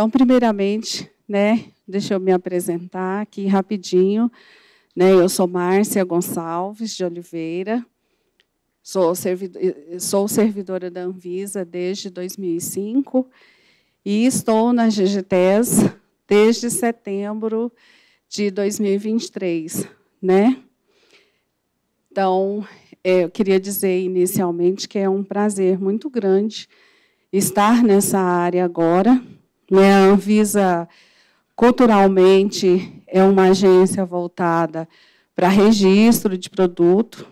Então, primeiramente, né, deixa eu me apresentar aqui rapidinho. Né, eu sou Márcia Gonçalves de Oliveira, sou, servid sou servidora da Anvisa desde 2005 e estou na GGTES desde setembro de 2023, né? Então, é, eu queria dizer inicialmente que é um prazer muito grande estar nessa área agora, né, a Anvisa, culturalmente, é uma agência voltada para registro de produto,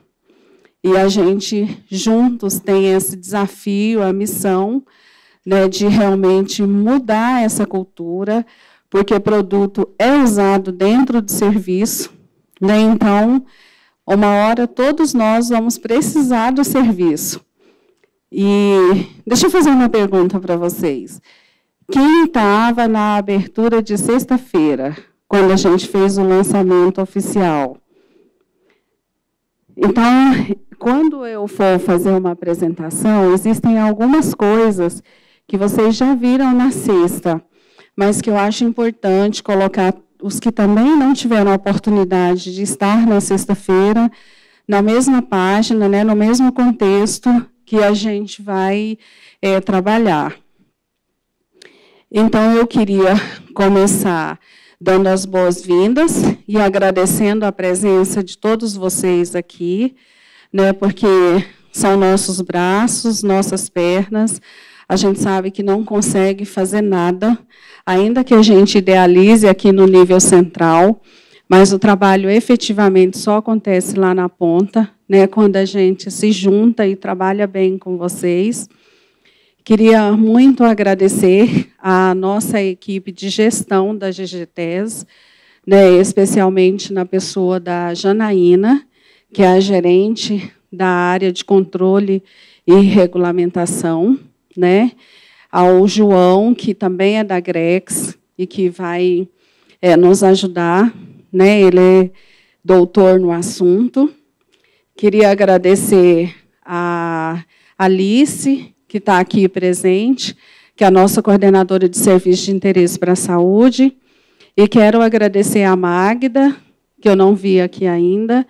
e a gente, juntos, tem esse desafio, a missão né, de realmente mudar essa cultura, porque produto é usado dentro do serviço, né? então, uma hora todos nós vamos precisar do serviço. E deixa eu fazer uma pergunta para vocês. Quem estava na abertura de sexta-feira, quando a gente fez o lançamento oficial? Então, quando eu for fazer uma apresentação, existem algumas coisas que vocês já viram na sexta, mas que eu acho importante colocar os que também não tiveram a oportunidade de estar na sexta-feira, na mesma página, né, no mesmo contexto que a gente vai é, trabalhar. Então, eu queria começar dando as boas-vindas e agradecendo a presença de todos vocês aqui, né, porque são nossos braços, nossas pernas. A gente sabe que não consegue fazer nada, ainda que a gente idealize aqui no nível central, mas o trabalho efetivamente só acontece lá na ponta, né, quando a gente se junta e trabalha bem com vocês. Queria muito agradecer à nossa equipe de gestão da GGTES, né, especialmente na pessoa da Janaína, que é a gerente da área de controle e regulamentação, né, ao João, que também é da Grex e que vai é, nos ajudar, né, ele é doutor no assunto. Queria agradecer a Alice, que está aqui presente, que é a nossa coordenadora de serviço de interesse para a saúde. E quero agradecer a Magda, que eu não vi aqui ainda,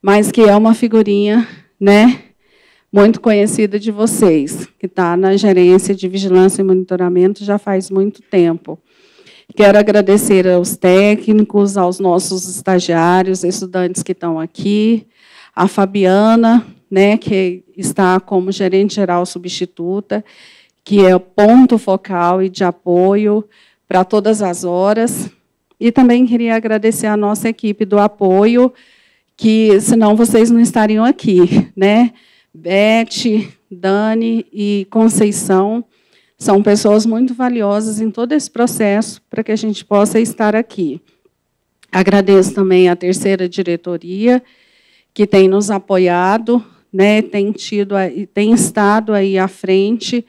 mas que é uma figurinha, né, muito conhecida de vocês, que está na gerência de vigilância e monitoramento já faz muito tempo. Quero agradecer aos técnicos, aos nossos estagiários, estudantes que estão aqui, a Fabiana, né, que está como gerente geral substituta, que é o ponto focal e de apoio para todas as horas. E também queria agradecer a nossa equipe do apoio, que senão vocês não estariam aqui, né? Beth, Dani e Conceição são pessoas muito valiosas em todo esse processo para que a gente possa estar aqui. Agradeço também à terceira diretoria, que tem nos apoiado né, tem tido, tem estado aí à frente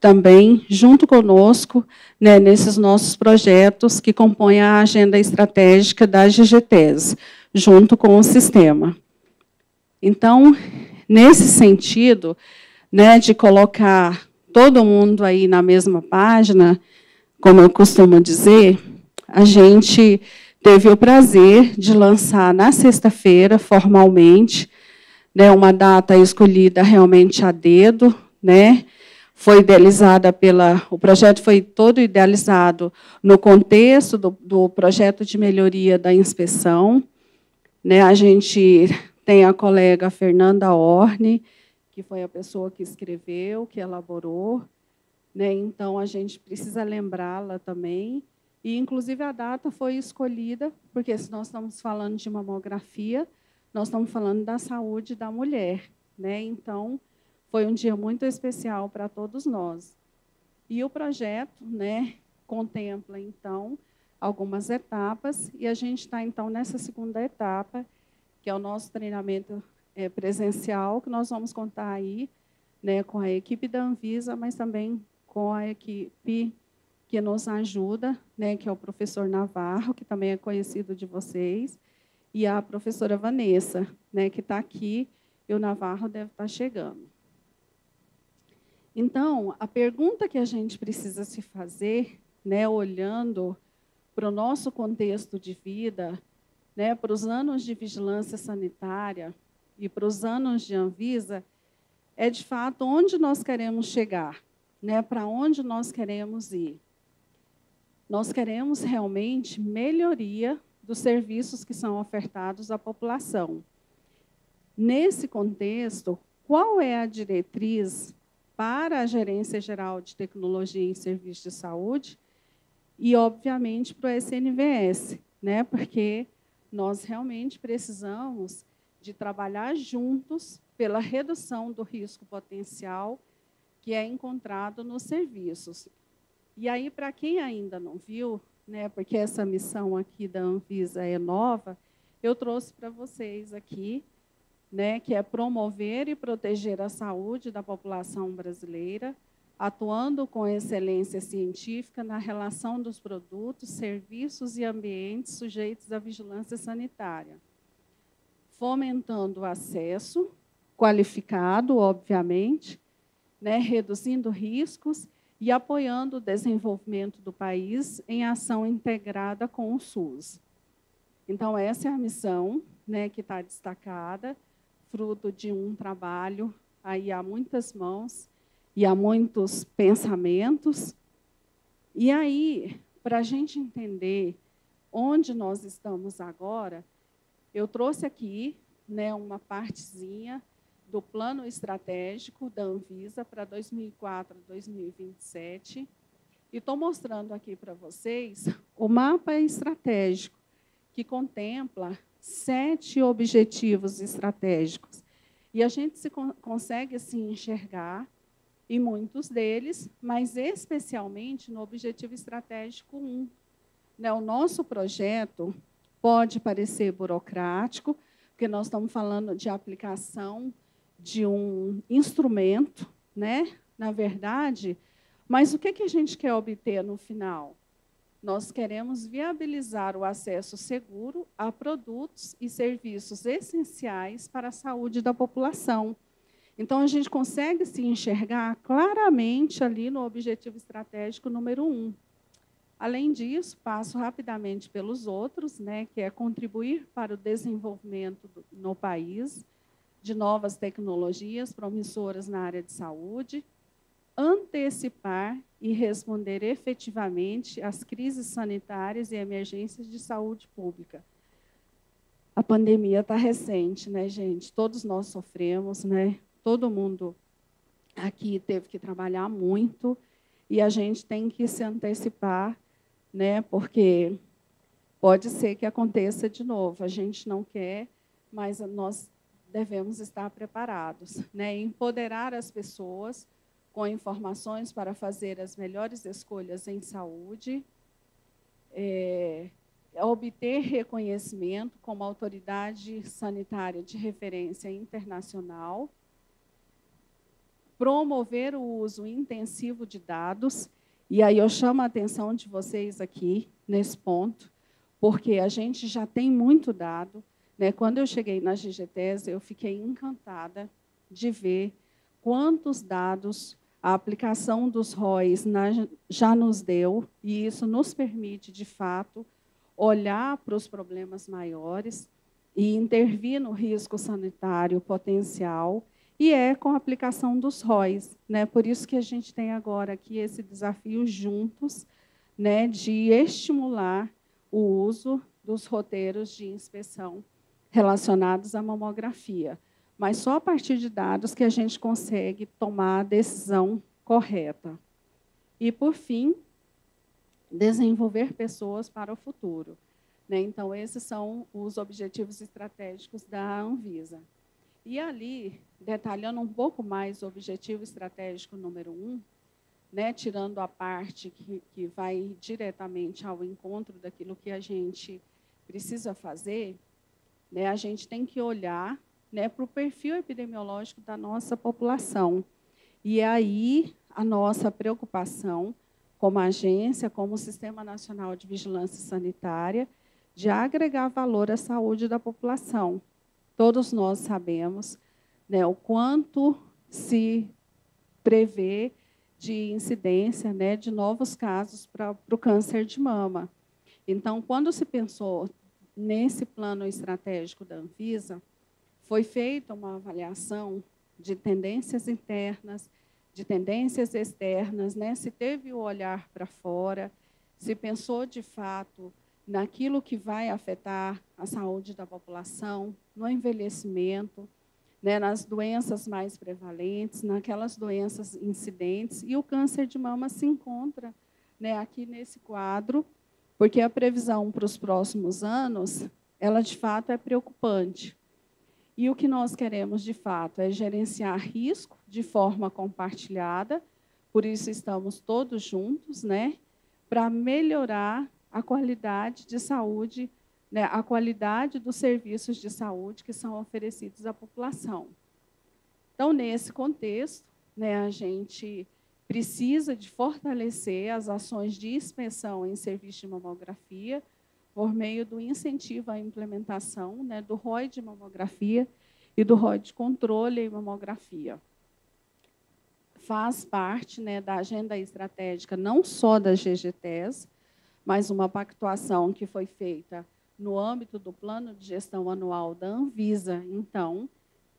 também junto conosco né, nesses nossos projetos que compõem a agenda estratégica da GGTES, junto com o sistema. Então, nesse sentido, né, de colocar todo mundo aí na mesma página, como eu costumo dizer, a gente teve o prazer de lançar na sexta-feira, formalmente, né, uma data escolhida realmente a dedo, né? Foi idealizada pela, o projeto foi todo idealizado no contexto do, do projeto de melhoria da inspeção, né? A gente tem a colega Fernanda Orne, que foi a pessoa que escreveu, que elaborou, né? Então a gente precisa lembrá-la também. E inclusive a data foi escolhida porque se nós estamos falando de mamografia, nós estamos falando da saúde da mulher, né? Então, foi um dia muito especial para todos nós. E o projeto, né, contempla então algumas etapas e a gente está então nessa segunda etapa, que é o nosso treinamento é, presencial, que nós vamos contar aí, né, com a equipe da Anvisa, mas também com a equipe que nos ajuda, né, que é o professor Navarro, que também é conhecido de vocês e a professora Vanessa, né, que está aqui, e o Navarro deve estar tá chegando. Então, a pergunta que a gente precisa se fazer, né, olhando para o nosso contexto de vida, né, para os anos de vigilância sanitária e para os anos de Anvisa, é de fato onde nós queremos chegar, né, para onde nós queremos ir. Nós queremos realmente melhoria dos serviços que são ofertados à população. Nesse contexto, qual é a diretriz para a Gerência Geral de Tecnologia em Serviços de Saúde e, obviamente, para o SNVS, né? porque nós realmente precisamos de trabalhar juntos pela redução do risco potencial que é encontrado nos serviços. E aí, para quem ainda não viu, né, porque essa missão aqui da Anvisa é nova, eu trouxe para vocês aqui, né, que é promover e proteger a saúde da população brasileira, atuando com excelência científica na relação dos produtos, serviços e ambientes sujeitos à vigilância sanitária, fomentando o acesso qualificado, obviamente, né, reduzindo riscos e apoiando o desenvolvimento do país em ação integrada com o SUS. Então, essa é a missão né, que está destacada, fruto de um trabalho aí há muitas mãos e há muitos pensamentos. E aí, para a gente entender onde nós estamos agora, eu trouxe aqui né, uma partezinha do Plano Estratégico da Anvisa para 2004 a 2027. E estou mostrando aqui para vocês o mapa estratégico, que contempla sete objetivos estratégicos. E a gente se con consegue assim, enxergar em muitos deles, mas especialmente no objetivo estratégico 1. Né? O nosso projeto pode parecer burocrático, porque nós estamos falando de aplicação de um instrumento, né? Na verdade, mas o que, que a gente quer obter no final? Nós queremos viabilizar o acesso seguro a produtos e serviços essenciais para a saúde da população. Então, a gente consegue se enxergar claramente ali no objetivo estratégico número um. Além disso, passo rapidamente pelos outros, né, que é contribuir para o desenvolvimento do, no país, de novas tecnologias promissoras na área de saúde, antecipar e responder efetivamente às crises sanitárias e emergências de saúde pública. A pandemia está recente, né, gente? Todos nós sofremos, né? Todo mundo aqui teve que trabalhar muito e a gente tem que se antecipar, né? Porque pode ser que aconteça de novo. A gente não quer, mas nós devemos estar preparados, né? Empoderar as pessoas com informações para fazer as melhores escolhas em saúde, é, obter reconhecimento como autoridade sanitária de referência internacional, promover o uso intensivo de dados. E aí eu chamo a atenção de vocês aqui nesse ponto, porque a gente já tem muito dado né? Quando eu cheguei na GGTES, eu fiquei encantada de ver quantos dados a aplicação dos ROIs na, já nos deu, e isso nos permite, de fato, olhar para os problemas maiores e intervir no risco sanitário potencial, e é com a aplicação dos ROIs. Né? Por isso que a gente tem agora aqui esse desafio juntos né, de estimular o uso dos roteiros de inspeção relacionados à mamografia, mas só a partir de dados que a gente consegue tomar a decisão correta. E, por fim, desenvolver pessoas para o futuro. Né? Então, esses são os objetivos estratégicos da Anvisa. E ali, detalhando um pouco mais o objetivo estratégico número um, né? tirando a parte que, que vai diretamente ao encontro daquilo que a gente precisa fazer, né? A gente tem que olhar né, para o perfil epidemiológico da nossa população. E é aí a nossa preocupação como agência, como Sistema Nacional de Vigilância Sanitária, de agregar valor à saúde da população. Todos nós sabemos né, o quanto se prevê de incidência né, de novos casos para o câncer de mama. Então, quando se pensou nesse plano estratégico da Anvisa, foi feita uma avaliação de tendências internas, de tendências externas, né? se teve o olhar para fora, se pensou de fato naquilo que vai afetar a saúde da população, no envelhecimento, né, nas doenças mais prevalentes, naquelas doenças incidentes, e o câncer de mama se encontra né, aqui nesse quadro porque a previsão para os próximos anos, ela de fato é preocupante. E o que nós queremos de fato é gerenciar risco de forma compartilhada, por isso estamos todos juntos, né, para melhorar a qualidade de saúde, né, a qualidade dos serviços de saúde que são oferecidos à população. Então, nesse contexto, né, a gente precisa de fortalecer as ações de inspeção em serviço de mamografia por meio do incentivo à implementação né, do ROI de mamografia e do ROI de controle em mamografia. Faz parte né, da agenda estratégica não só das GGTs, mas uma pactuação que foi feita no âmbito do plano de gestão anual da Anvisa, então,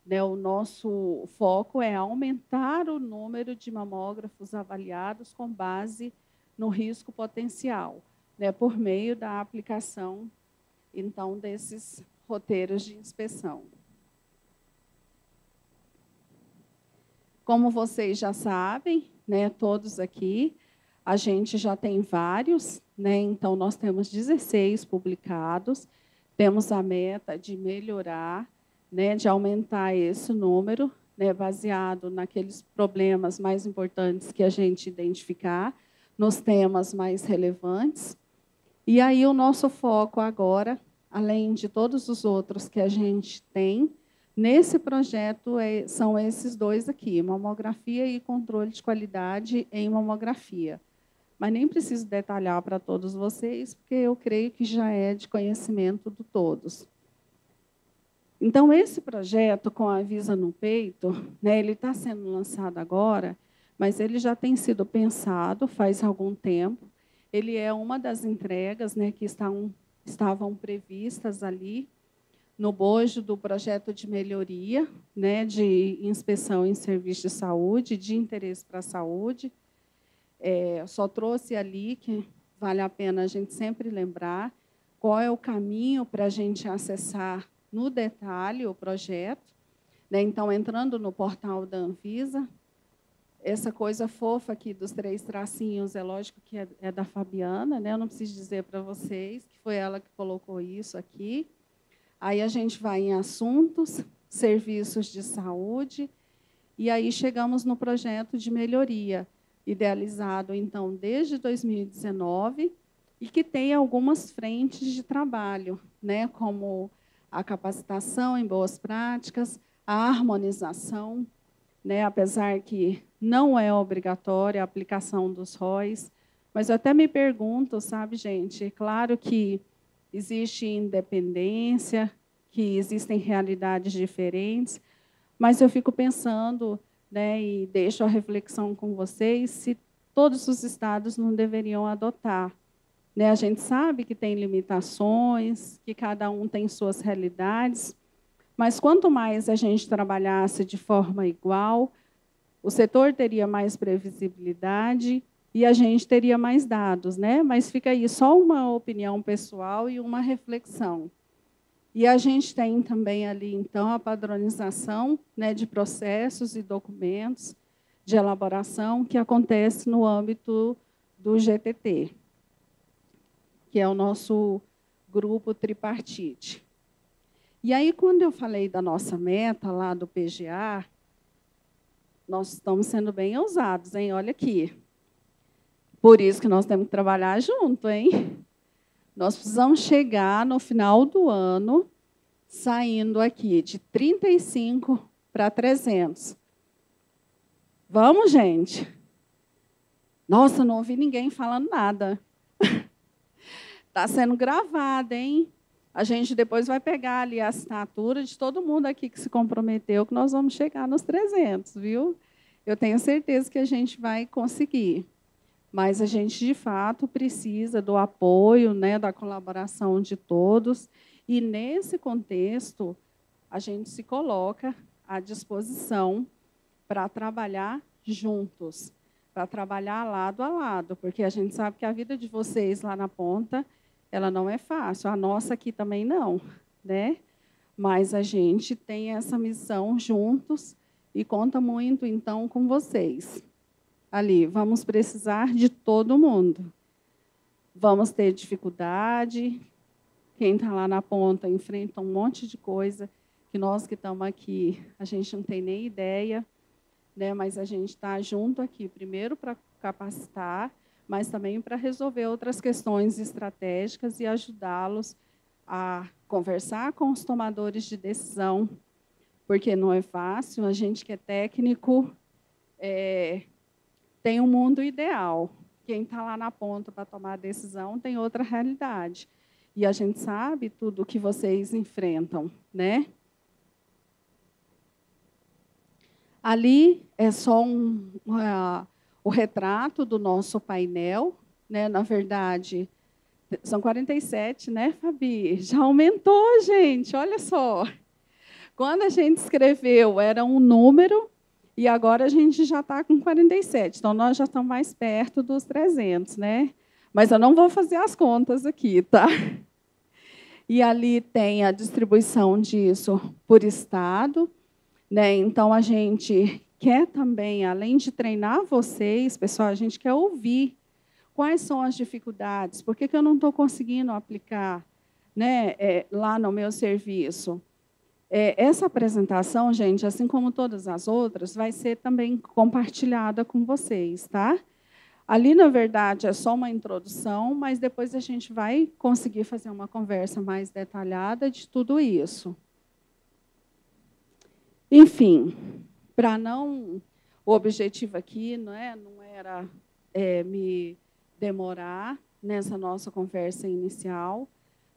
né, o nosso foco é aumentar o número de mamógrafos avaliados com base no risco potencial, né, por meio da aplicação, então, desses roteiros de inspeção. Como vocês já sabem, né, todos aqui, a gente já tem vários, né, então nós temos 16 publicados, temos a meta de melhorar né, de aumentar esse número, né, baseado naqueles problemas mais importantes que a gente identificar, nos temas mais relevantes. E aí o nosso foco agora, além de todos os outros que a gente tem, nesse projeto é, são esses dois aqui, mamografia e controle de qualidade em mamografia. Mas nem preciso detalhar para todos vocês, porque eu creio que já é de conhecimento de todos. Então, esse projeto com a Avisa no Peito, né, ele está sendo lançado agora, mas ele já tem sido pensado faz algum tempo. Ele é uma das entregas né, que estão, estavam previstas ali no bojo do projeto de melhoria né, de inspeção em serviço de saúde, de interesse para a saúde. É, só trouxe ali que vale a pena a gente sempre lembrar qual é o caminho para a gente acessar no detalhe o projeto. Né? Então, entrando no portal da Anvisa, essa coisa fofa aqui dos três tracinhos, é lógico que é, é da Fabiana, né? eu não preciso dizer para vocês que foi ela que colocou isso aqui. Aí a gente vai em assuntos, serviços de saúde, e aí chegamos no projeto de melhoria, idealizado então desde 2019 e que tem algumas frentes de trabalho, né, como a capacitação em boas práticas, a harmonização, né, apesar que não é obrigatória a aplicação dos ROIs, mas eu até me pergunto, sabe, gente, claro que existe independência, que existem realidades diferentes, mas eu fico pensando, né, e deixo a reflexão com vocês, se todos os estados não deveriam adotar né? A gente sabe que tem limitações, que cada um tem suas realidades, mas quanto mais a gente trabalhasse de forma igual, o setor teria mais previsibilidade e a gente teria mais dados, né? Mas fica aí só uma opinião pessoal e uma reflexão. E a gente tem também ali, então, a padronização né, de processos e documentos de elaboração que acontece no âmbito do GTT que é o nosso grupo tripartite. E aí, quando eu falei da nossa meta lá do PGA, nós estamos sendo bem ousados, hein? Olha aqui. Por isso que nós temos que trabalhar junto, hein? Nós precisamos chegar no final do ano saindo aqui de 35 para 300. Vamos, gente. Nossa, não ouvi ninguém falando nada. Está sendo gravada, hein? A gente depois vai pegar ali a assinatura de todo mundo aqui que se comprometeu, que nós vamos chegar nos 300, viu? Eu tenho certeza que a gente vai conseguir. Mas a gente, de fato, precisa do apoio, né, da colaboração de todos. E, nesse contexto, a gente se coloca à disposição para trabalhar juntos, para trabalhar lado a lado, porque a gente sabe que a vida de vocês lá na ponta ela não é fácil. A nossa aqui também não, né? Mas a gente tem essa missão juntos e conta muito então com vocês. Ali, vamos precisar de todo mundo. Vamos ter dificuldade. Quem está lá na ponta enfrenta um monte de coisa que nós que estamos aqui, a gente não tem nem ideia, né? Mas a gente está junto aqui, primeiro para capacitar mas também para resolver outras questões estratégicas e ajudá-los a conversar com os tomadores de decisão, porque não é fácil. A gente que é técnico é, tem um mundo ideal. Quem está lá na ponta para tomar a decisão tem outra realidade. E a gente sabe tudo o que vocês enfrentam, né? Ali é só um, o retrato do nosso painel. Né? Na verdade, são 47, né, Fabi? Já aumentou, gente, olha só. Quando a gente escreveu, era um número, e agora a gente já está com 47. Então, nós já estamos mais perto dos 300, né? Mas eu não vou fazer as contas aqui, tá? E ali tem a distribuição disso por estado. Né? Então, a gente quer também, além de treinar vocês, pessoal, a gente quer ouvir quais são as dificuldades, por que, que eu não estou conseguindo aplicar né, é, lá no meu serviço. É, essa apresentação, gente, assim como todas as outras, vai ser também compartilhada com vocês, tá? Ali, na verdade, é só uma introdução, mas depois a gente vai conseguir fazer uma conversa mais detalhada de tudo isso. Enfim, para não. O objetivo aqui não, é, não era é, me demorar nessa nossa conversa inicial,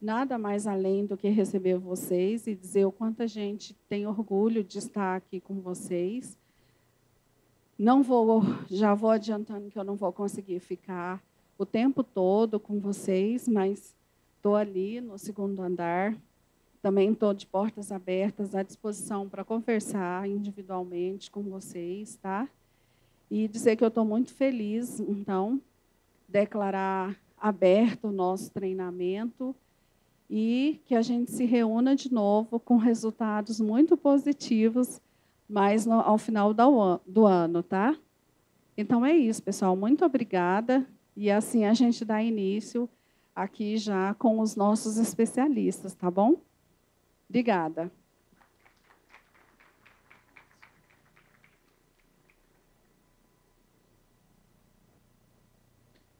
nada mais além do que receber vocês e dizer o quanto a gente tem orgulho de estar aqui com vocês. Não vou, já vou adiantando que eu não vou conseguir ficar o tempo todo com vocês, mas estou ali no segundo andar também estou de portas abertas à disposição para conversar individualmente com vocês, tá? E dizer que eu estou muito feliz, então, declarar aberto o nosso treinamento e que a gente se reúna de novo com resultados muito positivos mais no, ao final do ano, tá? Então é isso, pessoal. Muito obrigada. E assim a gente dá início aqui já com os nossos especialistas, tá bom? Obrigada.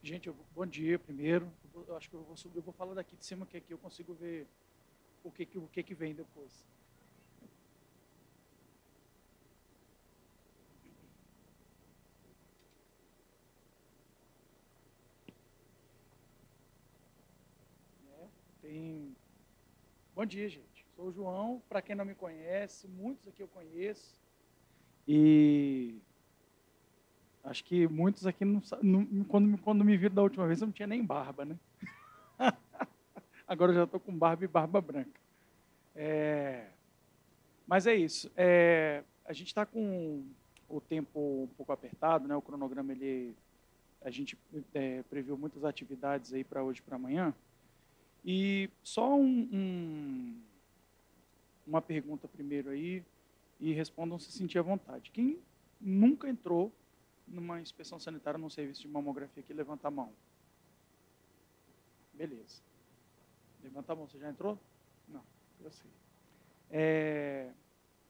Gente, bom dia primeiro. Eu acho que eu vou subir, eu vou falar daqui de cima que aqui eu consigo ver o que, o que, que vem depois. Né? Tem... Bom dia, gente. Sou o João, para quem não me conhece, muitos aqui eu conheço. E acho que muitos aqui, não, não, quando, quando me viram da última vez, eu não tinha nem barba, né? Agora eu já estou com barba e barba branca. É, mas é isso. É, a gente está com o tempo um pouco apertado, né? O cronograma, ele, a gente é, previu muitas atividades aí para hoje para amanhã. E só um, um uma pergunta primeiro aí e respondam se sentir à vontade. Quem nunca entrou numa inspeção sanitária num serviço de mamografia aqui, levanta a mão. Beleza. Levanta a mão, você já entrou? Não, eu sei. É,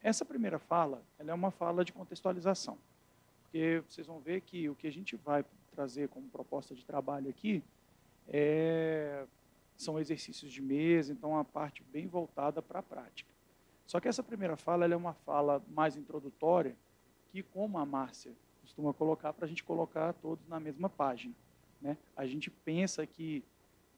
essa primeira fala, ela é uma fala de contextualização. Porque vocês vão ver que o que a gente vai trazer como proposta de trabalho aqui é, são exercícios de mesa, então é a parte bem voltada para a prática. Só que essa primeira fala é uma fala mais introdutória, que, como a Márcia costuma colocar, para a gente colocar todos na mesma página. Né? A gente pensa que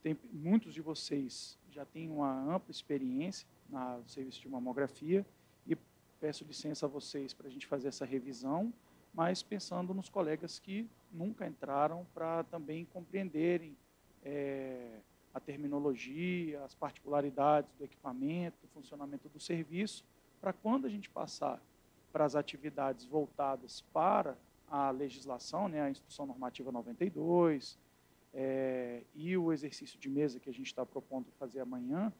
tem, muitos de vocês já têm uma ampla experiência no serviço de mamografia, e peço licença a vocês para a gente fazer essa revisão, mas pensando nos colegas que nunca entraram para também compreenderem. É, a terminologia, as particularidades do equipamento, do funcionamento do serviço, para quando a gente passar para as atividades voltadas para a legislação, né, a Instrução Normativa 92 é, e o exercício de mesa que a gente está propondo fazer amanhã,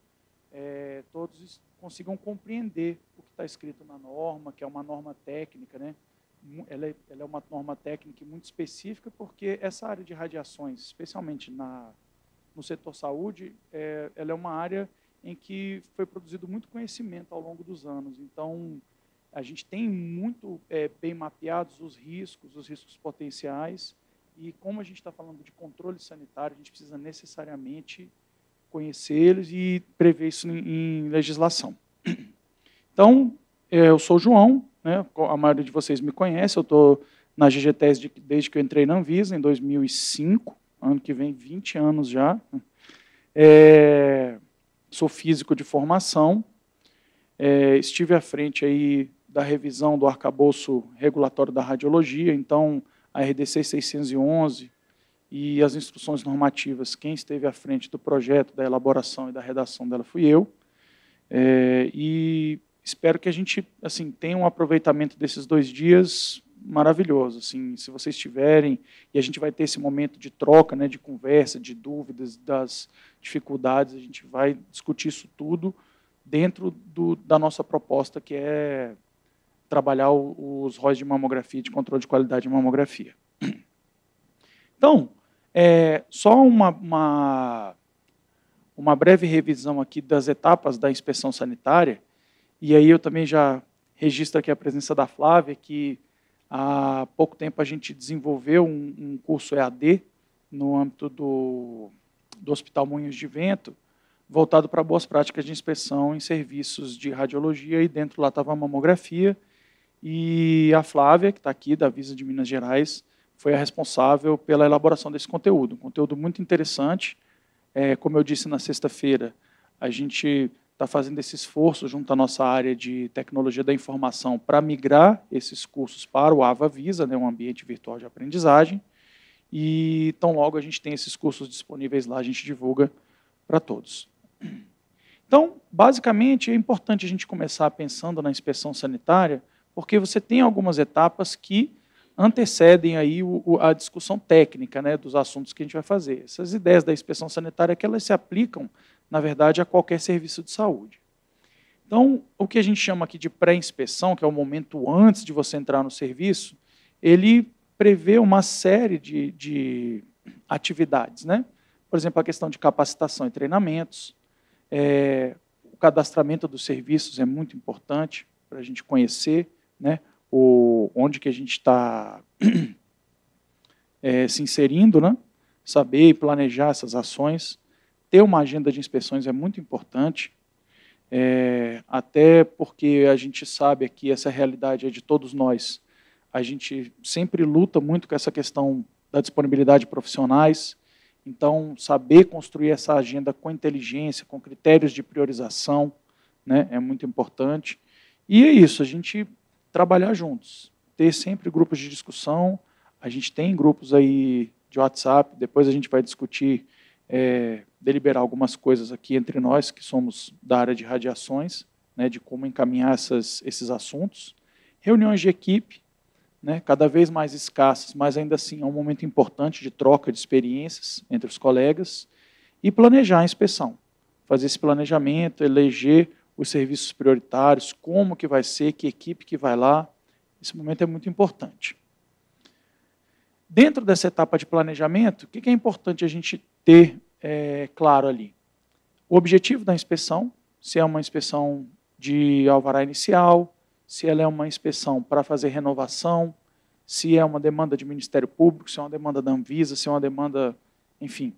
é, todos consigam compreender o que está escrito na norma, que é uma norma técnica, né? Ela é, ela é uma norma técnica muito específica porque essa área de radiações, especialmente na no setor saúde, é, ela é uma área em que foi produzido muito conhecimento ao longo dos anos. Então, a gente tem muito é, bem mapeados os riscos, os riscos potenciais, e como a gente está falando de controle sanitário, a gente precisa necessariamente conhecê-los e prever isso em, em legislação. Então, é, eu sou o João, né, a maioria de vocês me conhece, eu estou na GGTES desde que eu entrei na Anvisa, em 2005, ano que vem 20 anos já. É, sou físico de formação, é, estive à frente aí da revisão do arcabouço regulatório da radiologia, então a RDC 611 e as instruções normativas, quem esteve à frente do projeto, da elaboração e da redação dela fui eu. É, e espero que a gente assim tenha um aproveitamento desses dois dias maravilhoso. Assim, se vocês tiverem, e a gente vai ter esse momento de troca, né, de conversa, de dúvidas, das dificuldades, a gente vai discutir isso tudo dentro do, da nossa proposta, que é trabalhar os ROIs de mamografia, de controle de qualidade de mamografia. Então, é, só uma, uma, uma breve revisão aqui das etapas da inspeção sanitária, e aí eu também já registro aqui a presença da Flávia, que Há pouco tempo a gente desenvolveu um, um curso EAD no âmbito do, do Hospital Moinhos de Vento, voltado para boas práticas de inspeção em serviços de radiologia, e dentro lá estava a mamografia. E a Flávia, que está aqui, da Visa de Minas Gerais, foi a responsável pela elaboração desse conteúdo. Um conteúdo muito interessante. É, como eu disse na sexta-feira, a gente está fazendo esse esforço junto à nossa área de tecnologia da informação para migrar esses cursos para o Ava Visa, né, um ambiente virtual de aprendizagem. E tão logo a gente tem esses cursos disponíveis lá, a gente divulga para todos. Então, basicamente, é importante a gente começar pensando na inspeção sanitária, porque você tem algumas etapas que antecedem aí o, o, a discussão técnica né, dos assuntos que a gente vai fazer. Essas ideias da inspeção sanitária é que elas se aplicam na verdade, a qualquer serviço de saúde. Então, o que a gente chama aqui de pré-inspeção, que é o momento antes de você entrar no serviço, ele prevê uma série de, de atividades, né? Por exemplo, a questão de capacitação e treinamentos, é, o cadastramento dos serviços é muito importante para a gente conhecer, né? O, onde que a gente está é, se inserindo, né? Saber e planejar essas ações ter uma agenda de inspeções é muito importante, é, até porque a gente sabe que essa realidade é de todos nós. A gente sempre luta muito com essa questão da disponibilidade de profissionais, então saber construir essa agenda com inteligência, com critérios de priorização, né, é muito importante. E é isso, a gente trabalhar juntos, ter sempre grupos de discussão. A gente tem grupos aí de WhatsApp, depois a gente vai discutir é, deliberar algumas coisas aqui entre nós que somos da área de radiações, né, de como encaminhar essas, esses assuntos. Reuniões de equipe, né, cada vez mais escassas, mas ainda assim é um momento importante de troca de experiências entre os colegas. E planejar a inspeção, fazer esse planejamento, eleger os serviços prioritários, como que vai ser, que equipe que vai lá. Esse momento é muito importante. Dentro dessa etapa de planejamento, o que é importante a gente ter é, claro ali o objetivo da inspeção, se é uma inspeção de alvará inicial, se ela é uma inspeção para fazer renovação, se é uma demanda de Ministério Público, se é uma demanda da Anvisa, se é uma demanda, enfim,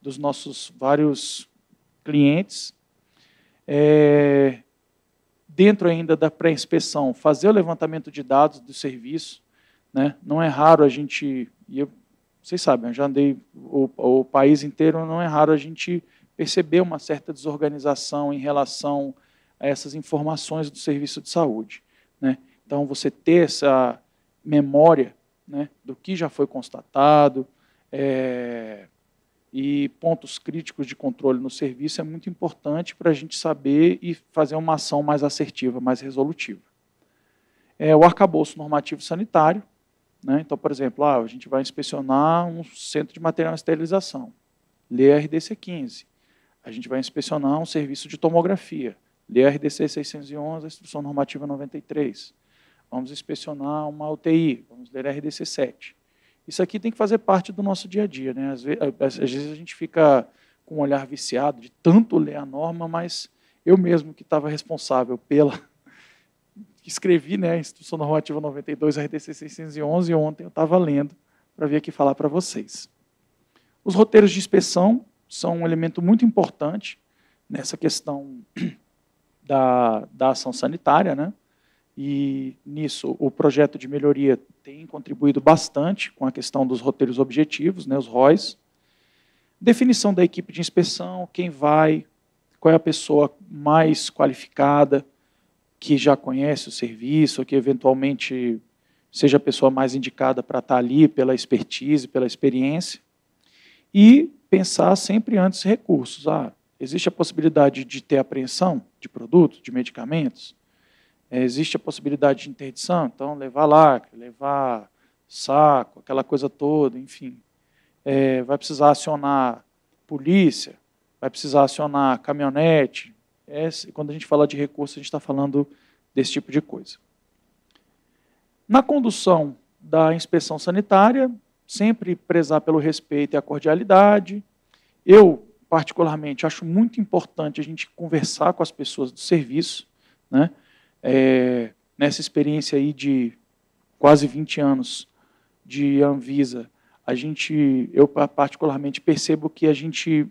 dos nossos vários clientes. É, dentro ainda da pré-inspeção, fazer o levantamento de dados do serviço. Né? Não é raro a gente, e eu vocês sabem, eu já andei o, o país inteiro, não é raro a gente perceber uma certa desorganização em relação a essas informações do serviço de saúde. Né? Então, você ter essa memória né, do que já foi constatado é, e pontos críticos de controle no serviço é muito importante para a gente saber e fazer uma ação mais assertiva, mais resolutiva. É, o arcabouço normativo sanitário, né? Então, por exemplo, ah, a gente vai inspecionar um centro de material de esterilização, lê RDC 15. A gente vai inspecionar um serviço de tomografia, lê RDC 611, a Instrução Normativa 93. Vamos inspecionar uma UTI, vamos ler RDC 7. Isso aqui tem que fazer parte do nosso dia a dia. Né? Às, vezes, às vezes a gente fica com um olhar viciado de tanto ler a norma, mas eu mesmo que estava responsável pela escrevi, né, a Instituição Normativa 92, RDC 611, e ontem eu estava lendo para vir aqui falar para vocês. Os roteiros de inspeção são um elemento muito importante nessa questão da, da ação sanitária, né? E nisso o projeto de melhoria tem contribuído bastante com a questão dos roteiros objetivos, né, os ROIs. Definição da equipe de inspeção, quem vai, qual é a pessoa mais qualificada, que já conhece o serviço, que eventualmente seja a pessoa mais indicada para estar ali pela expertise, pela experiência, e pensar sempre antes recursos. Ah, existe a possibilidade de ter apreensão de produtos, de medicamentos? É, existe a possibilidade de interdição? Então, levar lacre, levar saco, aquela coisa toda, enfim. É, vai precisar acionar polícia, vai precisar acionar caminhonete, é, quando a gente fala de recurso, a gente está falando desse tipo de coisa. Na condução da inspeção sanitária, sempre prezar pelo respeito e a cordialidade. Eu, particularmente, acho muito importante a gente conversar com as pessoas do serviço. Né? É, nessa experiência aí de quase 20 anos de Anvisa, a gente, eu particularmente percebo que a gente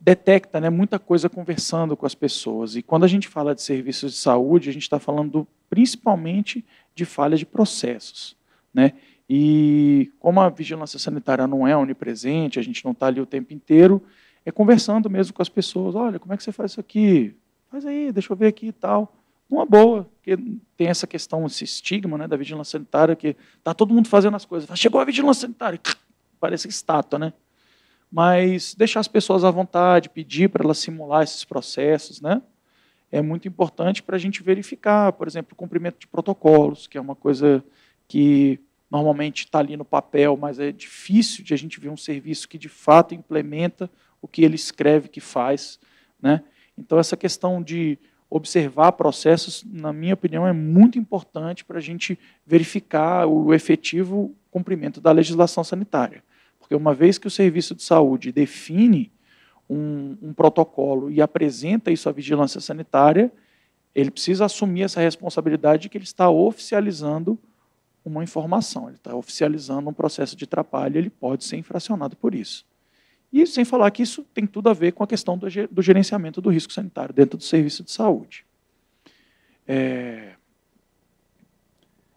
detecta né, muita coisa conversando com as pessoas. E quando a gente fala de serviços de saúde, a gente está falando principalmente de falha de processos. Né? E como a vigilância sanitária não é onipresente, a gente não está ali o tempo inteiro, é conversando mesmo com as pessoas. Olha, como é que você faz isso aqui? Faz aí, deixa eu ver aqui e tal. Uma boa, porque tem essa questão, esse estigma né, da vigilância sanitária, que está todo mundo fazendo as coisas. Chegou a vigilância sanitária, parece estátua, né? mas deixar as pessoas à vontade, pedir para elas simular esses processos, né? É muito importante para a gente verificar, por exemplo, o cumprimento de protocolos, que é uma coisa que normalmente está ali no papel, mas é difícil de a gente ver um serviço que de fato implementa o que ele escreve que faz, né? Então essa questão de observar processos, na minha opinião, é muito importante para a gente verificar o efetivo cumprimento da legislação sanitária. Porque uma vez que o serviço de saúde define um, um protocolo e apresenta isso à vigilância sanitária, ele precisa assumir essa responsabilidade de que ele está oficializando uma informação, ele está oficializando um processo de trapalho, ele pode ser infracionado por isso. E sem falar que isso tem tudo a ver com a questão do, do gerenciamento do risco sanitário dentro do serviço de saúde. É...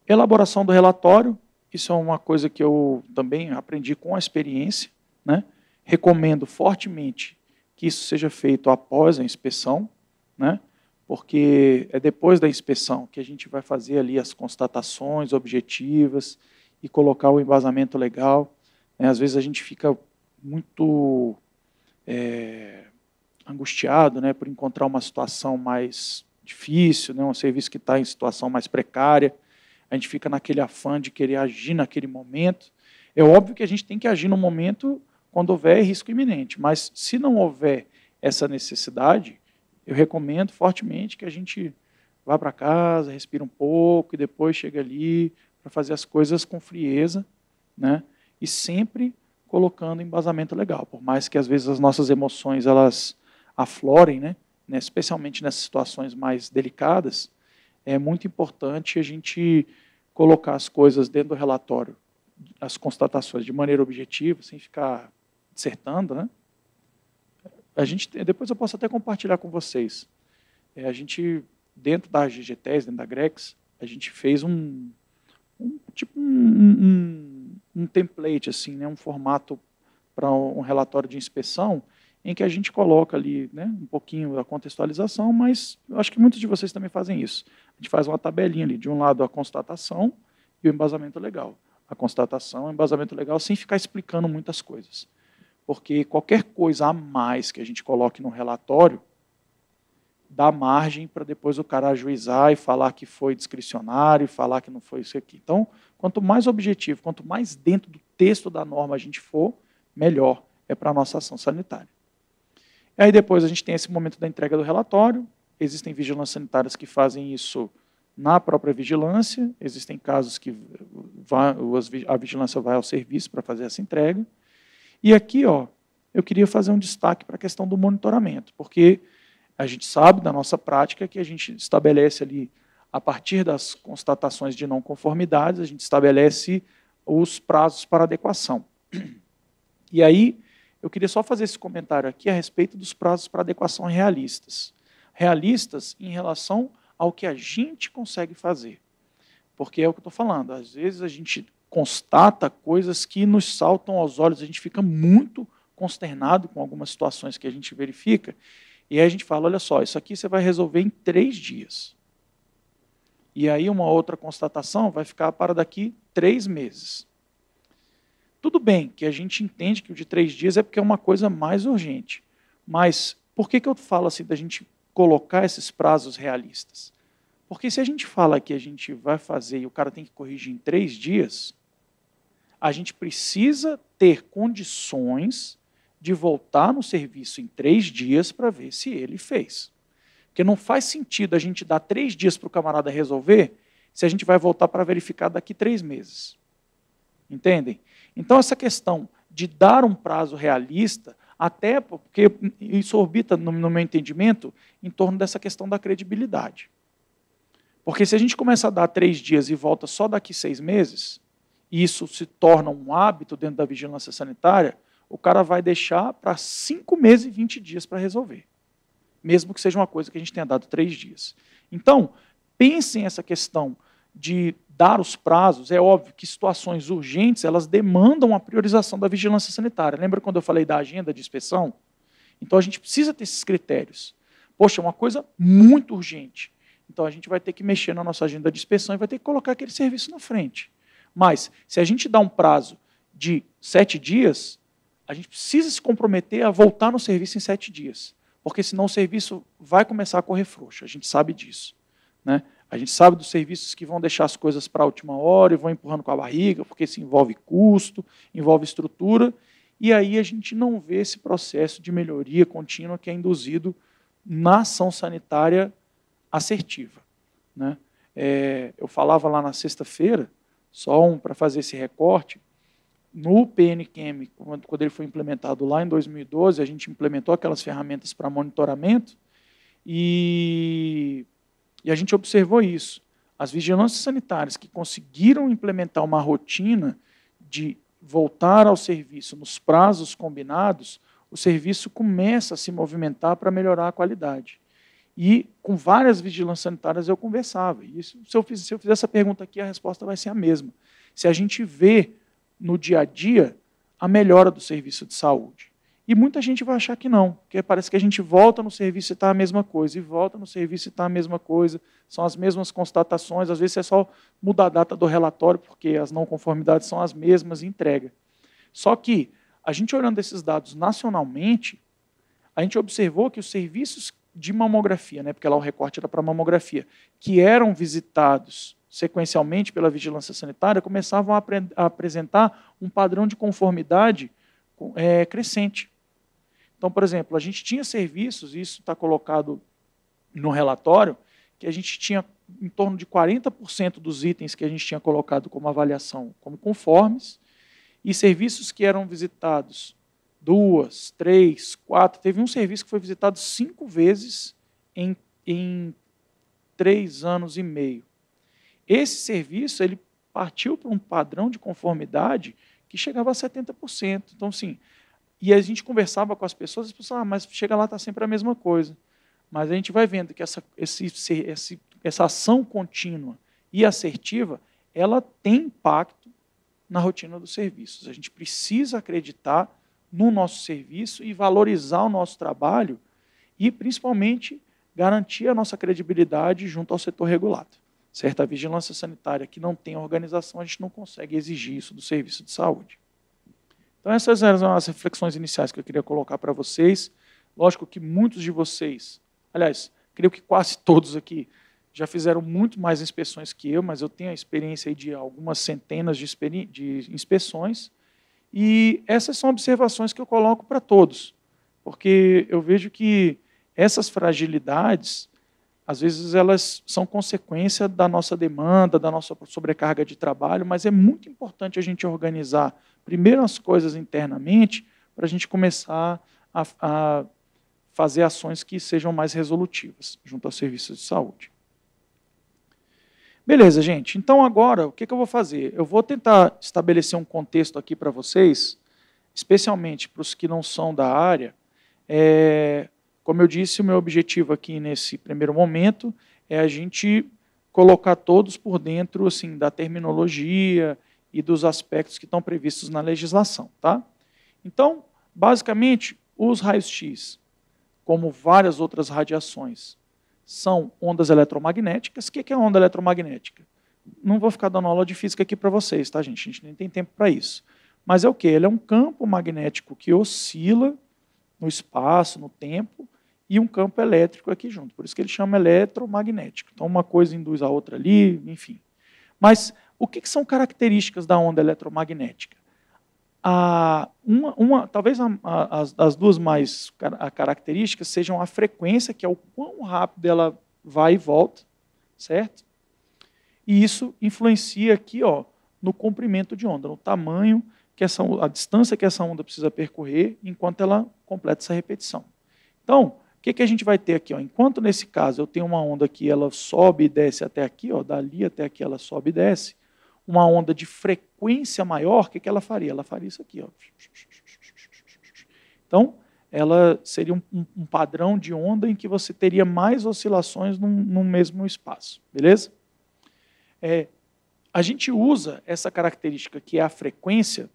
Elaboração do relatório, isso é uma coisa que eu também aprendi com a experiência. Né? Recomendo fortemente que isso seja feito após a inspeção, né? porque é depois da inspeção que a gente vai fazer ali as constatações objetivas e colocar o embasamento legal. Né? Às vezes a gente fica muito é, angustiado né, por encontrar uma situação mais difícil, né, um serviço que está em situação mais precária a gente fica naquele afã de querer agir naquele momento. É óbvio que a gente tem que agir no momento quando houver risco iminente, mas se não houver essa necessidade, eu recomendo fortemente que a gente vá para casa, respira um pouco e depois chega ali para fazer as coisas com frieza, né? E sempre colocando embasamento legal, por mais que às vezes as nossas emoções elas aflorem, né? né? Especialmente nessas situações mais delicadas, é muito importante a gente colocar as coisas dentro do relatório, as constatações de maneira objetiva, sem ficar dissertando, né? A gente depois eu posso até compartilhar com vocês. É, a gente dentro da GGTES, dentro da Grex, a gente fez um, um tipo um, um, um, template assim, né? Um formato para um relatório de inspeção em que a gente coloca ali né, um pouquinho da contextualização, mas eu acho que muitos de vocês também fazem isso gente faz uma tabelinha ali. De um lado, a constatação e o embasamento legal. A constatação, o embasamento legal, sem ficar explicando muitas coisas. Porque qualquer coisa a mais que a gente coloque no relatório dá margem para depois o cara ajuizar e falar que foi discricionário, falar que não foi isso aqui. Então, quanto mais objetivo, quanto mais dentro do texto da norma a gente for, melhor é para a nossa ação sanitária. E aí depois a gente tem esse momento da entrega do relatório, Existem vigilâncias sanitárias que fazem isso na própria vigilância, existem casos que a vigilância vai ao serviço para fazer essa entrega. E aqui, ó, eu queria fazer um destaque para a questão do monitoramento, porque a gente sabe da nossa prática que a gente estabelece ali, a partir das constatações de não conformidades, a gente estabelece os prazos para adequação. E aí, eu queria só fazer esse comentário aqui a respeito dos prazos para adequação realistas realistas em relação ao que a gente consegue fazer. Porque é o que eu estou falando, às vezes a gente constata coisas que nos saltam aos olhos, a gente fica muito consternado com algumas situações que a gente verifica, e aí a gente fala: olha só, isso aqui você vai resolver em três dias. E aí uma outra constatação vai ficar para daqui três meses. Tudo bem que a gente entende que o de três dias é porque é uma coisa mais urgente, mas por que, que eu falo assim da gente colocar esses prazos realistas. Porque se a gente fala que a gente vai fazer e o cara tem que corrigir em três dias, a gente precisa ter condições de voltar no serviço em três dias para ver se ele fez. Porque não faz sentido a gente dar três dias para o camarada resolver se a gente vai voltar para verificar daqui três meses. Entendem? Então, essa questão de dar um prazo realista até porque isso orbita, no meu entendimento, em torno dessa questão da credibilidade. Porque se a gente começa a dar três dias e volta só daqui seis meses, e isso se torna um hábito dentro da vigilância sanitária, o cara vai deixar para cinco meses e vinte dias para resolver. Mesmo que seja uma coisa que a gente tenha dado três dias. Então, pensem essa questão de dar os prazos, é óbvio que situações urgentes elas demandam a priorização da vigilância sanitária. Lembra quando eu falei da agenda de inspeção? Então a gente precisa ter esses critérios. Poxa, é uma coisa muito urgente. Então a gente vai ter que mexer na nossa agenda de inspeção e vai ter que colocar aquele serviço na frente. Mas se a gente dá um prazo de sete dias, a gente precisa se comprometer a voltar no serviço em sete dias, porque senão o serviço vai começar a correr frouxo. A gente sabe disso, né? A gente sabe dos serviços que vão deixar as coisas para a última hora e vão empurrando com a barriga, porque isso envolve custo, envolve estrutura, e aí a gente não vê esse processo de melhoria contínua que é induzido na ação sanitária assertiva. Né? É, eu falava lá na sexta-feira, só um para fazer esse recorte, no PNQM, quando, quando ele foi implementado lá em 2012, a gente implementou aquelas ferramentas para monitoramento e e a gente observou isso. As vigilâncias sanitárias que conseguiram implementar uma rotina de voltar ao serviço nos prazos combinados, o serviço começa a se movimentar para melhorar a qualidade. E com várias vigilâncias sanitárias eu conversava. E isso, se, eu fiz, se eu fizer essa pergunta aqui, a resposta vai ser a mesma. Se a gente vê no dia a dia a melhora do serviço de saúde. E muita gente vai achar que não, porque parece que a gente volta no serviço e está a mesma coisa, e volta no serviço e está a mesma coisa, são as mesmas constatações, às vezes é só mudar a data do relatório, porque as não conformidades são as mesmas e entrega. Só que, a gente olhando esses dados nacionalmente, a gente observou que os serviços de mamografia, né, porque lá o recorte era para mamografia, que eram visitados sequencialmente pela vigilância sanitária, começavam a, a apresentar um padrão de conformidade é, crescente. Então, por exemplo, a gente tinha serviços, e isso está colocado no relatório, que a gente tinha em torno de 40% dos itens que a gente tinha colocado como avaliação como conformes, e serviços que eram visitados duas, três, quatro. Teve um serviço que foi visitado cinco vezes em, em três anos e meio. Esse serviço ele partiu para um padrão de conformidade que chegava a 70%. Então, sim, e a gente conversava com as pessoas, as pessoas, ah, mas chega lá, está sempre a mesma coisa. Mas a gente vai vendo que essa, esse, esse, essa ação contínua e assertiva, ela tem impacto na rotina dos serviços. A gente precisa acreditar no nosso serviço e valorizar o nosso trabalho e, principalmente, garantir a nossa credibilidade junto ao setor regulado. Certa vigilância sanitária que não tem organização, a gente não consegue exigir isso do serviço de saúde. Então, essas eram as reflexões iniciais que eu queria colocar para vocês. Lógico que muitos de vocês, aliás, creio que quase todos aqui, já fizeram muito mais inspeções que eu, mas eu tenho a experiência de algumas centenas de, de inspeções. E essas são observações que eu coloco para todos, porque eu vejo que essas fragilidades, às vezes, elas são consequência da nossa demanda, da nossa sobrecarga de trabalho, mas é muito importante a gente organizar primeiro as coisas internamente, para a gente começar a, a fazer ações que sejam mais resolutivas junto aos serviços de saúde. Beleza, gente. Então agora, o que, que eu vou fazer? Eu vou tentar estabelecer um contexto aqui para vocês, especialmente para os que não são da área. É, como eu disse, o meu objetivo aqui nesse primeiro momento é a gente colocar todos por dentro assim da terminologia e dos aspectos que estão previstos na legislação. Tá? Então, basicamente, os raios-x, como várias outras radiações, são ondas eletromagnéticas. O que é onda eletromagnética? Não vou ficar dando aula de física aqui para vocês, tá, gente? A gente nem tem tempo para isso. Mas é o que? Ele é um campo magnético que oscila no espaço, no tempo, e um campo elétrico aqui junto. Por isso que ele chama eletromagnético. Então, uma coisa induz a outra ali, enfim. Mas o que, que são características da onda eletromagnética? uma, uma, talvez a, a, as, as, duas mais car características sejam a frequência, que é o quão rápido ela vai e volta, certo? E isso influencia aqui ó, no comprimento de onda, no tamanho, que essa, a distância que essa onda precisa percorrer enquanto ela completa essa repetição. Então, o que, que a gente vai ter aqui? Ó? Enquanto nesse caso eu tenho uma onda que ela sobe e desce até aqui, ó, dali até aqui ela sobe e desce, uma onda de frequência maior, o que, que ela faria? Ela faria isso aqui. Ó. Então, ela seria um, um, padrão de onda em que você teria mais oscilações num, num mesmo espaço, beleza? É, a gente usa essa característica que é a frequência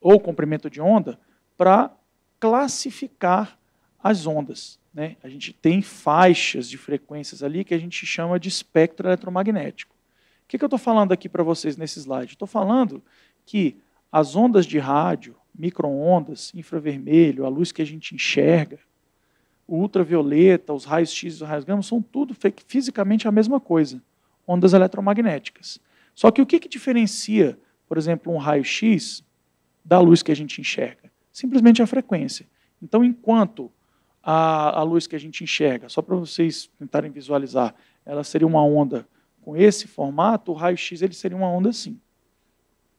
ou comprimento de onda para classificar as ondas. Né? A gente tem faixas de frequências ali que a gente chama de espectro eletromagnético que, que eu estou falando aqui para vocês nesse slide? Estou falando que as ondas de rádio, microondas, infravermelho, a luz que a gente enxerga, o ultravioleta, os raios X, os raios gama, são tudo fisicamente a mesma coisa, ondas eletromagnéticas. Só que o que, que diferencia, por exemplo, um raio X da luz que a gente enxerga? Simplesmente a frequência. Então, enquanto a, a luz que a gente enxerga, só para vocês tentarem visualizar, ela seria uma onda com esse formato, o raio-x ele seria uma onda assim.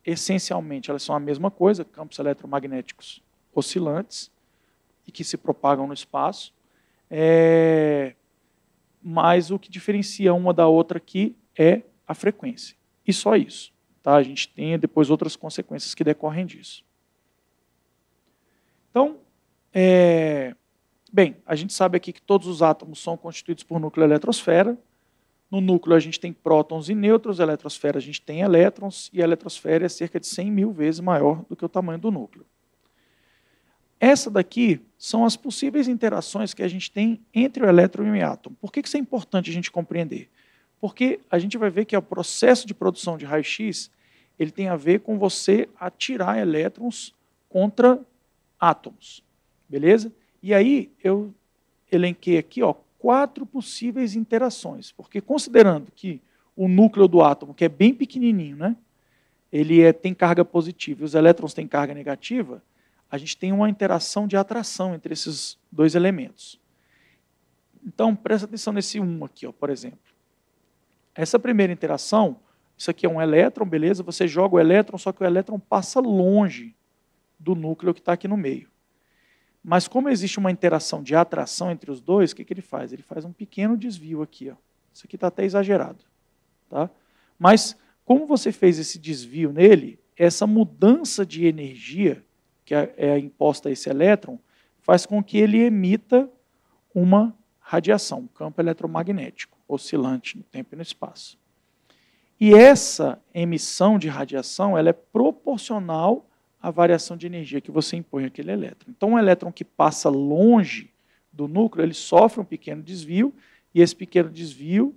Essencialmente, elas são a mesma coisa, campos eletromagnéticos oscilantes e que se propagam no espaço. É... Mas o que diferencia uma da outra aqui é a frequência. E só isso. Tá? A gente tem depois outras consequências que decorrem disso. Então, é... bem, a gente sabe aqui que todos os átomos são constituídos por núcleo eletrosfera, no núcleo a gente tem prótons e nêutrons, na eletrosfera a gente tem elétrons, e a eletrosfera é cerca de 100 mil vezes maior do que o tamanho do núcleo. Essa daqui são as possíveis interações que a gente tem entre o elétron e o átomo. Por que isso é importante a gente compreender? Porque a gente vai ver que o processo de produção de raio-x ele tem a ver com você atirar elétrons contra átomos, beleza? E aí eu elenquei aqui ó, quatro possíveis interações, porque considerando que o núcleo do átomo, que é bem pequenininho, né, ele é, tem carga positiva e os elétrons têm carga negativa, a gente tem uma interação de atração entre esses dois elementos. Então, presta atenção nesse 1 um aqui, ó, por exemplo. Essa primeira interação, isso aqui é um elétron, beleza? Você joga o elétron, só que o elétron passa longe do núcleo que está aqui no meio. Mas como existe uma interação de atração entre os dois, o que, que ele faz? Ele faz um pequeno desvio aqui. Ó. Isso aqui está até exagerado. Tá? Mas como você fez esse desvio nele, essa mudança de energia que é, é imposta a esse elétron faz com que ele emita uma radiação, um campo eletromagnético, oscilante no tempo e no espaço. E essa emissão de radiação ela é proporcional a variação de energia que você impõe àquele elétron. Então, um elétron que passa longe do núcleo, ele sofre um pequeno desvio, e esse pequeno desvio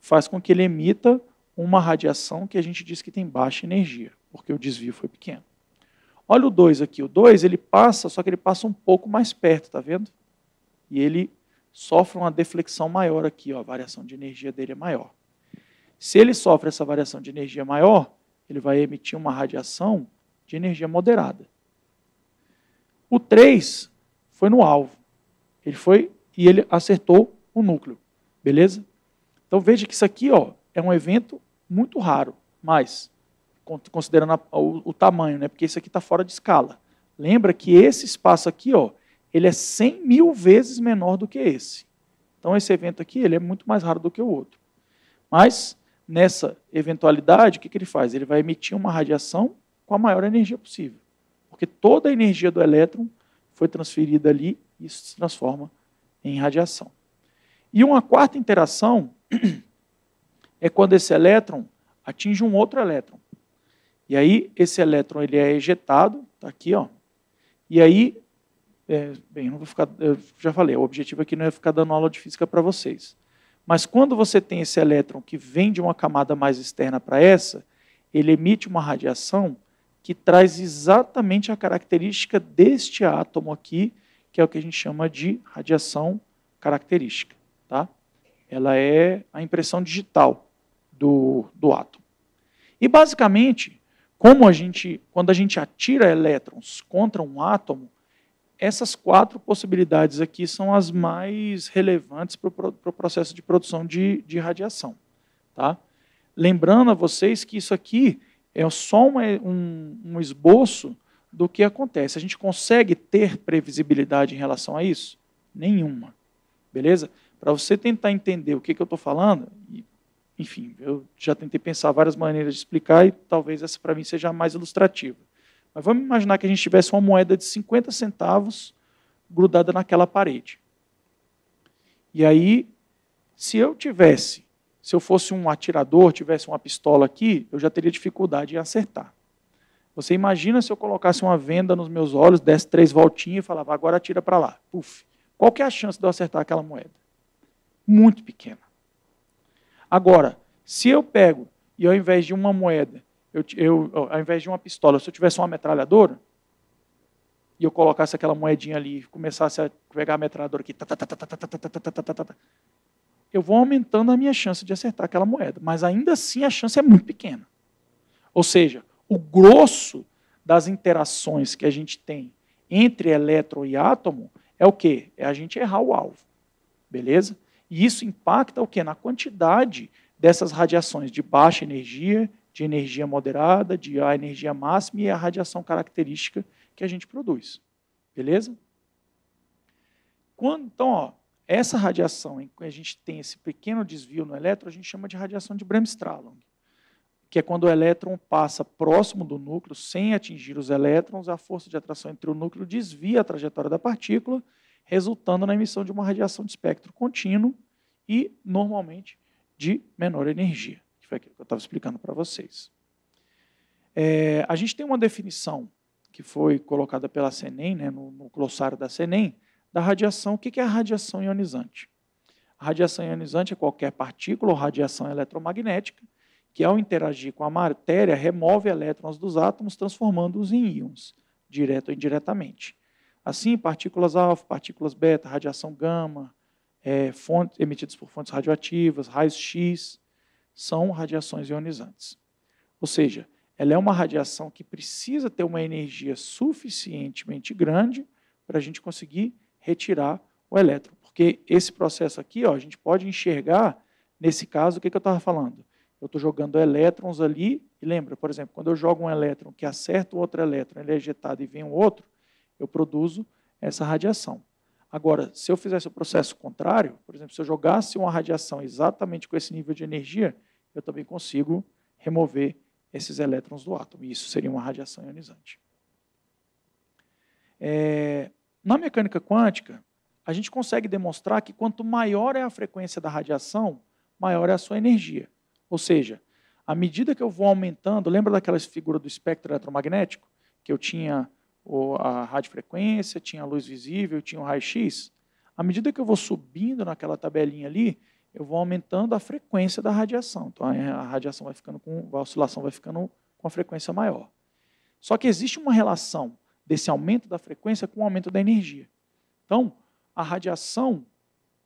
faz com que ele emita uma radiação que a gente diz que tem baixa energia, porque o desvio foi pequeno. Olha o 2 aqui. O 2 ele passa, só que ele passa um pouco mais perto, tá vendo? E ele sofre uma deflexão maior aqui, ó, a variação de energia dele é maior. Se ele sofre essa variação de energia maior, ele vai emitir uma radiação de energia moderada. O 3 foi no alvo. Ele foi e ele acertou o núcleo. Beleza? Então veja que isso aqui ó, é um evento muito raro, mas considerando a, o, o, tamanho, né? porque isso aqui está fora de escala. Lembra que esse espaço aqui ó, ele é 100 mil vezes menor do que esse. Então esse evento aqui ele é muito mais raro do que o outro. Mas nessa eventualidade, o que, que ele faz? Ele vai emitir uma radiação com a maior energia possível. Porque toda a energia do elétron foi transferida ali e isso se transforma em radiação. E uma quarta interação é quando esse elétron atinge um outro elétron. E aí esse elétron ele é ejetado, tá aqui, ó. E aí, é, bem, não vou ficar, eu já falei, o objetivo aqui não é ficar dando aula de física para vocês. Mas quando você tem esse elétron que vem de uma camada mais externa para essa, ele emite uma radiação que traz exatamente a característica deste átomo aqui, que é o que a gente chama de radiação característica. Tá? Ela é a impressão digital do, do átomo. E basicamente, como a gente, quando a gente atira elétrons contra um átomo, essas quatro possibilidades aqui são as mais relevantes para o pro, processo de produção de, de radiação. Tá? Lembrando a vocês que isso aqui é só um, um, um esboço do que acontece. A gente consegue ter previsibilidade em relação a isso? Nenhuma. Beleza? Para você tentar entender o que, que eu estou falando, enfim, eu já tentei pensar várias maneiras de explicar e talvez essa para mim seja a mais ilustrativa. Mas vamos imaginar que a gente tivesse uma moeda de 50 centavos grudada naquela parede. E aí, se eu tivesse se eu fosse um atirador, tivesse uma pistola aqui, eu já teria dificuldade em acertar. Você imagina se eu colocasse uma venda nos meus olhos, desse três voltinhas e falava, agora atira para lá. Puf. Qual que é a chance de eu acertar aquela moeda? Muito pequena. Agora, se eu pego e ao invés de uma moeda, eu, eu, ao invés de uma pistola, se eu tivesse uma metralhadora, e eu colocasse aquela moedinha ali, começasse a pegar a metralhadora aqui, eu vou aumentando a minha chance de acertar aquela moeda. Mas ainda assim a chance é muito pequena. Ou seja, o grosso das interações que a gente tem entre elétron e átomo é o quê? É a gente errar o alvo. Beleza? E isso impacta o quê? Na quantidade dessas radiações de baixa energia, de energia moderada, de a energia máxima e a radiação característica que a gente produz. Beleza? Quando, então, ó, essa radiação em que a gente tem esse pequeno desvio no elétron, a gente chama de radiação de Bremsstrahlung, que é quando o elétron passa próximo do núcleo, sem atingir os elétrons, a força de atração entre o núcleo desvia a trajetória da partícula, resultando na emissão de uma radiação de espectro contínuo e, normalmente, de menor energia, que foi aquilo que eu estava explicando para vocês. É, a gente tem uma definição que foi colocada pela CENEM, né, no, no glossário da CENEM, da radiação. O que é a radiação ionizante? A radiação ionizante é qualquer partícula ou radiação eletromagnética que, ao interagir com a matéria, remove elétrons dos átomos, transformando-os em íons, direto ou indiretamente. Assim, partículas alfa, partículas beta, radiação gama, é, fontes, emitidas por fontes radioativas, raios X, são radiações ionizantes. Ou seja, ela é uma radiação que precisa ter uma energia suficientemente grande para a gente conseguir retirar o elétron. Porque esse processo aqui, ó, a gente pode enxergar, nesse caso, o que, que eu estava falando? Eu estou jogando elétrons ali, e lembra, por exemplo, quando eu jogo um elétron que acerta o outro elétron, ele é ejetado e vem um outro, eu produzo essa radiação. Agora, se eu fizesse o processo contrário, por exemplo, se eu jogasse uma radiação exatamente com esse nível de energia, eu também consigo remover esses elétrons do átomo. E isso seria uma radiação ionizante. É, na mecânica quântica, a gente consegue demonstrar que quanto maior é a frequência da radiação, maior é a sua energia. Ou seja, à medida que eu vou aumentando, lembra daquela figura do espectro eletromagnético? Que eu tinha a radiofrequência, tinha a luz visível, tinha o raio-x. À medida que eu vou subindo naquela tabelinha ali, eu vou aumentando a frequência da radiação. Então a radiação vai ficando com, a oscilação vai ficando com a frequência maior. Só que existe uma relação desse aumento da frequência com o aumento da energia. Então, a radiação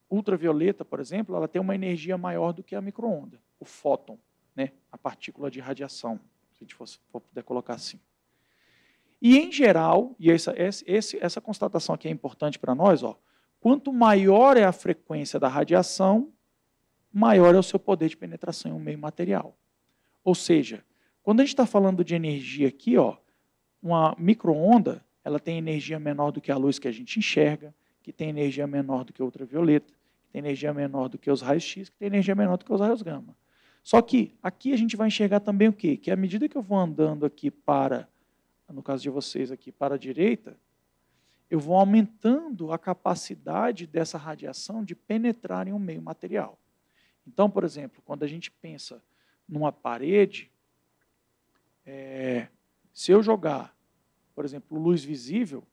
ultravioleta, por exemplo, ela tem uma energia maior do que a microonda, o fóton, né? a partícula de radiação, se a gente fosse, for puder colocar assim. E, em geral, e essa, essa, essa constatação aqui é importante para nós, ó, quanto maior é a frequência da radiação, maior é o seu poder de penetração em um meio material. Ou seja, quando a gente está falando de energia aqui, ó, uma microonda, ela tem energia menor do que a luz que a gente enxerga, que tem energia menor do que a ultravioleta, que tem energia menor do que os raios-x, que tem energia menor do que os raios gama. Só que aqui a gente vai enxergar também o quê? Que à medida que eu vou andando aqui para, no caso de vocês aqui, para a direita, eu vou aumentando a capacidade dessa radiação de penetrar em um meio material. Então, por exemplo, quando a gente pensa numa parede, é, se eu jogar, por exemplo, luz visível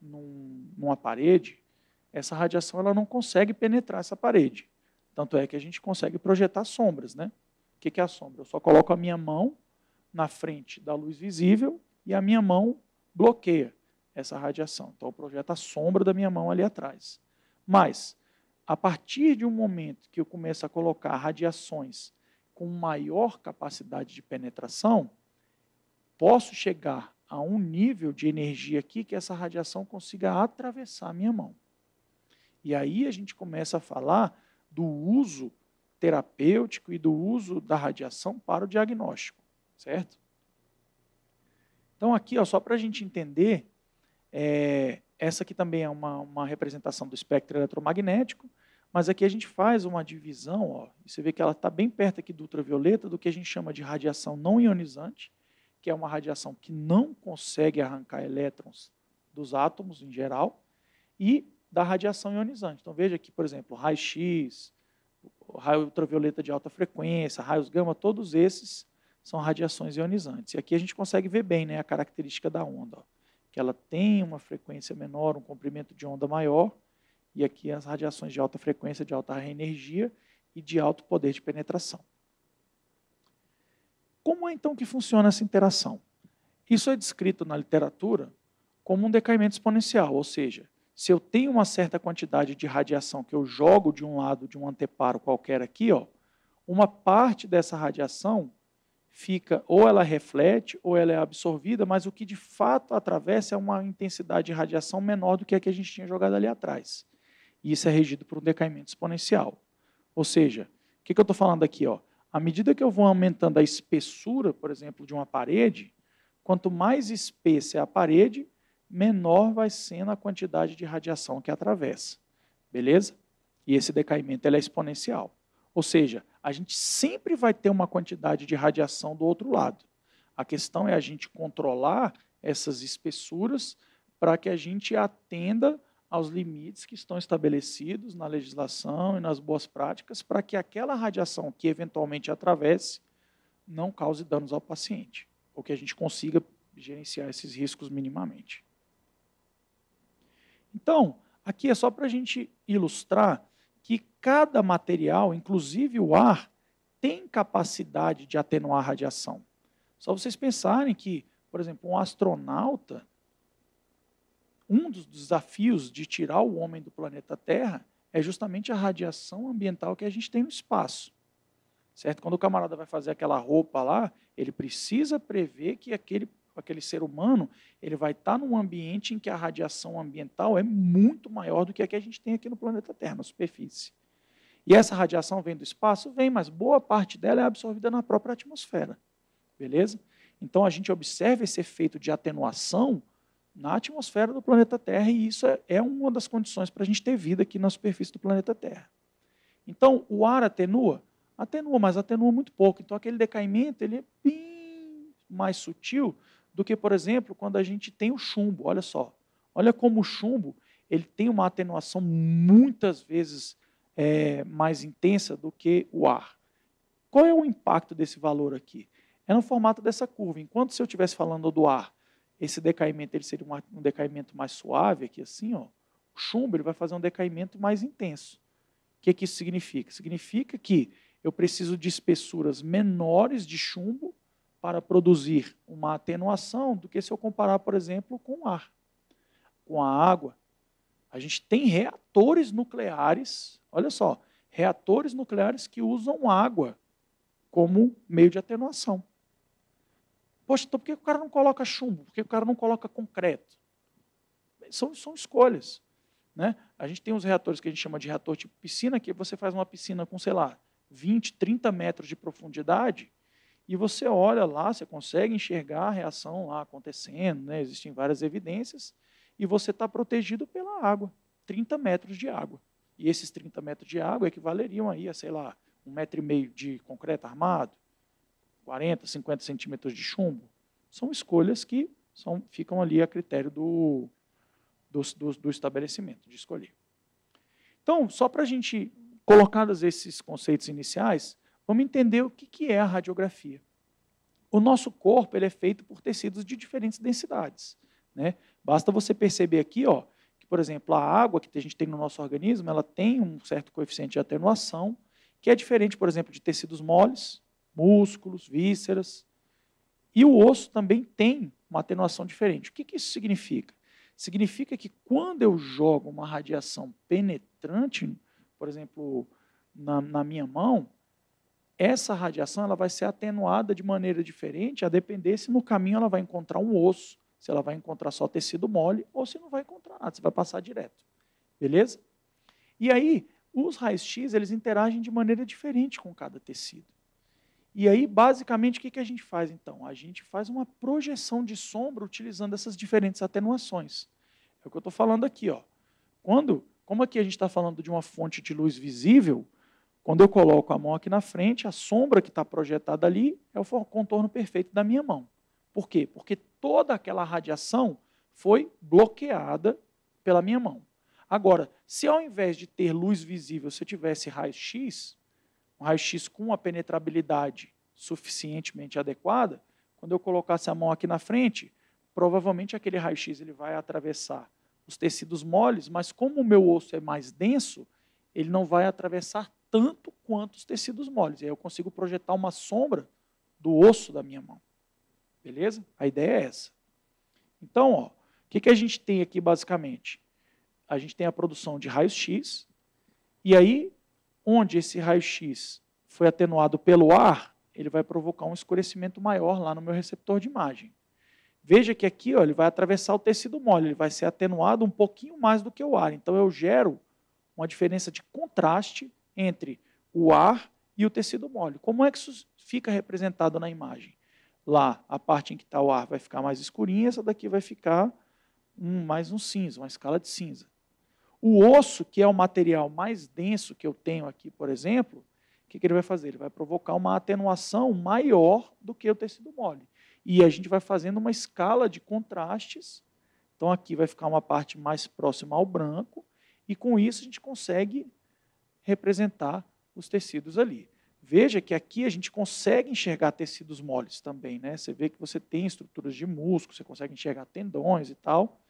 num, numa parede, essa radiação ela não consegue penetrar essa parede. Tanto é que a gente consegue projetar sombras, né? O que é a sombra? Eu só coloco a minha mão na frente da luz visível e a minha mão bloqueia essa radiação. Então, eu projeto a sombra da minha mão ali atrás. Mas, a partir de um momento que eu começo a colocar radiações com maior capacidade de penetração, posso chegar a um nível de energia aqui que essa radiação consiga atravessar a minha mão. E aí a gente começa a falar do uso terapêutico e do uso da radiação para o diagnóstico, certo? Então aqui, ó, só para a gente entender, é, essa aqui também é uma, uma representação do espectro eletromagnético, mas aqui a gente faz uma divisão, ó, e você vê que ela está bem perto aqui do ultravioleta, do que a gente chama de radiação não ionizante, que é uma radiação que não consegue arrancar elétrons dos átomos em geral, e da radiação ionizante. Então veja aqui, por exemplo, raio-x, raio ultravioleta de alta frequência, raios gama, todos esses são radiações ionizantes. E aqui a gente consegue ver bem né, a característica da onda, ó, que ela tem uma frequência menor, um comprimento de onda maior, e aqui as radiações de alta frequência, de alta energia e de alto poder de penetração. Como é então que funciona essa interação? Isso é descrito na literatura como um decaimento exponencial, ou seja, se eu tenho uma certa quantidade de radiação que eu jogo de um lado de um anteparo qualquer aqui, ó, uma parte dessa radiação fica ou ela reflete ou ela é absorvida, mas o que de fato atravessa é uma intensidade de radiação menor do que a que a gente tinha jogado ali atrás. E isso é regido por um decaimento exponencial. Ou seja, o que, que eu estou falando aqui? Ó? À medida que eu vou aumentando a espessura, por exemplo, de uma parede, quanto mais espessa é a parede, menor vai sendo a quantidade de radiação que atravessa. Beleza? E esse decaimento é exponencial. Ou seja, a gente sempre vai ter uma quantidade de radiação do outro lado. A questão é a gente controlar essas espessuras para que a gente atenda aos limites que estão estabelecidos na legislação e nas boas práticas para que aquela radiação que eventualmente atravesse não cause danos ao paciente, ou que a gente consiga gerenciar esses riscos minimamente. Então, aqui é só para a gente ilustrar que cada material, inclusive o ar, tem capacidade de atenuar a radiação. Só vocês pensarem que, por exemplo, um astronauta um dos desafios de tirar o homem do planeta Terra é justamente a radiação ambiental que a gente tem no espaço. Certo? Quando o camarada vai fazer aquela roupa lá, ele precisa prever que aquele, aquele ser humano ele vai estar tá num ambiente em que a radiação ambiental é muito maior do que a que a gente tem aqui no planeta Terra, na superfície. E essa radiação vem do espaço? Vem, mas boa parte dela é absorvida na própria atmosfera. Beleza? Então a gente observa esse efeito de atenuação na atmosfera do planeta Terra, e isso é, é uma das condições para a gente ter vida aqui na superfície do planeta Terra. Então, o ar atenua? Atenua, mas atenua muito pouco. Então, aquele decaimento ele é bem mais sutil do que, por exemplo, quando a gente tem o chumbo. Olha só, olha como o chumbo ele tem uma atenuação muitas vezes é, mais intensa do que o ar. Qual é o impacto desse valor aqui? É no formato dessa curva. Enquanto se eu estivesse falando do ar, esse decaimento ele seria um, decaimento mais suave aqui assim, ó. O chumbo ele vai fazer um decaimento mais intenso. O que, que isso significa? Significa que eu preciso de espessuras menores de chumbo para produzir uma atenuação do que se eu comparar, por exemplo, com o ar, com a água. A gente tem reatores nucleares, olha só, reatores nucleares que usam água como meio de atenuação. Poxa, então por que o cara não coloca chumbo? Por que o cara não coloca concreto? São, são escolhas. Né? A gente tem uns reatores que a gente chama de reator tipo piscina, que você faz uma piscina com, sei lá, 20, 30 metros de profundidade, e você olha lá, você consegue enxergar a reação lá acontecendo, né? existem várias evidências, e você está protegido pela água, 30 metros de água. E esses 30 metros de água equivaleriam aí a, sei lá, um metro e meio de concreto armado, 40, 50 centímetros de chumbo, são escolhas que são, ficam ali a critério do, do, do, do estabelecimento, de escolher. Então, só para a gente, colocados esses conceitos iniciais, vamos entender o que, que é a radiografia. O nosso corpo ele é feito por tecidos de diferentes densidades. Né? Basta você perceber aqui ó, que, por exemplo, a água que a gente tem no nosso organismo ela tem um certo coeficiente de atenuação, que é diferente, por exemplo, de tecidos moles, músculos, vísceras. E o osso também tem uma atenuação diferente. O que, que isso significa? Significa que quando eu jogo uma radiação penetrante, por exemplo, na, na minha mão, essa radiação ela vai ser atenuada de maneira diferente a depender se no caminho ela vai encontrar um osso, se ela vai encontrar só tecido mole ou se não vai encontrar nada, se vai passar direto. Beleza? E aí, os raios-x eles interagem de maneira diferente com cada tecido. E aí, basicamente, o que, que a gente faz então? A gente faz uma projeção de sombra utilizando essas diferentes atenuações. É o que eu estou falando aqui. Ó. Quando, como aqui a gente está falando de uma fonte de luz visível, quando eu coloco a mão aqui na frente, a sombra que está projetada ali é o contorno perfeito da minha mão. Por quê? Porque toda aquela radiação foi bloqueada pela minha mão. Agora, se ao invés de ter luz visível, se eu tivesse raio-x, um raio-x com uma penetrabilidade suficientemente adequada, quando eu colocasse a mão aqui na frente, provavelmente aquele raio-x ele vai atravessar os tecidos moles, mas como o meu osso é mais denso, ele não vai atravessar tanto quanto os tecidos moles. E aí eu consigo projetar uma sombra do osso da minha mão. Beleza? A ideia é essa. Então, ó, o que, que a gente tem aqui basicamente? A gente tem a produção de raios-x, e aí onde esse raio-x foi atenuado pelo ar, ele vai provocar um escurecimento maior lá no meu receptor de imagem. Veja que aqui ó, ele vai atravessar o tecido mole, ele vai ser atenuado um pouquinho mais do que o ar. Então eu gero uma diferença de contraste entre o ar e o tecido mole. Como é que isso fica representado na imagem? Lá, a parte em que está o ar vai ficar mais escurinha, essa daqui vai ficar um, mais um cinza, uma escala de cinza. O osso, que é o material mais denso que eu tenho aqui, por exemplo, o que, ele vai fazer? Ele vai provocar uma atenuação maior do que o tecido mole. E a gente vai fazendo uma escala de contrastes. Então, aqui vai ficar uma parte mais próxima ao branco, e com isso a gente consegue representar os tecidos ali. Veja que aqui a gente consegue enxergar tecidos moles também, né? Você vê que você tem estruturas de músculo, você consegue enxergar tendões e tal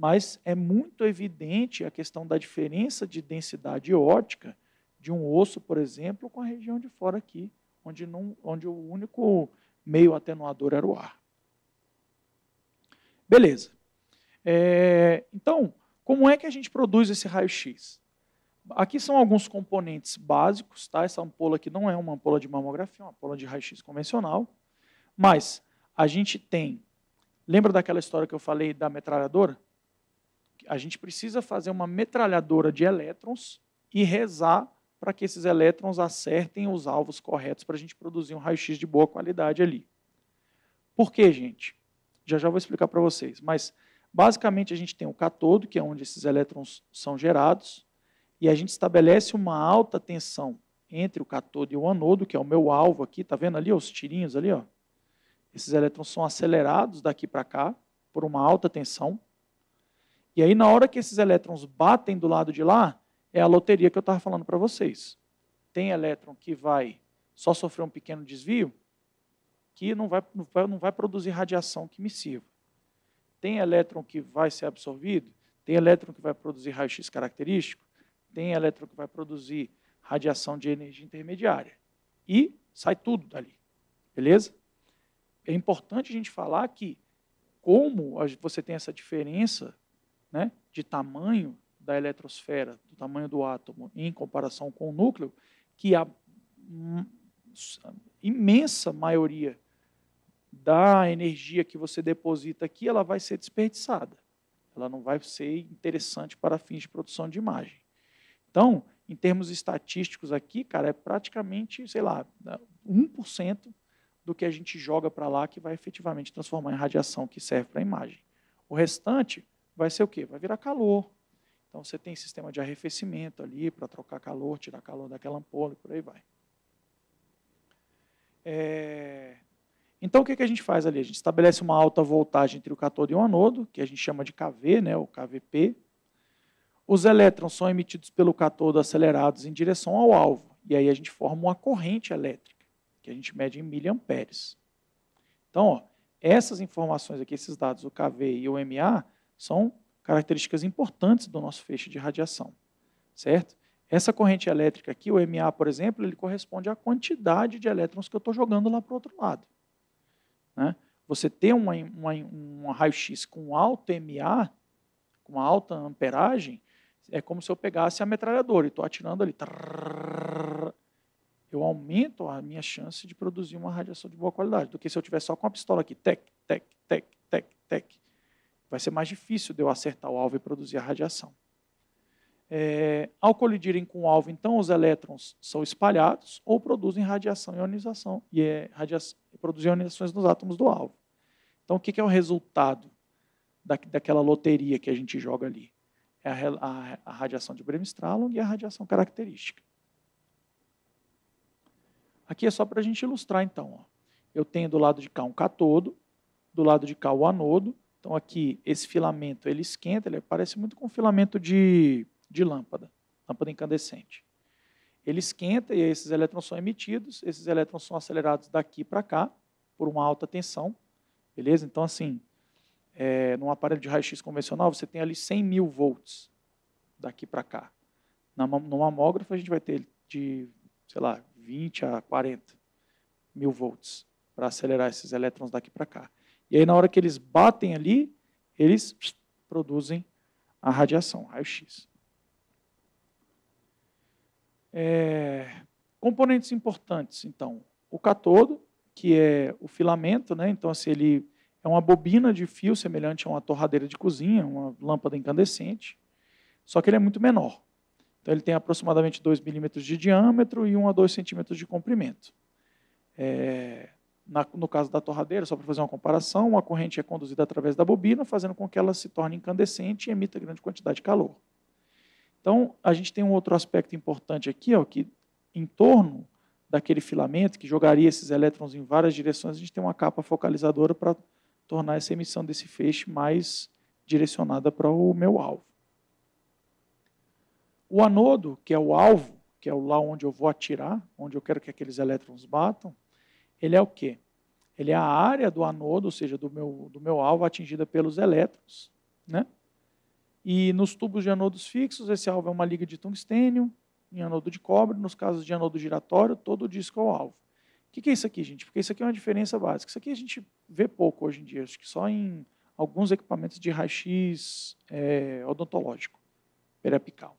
mas é muito evidente a questão da diferença de densidade ótica de um osso, por exemplo, com a região de fora aqui, onde, não, onde o único meio atenuador era o ar. Beleza. É, então, como é que a gente produz esse raio-x? Aqui são alguns componentes básicos, tá? Essa ampola aqui não é uma ampola de mamografia, é uma ampola de raio-x convencional, mas a gente tem. Lembra daquela história que eu falei da metralhadora? a gente precisa fazer uma metralhadora de elétrons e rezar para que esses elétrons acertem os alvos corretos para a gente produzir um raio-x de boa qualidade ali. Por quê, gente? Já já vou explicar para vocês. Mas, basicamente, a gente tem o catodo, que é onde esses elétrons são gerados, e a gente estabelece uma alta tensão entre o catodo e o anodo, que é o meu alvo aqui, tá vendo ali ó, os tirinhos ali, ó? Esses elétrons são acelerados daqui para cá por uma alta tensão. E aí, na hora que esses elétrons batem do lado de lá, é a loteria que eu estava falando para vocês. Tem elétron que vai só sofrer um pequeno desvio, que não vai, não vai, produzir radiação que me sirva. Tem elétron que vai ser absorvido, tem elétron que vai produzir raio-x característico, tem elétron que vai produzir radiação de energia intermediária. E sai tudo dali. Beleza? É importante a gente falar que, como você tem essa diferença né, de tamanho da eletrosfera, do tamanho do átomo, em comparação com o núcleo, que a imensa maioria da energia que você deposita aqui, ela vai ser desperdiçada. Ela não vai ser interessante para fins de produção de imagem. Então, em termos estatísticos aqui, cara, é praticamente, sei lá, 1% né, do que a gente joga para lá que vai efetivamente transformar em radiação que serve para a imagem. O restante vai ser o quê? Vai virar calor. Então você tem sistema de arrefecimento ali para trocar calor, tirar calor daquela ampola e por aí vai. É... Então o que, que a gente faz ali? A gente estabelece uma alta voltagem entre o catodo e o anodo, que a gente chama de KV, né, o KVP. Os elétrons são emitidos pelo catodo acelerados em direção ao alvo, e aí a gente forma uma corrente elétrica, que a gente mede em miliamperes. Então, ó, essas informações aqui, esses dados, o KV e o MA, são características importantes do nosso feixe de radiação, certo? Essa corrente elétrica aqui, o MA, por exemplo, ele corresponde à quantidade de elétrons que eu estou jogando lá para o outro lado. Né? Você ter uma, uma, um raio-x com alto MA, com uma alta amperagem, é como se eu pegasse a metralhadora e estou atirando ali. Eu aumento a minha chance de produzir uma radiação de boa qualidade do que se eu tiver só com a pistola aqui, tec, tec, tec, tec, tec. Vai ser mais difícil de eu acertar o alvo e produzir a radiação. É, ao colidirem com o alvo, então, os elétrons são espalhados ou produzem radiação e ionização, e é, radiação, produzem ionizações nos átomos do alvo. Então, o que, é o resultado da, daquela loteria que a gente joga ali? É a, a, a radiação de Bremsstrahlung e a radiação característica. Aqui é só para a gente ilustrar, então. Ó. Eu tenho do lado de cá um catodo, do lado de cá o anodo, então aqui, esse filamento, ele esquenta, ele parece muito com filamento de, de lâmpada, lâmpada incandescente. Ele esquenta e esses elétrons são emitidos, esses elétrons são acelerados daqui para cá, por uma alta tensão, beleza? Então assim, é, num aparelho de raio-x convencional, você tem ali 100 mil volts daqui para cá. Na, no mamógrafo, a gente vai ter de, sei lá, 20 a 40 mil volts para acelerar esses elétrons daqui para cá. E aí, na hora que eles batem ali, eles produzem a radiação, raio-x. É... componentes importantes, então. O catodo, que é o filamento, né? então assim, ele é uma bobina de fio semelhante a uma torradeira de cozinha, uma lâmpada incandescente, só que ele é muito menor. Então ele tem aproximadamente 2 milímetros de diâmetro e 1 a 2 centímetros de comprimento. É... Na, no caso da torradeira, só para fazer uma comparação, uma corrente é conduzida através da bobina, fazendo com que ela se torne incandescente e emita grande quantidade de calor. Então, a gente tem um outro aspecto importante aqui, ó, que em torno daquele filamento que jogaria esses elétrons em várias direções, a gente tem uma capa focalizadora para tornar essa emissão desse feixe mais direcionada para o meu alvo. O anodo, que é o alvo, que é lá onde eu vou atirar, onde eu quero que aqueles elétrons batam, ele é o quê? Ele é a área do anodo, ou seja, do meu, do meu alvo atingida pelos elétrons. Né? E nos tubos de anodos fixos, esse alvo é uma liga de tungstênio, em anodo de cobre, nos casos de anodo giratório, todo o disco é o alvo. O que, é isso aqui, gente? Porque isso aqui é uma diferença básica. Isso aqui a gente vê pouco hoje em dia, acho que só em alguns equipamentos de raio-x é, odontológico, periapical.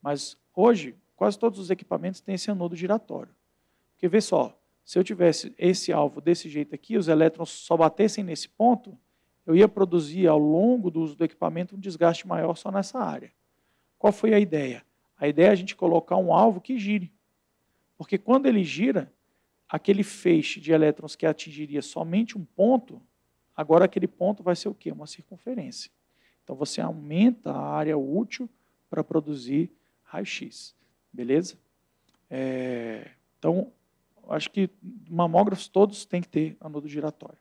Mas hoje, quase todos os equipamentos têm esse anodo giratório. Porque vê só, se eu tivesse esse alvo desse jeito aqui, os elétrons só batessem nesse ponto, eu ia produzir ao longo do uso do equipamento um desgaste maior só nessa área. Qual foi a ideia? A ideia é a gente colocar um alvo que gire. Porque quando ele gira, aquele feixe de elétrons que atingiria somente um ponto, agora aquele ponto vai ser o quê? Uma circunferência. Então você aumenta a área útil para produzir raio-x. Beleza? É... Então, acho que mamógrafos todos têm que ter anodo giratório.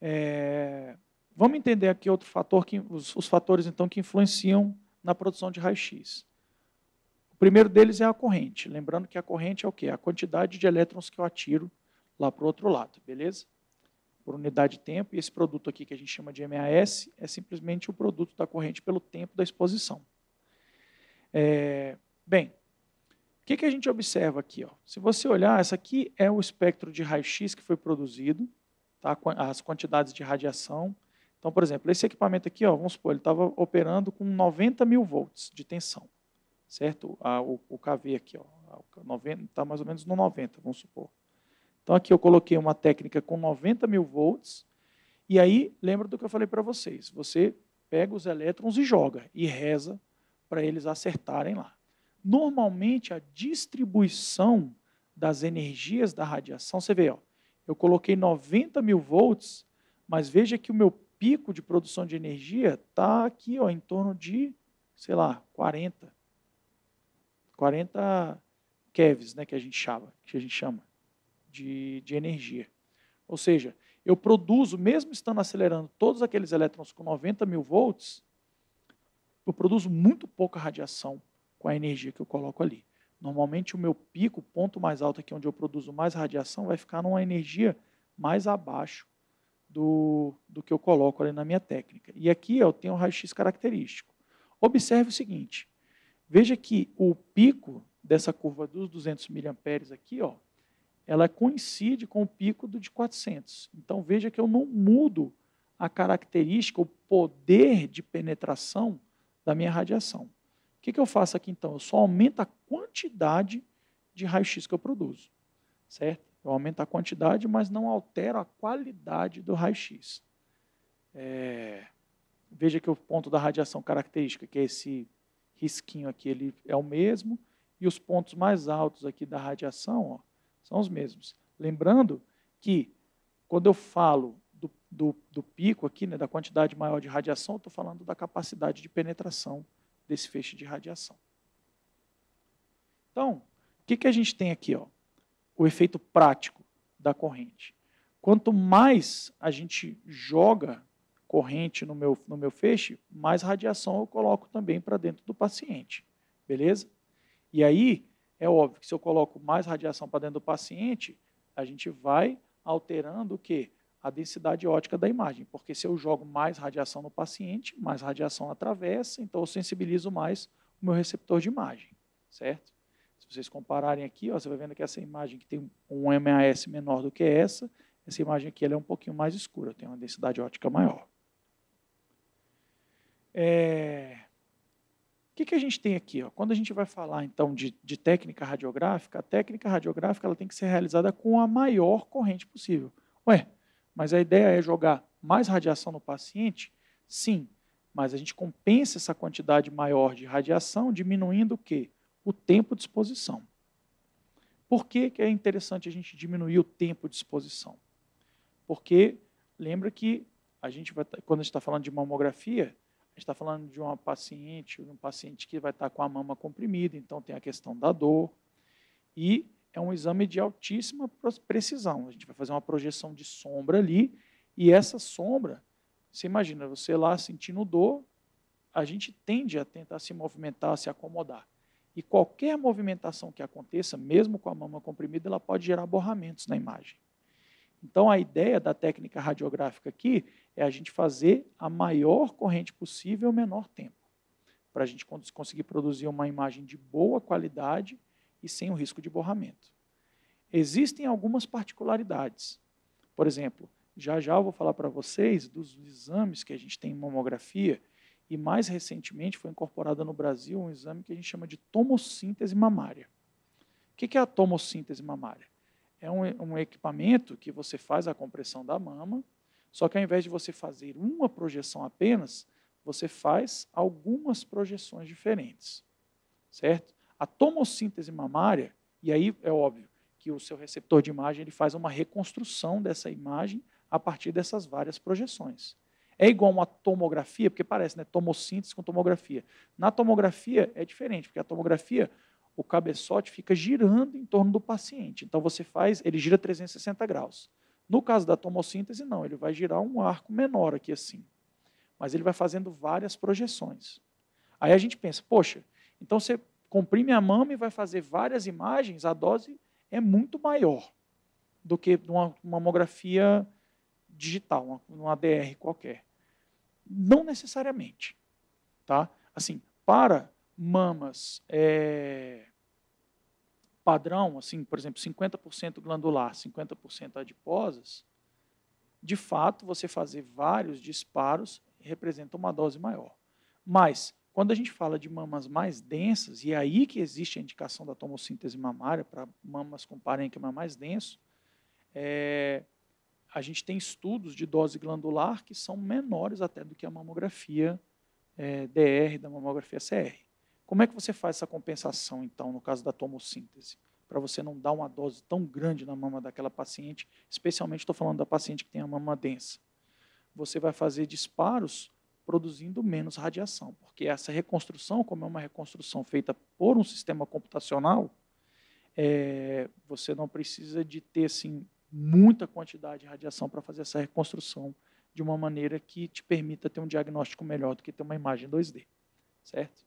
É, vamos entender aqui outro fator, que, os, os fatores então que influenciam na produção de raio-x. O primeiro deles é a corrente. Lembrando que a corrente é o quê? A quantidade de elétrons que eu atiro lá para o outro lado, beleza? Por unidade de tempo. E esse produto aqui que a gente chama de MAS é simplesmente o produto da corrente pelo tempo da exposição. É, bem, o que, que a gente observa aqui? Ó? Se você olhar, essa aqui é o espectro de raio-x que foi produzido, tá? as quantidades de radiação. Então, por exemplo, esse equipamento aqui, ó, vamos supor, ele estava operando com 90 mil volts de tensão, certo? Ah, o, o KV aqui, está mais ou menos no 90, vamos supor. Então, aqui eu coloquei uma técnica com 90 mil volts, e aí, lembra do que eu falei para vocês, você pega os elétrons e joga, e reza para eles acertarem lá. Normalmente, a distribuição das energias da radiação, você vê, ó, eu coloquei 90 mil volts, mas veja que o meu pico de produção de energia está aqui ó, em torno de, sei lá, 40. 40 kevs, né, que a gente chama, que a gente chama de, de energia. Ou seja, eu produzo, mesmo estando acelerando todos aqueles elétrons com 90 mil volts, eu produzo muito pouca radiação com a energia que eu coloco ali. Normalmente o meu pico, o ponto mais alto aqui onde eu produzo mais radiação, vai ficar numa energia mais abaixo do, do que eu coloco ali na minha técnica. E aqui eu tenho o raio-x característico. Observe o seguinte, veja que o pico dessa curva dos 200 mA aqui, ó, ela coincide com o pico do de 400. Então veja que eu não mudo a característica, o poder de penetração da minha radiação que, que eu faço aqui então? Eu só aumento a quantidade de raio-x que eu produzo, certo? Eu aumento a quantidade, mas não altero a qualidade do raio-x. É... Veja que o ponto da radiação característica, que é esse risquinho aqui, ele é o mesmo, e os pontos mais altos aqui da radiação ó, são os mesmos. Lembrando que, quando eu falo do, do, do pico aqui, né, da quantidade maior de radiação, estou falando da capacidade de penetração desse feixe de radiação. Então, o que, que a gente tem aqui? Ó? O efeito prático da corrente. Quanto mais a gente joga corrente no meu, no meu feixe, mais radiação eu coloco também para dentro do paciente. Beleza? E aí, é óbvio que se eu coloco mais radiação para dentro do paciente, a gente vai alterando o quê? a densidade ótica da imagem, porque se eu jogo mais radiação no paciente, mais radiação atravessa, então eu sensibilizo mais o meu receptor de imagem, certo? Se vocês compararem aqui, ó, você vai vendo que essa imagem que tem um MAS menor do que essa, essa imagem aqui ela é um pouquinho mais escura, tem uma densidade ótica maior. É... O que, que a gente tem aqui? Ó? Quando a gente vai falar, então, de, de, técnica radiográfica, a técnica radiográfica ela tem que ser realizada com a maior corrente possível. Ué, mas a ideia é jogar mais radiação no paciente? Sim, mas a gente compensa essa quantidade maior de radiação diminuindo o quê? O tempo de exposição. Por que, que é interessante a gente diminuir o tempo de exposição? Porque lembra que a gente vai, tá, quando a gente está falando de mamografia, a gente está falando de uma paciente, um paciente que vai estar tá com a mama comprimida, então tem a questão da dor. E é um exame de altíssima precisão. A gente vai fazer uma projeção de sombra ali, e essa sombra, você imagina, você lá sentindo dor, a gente tende a tentar se movimentar, se acomodar. E qualquer movimentação que aconteça, mesmo com a mama comprimida, ela pode gerar borramentos na imagem. Então, a ideia da técnica radiográfica aqui é a gente fazer a maior corrente possível, menor tempo, para a gente conseguir produzir uma imagem de boa qualidade e sem o risco de borramento. Existem algumas particularidades. Por exemplo, já já eu vou falar para vocês dos exames que a gente tem em mamografia e mais recentemente foi incorporado no Brasil um exame que a gente chama de tomossíntese mamária. O que é a tomossíntese mamária? É um, um equipamento que você faz a compressão da mama, só que ao invés de você fazer uma projeção apenas, você faz algumas projeções diferentes, certo? a tomossíntese mamária, e aí é óbvio que o seu receptor de imagem ele faz uma reconstrução dessa imagem a partir dessas várias projeções. É igual uma tomografia, porque parece, né? Tomossíntese com tomografia. Na tomografia é diferente, porque a tomografia, o cabeçote fica girando em torno do paciente. Então você faz, ele gira 360 graus. No caso da tomossíntese, não, ele vai girar um arco menor aqui assim. Mas ele vai fazendo várias projeções. Aí a gente pensa, poxa, então você comprime a mama e vai fazer várias imagens, a dose é muito maior do que uma mamografia digital, uma, ADR qualquer. Não necessariamente. Tá? Assim, para mamas é, padrão, assim, por exemplo, 50% glandular, 50% adiposas, de fato, você fazer vários disparos representa uma dose maior. Mas quando a gente fala de mamas mais densas, e é aí que existe a indicação da tomossíntese mamária para mamas com parênquima mais denso, é, a gente tem estudos de dose glandular que são menores até do que a mamografia é, DR, da mamografia CR. Como é que você faz essa compensação, então, no caso da tomossíntese? Para você não dar uma dose tão grande na mama daquela paciente, especialmente estou falando da paciente que tem a mama densa. Você vai fazer disparos produzindo menos radiação, porque essa reconstrução, como é uma reconstrução feita por um sistema computacional, é, você não precisa de ter assim muita quantidade de radiação para fazer essa reconstrução de uma maneira que te permita ter um diagnóstico melhor do que ter uma imagem 2D, certo?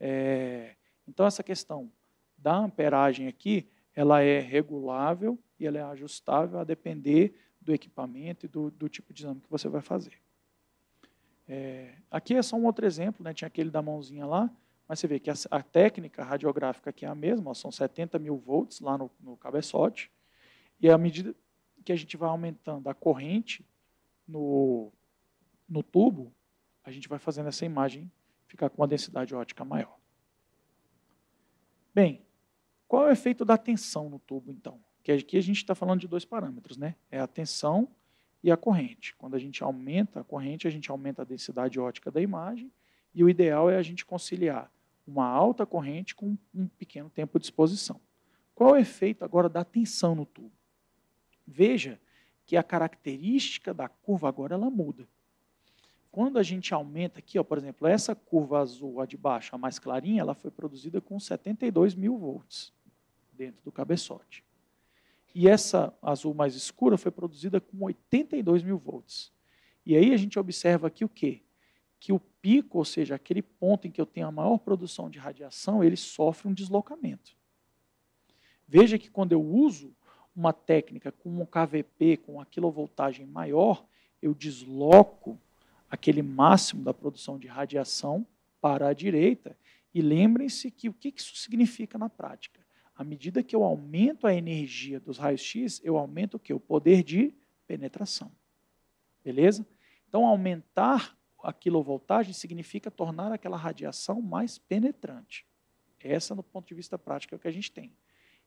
É, então essa questão da amperagem aqui, ela é regulável e ela é ajustável a depender do equipamento e do, do tipo de exame que você vai fazer. É, aqui é só um outro exemplo, né? tinha aquele da mãozinha lá, mas você vê que a, a técnica radiográfica aqui é a mesma, ó, são 70 mil volts lá no, no cabeçote, e à medida que a gente vai aumentando a corrente no, no tubo, a gente vai fazendo essa imagem ficar com uma densidade ótica maior. Bem, qual é o efeito da tensão no tubo, então? Que aqui a gente está falando de dois parâmetros, né? É a tensão e a corrente. Quando a gente aumenta a corrente, a gente aumenta a densidade ótica da imagem e o ideal é a gente conciliar uma alta corrente com um pequeno tempo de exposição. Qual é o efeito agora da tensão no tubo? Veja que a característica da curva agora ela muda. Quando a gente aumenta aqui, ó, por exemplo, essa curva azul, a de baixo, a mais clarinha, ela foi produzida com 72 mil volts dentro do cabeçote. E essa azul mais escura foi produzida com 82 mil volts. E aí a gente observa aqui o quê? Que o pico, ou seja, aquele ponto em que eu tenho a maior produção de radiação, ele sofre um deslocamento. Veja que quando eu uso uma técnica com um KVP, com uma quilovoltagem maior, eu desloco aquele máximo da produção de radiação para a direita. E lembrem-se que o que isso significa na prática? À medida que eu aumento a energia dos raios-x, eu aumento o que? O poder de penetração. Beleza? Então, aumentar a quilovoltagem significa tornar aquela radiação mais penetrante. Essa, é no ponto de vista prático, é o que a gente tem.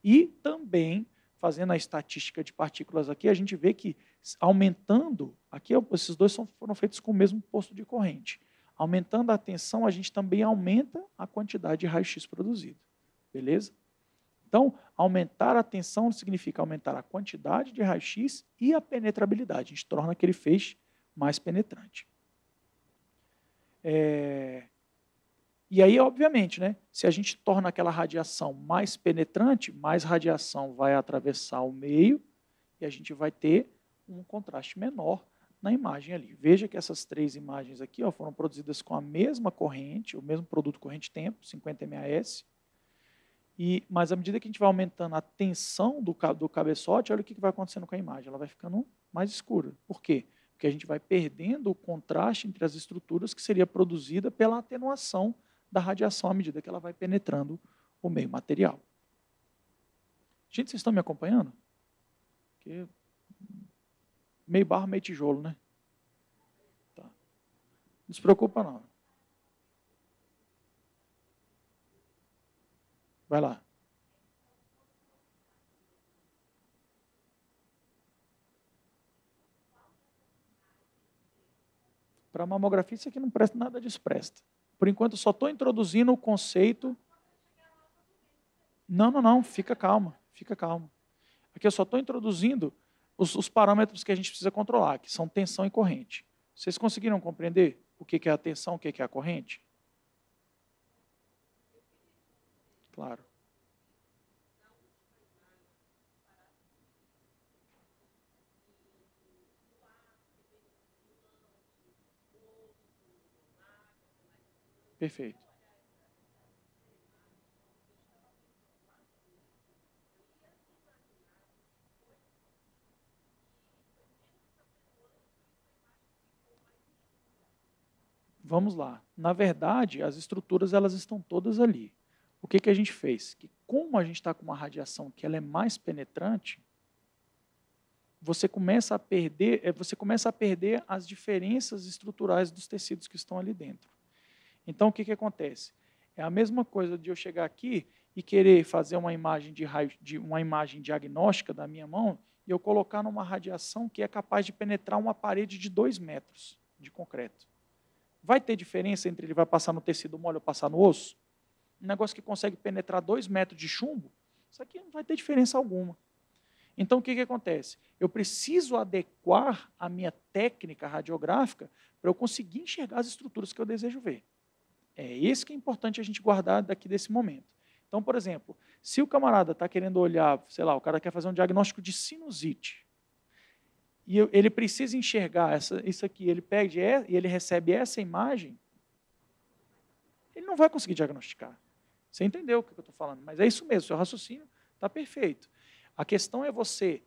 E também, fazendo a estatística de partículas aqui, a gente vê que aumentando, aqui é esses dois foram feitos com o mesmo posto de corrente. Aumentando a tensão, a gente também aumenta a quantidade de raio-x produzido. Beleza? Então, aumentar a tensão significa aumentar a quantidade de raio-x e a penetrabilidade. A gente torna aquele feixe mais penetrante. É... E aí, obviamente, né, se a gente torna aquela radiação mais penetrante, mais radiação vai atravessar o meio e a gente vai ter um contraste menor na imagem ali. Veja que essas três imagens aqui ó, foram produzidas com a mesma corrente, o mesmo produto corrente-tempo, 50 MAS, e, mas à medida que a gente vai aumentando a tensão do, do cabeçote, olha o que, vai acontecendo com a imagem. Ela vai ficando mais escura. Por quê? Porque a gente vai perdendo o contraste entre as estruturas que seria produzida pela atenuação da radiação à medida que ela vai penetrando o meio material. Gente, vocês estão me acompanhando? Porque meio barro, meio tijolo, né? Tá. Não se preocupa não. Vai lá. Para a mamografia, isso aqui não presta nada disso, presta. Por enquanto, só estou introduzindo o conceito. Não, não, não, fica calma, fica calma. Aqui eu só estou introduzindo os, os, parâmetros que a gente precisa controlar, que são tensão e corrente. Vocês conseguiram compreender o que, é a tensão, o que, que é a corrente? Claro. Perfeito. Vamos lá. Na verdade, as estruturas elas estão todas ali. O que, que a gente fez? Que como a gente está com uma radiação que ela é mais penetrante, você começa a perder, é, você começa a perder as diferenças estruturais dos tecidos que estão ali dentro. Então o que, que acontece? É a mesma coisa de eu chegar aqui e querer fazer uma imagem de raio, de uma imagem diagnóstica da minha mão e eu colocar numa radiação que é capaz de penetrar uma parede de dois metros de concreto. Vai ter diferença entre ele vai passar no tecido mole ou passar no osso? um negócio que consegue penetrar dois metros de chumbo, isso aqui não vai ter diferença alguma. Então, o que, que acontece? Eu preciso adequar a minha técnica radiográfica para eu conseguir enxergar as estruturas que eu desejo ver. É isso que é importante a gente guardar daqui desse momento. Então, por exemplo, se o camarada está querendo olhar, sei lá, o cara quer fazer um diagnóstico de sinusite, e ele precisa enxergar essa, isso aqui, ele pede e ele recebe essa imagem, ele não vai conseguir diagnosticar. Você entendeu o que eu estou falando, mas é isso mesmo, seu raciocínio está perfeito. A questão é você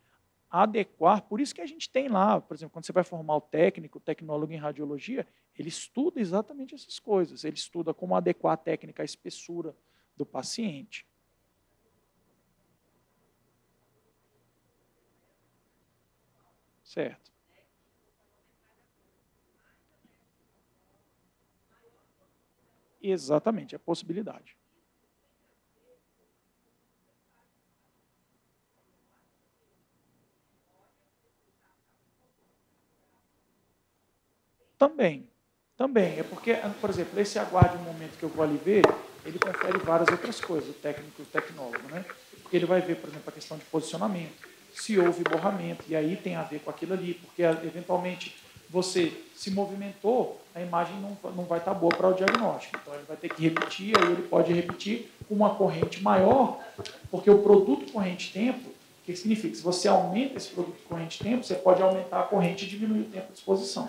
adequar, por isso que a gente tem lá, por exemplo, quando você vai formar o técnico, o tecnólogo em radiologia, ele estuda exatamente essas coisas. Ele estuda como adequar a técnica à espessura do paciente. Certo. Exatamente, é possibilidade. Também, também. É porque, por exemplo, esse aguarde um momento que eu vou ali ver, ele confere várias outras coisas, o técnico e o tecnólogo, né? Porque ele vai ver, por exemplo, a questão de posicionamento, se houve borramento, e aí tem a ver com aquilo ali, porque ah, eventualmente você se movimentou, a imagem não, não vai estar tá boa para o diagnóstico. Então ele vai ter que repetir, aí ele pode repetir uma corrente maior, porque o produto corrente-tempo, o que significa? Se você aumenta esse produto corrente-tempo, você pode aumentar a corrente e diminuir o tempo de exposição.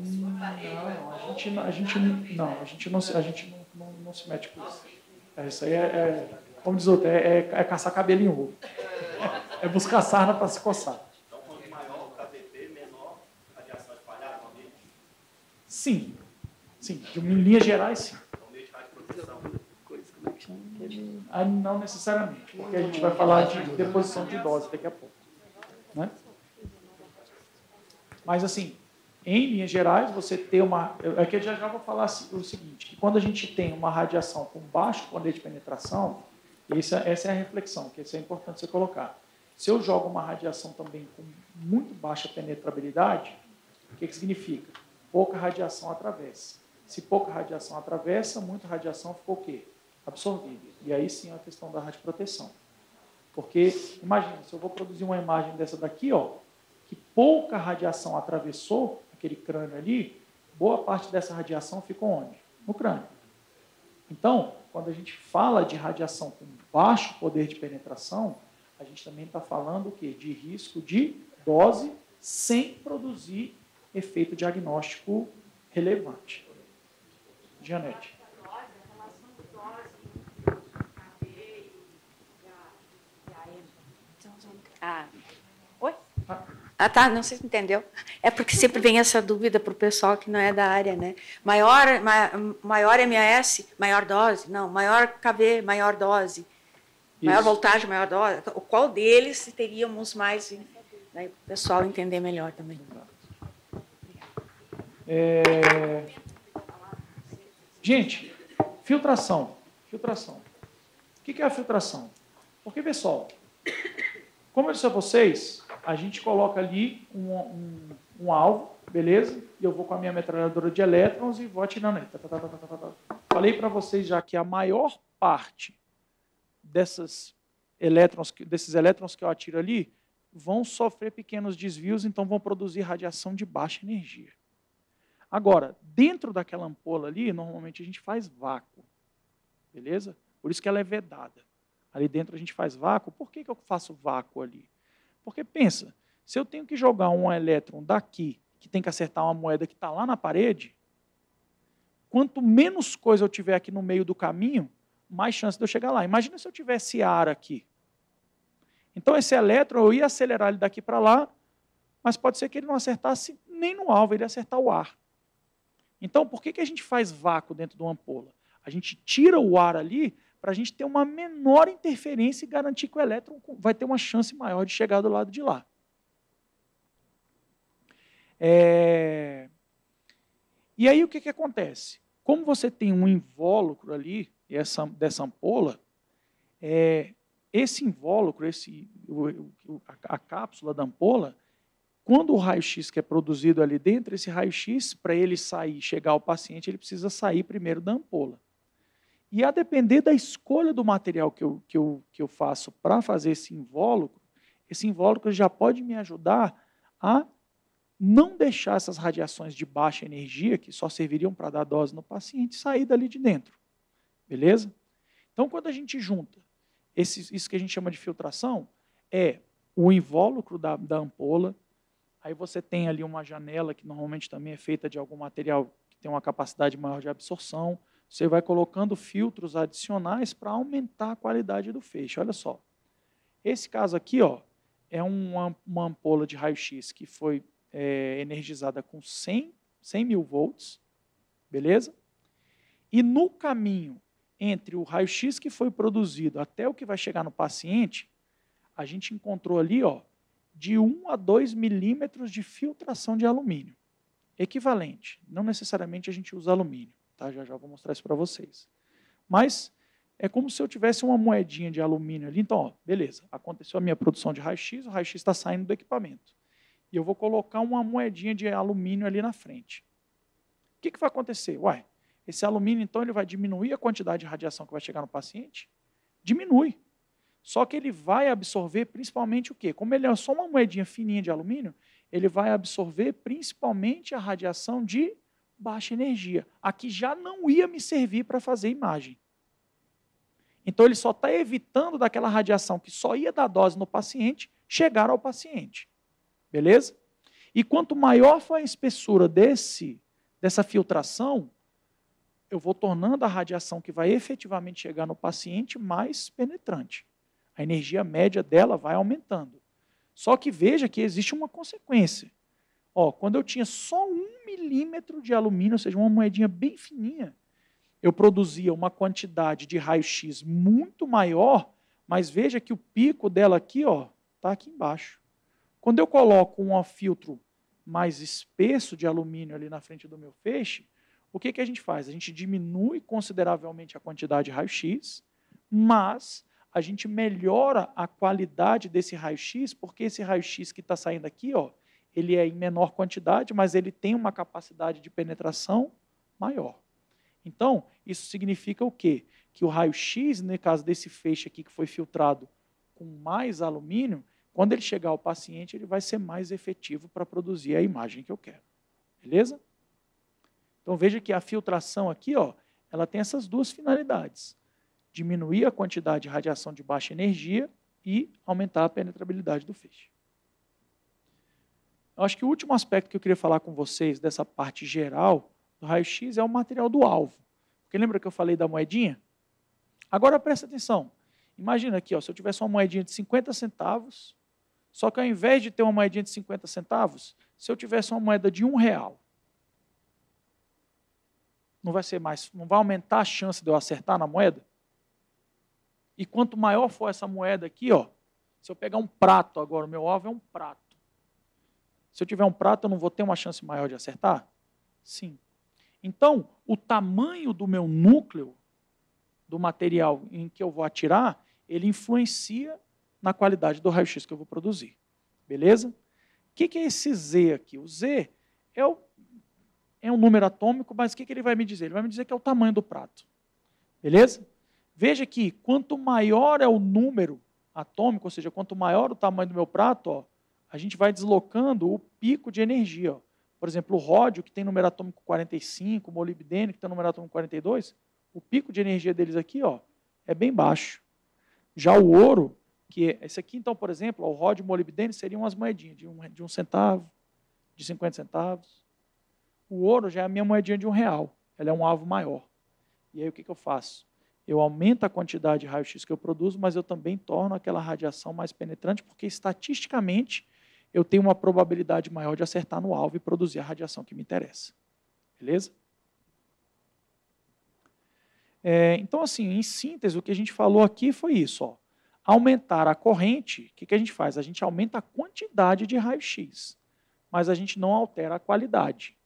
Hum, não, a gente, a gente, não, a gente, não, a gente não, não, não se mete com isso. É, isso aí é, é como diz outro, é, é, é caçar cabelo em ovo. É buscar sarna para se coçar. Então, quanto maior o KVP, menor a radiação espalhada no ambiente? Sim. Sim, de linhas gerais, sim. Então, é ah, não necessariamente, porque a gente vai falar de deposição de dose daqui a pouco. Né? Mas assim, em linhas gerais, você ter uma. Aqui é eu já, já vou falar assim, o seguinte: que quando a gente tem uma radiação com baixo poder de penetração, essa, é, essa é a reflexão, que isso é importante você colocar. Se eu jogo uma radiação também com muito baixa penetrabilidade, o que, que significa? Pouca radiação atravessa. Se pouca radiação atravessa, muita radiação ficou o quê? Absorvida. E aí sim é a questão da radioproteção. Porque, imagina, se eu vou produzir uma imagem dessa daqui, ó, que pouca radiação atravessou, aquele crânio ali, boa parte dessa radiação ficou onde? No crânio. Então, quando a gente fala de radiação com baixo poder de penetração, a gente também está falando o quê? De risco de dose sem produzir efeito diagnóstico relevante. Janete. Então, ah, ah, tá, não sei se entendeu. É porque sempre vem essa dúvida para o pessoal que não é da área, né? Maior, maior MS, maior dose? Não, maior KV, maior dose. Maior Isso. voltagem, maior dose. Qual deles teríamos mais? Né, para o pessoal entender melhor também. É... Gente, filtração. Filtração. O que é a filtração? Porque, pessoal, como eu disse a vocês, a gente coloca ali um, um, um alvo, beleza? E eu vou com a minha metralhadora de elétrons e vou atirando ali. Tá, tá, tá, Falei para vocês já que a maior parte dessas elétrons, desses elétrons que eu atiro ali vão sofrer pequenos desvios, então vão produzir radiação de baixa energia. Agora, dentro daquela ampola ali, normalmente a gente faz vácuo, beleza? Por isso que ela é vedada. Ali dentro a gente faz vácuo. Por que, que eu faço vácuo ali? Porque pensa, se eu tenho que jogar um elétron daqui, que tem que acertar uma moeda que está lá na parede, quanto menos coisa eu tiver aqui no meio do caminho, mais chance de eu chegar lá. Imagina se eu tivesse ar aqui. Então esse elétron, eu ia acelerar ele daqui para lá, mas pode ser que ele não acertasse nem no alvo, ele ia acertar o ar. Então por que, que a gente faz vácuo dentro de uma ampola? A gente tira o ar ali para a gente ter uma menor interferência e garantir que o elétron vai ter uma chance maior de chegar do lado de lá. É... E aí o que, que acontece? Como você tem um invólucro ali, essa, dessa ampola, é, esse invólucro, esse, o, o, a, a, cápsula da ampola, quando o raio-x que é produzido ali dentro, esse raio-x, para ele sair chegar ao paciente, ele precisa sair primeiro da ampola. E a depender da escolha do material que eu, que eu, que eu faço para fazer esse invólucro, esse invólucro já pode me ajudar a não deixar essas radiações de baixa energia, que só serviriam para dar dose no paciente, sair dali de dentro. Beleza? Então, quando a gente junta esse, isso que a gente chama de filtração, é o invólucro da, da ampola, aí você tem ali uma janela que normalmente também é feita de algum material que tem uma capacidade maior de absorção, você vai colocando filtros adicionais para aumentar a qualidade do feixe. Olha só. Esse caso aqui ó, é uma, uma ampola de raio-x que foi é, energizada com 100, 100 mil volts, beleza? E no caminho entre o raio-x que foi produzido até o que vai chegar no paciente, a gente encontrou ali ó, de 1 a 2 milímetros de filtração de alumínio. Equivalente, não necessariamente a gente usa alumínio. Tá? Já já vou mostrar isso para vocês. Mas é como se eu tivesse uma moedinha de alumínio ali. Então, ó, beleza, aconteceu a minha produção de raio-x, o raio-x está saindo do equipamento. E eu vou colocar uma moedinha de alumínio ali na frente. O que, que vai acontecer? Uai, esse alumínio, então, ele vai diminuir a quantidade de radiação que vai chegar no paciente? Diminui. Só que ele vai absorver principalmente o quê? Como ele é só uma moedinha fininha de alumínio, ele vai absorver principalmente a radiação de baixa energia. Aqui já não ia me servir para fazer imagem. Então ele só está evitando daquela radiação que só ia dar dose no paciente chegar ao paciente. Beleza? E quanto maior for a espessura desse dessa filtração, eu vou tornando a radiação que vai efetivamente chegar no paciente mais penetrante. A energia média dela vai aumentando. Só que veja que existe uma consequência. Ó, quando eu tinha só um milímetro de alumínio, ou seja, uma moedinha bem fininha, eu produzia uma quantidade de raio-x muito maior, mas veja que o pico dela aqui, ó, está aqui embaixo. Quando eu coloco um filtro mais espesso de alumínio ali na frente do meu feixe, o que, que a gente faz? A gente diminui consideravelmente a quantidade de raio-x, mas a gente melhora a qualidade desse raio-x, porque esse raio-x que está saindo aqui, ó, ele é em menor quantidade, mas ele tem uma capacidade de penetração maior. Então, isso significa o quê? Que o raio-x, no caso desse feixe aqui que foi filtrado com mais alumínio, quando ele chegar ao paciente, ele vai ser mais efetivo para produzir a imagem que eu quero. Beleza? Então veja que a filtração aqui, ó, ela tem essas duas finalidades: diminuir a quantidade de radiação de baixa energia e aumentar a penetrabilidade do feixe. Eu acho que o último aspecto que eu queria falar com vocês dessa parte geral do raio-x é o material do alvo. Porque lembra que eu falei da moedinha? Agora presta atenção. Imagina aqui, ó, se eu tivesse uma moedinha de 50 centavos, só que ao invés de ter uma moedinha de 50 centavos, se eu tivesse uma moeda de um real, não vai ser mais, não vai aumentar a chance de eu acertar na moeda? E quanto maior for essa moeda aqui, ó, se eu pegar um prato agora, o meu alvo é um prato. Se eu tiver um prato, eu não vou ter uma chance maior de acertar? Sim. Então, o tamanho do meu núcleo, do material em que eu vou atirar, ele influencia na qualidade do raio-x que eu vou produzir. Beleza? O que, que é esse Z aqui? O Z é, o, é um número atômico, mas o que, que ele vai me dizer? Ele vai me dizer que é o tamanho do prato. Beleza? Veja que quanto maior é o número atômico, ou seja, quanto maior o tamanho do meu prato, ó, a gente vai deslocando o pico de energia. Ó. Por exemplo, o ródio, que tem número atômico 45, o molibdênio, que tem número atômico 42, o pico de energia deles aqui ó, é bem baixo. Já o ouro, que é, esse aqui, então, por exemplo, o ródio e o molibdênio seriam umas moedinhas de um, de um centavo, de 50 centavos. O ouro já é a minha moedinha de um real. Ela é um alvo maior. E aí o que, que eu faço? Eu aumento a quantidade de raio-x que eu produzo, mas eu também torno aquela radiação mais penetrante, porque estatisticamente eu tenho uma probabilidade maior de acertar no alvo e produzir a radiação que me interessa. Beleza? É, então, assim, em síntese, o que a gente falou aqui foi isso. Ó. Aumentar a corrente, o que, que a gente faz? A gente aumenta a quantidade de raio-x, mas a gente não altera a qualidade,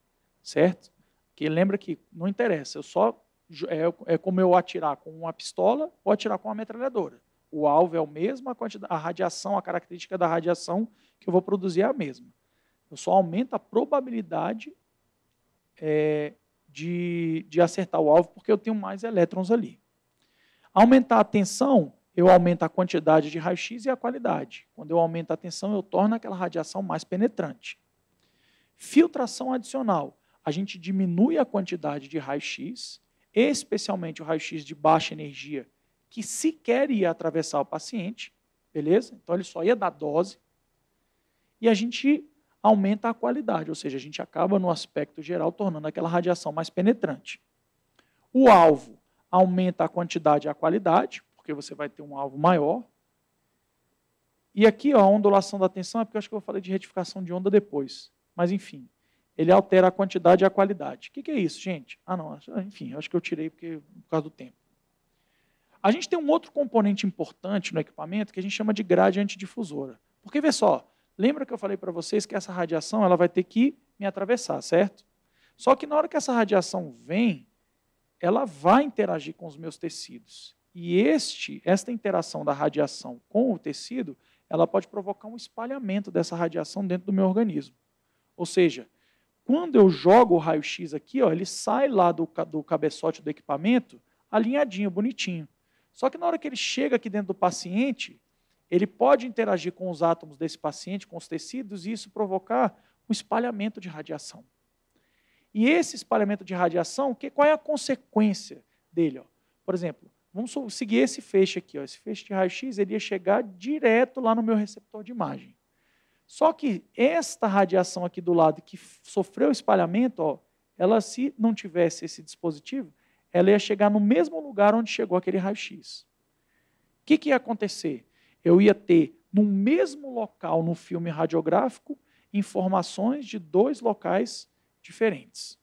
certo? Que lembra que não interessa, eu só é, é como eu atirar com uma pistola ou atirar com uma metralhadora o alvo é o mesmo, a, a radiação, a característica da radiação que eu vou produzir é a mesma. Eu só aumento a probabilidade é, de, de acertar o alvo porque eu tenho mais elétrons ali. Aumentar a tensão, eu aumento a quantidade de raio-x e a qualidade. Quando eu aumento a tensão, eu torno aquela radiação mais penetrante. Filtração adicional, a gente diminui a quantidade de raio-x, especialmente o raio-x de baixa energia, que sequer ia atravessar o paciente, beleza? Então ele só ia dar dose. E a gente aumenta a qualidade, ou seja, a gente acaba no aspecto geral tornando aquela radiação mais penetrante. O alvo aumenta a quantidade e a qualidade, porque você vai ter um alvo maior. E aqui ó, a ondulação da tensão é porque eu acho que eu falei de retificação de onda depois. Mas enfim, ele altera a quantidade e a qualidade. O que, que, é isso, gente? Ah, não, enfim, acho que eu tirei porque, por causa do tempo. A gente tem um outro componente importante no equipamento que a gente chama de grade antidifusora. Porque, vê só, lembra que eu falei para vocês que essa radiação ela vai ter que me atravessar, certo? Só que na hora que essa radiação vem, ela vai interagir com os meus tecidos. E este, esta interação da radiação com o tecido, ela pode provocar um espalhamento dessa radiação dentro do meu organismo. Ou seja, quando eu jogo o raio-x aqui, ó, ele sai lá do, do cabeçote do equipamento alinhadinho, bonitinho. Só que na hora que ele chega aqui dentro do paciente, ele pode interagir com os átomos desse paciente, com os tecidos, e isso provocar um espalhamento de radiação. E esse espalhamento de radiação, que, qual é a consequência dele? Ó? Por exemplo, vamos seguir esse feixe aqui. Ó. Esse feixe de raio-x ele ia chegar direto lá no meu receptor de imagem. Só que esta radiação aqui do lado que sofreu espalhamento, ó, ela se não tivesse esse dispositivo, ela ia chegar no mesmo lugar onde chegou aquele raio-x. O que, que ia acontecer? Eu ia ter, no mesmo local no filme radiográfico, informações de dois locais diferentes.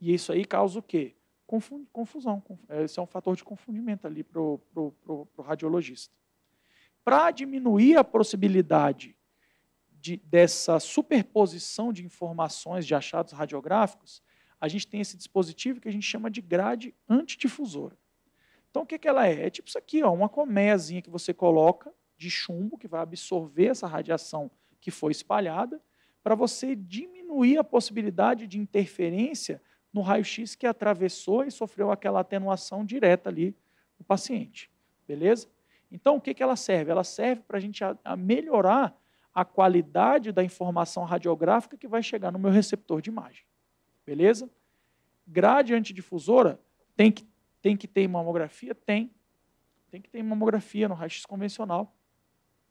E isso aí causa o quê? Confusão. É, esse é um fator de confundimento ali para o pro, pro, pro radiologista. Para diminuir a possibilidade de, dessa superposição de informações de achados radiográficos, a gente tem esse dispositivo que a gente chama de grade antidifusora. Então, o que, que ela é? É tipo isso aqui, ó, uma colmeiazinha que você coloca de chumbo, que vai absorver essa radiação que foi espalhada, para você diminuir a possibilidade de interferência no raio-x que atravessou e sofreu aquela atenuação direta ali no paciente. Beleza? Então, o que, que ela serve? Ela serve para a gente melhorar a qualidade da informação radiográfica que vai chegar no meu receptor de imagem. Beleza? Grade antidifusora tem que, tem que ter mamografia? Tem. Tem que ter mamografia no raio-x convencional.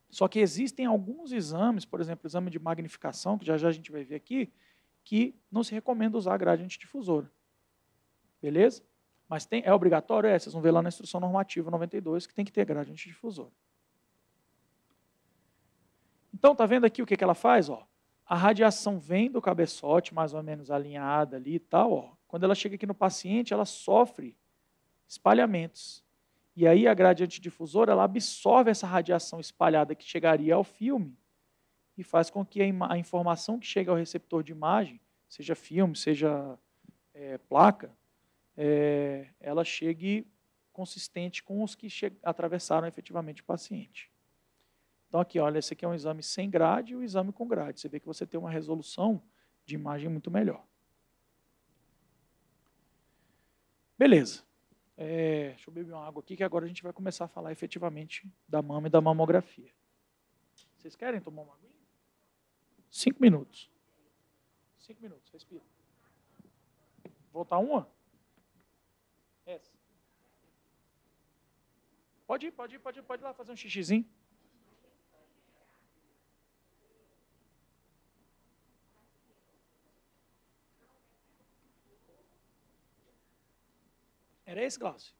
Só que existem alguns exames, por exemplo, exame de magnificação, que já já a gente vai ver aqui, que não se recomenda usar grade antidifusora. Beleza? Mas tem, é obrigatório? É, vocês vão ver lá na instrução normativa 92 que tem que ter grade antidifusora. Então, tá vendo aqui o que, que ela faz? Ó? a radiação vem do cabeçote, mais ou menos alinhada ali e tal. Ó. Quando ela chega aqui no paciente, ela sofre espalhamentos. E aí a grade antidifusora ela absorve essa radiação espalhada que chegaria ao filme e faz com que a, a informação que chega ao receptor de imagem, seja filme, seja é, placa, é, ela chegue consistente com os que atravessaram efetivamente o paciente. Então, aqui, olha, esse aqui é um exame sem grade e um exame com grade. Você vê que você tem uma resolução de imagem muito melhor. Beleza. É, deixa eu beber uma água aqui, que agora a gente vai começar a falar efetivamente da mama e da mamografia. Vocês querem tomar uma água? Cinco minutos. Cinco minutos, respira. Voltar uma? Essa. Pode ir, pode ir, pode ir, pode ir lá fazer um xixizinho. Era esse, Glaucio?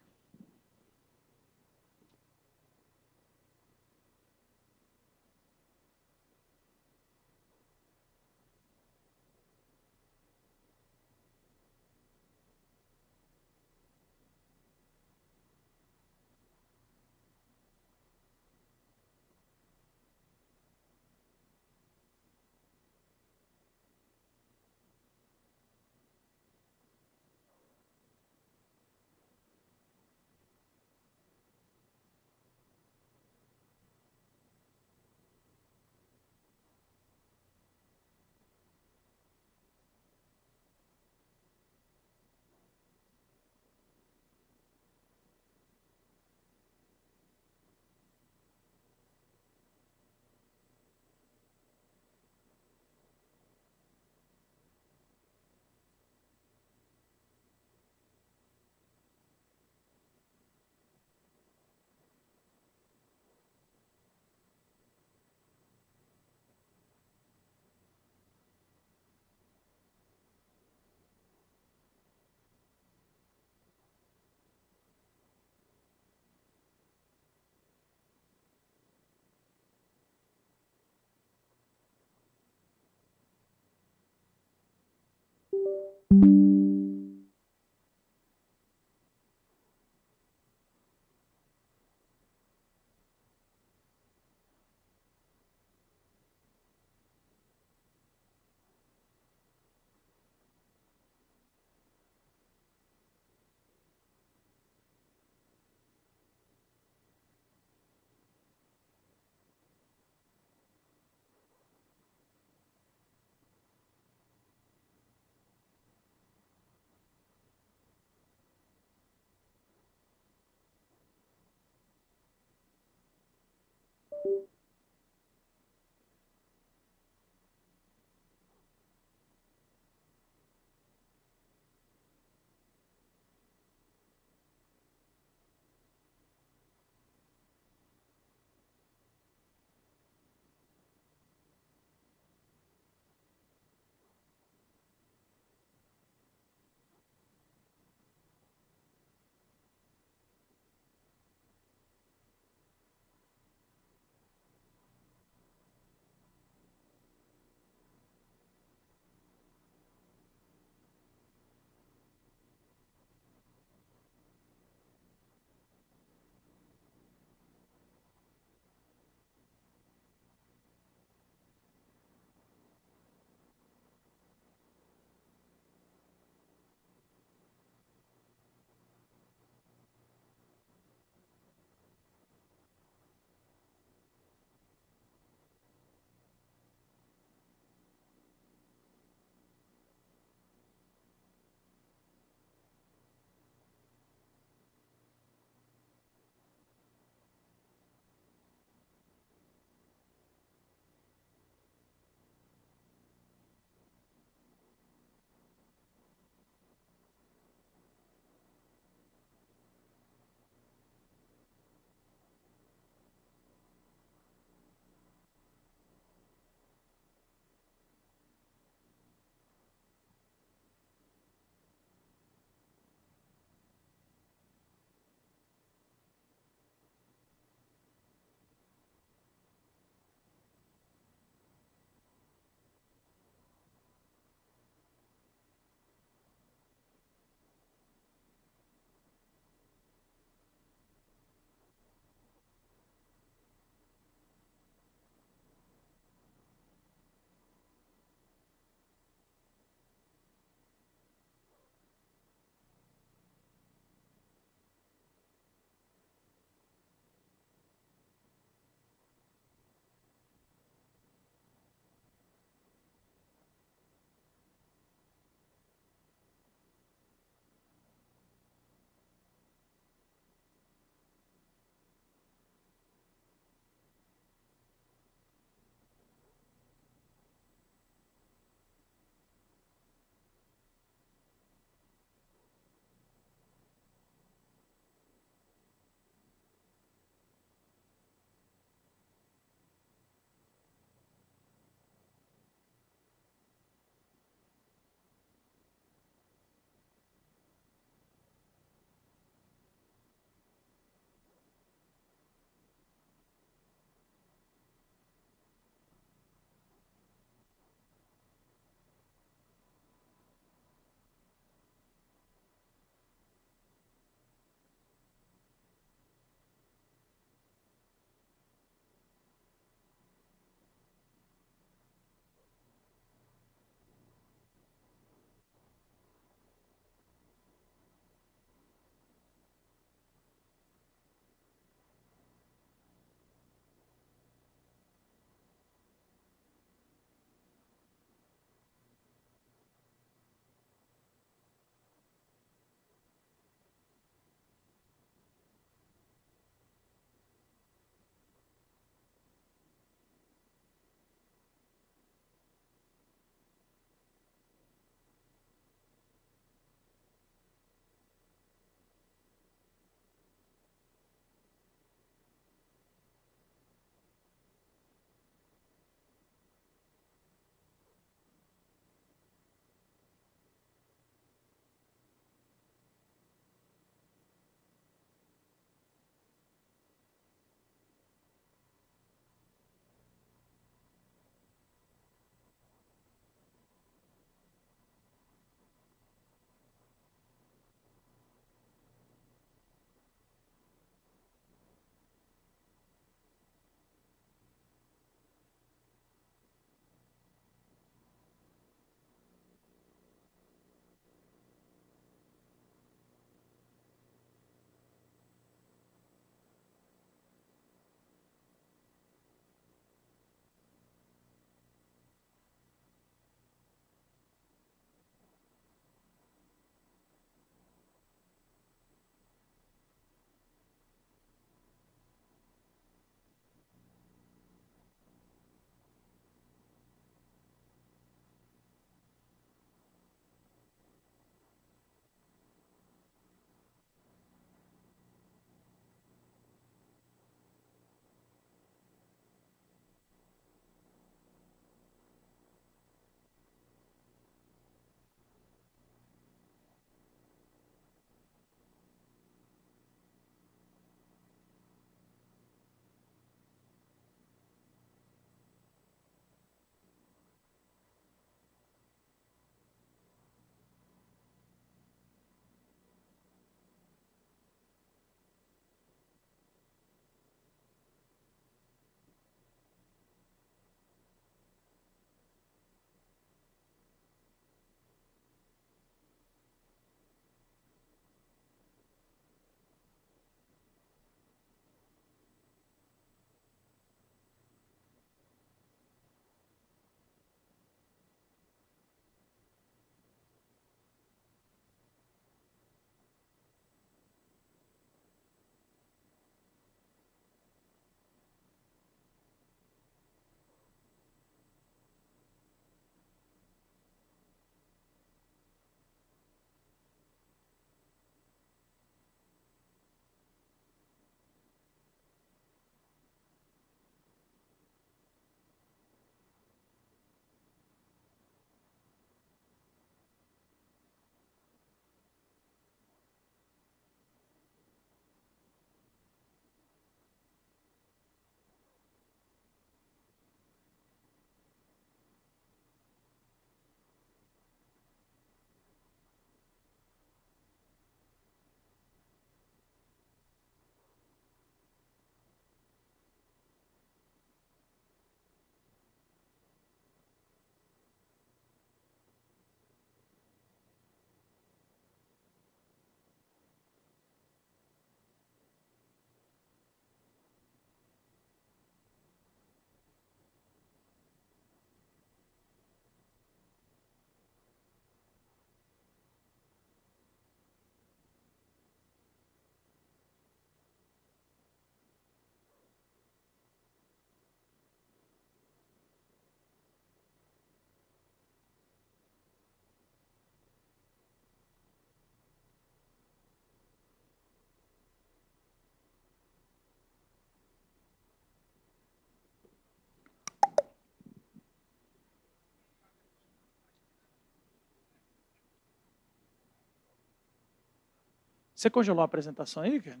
Você congelou a apresentação aí, cara?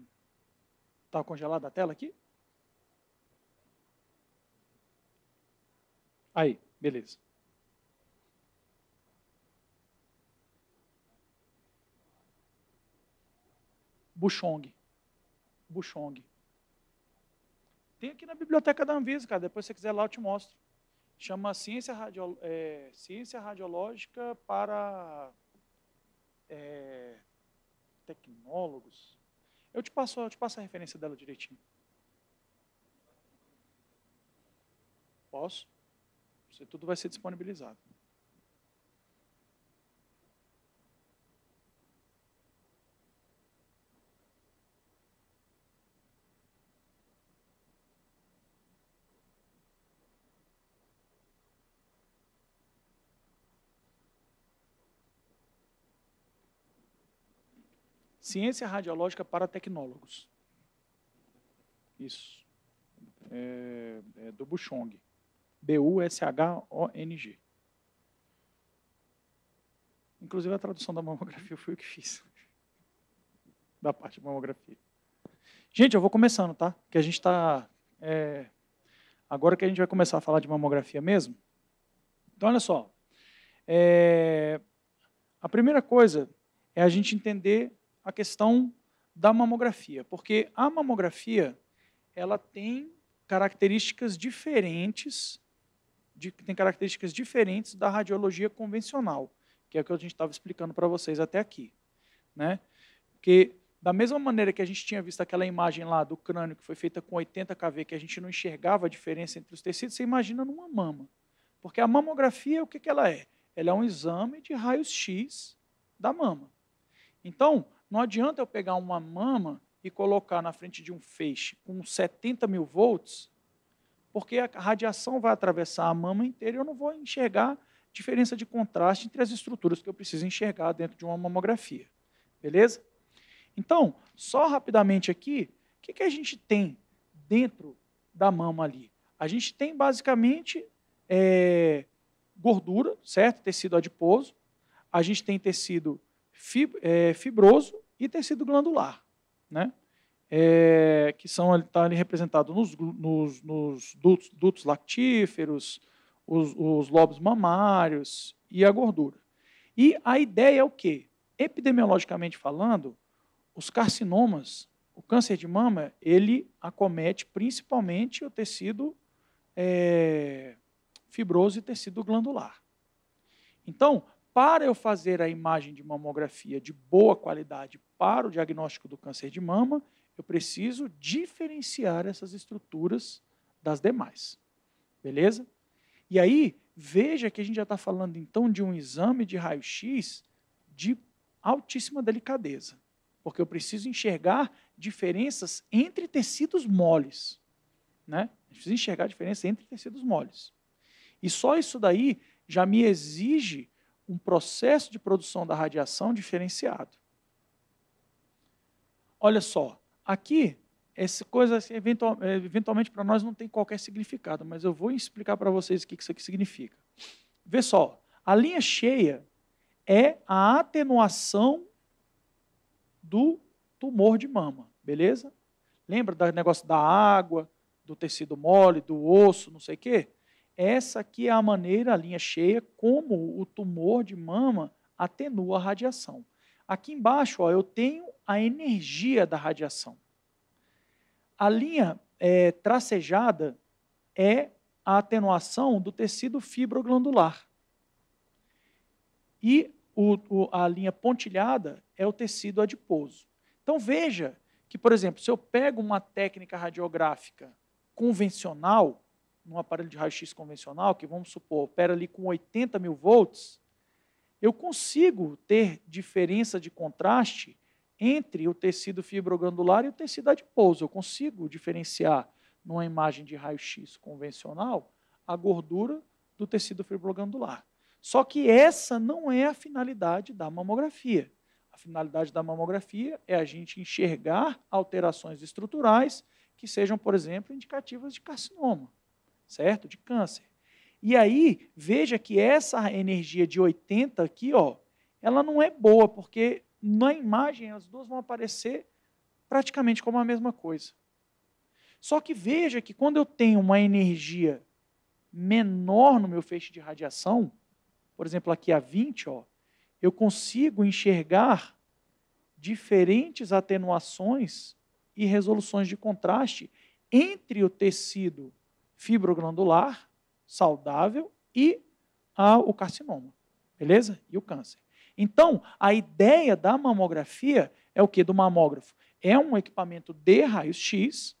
Está congelada a tela aqui? Aí, beleza. Buchong. Buchong. Tem aqui na biblioteca da Anvisa, cara. Depois, se você quiser lá, eu te mostro. Chama Ciência, Radio... é, Ciência Radiológica para é, tecnólogos. Eu te passo, eu te passo a referência dela direitinho. Posso? Isso tudo vai ser disponibilizado. Ciência Radiológica para Tecnólogos. Isso. É, é do Buchong. B-U-S-H-O-N-G. Inclusive, a tradução da mamografia foi o que fiz. Da parte de mamografia. Gente, eu vou começando, tá? Que a gente está. É, agora que a gente vai começar a falar de mamografia mesmo. Então, olha só. É, a primeira coisa é a gente entender a questão da mamografia, porque a mamografia ela tem características diferentes, de, tem características diferentes da radiologia convencional, que é o que a gente estava explicando para vocês até aqui, né? Porque da mesma maneira que a gente tinha visto aquela imagem lá do crânio que foi feita com 80 kV, que a gente não enxergava a diferença entre os tecidos, você imagina numa mama. Porque a mamografia, o que, que ela é? Ela é um exame de raios-x da mama. Então, não adianta eu pegar uma mama e colocar na frente de um feixe com 70 mil volts, porque a radiação vai atravessar a mama inteira e eu não vou enxergar diferença de contraste entre as estruturas que eu preciso enxergar dentro de uma mamografia. Beleza? Então, só rapidamente aqui, o que, que a gente tem dentro da mama ali? A gente tem basicamente é, gordura, certo? Tecido adiposo. A gente tem tecido é, fibroso e tecido glandular, né? É, que são ali, tá ali representado nos, nos, nos dutos, dutos, lactíferos, os, os, lobos mamários e a gordura. E a ideia é o quê? Epidemiologicamente falando, os carcinomas, o câncer de mama, ele acomete principalmente o tecido é, fibroso e tecido glandular. Então, para eu fazer a imagem de mamografia de boa qualidade para o diagnóstico do câncer de mama, eu preciso diferenciar essas estruturas das demais. Beleza? E aí, veja que a gente já está falando então de um exame de raio-x de altíssima delicadeza, porque eu preciso enxergar diferenças entre tecidos moles. Né? Eu preciso enxergar a diferença entre tecidos moles. E só isso daí já me exige um processo de produção da radiação diferenciado. Olha só, aqui, essa coisa assim, eventual, é, eventualmente para nós não tem qualquer significado, mas eu vou explicar para vocês o que isso aqui significa. Vê só, a linha cheia é a atenuação do tumor de mama, beleza? Lembra do negócio da água, do tecido mole, do osso, não sei o quê? Essa aqui é a maneira, a linha cheia, como o tumor de mama atenua a radiação. Aqui embaixo, ó, eu tenho a energia da radiação. A linha é, tracejada é a atenuação do tecido fibroglandular. E o, o, a linha pontilhada é o tecido adiposo. Então veja que, por exemplo, se eu pego uma técnica radiográfica convencional, num aparelho de raio-x convencional, que vamos supor, opera ali com 80 mil volts, eu consigo ter diferença de contraste entre o tecido fibroglandular e o tecido adiposo. Eu consigo diferenciar numa imagem de raio-x convencional a gordura do tecido fibroglandular. Só que essa não é a finalidade da mamografia. A finalidade da mamografia é a gente enxergar alterações estruturais que sejam, por exemplo, indicativas de carcinoma certo? De câncer. E aí, veja que essa energia de 80 aqui, ó, ela não é boa, porque na imagem as duas vão aparecer praticamente como a mesma coisa. Só que veja que quando eu tenho uma energia menor no meu feixe de radiação, por exemplo, aqui a 20, ó, eu consigo enxergar diferentes atenuações e resoluções de contraste entre o tecido fibroglandular saudável e ah, o carcinoma, beleza? E o câncer. Então, a ideia da mamografia é o que do mamógrafo? É um equipamento de raio-x,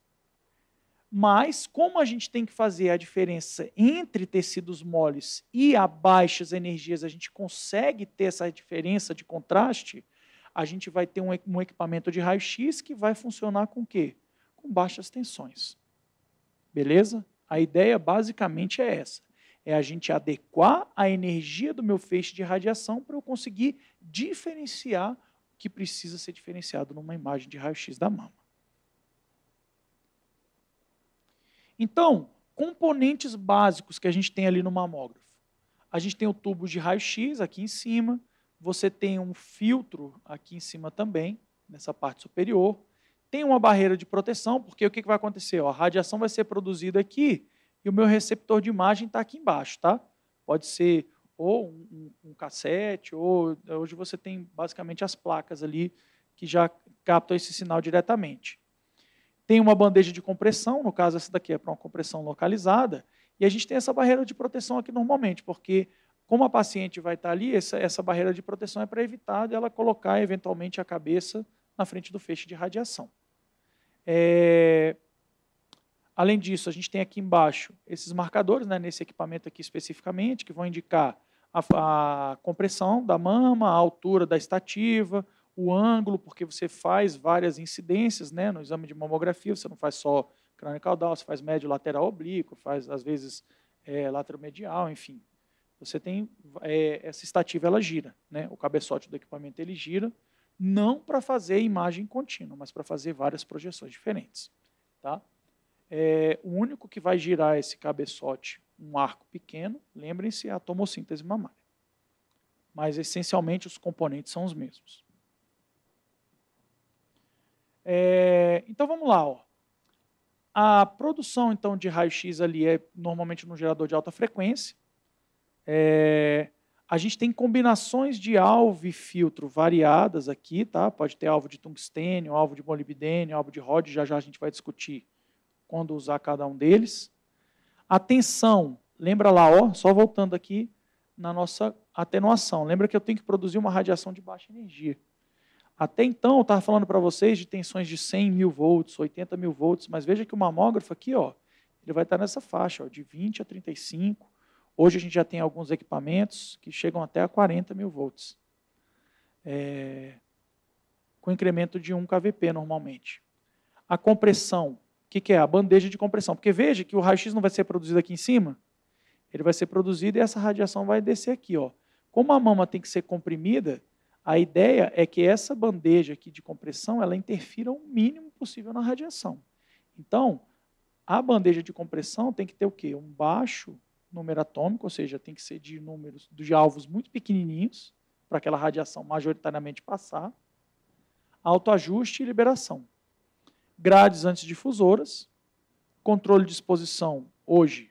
mas como a gente tem que fazer a diferença entre tecidos moles e a baixas energias, a gente consegue ter essa diferença de contraste, a gente vai ter um equipamento de raio-x que vai funcionar com o quê? Com baixas tensões. Beleza? A ideia basicamente é essa: é a gente adequar a energia do meu feixe de radiação para eu conseguir diferenciar o que precisa ser diferenciado numa imagem de raio-x da mama. Então, componentes básicos que a gente tem ali no mamógrafo. A gente tem o tubo de raio-x aqui em cima, você tem um filtro aqui em cima também, nessa parte superior tem uma barreira de proteção, porque o que, vai acontecer? a radiação vai ser produzida aqui e o meu receptor de imagem está aqui embaixo, tá? Pode ser ou um, um, cassete, ou hoje você tem basicamente as placas ali que já captam esse sinal diretamente. Tem uma bandeja de compressão, no caso essa daqui é para uma compressão localizada, e a gente tem essa barreira de proteção aqui normalmente, porque como a paciente vai estar tá ali, essa, essa barreira de proteção é para evitar ela colocar eventualmente a cabeça na frente do feixe de radiação. É... Além disso, a gente tem aqui embaixo esses marcadores, né, nesse equipamento aqui especificamente, que vão indicar a, a compressão da mama, a altura da estativa, o ângulo, porque você faz várias incidências né, no exame de mamografia, você não faz só crânio caudal, você faz médio lateral oblíquo, faz às vezes é, lateromedial, enfim. Você tem é, essa estativa, ela gira, né? o cabeçote do equipamento ele gira não para fazer imagem contínua, mas para fazer várias projeções diferentes. Tá? É, o único que vai girar esse cabeçote, um arco pequeno, lembrem-se, é a tomossíntese mamária. Mas, essencialmente, os componentes são os mesmos. É, então, vamos lá. Ó. A produção então de raio-x ali é normalmente num gerador de alta frequência. É, a gente tem combinações de alvo e filtro variadas aqui, tá? Pode ter alvo de tungstênio, alvo de molibdênio, alvo de ródio, já já a gente vai discutir quando usar cada um deles. Atenção, lembra lá, ó, só voltando aqui na nossa atenuação. Lembra que eu tenho que produzir uma radiação de baixa energia. Até então, eu estava falando para vocês de tensões de 100 mil volts, 80 mil volts, mas veja que o mamógrafo aqui, ó, ele vai estar tá nessa faixa, ó, de 20 a 35, Hoje a gente já tem alguns equipamentos que chegam até a 40 mil volts, é, com incremento de 1 kVp normalmente. A compressão, o que, que, é? A bandeja de compressão. Porque veja que o raio-x não vai ser produzido aqui em cima, ele vai ser produzido e essa radiação vai descer aqui. Ó. Como a mama tem que ser comprimida, a ideia é que essa bandeja aqui de compressão ela interfira o mínimo possível na radiação. Então, a bandeja de compressão tem que ter o quê? Um baixo número atômico, ou seja, tem que ser de números de alvos muito pequenininhos para aquela radiação majoritariamente passar. Autoajuste e liberação. Grades antidifusores, controle de exposição hoje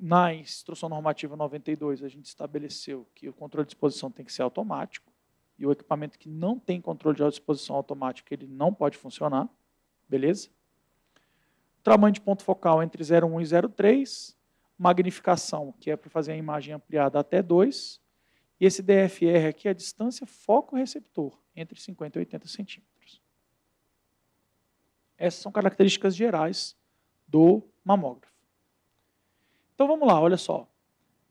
na instrução normativa 92 a gente estabeleceu que o controle de exposição tem que ser automático e o equipamento que não tem controle de exposição automático ele não pode funcionar, beleza? Tamanho de ponto focal entre 0,1 e 0,3, magnificação, que é para fazer a imagem ampliada até 2, e esse DFR aqui é a distância foco-receptor, entre 50 e 80 centímetros. Essas são características gerais do mamógrafo. Então vamos lá, olha só.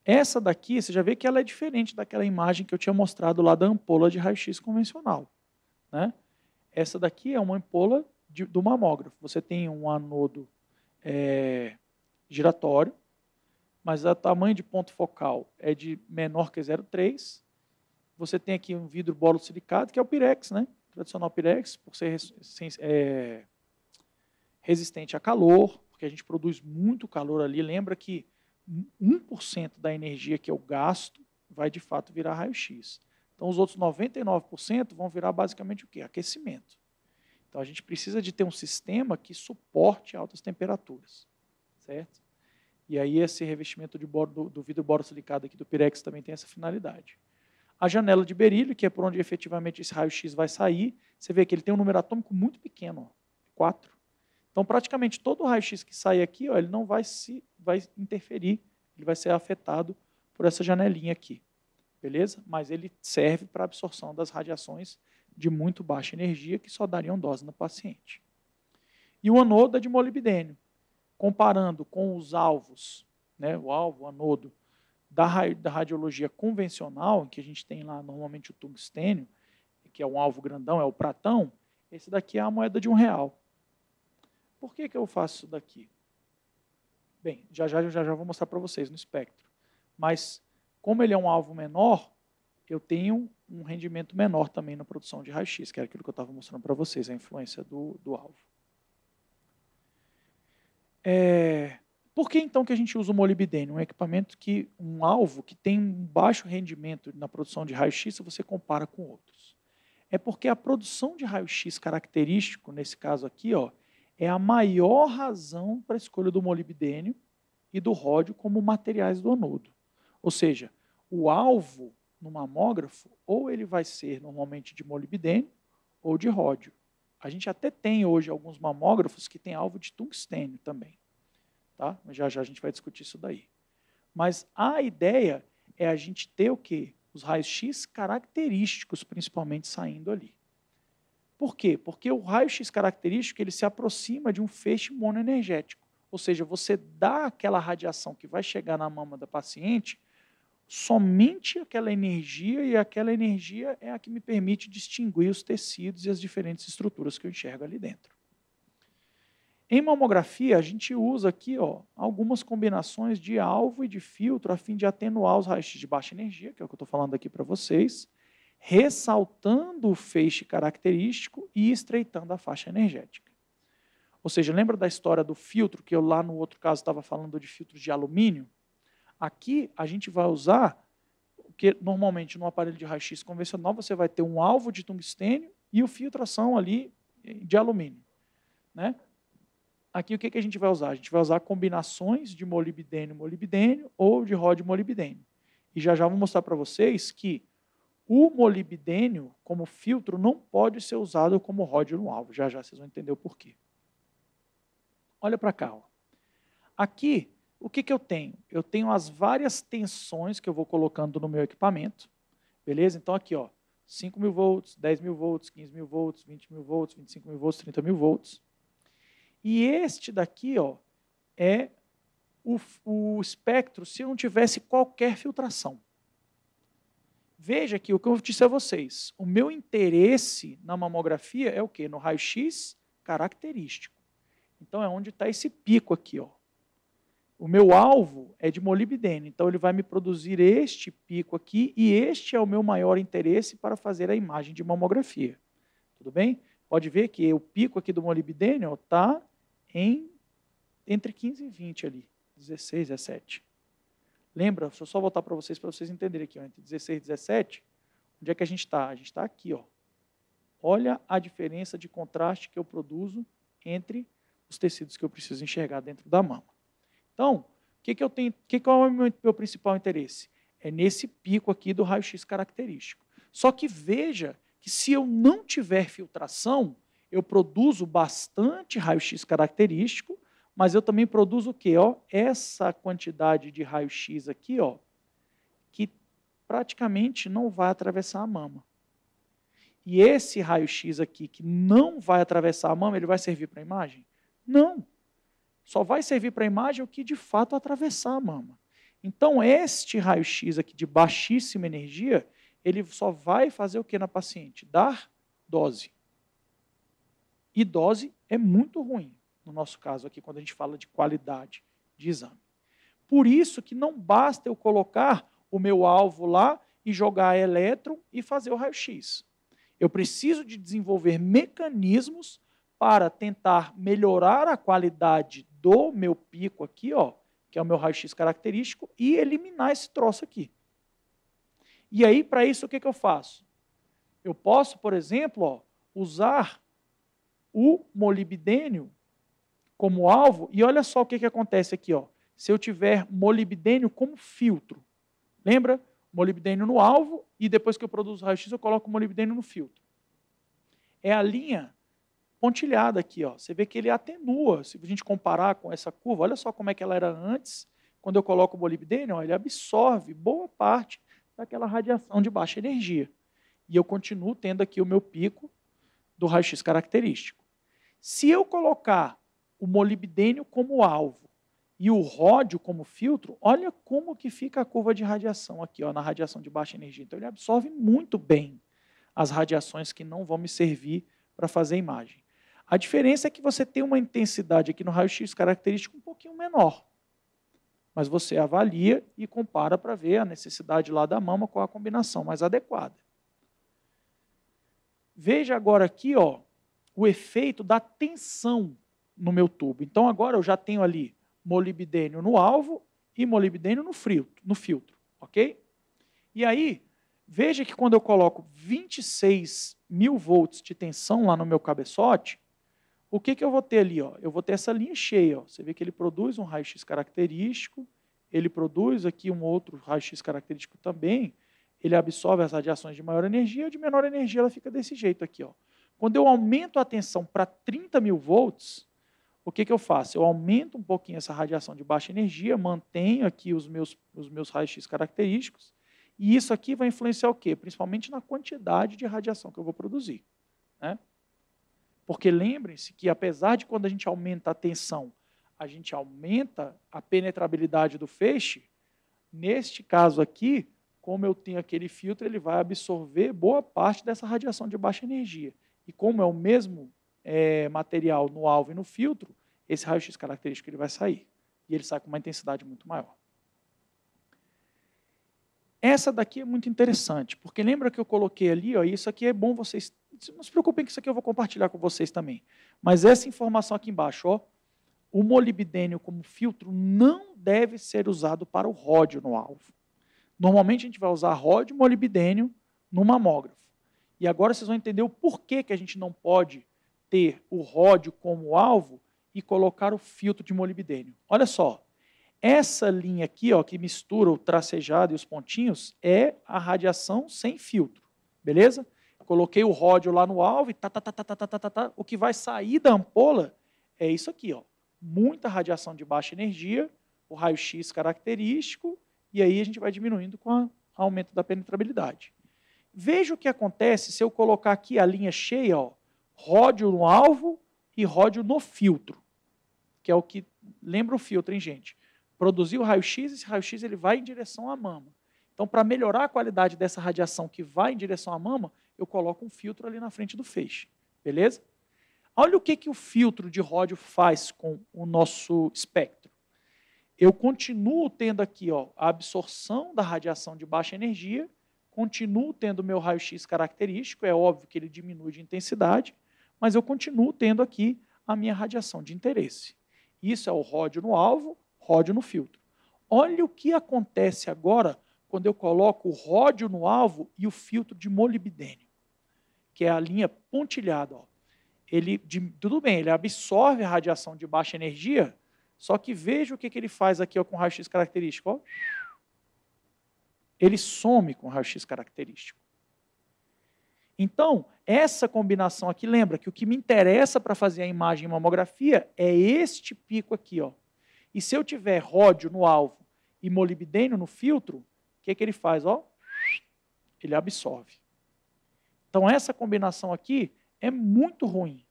Essa daqui, você já vê que ela é diferente daquela imagem que eu tinha mostrado lá da ampola de raio-x convencional. Né? Essa daqui é uma ampola de, do mamógrafo. Você tem um anodo é, giratório, mas o tamanho de ponto focal é de menor que 0,3. Você tem aqui um vidro bolo silicado, que é o Pirex, né? tradicional Pirex, por ser é, resistente a calor, porque a gente produz muito calor ali. Lembra que 1% da energia que eu gasto vai de fato virar raio-x. Então os outros 99% vão virar basicamente o quê? Aquecimento. Então a gente precisa de ter um sistema que suporte altas temperaturas, certo? E aí esse revestimento de do, vidro borosilicado aqui do Pirex também tem essa finalidade. A janela de berílio, que é por onde efetivamente esse raio-x vai sair, você vê que ele tem um número atômico muito pequeno, 4. Então, praticamente todo o raio-x que sai aqui, ó, ele não vai se vai interferir, ele vai ser afetado por essa janelinha aqui. Beleza? Mas ele serve para absorção das radiações de muito baixa energia que só dariam dose no paciente. E o anodo é de molibdênio comparando com os alvos, né, o alvo, o anodo, da, da radiologia convencional, que a gente tem lá normalmente o tungstênio, que é um alvo grandão, é o pratão, esse daqui é a moeda de um real. Por que, que eu faço isso daqui? Bem, já já, já, já vou mostrar para vocês no espectro. Mas, como ele é um alvo menor, eu tenho um rendimento menor também na produção de raio-x, que era aquilo que eu estava mostrando para vocês, a influência do, do alvo. É, por que então que a gente usa o molibdênio? Um equipamento que, um alvo que tem um baixo rendimento na produção de raio-x se você compara com outros. É porque a produção de raio-x característico, nesse caso aqui, ó, é a maior razão para a escolha do molibdênio e do ródio como materiais do anodo. Ou seja, o alvo no mamógrafo, ou ele vai ser normalmente de molibdênio ou de ródio. A gente até tem hoje alguns mamógrafos que têm alvo de tungstênio também. Tá? Já já a gente vai discutir isso daí. Mas a ideia é a gente ter o quê? Os raios-x característicos, principalmente, saindo ali. Por quê? Porque o raio-x característico ele se aproxima de um feixe monoenergético. Ou seja, você dá aquela radiação que vai chegar na mama da paciente somente aquela energia, e aquela energia é a que me permite distinguir os tecidos e as diferentes estruturas que eu enxergo ali dentro. Em mamografia, a gente usa aqui ó, algumas combinações de alvo e de filtro a fim de atenuar os raios de baixa energia, que é o que eu estou falando aqui para vocês, ressaltando o feixe característico e estreitando a faixa energética. Ou seja, lembra da história do filtro que eu lá no outro caso estava falando de filtro de alumínio? Aqui a gente vai usar o que normalmente no aparelho de raio-x convencional você vai ter um alvo de tungstênio e o fio tração ali de alumínio, né? Aqui o que, que a gente vai usar? A gente vai usar combinações de molibdênio molibdênio ou de ródio molibdênio. E já já vou mostrar para vocês que o molibdênio como filtro não pode ser usado como ródio no alvo. Já já vocês vão entender o porquê. Olha para cá. Ó. Aqui o que, que eu tenho? Eu tenho as várias tensões que eu vou colocando no meu equipamento, beleza? Então aqui, ó, 5 mil volts, 10 mil volts, 15 mil volts, 20 mil volts, 25 mil volts, 30 mil volts. E este daqui, ó, é o, o espectro se eu não tivesse qualquer filtração. Veja aqui o que eu disse a vocês. O meu interesse na mamografia é o quê? No raio-x característico. Então é onde está esse pico aqui, ó. O meu alvo é de molibdênio, então ele vai me produzir este pico aqui e este é o meu maior interesse para fazer a imagem de mamografia. Tudo bem? Pode ver que o pico aqui do molibdênio está em entre 15 e 20 ali, 16, 17. Lembra? Deixa eu só voltar para vocês, para vocês entenderem aqui. Ó, entre 16 e 17, onde é que a gente está? A gente está aqui. Ó. Olha a diferença de contraste que eu produzo entre os tecidos que eu preciso enxergar dentro da mama. Então, o que, que eu tenho? Que, que é o meu, meu principal interesse? É nesse pico aqui do raio-x característico. Só que veja que se eu não tiver filtração, eu produzo bastante raio-x característico, mas eu também produzo o quê? Ó, essa quantidade de raio-x aqui, ó, que praticamente não vai atravessar a mama. E esse raio-x aqui que não vai atravessar a mama, ele vai servir para a imagem? Não. Só vai servir para a imagem o que de fato atravessar a mama. Então, este raio-x aqui de baixíssima energia, ele só vai fazer o que na paciente? Dar dose. E dose é muito ruim, no nosso caso aqui, quando a gente fala de qualidade de exame. Por isso que não basta eu colocar o meu alvo lá e jogar elétron e fazer o raio-x. Eu preciso de desenvolver mecanismos para tentar melhorar a qualidade do meu pico aqui, ó, que é o meu raio-x característico, e eliminar esse troço aqui. E aí, para isso, o que, que eu faço? Eu posso, por exemplo, ó, usar o molibdênio como alvo, e olha só o que, que acontece aqui. Ó. Se eu tiver molibdênio como filtro, lembra? Molibdênio no alvo, e depois que eu produzo raio-x, eu coloco o molibdênio no filtro. É a linha pontilhada aqui. Ó. Você vê que ele atenua, se a gente comparar com essa curva, olha só como é que ela era antes, quando eu coloco o molibdênio, ele absorve boa parte daquela radiação de baixa energia. E eu continuo tendo aqui o meu pico do raio-x característico. Se eu colocar o molibdênio como alvo e o ródio como filtro, olha como que fica a curva de radiação aqui, ó, na radiação de baixa energia. Então ele absorve muito bem as radiações que não vão me servir para fazer imagem. A diferença é que você tem uma intensidade aqui no raio-x característica um pouquinho menor. Mas você avalia e compara para ver a necessidade lá da mama com a combinação mais adequada. Veja agora aqui ó, o efeito da tensão no meu tubo. Então agora eu já tenho ali molibdênio no alvo e molibdênio no, frio, no filtro, ok? E aí, veja que quando eu coloco 26 mil volts de tensão lá no meu cabeçote, o que, que eu vou ter ali? Ó? Eu vou ter essa linha cheia. Ó. Você vê que ele produz um raio-x característico, ele produz aqui um outro raio-x característico também, ele absorve as radiações de maior energia, de menor energia ela fica desse jeito aqui. Ó. Quando eu aumento a tensão para 30 mil volts, o que, que eu faço? Eu aumento um pouquinho essa radiação de baixa energia, mantenho aqui os meus, os meus raios-x característicos, e isso aqui vai influenciar o quê? Principalmente na quantidade de radiação que eu vou produzir. Né? Porque lembrem-se que, apesar de quando a gente aumenta a tensão, a gente aumenta a penetrabilidade do feixe, neste caso aqui, como eu tenho aquele filtro, ele vai absorver boa parte dessa radiação de baixa energia. E como é o mesmo é, material no alvo e no filtro, esse raio-x característico ele vai sair. E ele sai com uma intensidade muito maior. Essa daqui é muito interessante, porque lembra que eu coloquei ali, ó, isso aqui é bom vocês. Não se preocupem que isso aqui eu vou compartilhar com vocês também. Mas essa informação aqui embaixo, ó, o molibdênio como filtro não deve ser usado para o ródio no alvo. Normalmente a gente vai usar ródio e molibdênio no mamógrafo. E agora vocês vão entender o porquê que a gente não pode ter o ródio como alvo e colocar o filtro de molibdênio. Olha só, essa linha aqui, ó, que mistura o tracejado e os pontinhos, é a radiação sem filtro, beleza? Coloquei o ródio lá no alvo e tá, tá, tá, tá, tá, tá, tá, tá, tá, o que vai sair da ampola é isso aqui, ó. Muita radiação de baixa energia, o raio-x característico, e aí a gente vai diminuindo com o aumento da penetrabilidade. Veja o que acontece se eu colocar aqui a linha cheia, ó, ródio no alvo e ródio no filtro, que é o que lembra o filtro, hein, gente? produzir o raio-x, esse raio-x ele vai em direção à mama. Então, para melhorar a qualidade dessa radiação que vai em direção à mama, eu coloco um filtro ali na frente do feixe. Beleza? Olha o que, que o filtro de ródio faz com o nosso espectro. Eu continuo tendo aqui ó, a absorção da radiação de baixa energia, continuo tendo meu raio-x característico, é óbvio que ele diminui de intensidade, mas eu continuo tendo aqui a minha radiação de interesse. Isso é o ródio no alvo, ródio no filtro. Olha o que acontece agora quando eu coloco o ródio no alvo e o filtro de molibdênio, que é a linha pontilhada. Ó. Ele, de, tudo bem, ele absorve a radiação de baixa energia, só que veja o que, que ele faz aqui ó, com raio-x característico. Ó. Ele some com raio-x característico. Então, essa combinação aqui, lembra que o que me interessa para fazer a imagem em mamografia é este pico aqui, ó. E se eu tiver ródio no alvo e molibdênio no filtro, o que, é que ele faz? Ó, ele absorve. Então essa combinação aqui é muito ruim,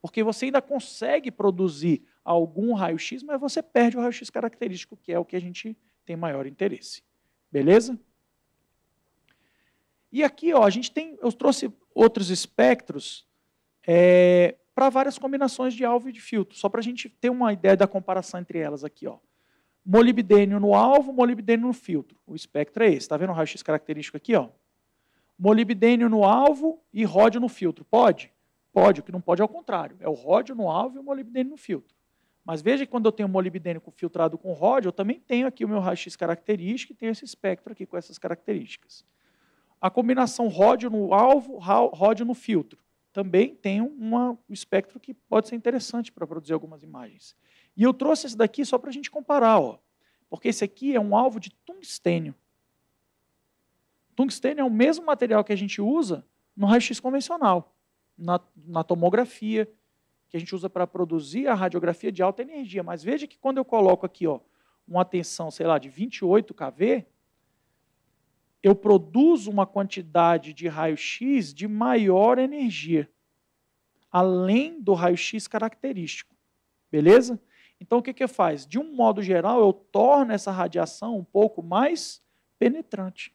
porque você ainda consegue produzir algum raio-x, mas você perde o raio-x característico, que é o que a gente tem maior interesse. Beleza? E aqui, ó, a gente tem, eu trouxe outros espectros é, para várias combinações de alvo e de filtro, só para a gente ter uma ideia da comparação entre elas aqui. Ó. Molibdênio no alvo, molibdênio no filtro. O espectro é esse. Está vendo o raio-x característico aqui? Ó? Molibdênio no alvo e ródio no filtro. Pode? Pode. O que não pode é o contrário. É o ródio no alvo e o molibdênio no filtro. Mas veja que quando eu tenho molibdênio filtrado com ródio, eu também tenho aqui o meu raio-x característico e tenho esse espectro aqui com essas características. A combinação ródio no alvo, ródio no filtro também tem um espectro que pode ser interessante para produzir algumas imagens. E eu trouxe esse daqui só para a gente comparar, ó, porque esse aqui é um alvo de tungstênio. Tungstênio é o mesmo material que a gente usa no raio-x convencional, na, na tomografia, que a gente usa para produzir a radiografia de alta energia. Mas veja que quando eu coloco aqui ó, uma tensão, sei lá, de 28 kV, eu produzo uma quantidade de raio-x de maior energia, além do raio-x característico. Beleza? Então, o que, que faz? De um modo geral, eu torno essa radiação um pouco mais penetrante.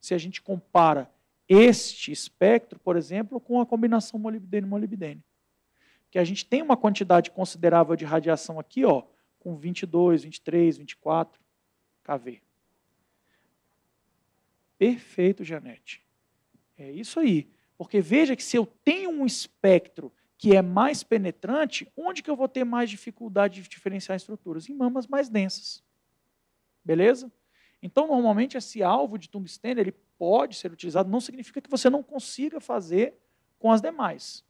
Se a gente compara este espectro, por exemplo, com a combinação molibdênio-molibdênio. Que a gente tem uma quantidade considerável de radiação aqui, ó, com 22, 23, 24 kV. Perfeito, Janete. É isso aí. Porque veja que se eu tenho um espectro que é mais penetrante, onde que eu vou ter mais dificuldade de diferenciar estruturas? Em mamas mais densas. Beleza? Então, normalmente, esse alvo de tungstênio ele pode ser utilizado, não significa que você não consiga fazer com as demais.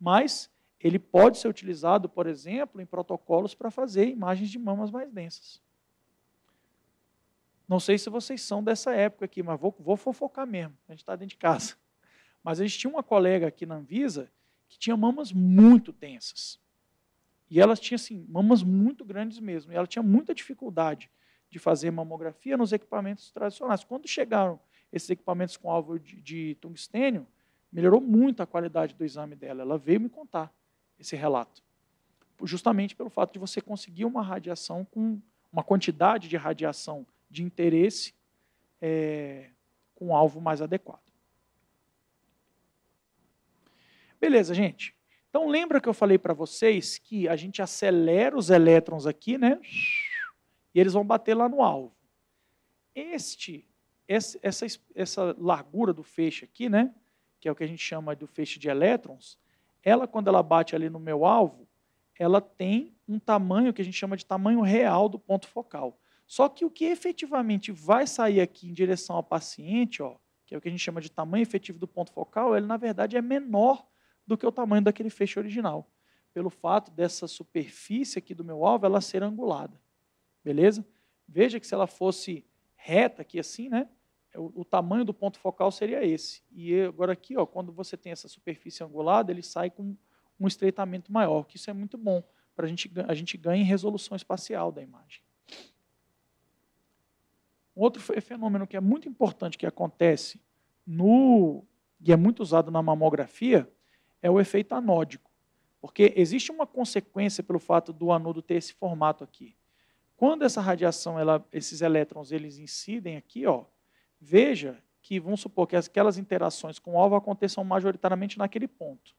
Mas ele pode ser utilizado, por exemplo, em protocolos para fazer imagens de mamas mais densas. Não sei se vocês são dessa época aqui, mas vou, vou fofocar mesmo. A gente está dentro de casa. Mas a gente tinha uma colega aqui na Anvisa que tinha mamas muito densas. E ela tinha, assim, mamas muito grandes mesmo. E ela tinha muita dificuldade de fazer mamografia nos equipamentos tradicionais. Quando chegaram esses equipamentos com alvo de, de tungstênio, melhorou muito a qualidade do exame dela. Ela veio me contar esse relato. Justamente pelo fato de você conseguir uma radiação com uma quantidade de radiação de interesse é, com um alvo mais adequado. Beleza, gente. Então lembra que eu falei para vocês que a gente acelera os elétrons aqui, né? E eles vão bater lá no alvo. Este, essa, essa, essa largura do feixe aqui, né? Que é o que a gente chama do feixe de elétrons. Ela, quando ela bate ali no meu alvo, ela tem um tamanho que a gente chama de tamanho real do ponto focal. Só que o que efetivamente vai sair aqui em direção ao paciente, ó, que é o que a gente chama de tamanho efetivo do ponto focal, ele na verdade é menor do que o tamanho daquele feixe original, pelo fato dessa superfície aqui do meu alvo ela ser angulada. Beleza? Veja que se ela fosse reta aqui assim, né? O, o tamanho do ponto focal seria esse. E agora aqui, ó, quando você tem essa superfície angulada, ele sai com um estreitamento maior, que isso é muito bom para a gente, a gente ganha em resolução espacial da imagem. Outro fenômeno que é muito importante que acontece no e é muito usado na mamografia é o efeito anódico, porque existe uma consequência pelo fato do anodo ter esse formato aqui. Quando essa radiação, ela, esses elétrons, eles incidem aqui, ó, veja que vamos supor que aquelas interações com o alvo aconteçam majoritariamente naquele ponto.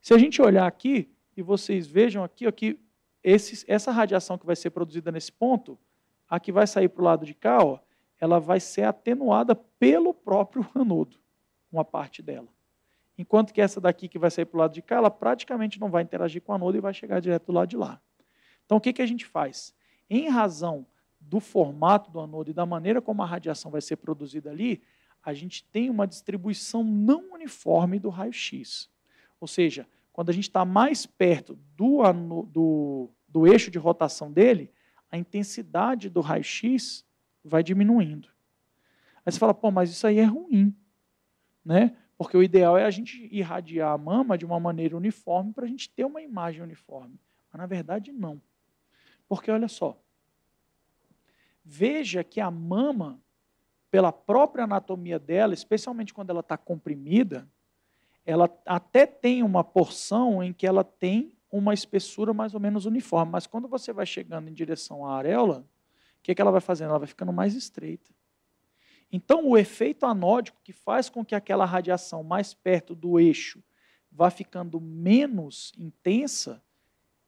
Se a gente olhar aqui e vocês vejam aqui, ó, que esses, essa radiação que vai ser produzida nesse ponto, a que vai sair para o lado de cá, ó, ela vai ser atenuada pelo próprio anodo, uma parte dela. Enquanto que essa daqui que vai sair para o lado de cá, ela praticamente não vai interagir com o anodo e vai chegar direto do lado de lá. Então o que, que a gente faz? Em razão do formato do anodo e da maneira como a radiação vai ser produzida ali, a gente tem uma distribuição não uniforme do raio-x. Ou seja, quando a gente está mais perto do, do, do eixo de rotação dele, a intensidade do raio-x vai diminuindo. Aí você fala, pô, mas isso aí é ruim, né? Porque o ideal é a gente irradiar a mama de uma maneira uniforme para a gente ter uma imagem uniforme. Mas na verdade, não. Porque olha só, veja que a mama, pela própria anatomia dela, especialmente quando ela está comprimida, ela até tem uma porção em que ela tem uma espessura mais ou menos uniforme, mas quando você vai chegando em direção à areola, o que, é que ela vai fazendo? Ela vai ficando mais estreita. Então, o efeito anódico que faz com que aquela radiação mais perto do eixo vá ficando menos intensa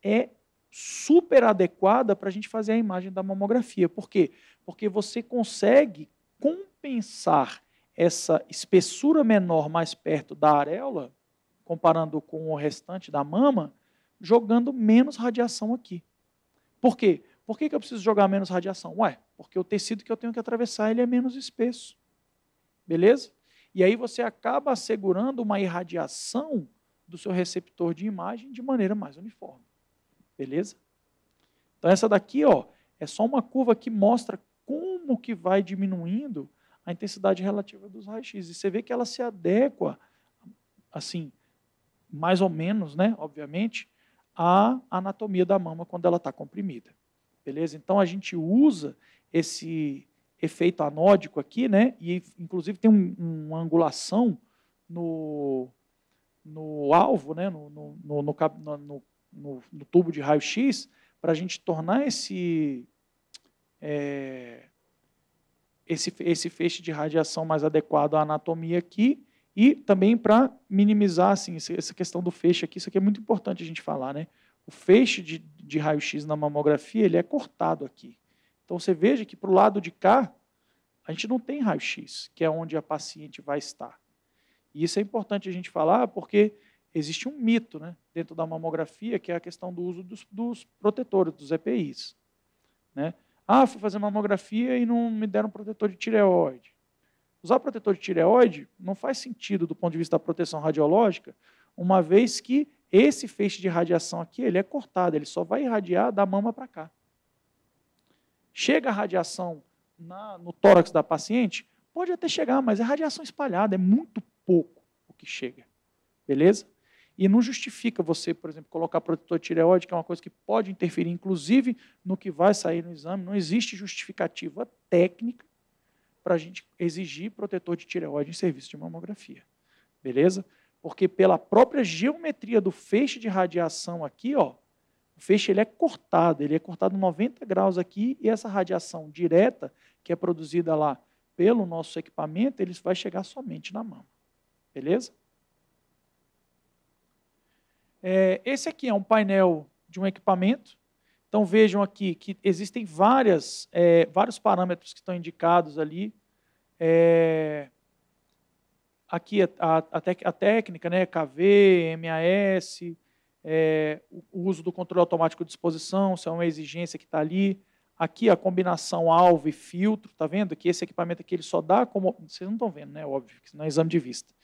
é super adequada para a gente fazer a imagem da mamografia. Por quê? Porque você consegue compensar essa espessura menor mais perto da areola, comparando com o restante da mama, jogando menos radiação aqui. Por quê? Por que, que eu preciso jogar menos radiação? Ué, porque o tecido que eu tenho que atravessar ele é menos espesso. Beleza? E aí você acaba assegurando uma irradiação do seu receptor de imagem de maneira mais uniforme. Beleza? Então essa daqui, ó, é só uma curva que mostra como que vai diminuindo a intensidade relativa dos raios-x. E você vê que ela se adequa, assim, mais ou menos, né, obviamente, à anatomia da mama quando ela está comprimida. Beleza? Então a gente usa esse efeito anódico aqui, né? E inclusive tem um, uma angulação no, no alvo, né? no, no, no, no tubo de raio-x, para a gente tornar esse, é, esse, esse feixe de radiação mais adequado à anatomia aqui e também para minimizar assim, essa questão do feixe aqui. Isso aqui é muito importante a gente falar, né? o feixe de, de raio-x na mamografia ele é cortado aqui. Então você veja que para o lado de cá, a gente não tem raio-x, que é onde a paciente vai estar. E isso é importante a gente falar porque existe um mito né, dentro da mamografia, que é a questão do uso dos, dos protetores, dos EPIs. Né? Ah, fui fazer mamografia e não me deram protetor de tireoide. Usar protetor de tireoide não faz sentido do ponto de vista da proteção radiológica, uma vez que esse feixe de radiação aqui, ele é cortado, ele só vai irradiar da mama para cá. Chega a radiação na, no tórax da paciente, pode até chegar, mas é radiação espalhada, é muito pouco o que chega. Beleza? E não justifica você, por exemplo, colocar protetor tireoide, que é uma coisa que pode interferir, inclusive, no que vai sair no exame. Não existe justificativa técnica para a gente exigir protetor de tireoide em serviço de mamografia. Beleza? Porque pela própria geometria do feixe de radiação aqui, ó, o feixe ele é cortado, ele é cortado 90 graus aqui e essa radiação direta que é produzida lá pelo nosso equipamento, ele vai chegar somente na mama. Beleza? É, esse aqui é um painel de um equipamento. Então vejam aqui que existem várias, é, vários parâmetros que estão indicados ali. É, aqui a, a, a, técnica, né, KV, MAS, é, o uso do controle automático de exposição, se é uma exigência que está ali. Aqui a combinação alvo e filtro, tá vendo? Que esse equipamento aqui ele só dá como. Vocês não estão vendo, né? Óbvio, que não é exame de vista.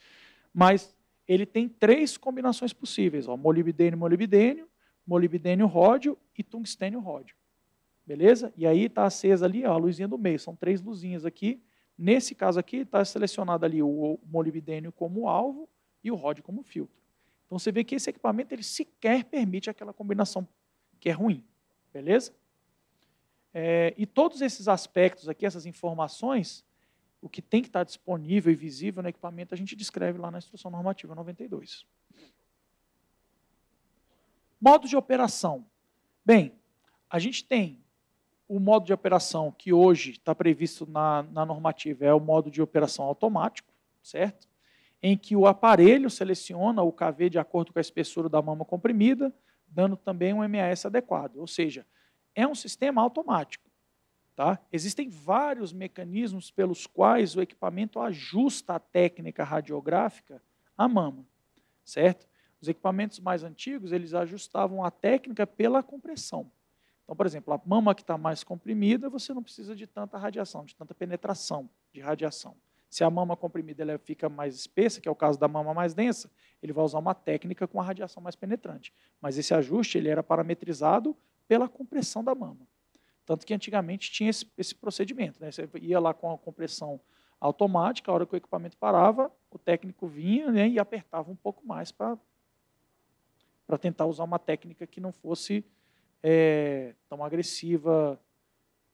Mas ele tem três combinações possíveis: ó, molibdênio, molibdênio, molibdênio ródio e tungstênio ródio. Beleza? E aí está acesa ali ó, a luzinha do meio. São três luzinhas aqui Nesse caso aqui, está selecionado ali o molibdênio como alvo e o ROD como filtro. Então você vê que esse equipamento ele sequer permite aquela combinação que é ruim, beleza? É, e todos esses aspectos aqui, essas informações, o que tem que estar disponível e visível no equipamento, a gente descreve lá na Instrução Normativa 92. Modos de operação. Bem, a gente tem o modo de operação que hoje está previsto na, na, normativa é o modo de operação automático, certo? Em que o aparelho seleciona o KV de acordo com a espessura da mama comprimida, dando também um MAS adequado. Ou seja, é um sistema automático. Tá? Existem vários mecanismos pelos quais o equipamento ajusta a técnica radiográfica à mama, certo? Os equipamentos mais antigos, eles ajustavam a técnica pela compressão. Então, por exemplo, a mama que está mais comprimida, você não precisa de tanta radiação, de tanta penetração de radiação. Se a mama comprimida ela fica mais espessa, que é o caso da mama mais densa, ele vai usar uma técnica com a radiação mais penetrante. Mas esse ajuste ele era parametrizado pela compressão da mama. Tanto que antigamente tinha esse, esse procedimento. Né? Você ia lá com a compressão automática, a hora que o equipamento parava, o técnico vinha né, e apertava um pouco mais para tentar usar uma técnica que não fosse é, tão agressiva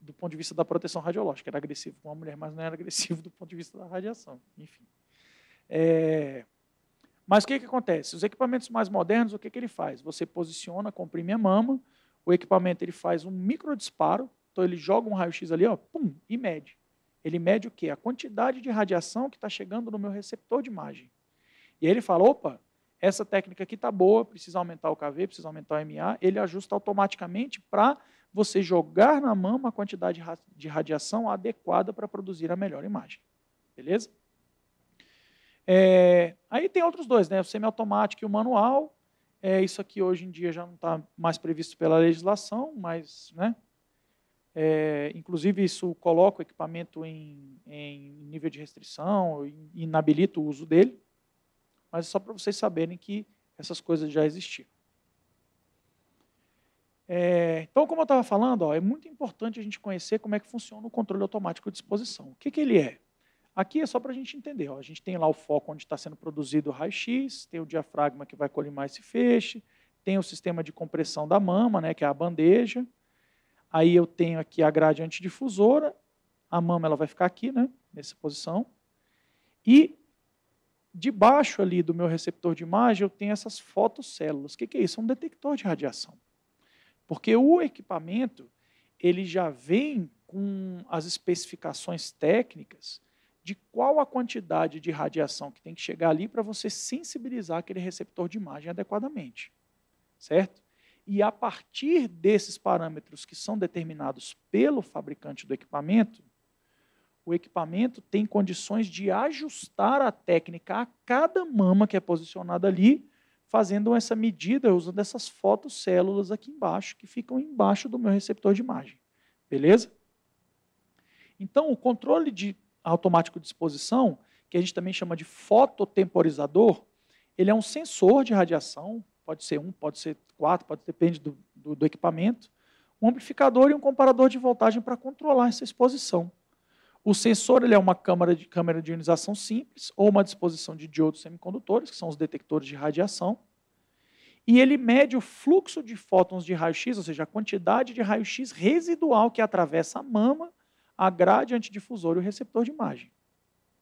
do ponto de vista da proteção radiológica. Era agressivo com a mulher, mas não era agressivo do ponto de vista da radiação. Enfim. É, mas o que, que acontece? Os equipamentos mais modernos, o que, que ele faz? Você posiciona, comprime a mama, o equipamento ele faz um micro disparo então ele joga um raio-x ali, ó, pum, e mede. Ele mede o quê? A quantidade de radiação que está chegando no meu receptor de imagem. E aí ele fala, opa, essa técnica aqui está boa, precisa aumentar o KV, precisa aumentar o MA, ele ajusta automaticamente para você jogar na mama a quantidade de radiação adequada para produzir a melhor imagem. Beleza? É, aí tem outros dois, né? o semiautomático e o manual. É, isso aqui hoje em dia já não está mais previsto pela legislação, mas né, é, inclusive, isso coloca o equipamento em, em nível de restrição, inabilita o uso dele mas é só para vocês saberem que essas coisas já existiam. É, então, como eu estava falando, ó, é muito importante a gente conhecer como é que funciona o controle automático de exposição. O que, que ele é? Aqui é só para a gente entender. Ó, a gente tem lá o foco onde está sendo produzido o raio-x, tem o diafragma que vai colimar esse feixe, tem o sistema de compressão da mama, né, que é a bandeja. Aí eu tenho aqui a grade antidifusora, a mama ela vai ficar aqui, né, nessa posição. E debaixo ali do meu receptor de imagem, eu tenho essas fotocélulas. O que é isso? É um detector de radiação. Porque o equipamento, ele já vem com as especificações técnicas de qual a quantidade de radiação que tem que chegar ali para você sensibilizar aquele receptor de imagem adequadamente. Certo? E a partir desses parâmetros que são determinados pelo fabricante do equipamento, o equipamento tem condições de ajustar a técnica a cada mama que é posicionada ali, fazendo essa medida, usando essas fotocélulas aqui embaixo, que ficam embaixo do meu receptor de imagem. Beleza? Então, o controle de automático de exposição, que a gente também chama de fototemporizador, ele é um sensor de radiação, pode ser um, pode ser quatro, pode, depende do, do, do equipamento, um amplificador e um comparador de voltagem para controlar essa exposição. O sensor ele é uma câmara de, câmera de ionização simples ou uma disposição de diodos semicondutores, que são os detectores de radiação. E ele mede o fluxo de fótons de raio-x, ou seja, a quantidade de raio-x residual que atravessa a mama, a grade antidifusora e o receptor de imagem.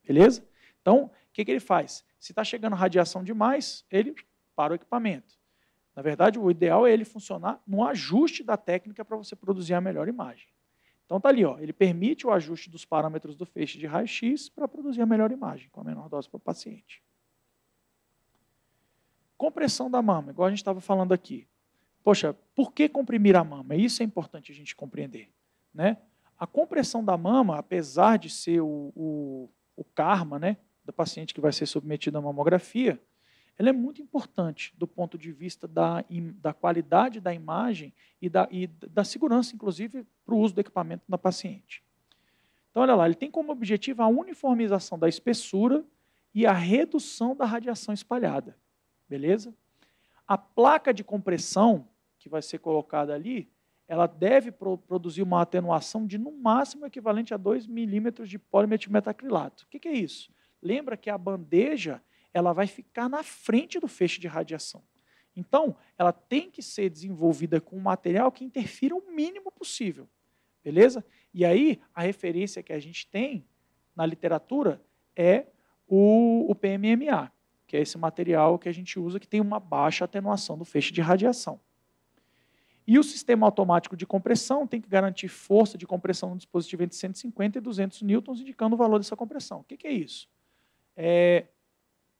Beleza? Então, o que, que ele faz? Se está chegando radiação demais, ele para o equipamento. Na verdade, o ideal é ele funcionar no ajuste da técnica para você produzir a melhor imagem. Então tá ali, ó, ele permite o ajuste dos parâmetros do feixe de raio-x para produzir a melhor imagem, com a menor dose para o paciente. Compressão da mama, igual a gente estava falando aqui. Poxa, por que comprimir a mama? Isso é importante a gente compreender. Né? A compressão da mama, apesar de ser o, o, o karma né, do paciente que vai ser submetido à mamografia, ela é muito importante do ponto de vista da, da qualidade da imagem e da, e da segurança, inclusive, para o uso do equipamento na paciente. Então, olha lá, ele tem como objetivo a uniformização da espessura e a redução da radiação espalhada. Beleza? A placa de compressão que vai ser colocada ali, ela deve pro produzir uma atenuação de no máximo equivalente a 2 milímetros de polimetilmetacrilato. O que, que, é isso? Lembra que a bandeja ela vai ficar na frente do feixe de radiação. Então, ela tem que ser desenvolvida com um material que interfira o mínimo possível. Beleza? E aí, a referência que a gente tem na literatura é o, o PMMA, que é esse material que a gente usa que tem uma baixa atenuação do feixe de radiação. E o sistema automático de compressão tem que garantir força de compressão no dispositivo entre 150 e 200 newtons, indicando o valor dessa compressão. O que, é isso? É,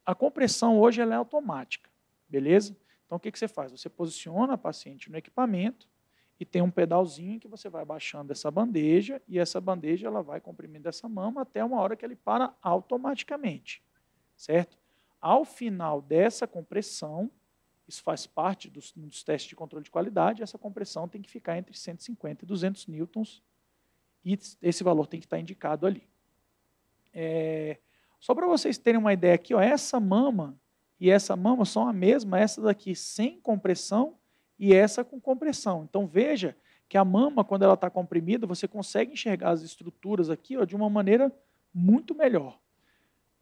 a compressão hoje ela é automática, beleza? Então, o que, que você faz? Você posiciona a paciente no equipamento, e tem um pedalzinho que você vai abaixando essa bandeja e essa bandeja ela vai comprimindo essa mama até uma hora que ele para automaticamente, certo? Ao final dessa compressão, isso faz parte dos, dos testes de controle de qualidade, essa compressão tem que ficar entre 150 e 200 newtons e esse valor tem que estar indicado ali. É, só para vocês terem uma ideia aqui, ó, essa mama e essa mama são a mesma, essa daqui sem compressão e essa com compressão. Então veja que a mama, quando ela está comprimida, você consegue enxergar as estruturas aqui ó, de uma maneira muito melhor.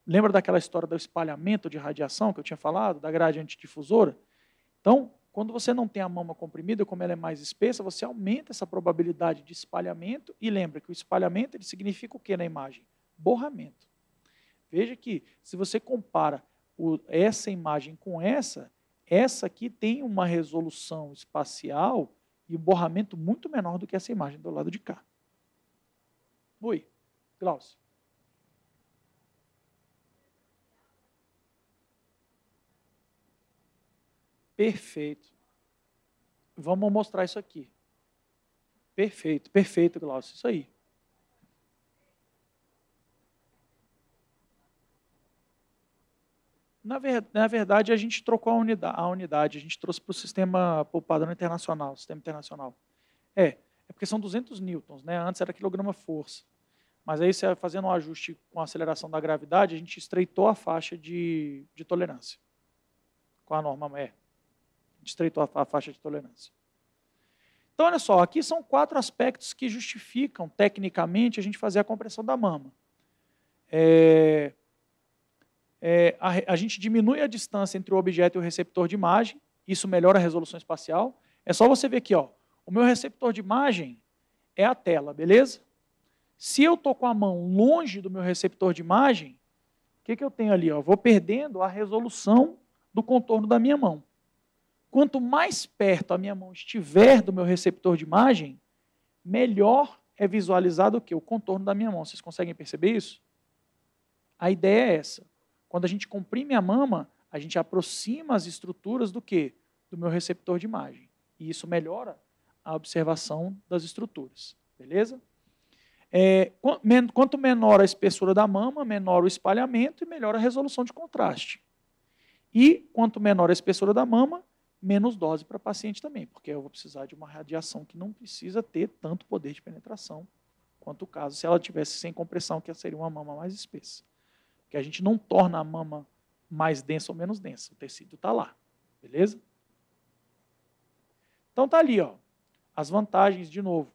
Lembra daquela história do espalhamento de radiação que eu tinha falado, da grade antidifusora? Então, quando você não tem a mama comprimida, como ela é mais espessa, você aumenta essa probabilidade de espalhamento. E lembra que o espalhamento ele significa o que na imagem? Borramento. Veja que se você compara o, essa imagem com essa, essa aqui tem uma resolução espacial e um borramento muito menor do que essa imagem do lado de cá. Oi, Glaucio. Perfeito. Vamos mostrar isso aqui. Perfeito, perfeito, Glaucio. Isso aí. Na, ver, na verdade, a gente trocou a unidade, a, unidade, a gente trouxe para o sistema, para o padrão internacional, sistema internacional. É, é porque são 200 newtons, né? Antes era quilograma-força. Mas aí, você fazendo um ajuste com a aceleração da gravidade, a gente estreitou a faixa de, de tolerância. Com a norma é. Estreitou a, a faixa de tolerância. Então, olha só, aqui são quatro aspectos que justificam, tecnicamente, a gente fazer a compressão da mama. É, é, a, a gente diminui a distância entre o objeto e o receptor de imagem, isso melhora a resolução espacial. É só você ver aqui, ó, o meu receptor de imagem é a tela, beleza? Se eu estou com a mão longe do meu receptor de imagem, o que, que eu tenho ali? Ó? Vou perdendo a resolução do contorno da minha mão. Quanto mais perto a minha mão estiver do meu receptor de imagem, melhor é visualizado o que? O contorno da minha mão. Vocês conseguem perceber isso? A ideia é essa. Quando a gente comprime a mama, a gente aproxima as estruturas do que? Do meu receptor de imagem. E isso melhora a observação das estruturas. Beleza? É, quanto menor a espessura da mama, menor o espalhamento e melhor a resolução de contraste. E quanto menor a espessura da mama, menos dose para paciente também, porque eu vou precisar de uma radiação que não precisa ter tanto poder de penetração quanto o caso se ela tivesse sem compressão, que seria uma mama mais espessa que a gente não torna a mama mais densa ou menos densa. O tecido está lá, beleza? Então tá ali, ó. As vantagens de novo.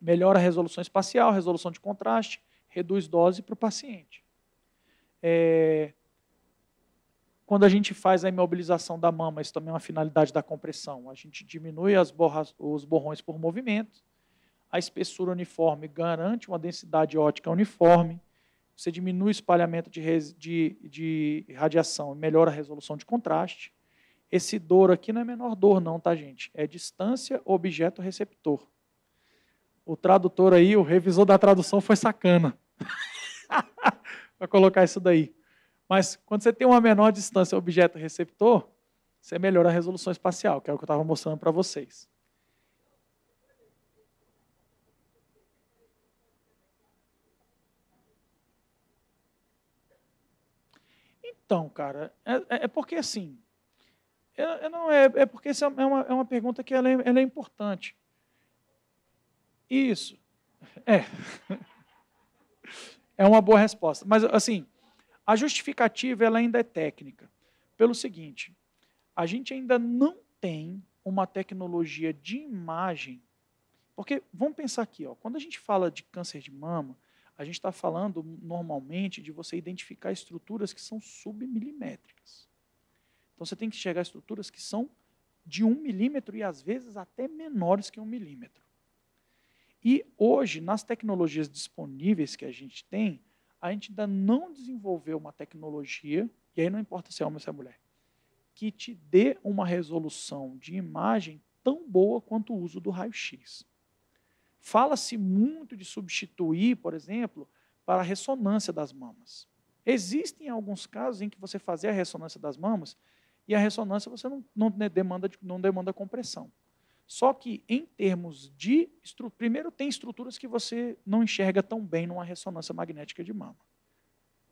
Melhora a resolução espacial, resolução de contraste, reduz dose para o paciente. É... Quando a gente faz a imobilização da mama, isso também é uma finalidade da compressão. A gente diminui as borras, os borrões por movimento. A espessura uniforme garante uma densidade ótica uniforme você diminui o espalhamento de, de, de radiação e melhora a resolução de contraste. Esse dor aqui não é menor dor, não, tá, gente? É distância objeto-receptor. O tradutor aí, o revisor da tradução foi sacana. Para colocar isso daí. Mas quando você tem uma menor distância objeto-receptor, você melhora a resolução espacial, que é o que eu estava mostrando para vocês. Então, cara, é, é, é porque assim. É, é, não, é, é porque essa é, é uma, é uma pergunta que ela é, ela é importante. Isso. É. É uma boa resposta. Mas, assim, a justificativa ela ainda é técnica. Pelo seguinte, a gente ainda não tem uma tecnologia de imagem. Porque, vamos pensar aqui, ó, quando a gente fala de câncer de mama, a gente está falando normalmente de você identificar estruturas que são submilimétricas. Então você tem que chegar a estruturas que são de um milímetro e às vezes até menores que um milímetro. E hoje, nas tecnologias disponíveis que a gente tem, a gente ainda não desenvolveu uma tecnologia, e aí não importa se é homem ou se é mulher, que te dê uma resolução de imagem tão boa quanto o uso do raio-x. Fala-se muito de substituir, por exemplo, para a ressonância das mamas. Existem alguns casos em que você fazer a ressonância das mamas e a ressonância você não, não, né, demanda, não demanda compressão. Só que em termos de primeiro tem estruturas que você não enxerga tão bem numa ressonância magnética de mama.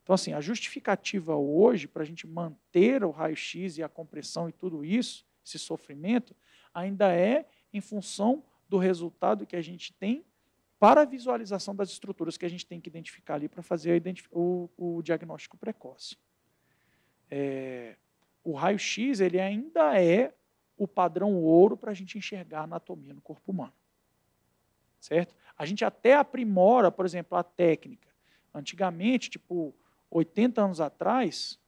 Então assim, a justificativa hoje para a gente manter o raio-x e a compressão e tudo isso, esse sofrimento, ainda é em função do resultado que a gente tem para a visualização das estruturas que a gente tem que identificar ali para fazer o, o, diagnóstico precoce. É, o raio-x ele ainda é o padrão ouro para a gente enxergar a anatomia no corpo humano. Certo? A gente até aprimora, por exemplo, a técnica. Antigamente, tipo 80 anos atrás,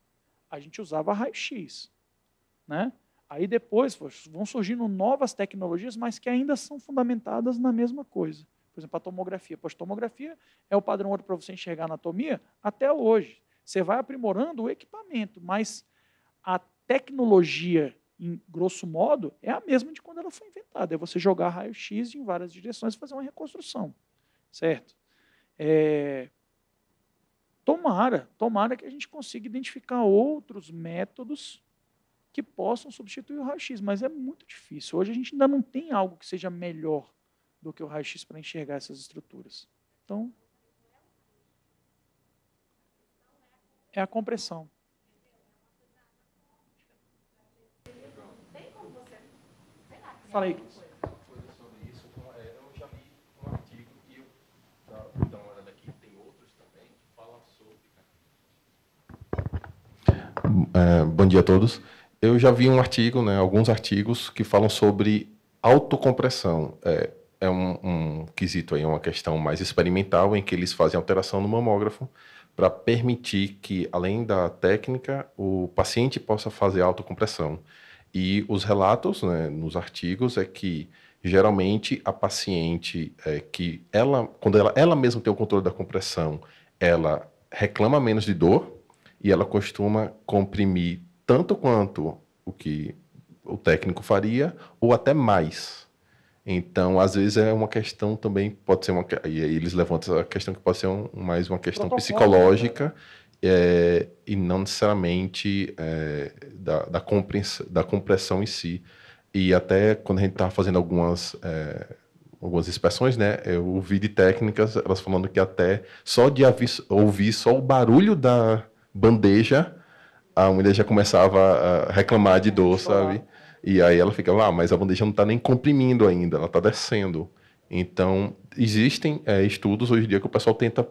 a gente usava raio-x. Né? Aí depois vão surgindo novas tecnologias, mas que ainda são fundamentadas na mesma coisa. Por exemplo, a tomografia. Pois tomografia é o padrão ouro para você enxergar anatomia até hoje. Você vai aprimorando o equipamento, mas a tecnologia, em grosso modo, é a mesma de quando ela foi inventada. É você jogar raio-x em várias direções e fazer uma reconstrução. Certo? É... Tomara, tomara que a gente consiga identificar outros métodos que possam substituir o raio-x, mas é muito difícil. Hoje a gente ainda não tem algo que seja melhor do que o raio-x para enxergar essas estruturas. Então, é a compressão. Fala aí, Cris. É, bom dia a todos eu já vi um artigo, né, alguns artigos que falam sobre autocompressão. É, é um, um, quesito aí, uma questão mais experimental em que eles fazem alteração no mamógrafo para permitir que, além da técnica, o paciente possa fazer autocompressão. E os relatos né, nos artigos é que geralmente a paciente é, que ela, quando ela, ela mesma tem o controle da compressão, ela reclama menos de dor e ela costuma comprimir tanto quanto o que o técnico faria, ou até mais. Então, às vezes é uma questão também, pode ser uma. E aí eles levantam essa questão que pode ser um, mais uma questão psicológica é, e não necessariamente é, da, da, compressão, da compressão em si. E até quando a gente estava fazendo algumas. É, algumas inspeções, né? Eu é, ouvi de técnicas, elas falando que até só de ouvir só o barulho da bandeja a mulher já começava a reclamar de dor, sabe? E aí ela ficava, ah, mas a bandeja não está nem comprimindo ainda, ela está descendo. Então, existem é, estudos hoje em dia que o pessoal tenta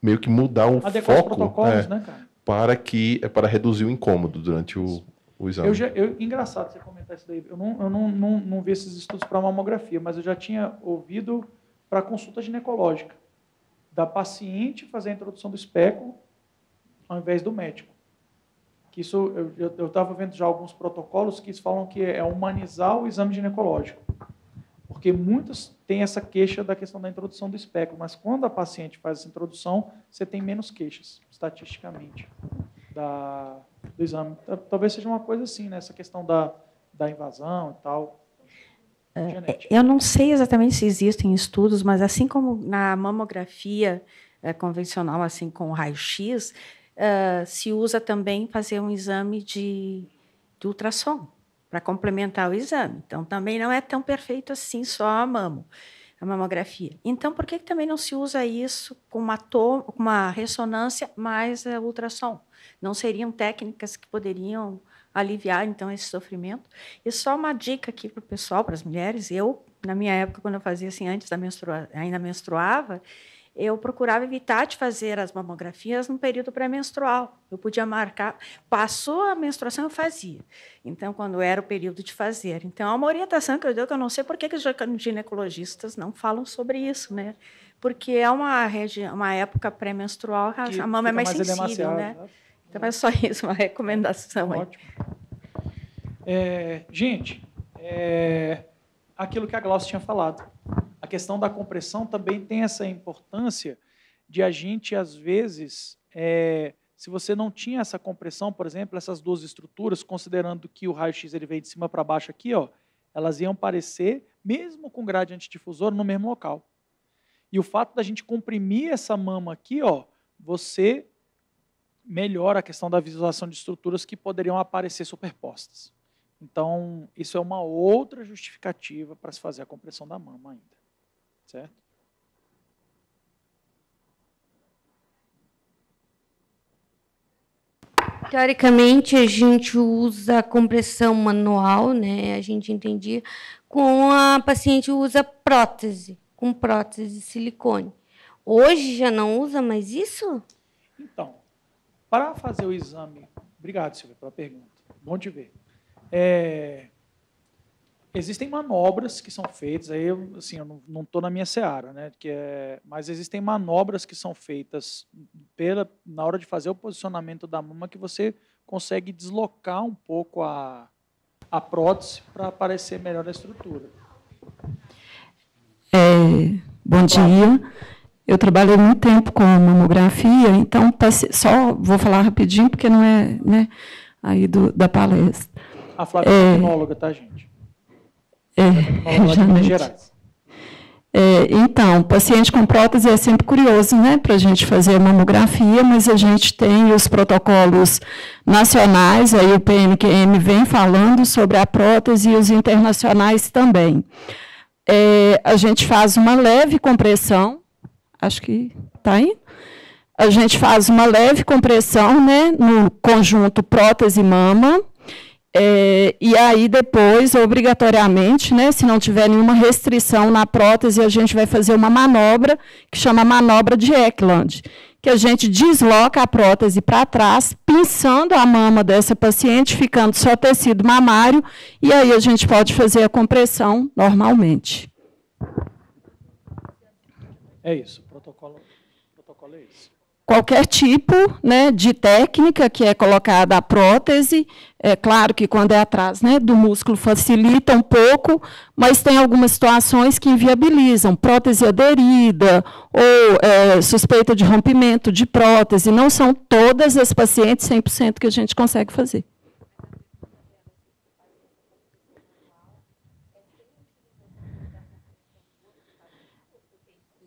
meio que mudar o Adequar foco é, né, para que é para reduzir o incômodo durante o, o exame. Eu já, eu, engraçado você comentar isso daí. Eu não, eu não, não, não vi esses estudos para mamografia, mas eu já tinha ouvido para consulta ginecológica da paciente fazer a introdução do espéculo ao invés do médico que isso eu estava vendo já alguns protocolos que falam que é humanizar o exame ginecológico, porque muitos têm essa queixa da questão da introdução do espectro, mas quando a paciente faz essa introdução, você tem menos queixas, estatisticamente, da, do exame. Talvez seja uma coisa assim, né? essa questão da, da invasão e tal. É, é, eu não sei exatamente se existem estudos, mas assim como na mamografia é, convencional, assim com raio-x, uh, se usa também fazer um exame de, de ultrassom para complementar o exame. Então, também não é tão perfeito assim só a mamo, a mamografia. Então, por que, que também não se usa isso com uma, uma ressonância mais uh, ultrassom? Não seriam técnicas que poderiam aliviar, então, esse sofrimento? E só uma dica aqui para o pessoal, para as mulheres, eu, na minha época, quando eu fazia assim, antes da menstrua ainda menstruava, eu procurava evitar de fazer as mamografias no período pré-menstrual. Eu podia marcar, passou a menstruação, eu fazia. Então, quando era o período de fazer. Então, é uma orientação que eu dou, que eu não sei por que, os ginecologistas não falam sobre isso, né? Porque é uma, uma época pré-menstrual, a mama é mais, mais sensível, né? né? Então, é só isso, uma recomendação. Ótimo. É, gente, é, aquilo que a Glaucia tinha falado a questão da compressão também tem essa importância de a gente, às vezes, é, se você não tinha essa compressão, por exemplo, essas duas estruturas, considerando que o raio-x ele veio de cima para baixo aqui, ó, elas iam parecer, mesmo com grade antidifusor, no mesmo local. E o fato da gente comprimir essa mama aqui, ó, você melhora a questão da visualização de estruturas que poderiam aparecer superpostas. Então, isso é uma outra justificativa para se fazer a compressão da mama ainda. Certo? Teoricamente, a gente usa a compressão manual, né? A gente entendia, com a paciente usa prótese, com prótese de silicone. Hoje já não usa mais isso? Então, para fazer o exame, obrigado, Silvia, pela pergunta. Bom te ver. É, Existem manobras que são feitas, aí eu, assim, eu não estou na minha seara, né? Que é, mas existem manobras que são feitas pela, na hora de fazer o posicionamento da mama que você consegue deslocar um pouco a, a prótese para aparecer melhor a estrutura. É, bom dia. Eu trabalhei muito tempo com mamografia, então só vou falar rapidinho porque não é né, aí do, da palestra. A Flávia é, é tá, gente? É, Janeiro. Né? É, então, paciente com prótese é sempre curioso, né, para a gente fazer a mamografia, mas a gente tem os protocolos nacionais, aí o PNQM vem falando sobre a prótese e os internacionais também. É, a gente faz uma leve compressão, acho que está aí. A gente faz uma leve compressão, né, no conjunto prótese-mama, é, e aí depois, obrigatoriamente, né, se não tiver nenhuma restrição na prótese, a gente vai fazer uma manobra que chama manobra de Eckland, que a gente desloca a prótese para trás, pinçando a mama dessa paciente, ficando só tecido mamário, e aí a gente pode fazer a compressão normalmente. É isso, protocolo, protocolo é isso qualquer tipo né, de técnica que é colocada a prótese. É claro que quando é atrás né, do músculo facilita um pouco, mas tem algumas situações que inviabilizam. Prótese aderida ou é, suspeita de rompimento de prótese. Não são todas as pacientes 100% que a gente consegue fazer.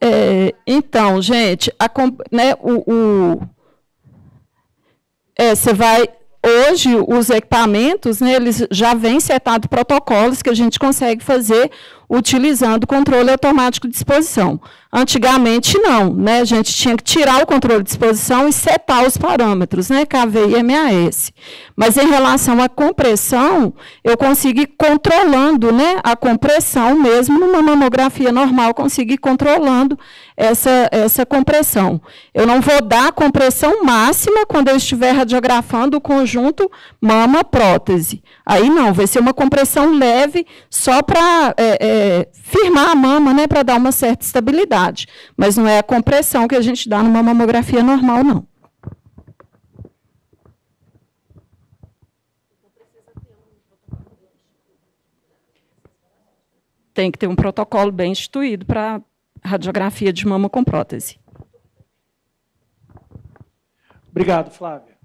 É, então, gente, a, né, o, é, você é, vai hoje os equipamentos, né, eles já vêm setados protocolos que a gente consegue fazer utilizando o controle automático de exposição. Antigamente não, né? A gente tinha que tirar o controle de exposição e setar os parâmetros, né? KV e MAS. Mas em relação à compressão, eu consegui controlando, né? A compressão mesmo numa mamografia normal, consegui controlando essa essa compressão. Eu não vou dar a compressão máxima quando eu estiver radiografando o conjunto mama prótese. Aí não, vai ser uma compressão leve só para é, é, firmar a mama, né? Para dar uma certa estabilidade mas não é a compressão que a gente dá numa mamografia normal, não. Tem que ter um protocolo bem instituído para radiografia de mama com prótese. Obrigado, Flávia.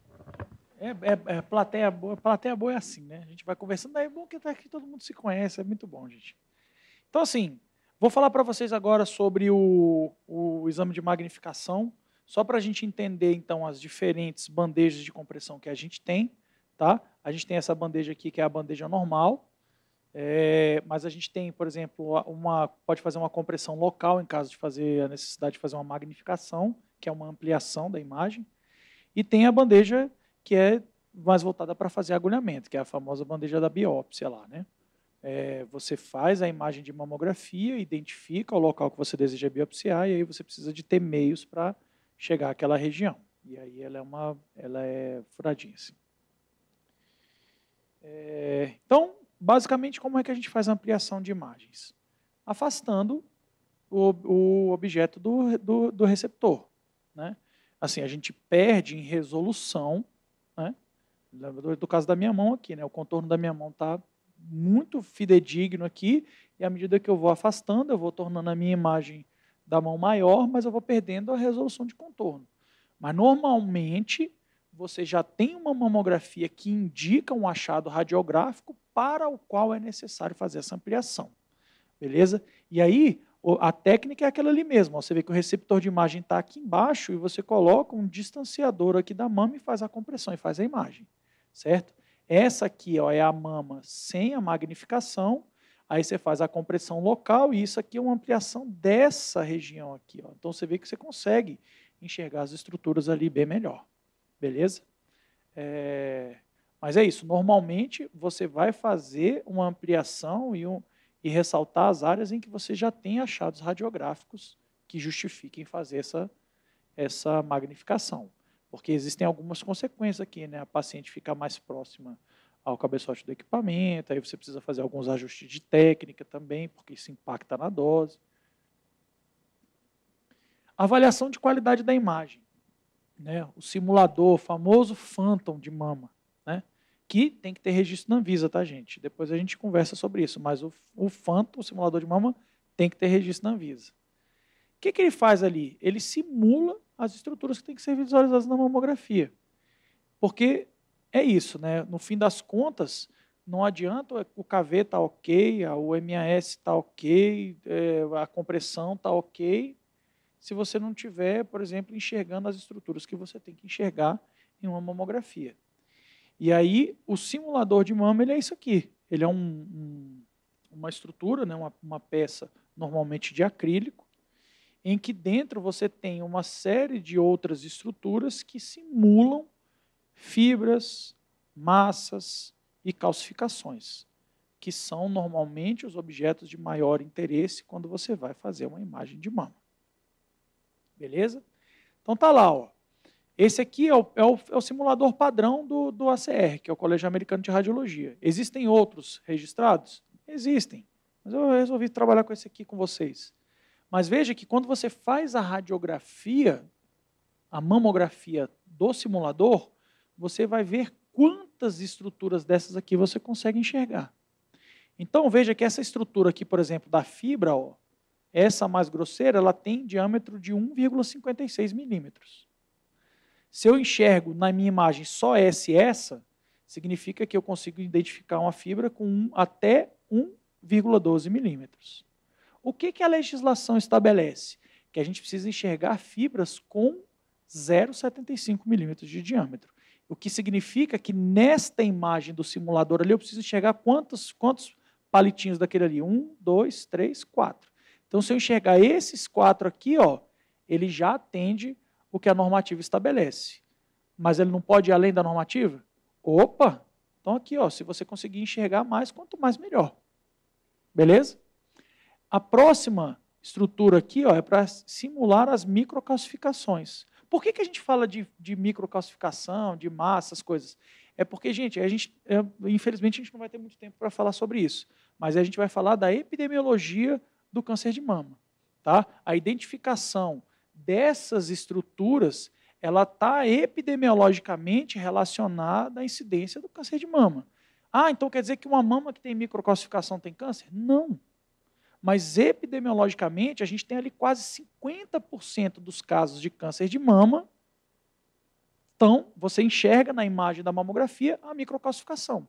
É, é, é, plateia boa, plateia boa é assim, né? A gente vai conversando, aí, é bom que tá aqui todo mundo se conhece, é muito bom, gente. Então, assim, Vou falar para vocês agora sobre o, o exame de magnificação, só para a gente entender então as diferentes bandejas de compressão que a gente tem. Tá? A gente tem essa bandeja aqui que é a bandeja normal, é, mas a gente tem, por exemplo, uma, pode fazer uma compressão local em caso de fazer a necessidade de fazer uma magnificação, que é uma ampliação da imagem, e tem a bandeja que é mais voltada para fazer agulhamento, que é a famosa bandeja da biópsia lá, né? É, você faz a imagem de mamografia, identifica o local que você deseja biopsiar e aí você precisa de ter meios para chegar àquela região. E aí ela é uma, ela é furadinha assim. É, então, basicamente, como é que a gente faz a ampliação de imagens? Afastando o, o objeto do, do, do receptor, né? Assim, a gente perde em resolução, né? do, do caso da minha mão aqui, né? O contorno da minha mão está muito fidedigno aqui, e à medida que eu vou afastando, eu vou tornando a minha imagem da mão maior, mas eu vou perdendo a resolução de contorno. Mas normalmente você já tem uma mamografia que indica um achado radiográfico para o qual é necessário fazer essa ampliação. Beleza? E aí, a técnica é aquela ali mesmo. Você vê que o receptor de imagem está aqui embaixo e você coloca um distanciador aqui da mama e faz a compressão e faz a imagem. Certo? Essa aqui ó, é a mama sem a magnificação. Aí você faz a compressão local e isso aqui é uma ampliação dessa região aqui. Ó. Então você vê que você consegue enxergar as estruturas ali bem melhor. Beleza? É... Mas é isso. Normalmente você vai fazer uma ampliação e, um... e ressaltar as áreas em que você já tem achados radiográficos que justifiquem fazer essa, essa magnificação. Porque existem algumas consequências aqui, né? A paciente fica mais próxima ao cabeçote do equipamento, aí você precisa fazer alguns ajustes de técnica também, porque isso impacta na dose. Avaliação de qualidade da imagem. Né? O simulador, o famoso Phantom de mama, né? que tem que ter registro na Anvisa, tá, gente? Depois a gente conversa sobre isso, mas o, o Phantom, o simulador de mama, tem que ter registro na Anvisa. O que, que ele faz ali? Ele simula as estruturas que têm que ser visualizadas na mamografia. Porque é isso, né? No fim das contas, não adianta é, o KV tá ok, o MAS tá ok, é, a compressão tá ok, se você não tiver, por exemplo, enxergando as estruturas que você tem que enxergar em uma mamografia. E aí, o simulador de mama ele é isso aqui. Ele é um, um, uma estrutura, né? uma, uma peça normalmente de acrílico, em que dentro você tem uma série de outras estruturas que simulam fibras, massas e calcificações, que são normalmente os objetos de maior interesse quando você vai fazer uma imagem de mama. Beleza? Então tá lá, ó. Esse aqui é o, é o, é o simulador padrão do, do ACR, que é o Colégio Americano de Radiologia. Existem outros registrados? Existem. Mas eu resolvi trabalhar com esse aqui com vocês. Mas veja que quando você faz a radiografia, a mamografia do simulador, você vai ver quantas estruturas dessas aqui você consegue enxergar. Então veja que essa estrutura aqui, por exemplo, da fibra, ó, essa mais grosseira, ela tem diâmetro de 1,56 milímetros. Se eu enxergo na minha imagem só essa e essa, significa que eu consigo identificar uma fibra com um, até 1,12 milímetros. O que, que a legislação estabelece? Que a gente precisa enxergar fibras com 0,75 milímetros de diâmetro. O que significa que nesta imagem do simulador ali, eu preciso enxergar quantos, quantos palitinhos daquele ali? Um, dois, três, quatro. Então, se eu enxergar esses quatro aqui, ó, ele já atende o que a normativa estabelece. Mas ele não pode ir além da normativa? Opa! Então, aqui, ó, se você conseguir enxergar mais, quanto mais melhor. Beleza? A próxima estrutura aqui ó, é para simular as microcalcificações. Por que, que a gente fala de, de microcalcificação, de massas, coisas? É porque, gente, a gente é, infelizmente a gente não vai ter muito tempo para falar sobre isso, mas a gente vai falar da epidemiologia do câncer de mama. Tá? A identificação dessas estruturas ela está epidemiologicamente relacionada à incidência do câncer de mama. Ah, então quer dizer que uma mama que tem microcalcificação tem câncer? Não. Mas epidemiologicamente, a gente tem ali quase 50% dos casos de câncer de mama. Então, você enxerga na imagem da mamografia a microcalcificação.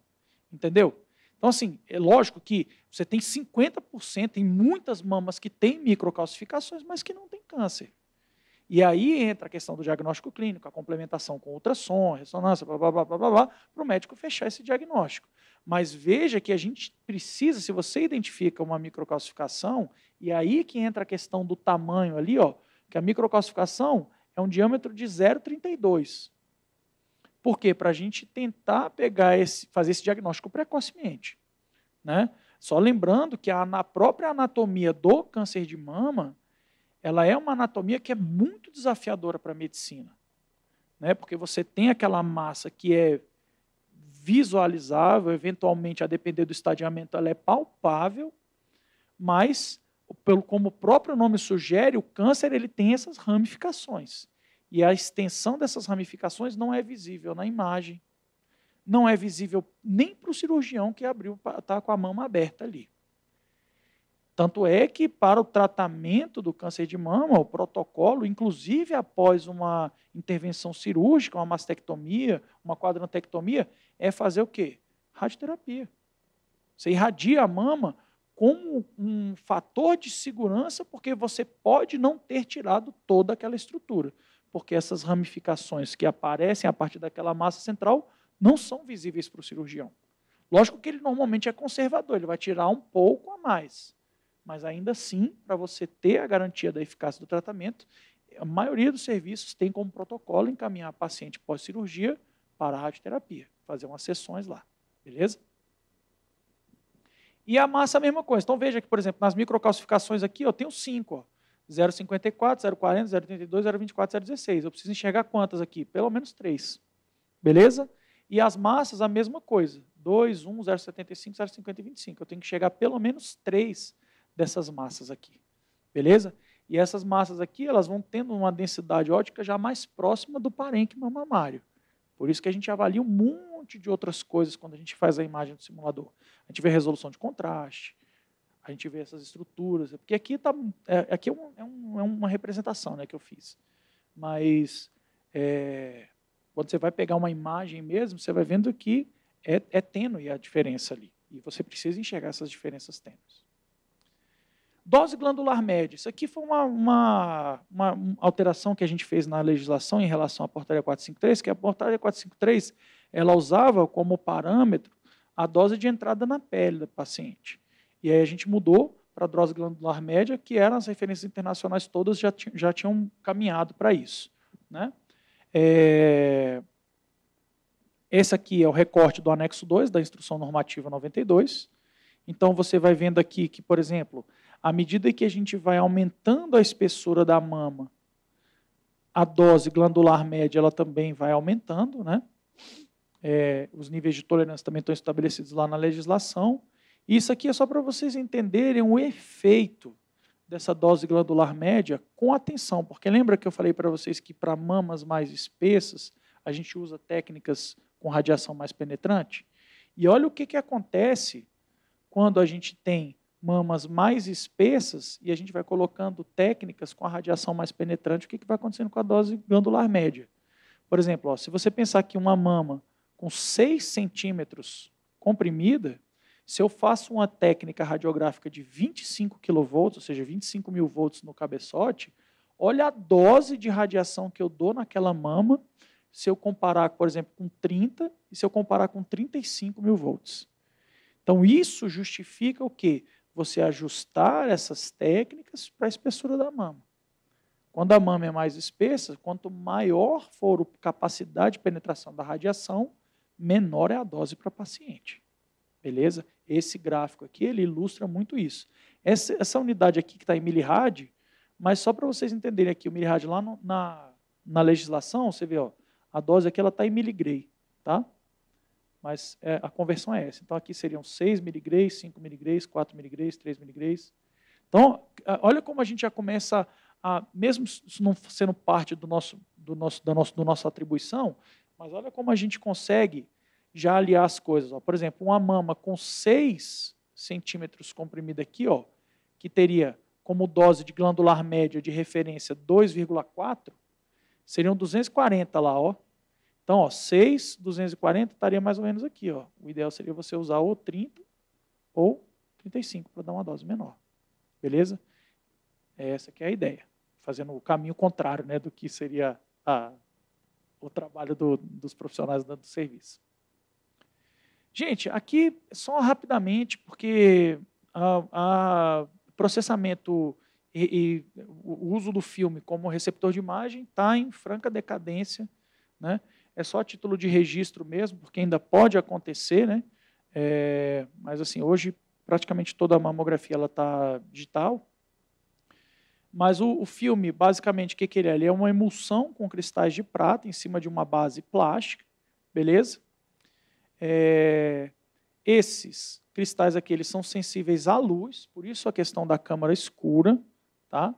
Entendeu? Então, assim, é lógico que você tem 50% em muitas mamas que têm microcalcificações, mas que não têm câncer. E aí entra a questão do diagnóstico clínico, a complementação com ultrassom, ressonância, blá, blá, blá, blá, blá para o médico fechar esse diagnóstico. Mas veja que a gente precisa, se você identifica uma microcalcificação, e aí que entra a questão do tamanho ali, ó, que a microcalcificação é um diâmetro de 0,32. Por quê? Para a gente tentar pegar esse, fazer esse diagnóstico precocemente. Né? Só lembrando que a, a própria anatomia do câncer de mama, ela é uma anatomia que é muito desafiadora para a medicina. Né? Porque você tem aquela massa que é visualizável, eventualmente, a depender do estadiamento, ela é palpável, mas, pelo como o próprio nome sugere, o câncer ele tem essas ramificações. E a extensão dessas ramificações não é visível na imagem, não é visível nem para o cirurgião que abriu, está com a mama aberta ali. Tanto é que, para o tratamento do câncer de mama, o protocolo, inclusive após uma intervenção cirúrgica, uma mastectomia, uma quadrantectomia, é fazer o quê? Radioterapia. Você irradia a mama como um fator de segurança, porque você pode não ter tirado toda aquela estrutura, porque essas ramificações que aparecem a partir daquela massa central não são visíveis para o cirurgião. Lógico que ele normalmente é conservador, ele vai tirar um pouco a mais, mas ainda assim, para você ter a garantia da eficácia do tratamento, a maioria dos serviços tem como protocolo encaminhar paciente pós-cirurgia para a radioterapia fazer umas sessões lá, beleza? E a massa a mesma coisa. Então veja que, por exemplo, nas microcalcificações aqui, eu tenho 5, 0,54, 0,40, 0,32, 0,24, 0,16. Eu preciso enxergar quantas aqui? Pelo menos 3. Beleza? E as massas, a mesma coisa. 2, 1, 0,75, 0,50 e 25. Eu tenho que enxergar pelo menos 3 dessas massas aqui. Beleza? E essas massas aqui, elas vão tendo uma densidade ótica já mais próxima do parênquima mamário. Por isso que a gente avalia um monte de outras coisas quando a gente faz a imagem do simulador. A gente vê a resolução de contraste, a gente vê essas estruturas, é porque aqui, tá, é, aqui é, um, é, um, é uma representação né, que eu fiz. Mas é, quando você vai pegar uma imagem mesmo, você vai vendo que é, é tênue a diferença ali. E você precisa enxergar essas diferenças tênues. Dose glandular média. Isso aqui foi uma, uma, uma, alteração que a gente fez na legislação em relação à portaria 453, que a portaria 453 ela usava como parâmetro a dose de entrada na pele do paciente. E aí a gente mudou para a dose glandular média, que eram as referências internacionais todas já, já tinham caminhado para isso. Né? É... Esse aqui é o recorte do anexo 2 da instrução normativa 92. Então você vai vendo aqui que, por exemplo, à medida que a gente vai aumentando a espessura da mama, a dose glandular média ela também vai aumentando, né? É, os níveis de tolerância também estão estabelecidos lá na legislação. isso aqui é só para vocês entenderem o efeito dessa dose glandular média com atenção, porque lembra que eu falei para vocês que para mamas mais espessas a gente usa técnicas com radiação mais penetrante? E olha o que, que acontece quando a gente tem mamas mais espessas e a gente vai colocando técnicas com a radiação mais penetrante, o que, que vai acontecendo com a dose glandular média? Por exemplo, ó, se você pensar que uma mama com 6 centímetros comprimida, se eu faço uma técnica radiográfica de 25 kV, ou seja, 25 mil volts no cabeçote, olha a dose de radiação que eu dou naquela mama se eu comparar, por exemplo, com 30 e se eu comparar com 35 mil volts. Então, isso justifica o quê? Você ajustar essas técnicas para a espessura da mama. Quando a mama é mais espessa, quanto maior for a capacidade de penetração da radiação, menor é a dose para paciente. Beleza? Esse gráfico aqui ele ilustra muito isso. Essa, essa unidade aqui que está em milirad, mas só para vocês entenderem aqui, o milirad lá no, na, na legislação, você vê, ó, a dose aqui está em miligrey, tá? Mas é, a conversão é essa. Então aqui seriam 6 miligrays, 5 miligrays, 4 miligrays, 3 miligrays. Então, olha como a gente já começa a, mesmo isso não sendo parte do nosso, do nosso, da, nosso, do nossa atribuição, mas olha como a gente consegue já aliar as coisas. Ó. Por exemplo, uma mama com 6 centímetros comprimida aqui, ó, que teria como dose de glandular média de referência 2,4, seriam 240 lá, ó. Então, ó, 6, 240 estaria mais ou menos aqui. Ó. O ideal seria você usar ou 30 ou 35 para dar uma dose menor. Beleza? Essa que é a ideia. Fazendo o caminho contrário né, do que seria a, o trabalho do, dos profissionais do serviço. Gente, aqui só rapidamente, porque o processamento e, e, o uso do filme como receptor de imagem está em franca decadência. Né? É só título de registro mesmo, porque ainda pode acontecer, né? É, mas assim hoje praticamente toda a mamografia ela está digital. Mas o, o filme, basicamente, o que, que ele é? Ele é uma emulsão com cristais de prata em cima de uma base plástica, beleza? É, esses cristais aqui eles são sensíveis à luz, por isso a questão da câmara escura, tá?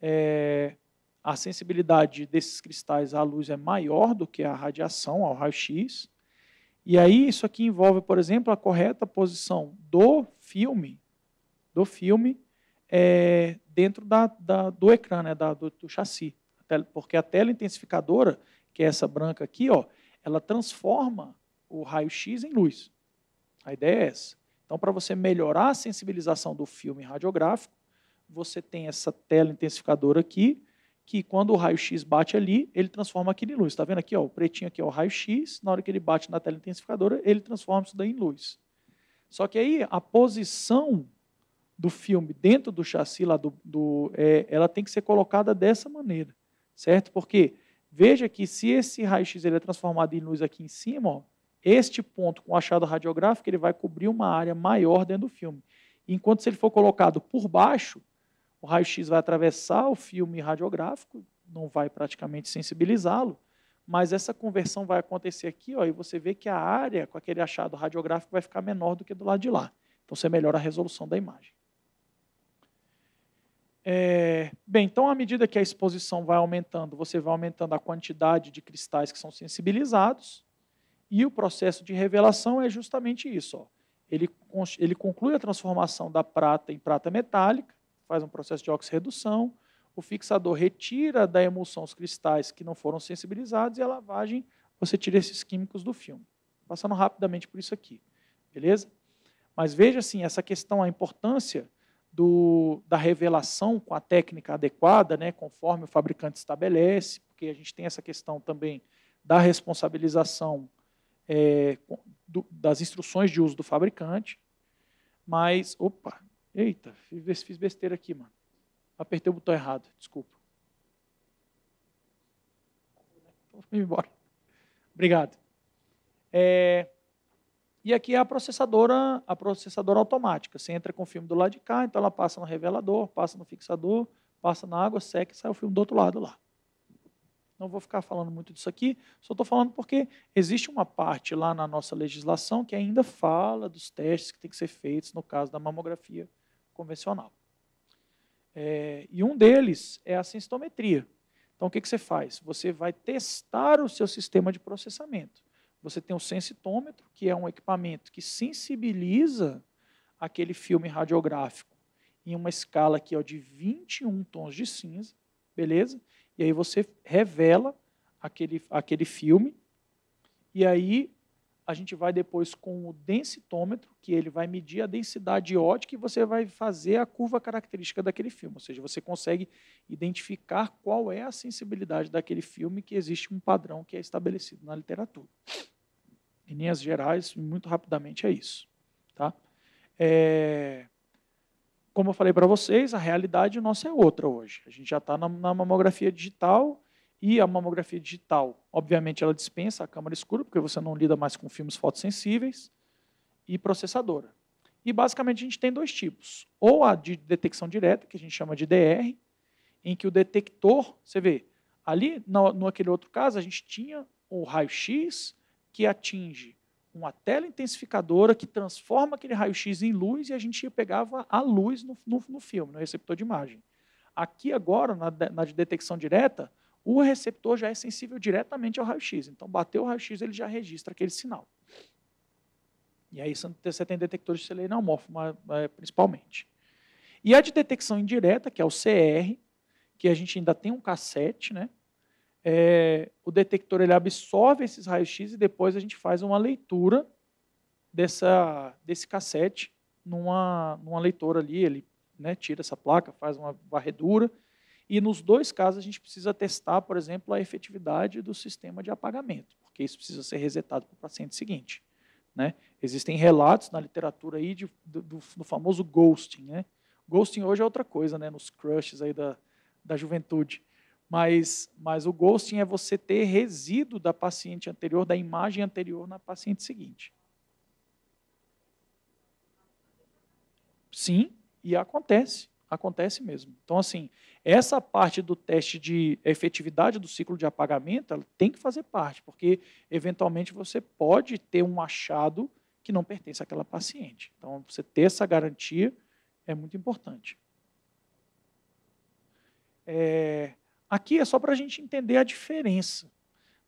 É, a sensibilidade desses cristais à luz é maior do que a radiação, ao raio-x. E aí isso aqui envolve, por exemplo, a correta posição do filme, do filme é, dentro da, da, do ecrã, né, da, do, do, chassi. Porque a tela intensificadora, que é essa branca aqui, ó, ela transforma o raio-x em luz. A ideia é essa. Então, para você melhorar a sensibilização do filme radiográfico, você tem essa tela intensificadora aqui, que quando o raio-x bate ali, ele transforma aquilo em luz. Está vendo aqui? Ó, o pretinho aqui é o raio-x, na hora que ele bate na tela intensificadora, ele transforma isso daí em luz. Só que aí a posição do filme dentro do chassi lá do, do é, ela tem que ser colocada dessa maneira, certo? Porque veja que se esse raio-x ele é transformado em luz aqui em cima, ó, este ponto com o achado radiográfico ele vai cobrir uma área maior dentro do filme. Enquanto se ele for colocado por baixo, o raio-x vai atravessar o filme radiográfico, não vai praticamente sensibilizá-lo, mas essa conversão vai acontecer aqui, ó, e você vê que a área com aquele achado radiográfico vai ficar menor do que do lado de lá. Então, você melhora a resolução da imagem. É, bem, então, à medida que a exposição vai aumentando, você vai aumentando a quantidade de cristais que são sensibilizados, e o processo de revelação é justamente isso. Ó. Ele, ele conclui a transformação da prata em prata metálica, faz um processo de oxirredução, o fixador retira da emulsão os cristais que não foram sensibilizados e a lavagem, você tira esses químicos do filme. Passando rapidamente por isso aqui, beleza? Mas veja assim, essa questão, a importância do, da revelação com a técnica adequada, né, conforme o fabricante estabelece, porque a gente tem essa questão também da responsabilização é, do, das instruções de uso do fabricante. Mas, opa, eita, fiz, fiz besteira aqui, mano. Apertei o botão errado, desculpa. Vamos embora. Obrigado. É, e aqui é a processadora, a processadora automática. Você entra com o filme do lado de cá, então ela passa no revelador, passa no fixador, passa na água, seca e sai o filme do outro lado lá. Não vou ficar falando muito disso aqui, só estou falando porque existe uma parte lá na nossa legislação que ainda fala dos testes que têm que ser feitos no caso da mamografia convencional. É, e um deles é a sensitometria. Então, o que, que você faz? Você vai testar o seu sistema de processamento. Você tem o sensitômetro, que é um equipamento que sensibiliza aquele filme radiográfico em uma escala aqui ó, de 21 tons de cinza, beleza? E aí você revela aquele, aquele filme, e aí a gente vai depois com o densitômetro, que ele vai medir a densidade ótica e você vai fazer a curva característica daquele filme. Ou seja, você consegue identificar qual é a sensibilidade daquele filme, que existe um padrão que é estabelecido na literatura. Em linhas gerais, muito rapidamente é isso. Tá? É... Como eu falei para vocês, a realidade nossa é outra hoje. A gente já está na, na mamografia digital, e a mamografia digital. Obviamente, ela dispensa a câmera escura, porque você não lida mais com filmes fotossensíveis, e processadora. E basicamente a gente tem dois tipos: ou a de detecção direta, que a gente chama de DR, em que o detector, você vê, ali no, no aquele outro caso, a gente tinha o raio-x que atinge uma tela intensificadora que transforma aquele raio-x em luz e a gente pegava a luz no, no, no filme, no receptor de imagem. Aqui agora, na, na de detecção direta, o receptor já é sensível diretamente ao raio-x, então bateu o raio-x, ele já registra aquele sinal. E aí você tem detectores de selenamorfo, principalmente. E a de detecção indireta, que é o CR, que a gente ainda tem um cassete, né? É, o detector ele absorve esses raios-x e depois a gente faz uma leitura dessa, desse cassete numa, numa leitora ali, ele né, tira essa placa, faz uma varredura e nos dois casos a gente precisa testar, por exemplo, a efetividade do sistema de apagamento, porque isso precisa ser resetado para o paciente seguinte. Né? Existem relatos na literatura aí de, do, do, famoso ghosting. Né? Ghosting hoje é outra coisa, né? nos crushes aí da, da juventude. Mas, mas o ghosting é você ter resíduo da paciente anterior, da imagem anterior na paciente seguinte. Sim, e acontece, acontece mesmo. Então, assim, essa parte do teste de efetividade do ciclo de apagamento ela tem que fazer parte, porque eventualmente você pode ter um achado que não pertence àquela paciente. Então, você ter essa garantia é muito importante. É, aqui é só para a gente entender a diferença.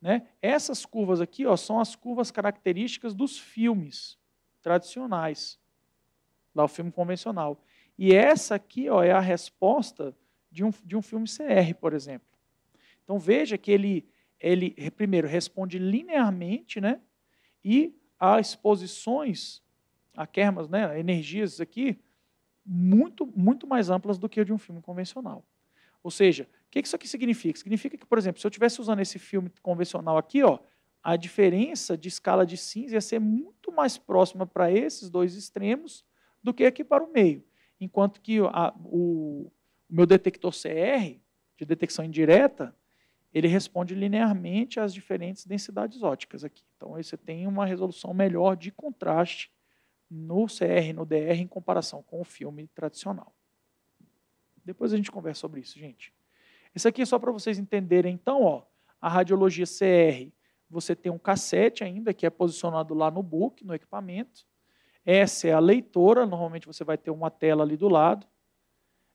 Né? Essas curvas aqui ó, são as curvas características dos filmes tradicionais, lá o filme convencional. E essa aqui ó, é a resposta de um, de um filme CR, por exemplo. Então veja que ele, ele primeiro responde linearmente, né? E há exposições a kermas, né, energias aqui muito muito mais amplas do que o de um filme convencional. Ou seja, o que isso aqui significa? Significa que, por exemplo, se eu estivesse usando esse filme convencional aqui, ó, a diferença de escala de cinza ia ser muito mais próxima para esses dois extremos do que aqui para o meio. Enquanto que a, o, o meu detector CR, de detecção indireta, ele responde linearmente às diferentes densidades óticas aqui. Então, você tem uma resolução melhor de contraste no CR, no DR, em comparação com o filme tradicional. Depois a gente conversa sobre isso, gente. Esse aqui é só para vocês entenderem. Então, ó, a radiologia CR, você tem um cassete ainda, que é posicionado lá no book, no equipamento. Essa é a leitora, normalmente você vai ter uma tela ali do lado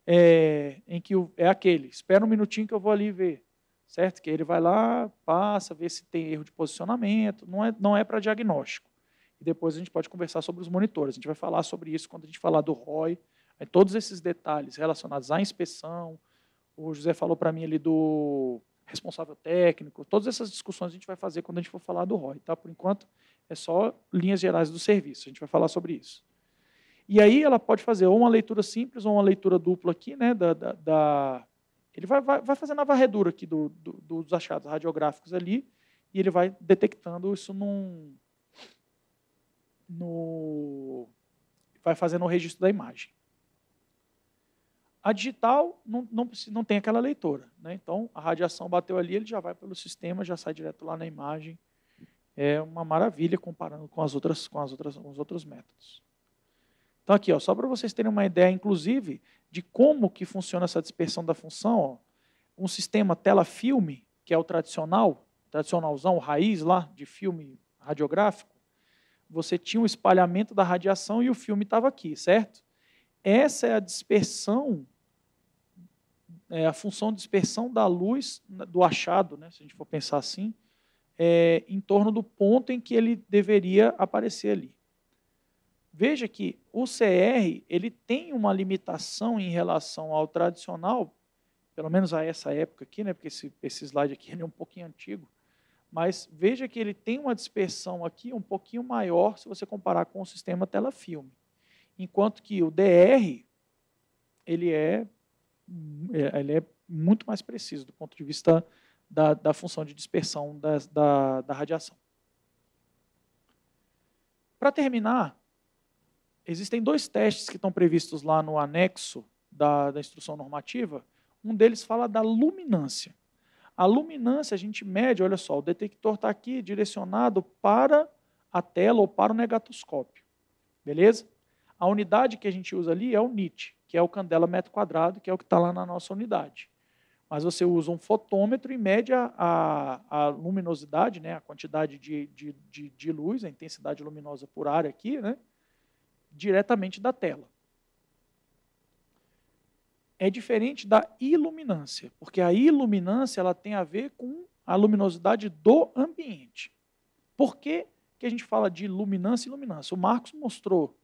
é, em que o, é aquele, espera um minutinho que eu vou ali ver, certo? Que ele vai lá, passa, vê se tem erro de posicionamento, não é, não é para diagnóstico. E depois a gente pode conversar sobre os monitores, a gente vai falar sobre isso quando a gente falar do ROI, todos esses detalhes relacionados à inspeção, o José falou para mim ali do responsável técnico, todas essas discussões a gente vai fazer quando a gente for falar do ROI, tá? Por enquanto, é só linhas gerais do serviço, a gente vai falar sobre isso. E aí ela pode fazer ou uma leitura simples ou uma leitura dupla aqui, né? Da, da, da... Ele vai, vai, vai fazendo a varredura aqui do, do, dos achados radiográficos ali e ele vai detectando isso num... no... vai fazendo o registro da imagem. A digital não, não, não tem aquela leitora. Né? Então, a radiação bateu ali, ele já vai pelo sistema, já sai direto lá na imagem. É uma maravilha comparando com as outras com as outras com os outros métodos. Então aqui, ó, só para vocês terem uma ideia, inclusive, de como que funciona essa dispersão da função, ó, um sistema tela-filme, que é o tradicional, tradicionalzão, raiz lá de filme radiográfico, você tinha um espalhamento da radiação e o filme estava aqui, certo? Essa é a dispersão, é a função de dispersão da luz do achado, né, se a gente for pensar assim, é, em torno do ponto em que ele deveria aparecer ali. Veja que o CR ele tem uma limitação em relação ao tradicional, pelo menos a essa época aqui, né? Porque esse, esse slide aqui é um pouquinho antigo, mas veja que ele tem uma dispersão aqui um pouquinho maior se você comparar com o sistema telefilme, enquanto que o DR ele é, é ele é muito mais preciso do ponto de vista da, da função de dispersão da, da radiação. Para terminar, existem dois testes que estão previstos lá no anexo da, da instrução normativa. Um deles fala da luminância. A luminância a gente mede, olha só, o detector está aqui direcionado para a tela ou para o negatoscópio. Beleza? A unidade que a gente usa ali é o nit, que é o candela metro quadrado, que é o que está lá na nossa unidade. Mas você usa um fotômetro e mede a, a luminosidade, né, a quantidade de, de, de, de luz, a intensidade luminosa por área aqui, né, diretamente da tela. É diferente da iluminância, porque a iluminância ela tem a ver com a luminosidade do ambiente. Por que, que a gente fala de luminância e iluminância? O Marcos mostrou,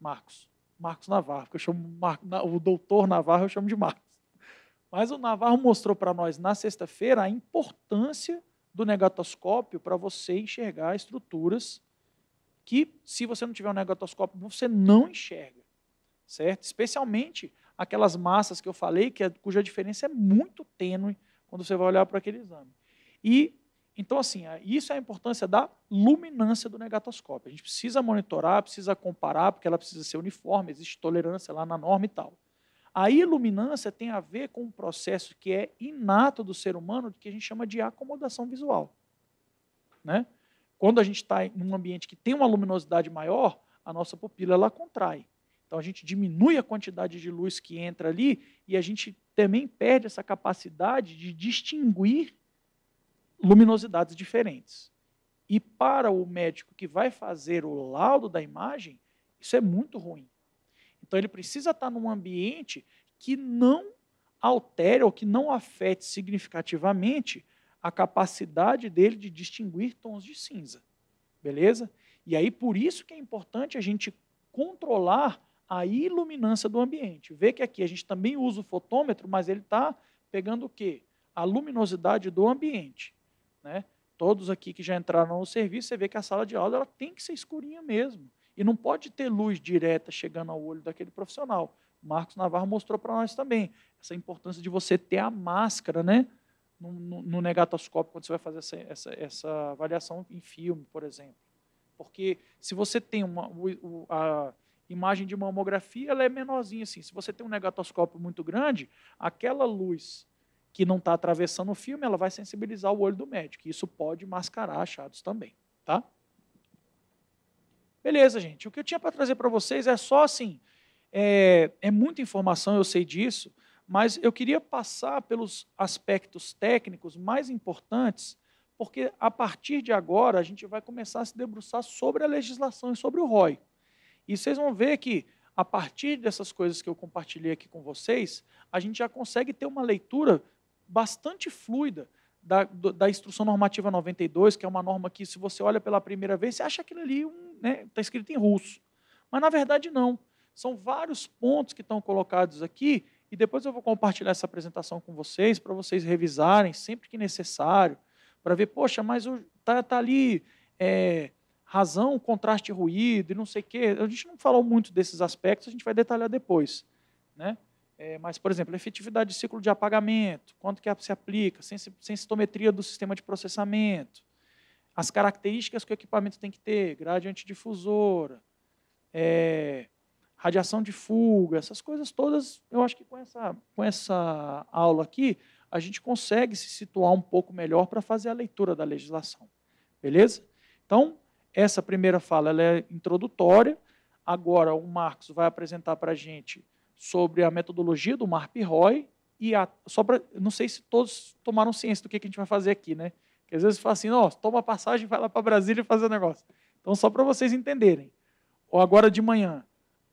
Marcos, Marcos Navarro, que eu chamo Mar... o doutor Navarro, eu chamo de Marcos. Mas o Navarro mostrou para nós na sexta-feira a importância do negatoscópio para você enxergar estruturas que se você não tiver um negatoscópio você não enxerga, certo? Especialmente aquelas massas que eu falei, que é, cuja diferença é muito tênue quando você vai olhar para aquele exame. E então assim, isso é a importância da luminância do negatoscópio. A gente precisa monitorar, precisa comparar, porque ela precisa ser uniforme, existe tolerância lá na norma e tal. A iluminância tem a ver com um processo que é inato do ser humano, que a gente chama de acomodação visual, né? Quando a gente está em um ambiente que tem uma luminosidade maior, a nossa pupila ela contrai. Então a gente diminui a quantidade de luz que entra ali e a gente também perde essa capacidade de distinguir luminosidades diferentes. E para o médico que vai fazer o laudo da imagem, isso é muito ruim. Então ele precisa estar tá num ambiente que não altere ou que não afete significativamente a capacidade dele de distinguir tons de cinza. Beleza? E aí, por isso que é importante a gente controlar a iluminância do ambiente. Vê que aqui a gente também usa o fotômetro, mas ele está pegando o quê? A luminosidade do ambiente. Né? Todos aqui que já entraram no serviço, você vê que a sala de aula ela tem que ser escurinha mesmo. E não pode ter luz direta chegando ao olho daquele profissional. Marcos Navarro mostrou para nós também essa importância de você ter a máscara, né? no, no, negatoscópio quando você vai fazer essa, essa, essa, avaliação em filme, por exemplo. Porque se você tem uma, o, a imagem de mamografia, ela é menorzinha assim. Se você tem um negatoscópio muito grande, aquela luz que não está atravessando o filme, ela vai sensibilizar o olho do médico. E isso pode mascarar achados também, tá? Beleza, gente. O que eu tinha para trazer para vocês é só assim, é, é muita informação, eu sei disso, mas eu queria passar pelos aspectos técnicos mais importantes, porque a partir de agora a gente vai começar a se debruçar sobre a legislação e sobre o ROI. E vocês vão ver que, a partir dessas coisas que eu compartilhei aqui com vocês, a gente já consegue ter uma leitura bastante fluida da, da Instrução Normativa 92, que é uma norma que, se você olha pela primeira vez, você acha aquilo ali está né, tá escrito em russo. Mas, na verdade, não. São vários pontos que estão colocados aqui e depois eu vou compartilhar essa apresentação com vocês, para vocês revisarem sempre que necessário, para ver, poxa, mas está tá ali é, razão, contraste ruído e não sei o quê. A gente não falou muito desses aspectos, a gente vai detalhar depois. Né? É, mas, por exemplo, efetividade de ciclo de apagamento, quanto que se aplica, sensitometria do sistema de processamento, as características que o equipamento tem que ter, grade antidifusora, é, radiação de fuga, essas coisas todas, eu acho que com essa, com essa aula aqui, a gente consegue se situar um pouco melhor para fazer a leitura da legislação. Beleza? Então, essa primeira fala ela é introdutória. Agora, o Marcos vai apresentar para a gente sobre a metodologia do MARP-ROI. E a, só para não sei se todos tomaram ciência do que, que a gente vai fazer aqui, né? Porque às vezes fala assim, ó, toma passagem, vai lá para Brasília fazer o um negócio. Então, só para vocês entenderem. Ou agora de manhã,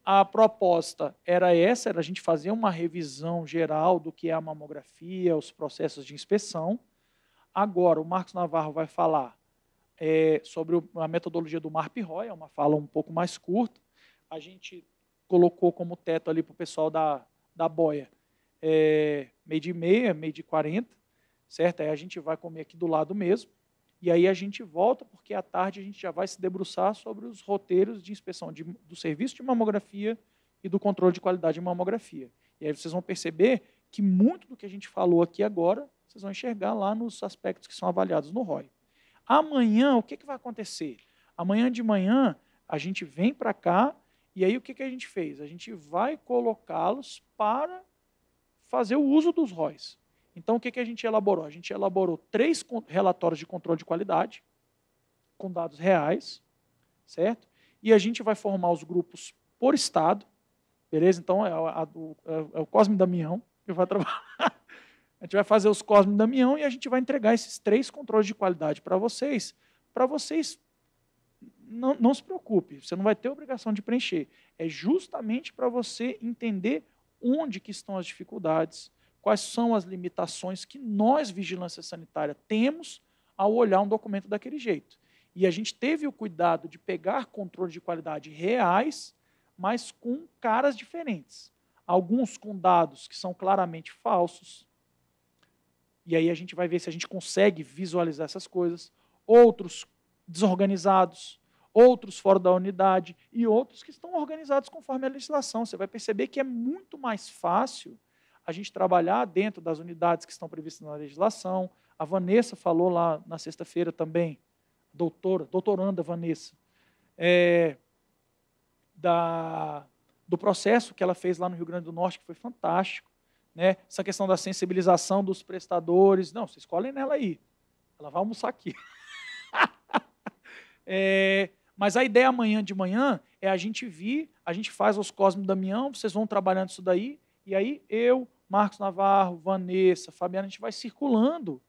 a proposta era essa, era a gente fazer uma revisão geral do que é a mamografia, os processos de inspeção. Agora, o Marcos Navarro vai falar é, sobre a metodologia do MARP-ROI, é uma fala um pouco mais curta. A gente colocou como teto ali para o pessoal da, da boia é, meio de meia, meio de quarenta, certo? Aí a gente vai comer aqui do lado mesmo. E aí a gente volta, porque à tarde a gente já vai se debruçar sobre os roteiros de inspeção de, do serviço de mamografia e do controle de qualidade de mamografia. E aí vocês vão perceber que muito do que a gente falou aqui agora, vocês vão enxergar lá nos aspectos que são avaliados no ROI. Amanhã, o que, que vai acontecer? Amanhã de manhã, a gente vem para cá e aí o que, que a gente fez? A gente vai colocá-los para fazer o uso dos ROIs. Então, o que, que a gente elaborou? A gente elaborou três relatórios de controle de qualidade, com dados reais, certo? E a gente vai formar os grupos por estado, beleza? Então, é, a, é, é o Cosme Damião que vai trabalhar. A gente vai fazer os Cosme Damião e a gente vai entregar esses três controles de qualidade para vocês, para vocês não, não, se preocupe, você não vai ter obrigação de preencher. É justamente para você entender onde que estão as dificuldades, quais são as limitações que nós, vigilância sanitária, temos ao olhar um documento daquele jeito. E a gente teve o cuidado de pegar controles de qualidade reais, mas com caras diferentes. Alguns com dados que são claramente falsos. E aí a gente vai ver se a gente consegue visualizar essas coisas. Outros desorganizados, outros fora da unidade e outros que estão organizados conforme a legislação. Você vai perceber que é muito mais fácil a gente trabalhar dentro das unidades que estão previstas na legislação. A Vanessa falou lá na sexta-feira também, doutora, doutoranda Vanessa, é, da, do processo que ela fez lá no Rio Grande do Norte, que foi fantástico. Né? Essa questão da sensibilização dos prestadores. Não, vocês escolhem nela aí. Ela vai almoçar aqui. é, mas a ideia amanhã de manhã é a gente vir, a gente faz os Cosmos Damião, vocês vão trabalhando isso daí, e aí eu, Marcos Navarro, Vanessa, Fabiana, a gente vai circulando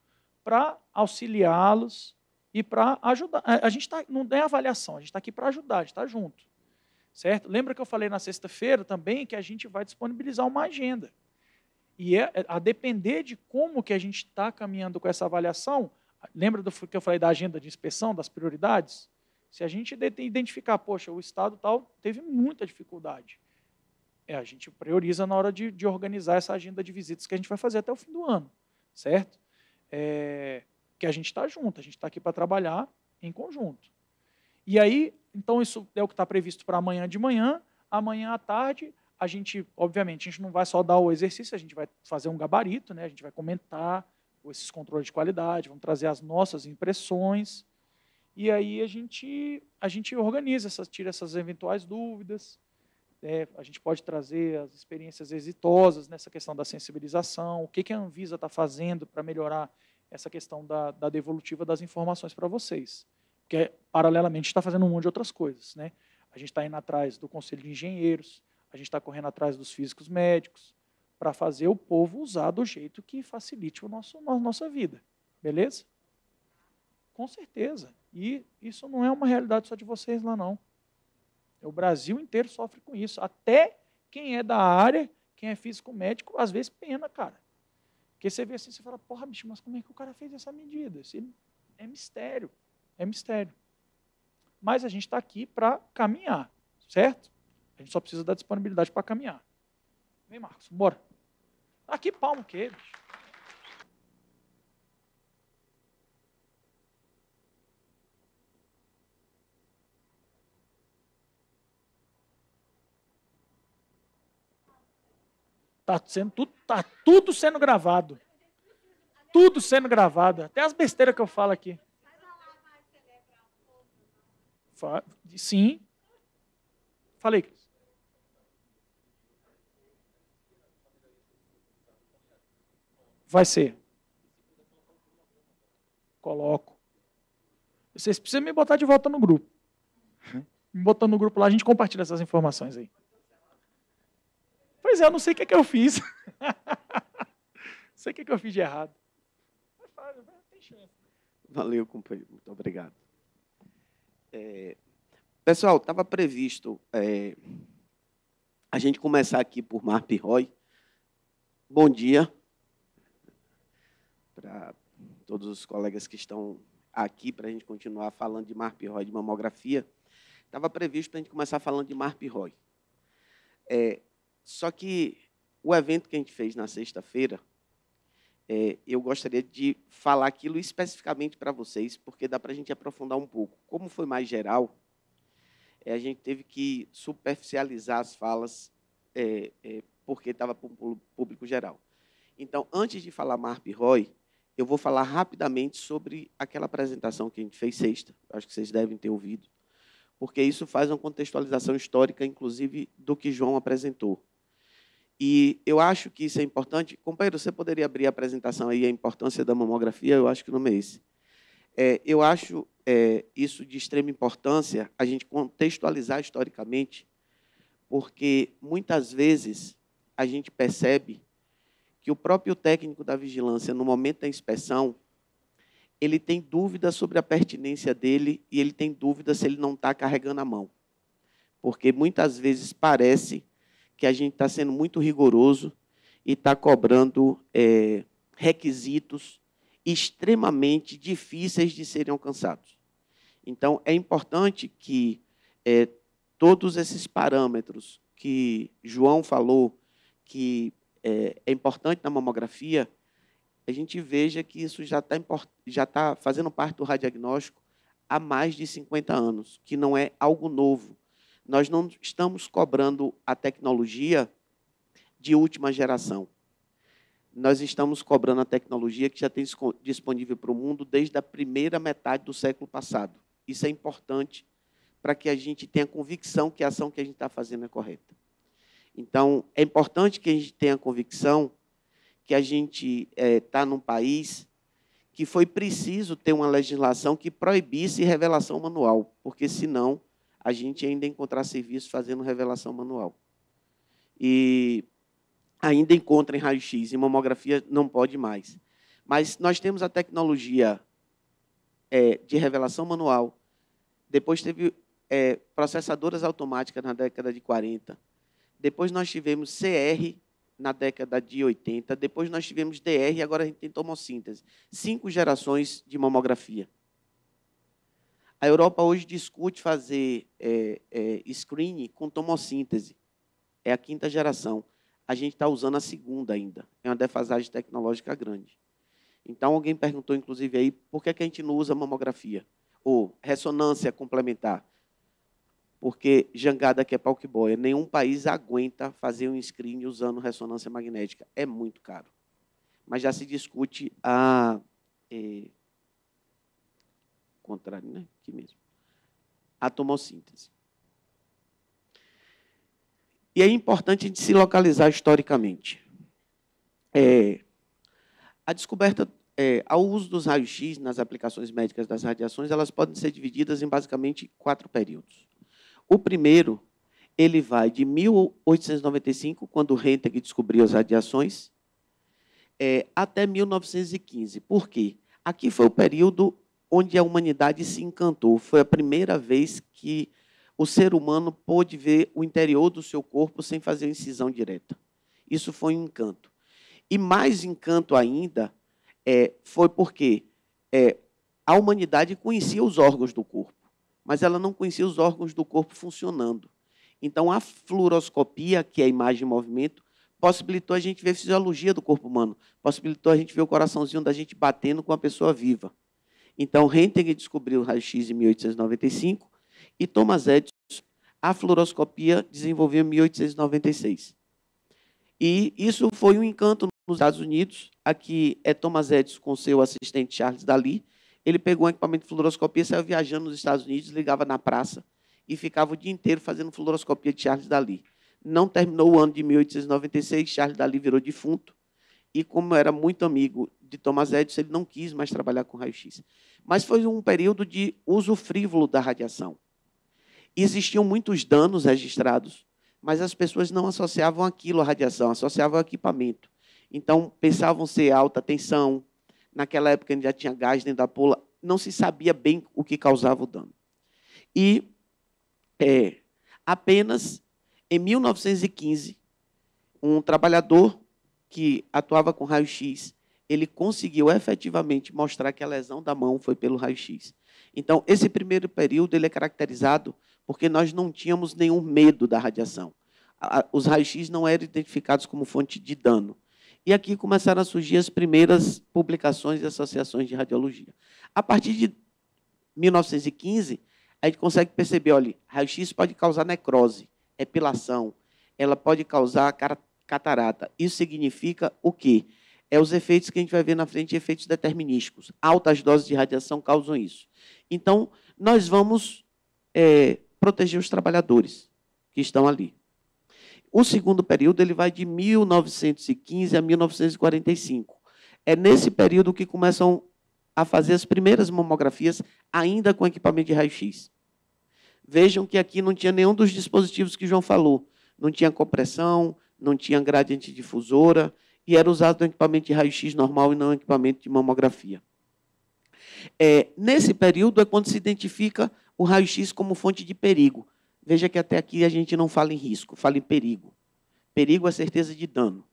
para auxiliá-los e para tá, tá ajudar. A gente tá, não é avaliação, a gente está aqui para ajudar, a gente está junto. Certo? Lembra que eu falei na sexta-feira também que a gente vai disponibilizar uma agenda. E é, é a depender de como que a gente está caminhando com essa avaliação, lembra do que eu falei da agenda de inspeção, das prioridades? Se a gente identificar, poxa, o Estado tal teve muita dificuldade. É, a gente prioriza na hora de, de organizar essa agenda de visitas que a gente vai fazer até o fim do ano, certo? É, que a gente está junto, a gente está aqui para trabalhar em conjunto. E aí, então, isso é o que está previsto para amanhã de manhã, amanhã à tarde, a gente, obviamente, a gente não vai só dar o exercício, a gente vai fazer um gabarito, né? a gente vai comentar esses controles de qualidade, vamos trazer as nossas impressões, e aí a gente, a gente organiza, essas, tira essas eventuais dúvidas, é, a gente pode trazer as experiências exitosas nessa questão da sensibilização, o que, que a Anvisa está fazendo para melhorar essa questão da, da devolutiva das informações para vocês. Porque, paralelamente, está fazendo um monte de outras coisas. Né? A gente está indo atrás do Conselho de Engenheiros, a gente está correndo atrás dos físicos médicos, para fazer o povo usar do jeito que facilite o nosso, a nossa vida. Beleza? Com certeza. E isso não é uma realidade só de vocês lá, não. O Brasil inteiro sofre com isso. Até quem é da área, quem é físico médico, às vezes pena, cara. Porque você vê assim, você fala, porra, bicho, mas como é que o cara fez essa medida? Isso é mistério. É mistério. Mas a gente está aqui para caminhar, certo? A gente só precisa da disponibilidade para caminhar. Vem, Marcos, bora. Aqui, palmo o quê, bicho? Tá, sendo tudo, tá tudo sendo gravado. Tudo sendo gravado. Até as besteiras que eu falo aqui. Sim. Falei, Cris. Vai ser. Coloco. Vocês precisam me botar de volta no grupo. Hum? Me botando no grupo lá, a gente compartilha essas informações aí. Pois é, eu não sei o que, é que eu fiz. não sei o que, é que eu fiz de errado. É né? Valeu, companheiro. Muito obrigado. É, pessoal, estava previsto é, a gente começar aqui por Marp Roy. Bom dia para todos os colegas que estão aqui para a gente continuar falando de Marp Roy de mamografia. Estava previsto para a gente começar falando de Marp Roy. É, só que o evento que a gente fez na sexta-feira, é, eu gostaria de falar aquilo especificamente para vocês, porque dá para a gente aprofundar um pouco. Como foi mais geral, é, a gente teve que superficializar as falas, é, é porque estava para o público geral. Então, antes de falar Marp Roy, eu vou falar rapidamente sobre aquela apresentação que a gente fez sexta, acho que vocês devem ter ouvido, porque isso faz uma contextualização histórica, inclusive, do que João apresentou. E eu acho que isso é importante. Companheiro, você poderia abrir a apresentação aí, a importância da mamografia? Eu acho que o nome é esse. É, eu acho é, isso de extrema importância, a gente contextualizar historicamente, porque muitas vezes a gente percebe que o próprio técnico da vigilância, no momento da inspeção, ele tem dúvidas sobre a pertinência dele e ele tem dúvida se ele não está carregando a mão. Porque muitas vezes parece que a gente está sendo muito rigoroso e está cobrando é, requisitos extremamente difíceis de serem alcançados. Então, é importante que é, todos esses parâmetros que João falou, que é, é, importante na mamografia, a gente veja que isso já está já tá fazendo parte do radiagnóstico há mais de 50 anos, que não é algo novo, nós não estamos cobrando a tecnologia de última geração. Nós estamos cobrando a tecnologia que já tem disponível para o mundo desde a primeira metade do século passado. Isso é importante para que a gente tenha convicção que a ação que a gente está fazendo é correta. Então, é importante que a gente tenha convicção que a gente está é, tá num país que foi preciso ter uma legislação que proibisse revelação manual, porque senão a gente ainda encontrar serviço fazendo revelação manual. E ainda encontra em raio-x, em mamografia não pode mais. Mas nós temos a tecnologia é, de revelação manual. Depois teve é, processadoras automáticas na década de 40. Depois nós tivemos CR na década de 80. Depois nós tivemos DR e agora a gente tem tomossíntese. Cinco gerações de mamografia. A Europa hoje discute fazer é, é, screening com tomossíntese. É a quinta geração. A gente está usando a segunda ainda. É uma defasagem tecnológica grande. Então, alguém perguntou, inclusive, aí, por que, é que a gente não usa mamografia? Ou ressonância complementar? Porque jangada que é pau que boia, nenhum país aguenta fazer um screening usando ressonância magnética. É muito caro. Mas já se discute a é, contrário, né? Aqui mesmo. tomossíntese. E é importante a gente se localizar historicamente. É, a descoberta é, ao uso dos raios-x nas aplicações médicas das radiações, elas podem ser divididas em basicamente quatro períodos. O primeiro, ele vai de 1895, quando Rentag descobriu as radiações, é, até 1915. Por quê? Aqui foi o período onde a humanidade se encantou. Foi a primeira vez que o ser humano pôde ver o interior do seu corpo sem fazer incisão direta. Isso foi um encanto. E mais encanto ainda é, foi porque é, a humanidade conhecia os órgãos do corpo, mas ela não conhecia os órgãos do corpo funcionando. Então, a fluoroscopia, que é a imagem em movimento, possibilitou a gente ver a fisiologia do corpo humano, possibilitou a gente ver o coraçãozinho da gente batendo com a pessoa viva. Então, Röntgen descobriu o raio-x em 1895 e Thomas Edison a fluoroscopia desenvolveu em 1896. E isso foi um encanto nos Estados Unidos. Aqui é Thomas Edison com seu assistente Charles Dali. Ele pegou um equipamento de fluoroscopia, saiu viajando nos Estados Unidos, ligava na praça e ficava o dia inteiro fazendo fluoroscopia de Charles Dali. Não terminou o ano de 1896, Charles Dali virou defunto e como eu era muito amigo de Thomas Edison, ele não quis mais trabalhar com raio-x. Mas foi um período de uso frívolo da radiação. Existiam muitos danos registrados, mas as pessoas não associavam aquilo à radiação, associavam ao equipamento. Então, pensavam ser alta tensão. Naquela época, já tinha gás dentro da pula. Não se sabia bem o que causava o dano. E é, apenas em 1915, um trabalhador que atuava com raio-x, ele conseguiu efetivamente mostrar que a lesão da mão foi pelo raio-x. Então, esse primeiro período ele é caracterizado porque nós não tínhamos nenhum medo da radiação. Os raios-x não eram identificados como fonte de dano. E aqui começaram a surgir as primeiras publicações e associações de radiologia. A partir de 1915, a gente consegue perceber, olha, raio-x pode causar necrose, epilação, ela pode causar catarata. Isso significa o quê? É os efeitos que a gente vai ver na frente, efeitos determinísticos. Altas doses de radiação causam isso. Então, nós vamos é, proteger os trabalhadores que estão ali. O segundo período ele vai de 1915 a 1945. É nesse período que começam a fazer as primeiras mamografias, ainda com equipamento de raio-x. Vejam que aqui não tinha nenhum dos dispositivos que João falou. Não tinha compressão, não tinha grade antidifusora e era usado um equipamento de raio-x normal e não um equipamento de mamografia. É, nesse período é quando se identifica o raio-x como fonte de perigo. Veja que até aqui a gente não fala em risco, fala em perigo. Perigo é certeza de dano.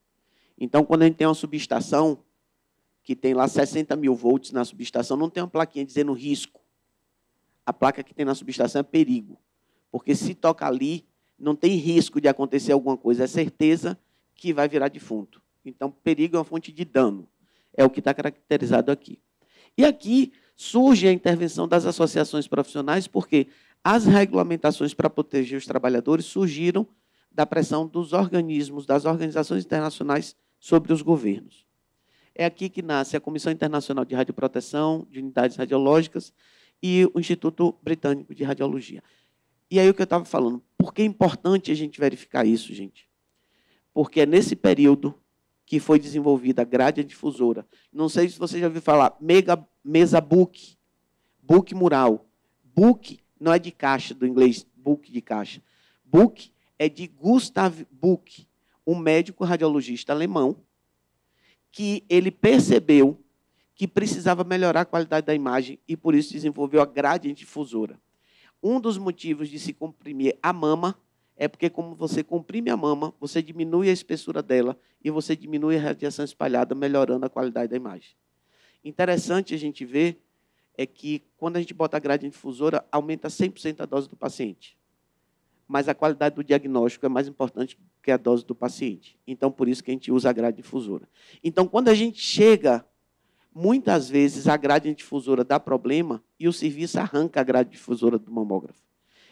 Então, quando a gente tem uma subestação que tem lá 60 mil volts na subestação, não tem uma plaquinha dizendo risco. A placa que tem na subestação é perigo. Porque se toca ali, não tem risco de acontecer alguma coisa, é certeza que vai virar defunto. Então, perigo é uma fonte de dano. É o que está caracterizado aqui. E aqui surge a intervenção das associações profissionais, porque as regulamentações para proteger os trabalhadores surgiram da pressão dos organismos, das organizações internacionais sobre os governos. É aqui que nasce a Comissão Internacional de Radioproteção de Unidades Radiológicas e o Instituto Britânico de Radiologia. E aí o que eu estava falando, por que é importante a gente verificar isso, gente? Porque é nesse período que foi desenvolvida a grade difusora. Não sei se você já ouviu falar, mega, mesa book, book mural. Book não é de caixa, do inglês book de caixa. Book é de Gustav Book, um médico radiologista alemão, que ele percebeu que precisava melhorar a qualidade da imagem e por isso desenvolveu a grade difusora. Um dos motivos de se comprimir a mama é porque, como você comprime a mama, você diminui a espessura dela e você diminui a radiação espalhada, melhorando a qualidade da imagem. Interessante a gente ver é que, quando a gente bota a grade difusora, aumenta 100% a dose do paciente. Mas a qualidade do diagnóstico é mais importante que a dose do paciente. Então, por isso que a gente usa a grade difusora. Então, quando a gente chega Muitas vezes a grade difusora dá problema e o serviço arranca a grade difusora do mamógrafo.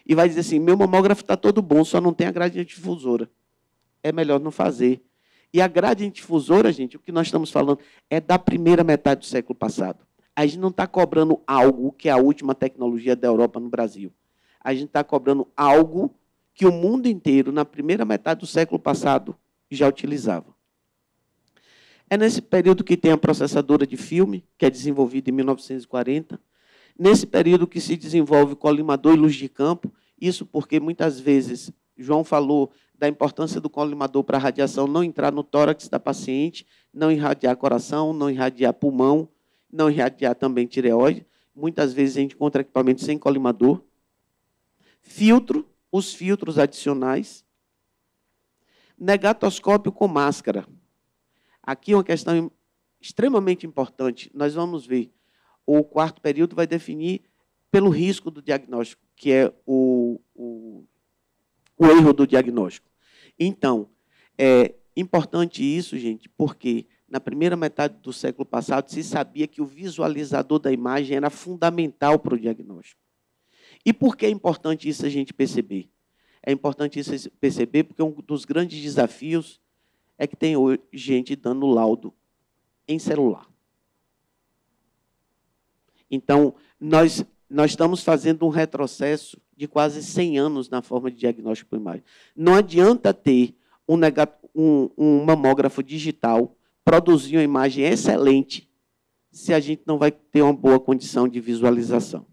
E vai dizer assim: meu mamógrafo está todo bom, só não tem a grade difusora. É melhor não fazer. E a grade difusora, gente, o que nós estamos falando é da primeira metade do século passado. A gente não está cobrando algo que é a última tecnologia da Europa no Brasil. A gente está cobrando algo que o mundo inteiro, na primeira metade do século passado, já utilizava. É nesse período que tem a processadora de filme, que é desenvolvida em 1940. Nesse período que se desenvolve o colimador e luz de campo. Isso porque muitas vezes João falou da importância do colimador para a radiação não entrar no tórax da paciente, não irradiar coração, não irradiar pulmão, não irradiar também tireoide. Muitas vezes a gente encontra equipamento sem colimador. Filtro, os filtros adicionais. Negatoscópio com máscara. Aqui uma questão extremamente importante. Nós vamos ver. O quarto período vai definir pelo risco do diagnóstico, que é o, o, o erro do diagnóstico. Então, é importante isso, gente, porque na primeira metade do século passado se sabia que o visualizador da imagem era fundamental para o diagnóstico. E por que é importante isso a gente perceber? É importante isso perceber porque é um dos grandes desafios é que tem hoje gente dando laudo em celular. Então, nós, nós estamos fazendo um retrocesso de quase 100 anos na forma de diagnóstico por imagem. Não adianta ter um, um, um mamógrafo digital produzir uma imagem excelente se a gente não vai ter uma boa condição de visualização.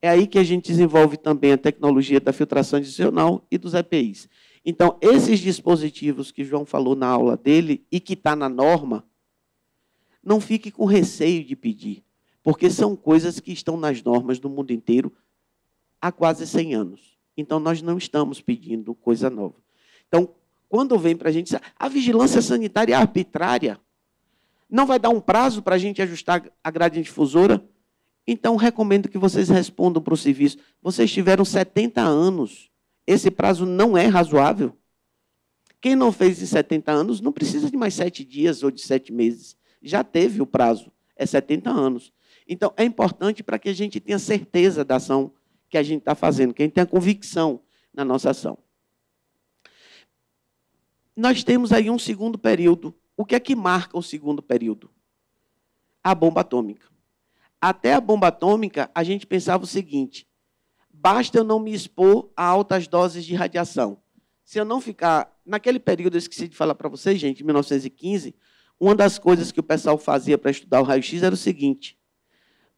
É aí que a gente desenvolve também a tecnologia da filtração adicional e dos EPIs. Então, esses dispositivos que João falou na aula dele e que está na norma, não fique com receio de pedir, porque são coisas que estão nas normas do mundo inteiro há quase 100 anos. Então, nós não estamos pedindo coisa nova. Então, quando vem para a gente, a vigilância sanitária é arbitrária. Não vai dar um prazo para a gente ajustar a grade difusora? Então, recomendo que vocês respondam para o serviço. Vocês tiveram 70 anos esse prazo não é razoável. Quem não fez em 70 anos não precisa de mais sete dias ou de sete meses. Já teve o prazo, é 70 anos. Então, é importante para que a gente tenha certeza da ação que a gente está fazendo, que a gente tenha convicção na nossa ação. Nós temos aí um segundo período. O que é que marca o segundo período? A bomba atômica. Até a bomba atômica, a gente pensava o seguinte: basta eu não me expor a altas doses de radiação. Se eu não ficar. Naquele período, eu esqueci de falar para vocês, gente, em 1915, uma das coisas que o pessoal fazia para estudar o raio-x era o seguinte: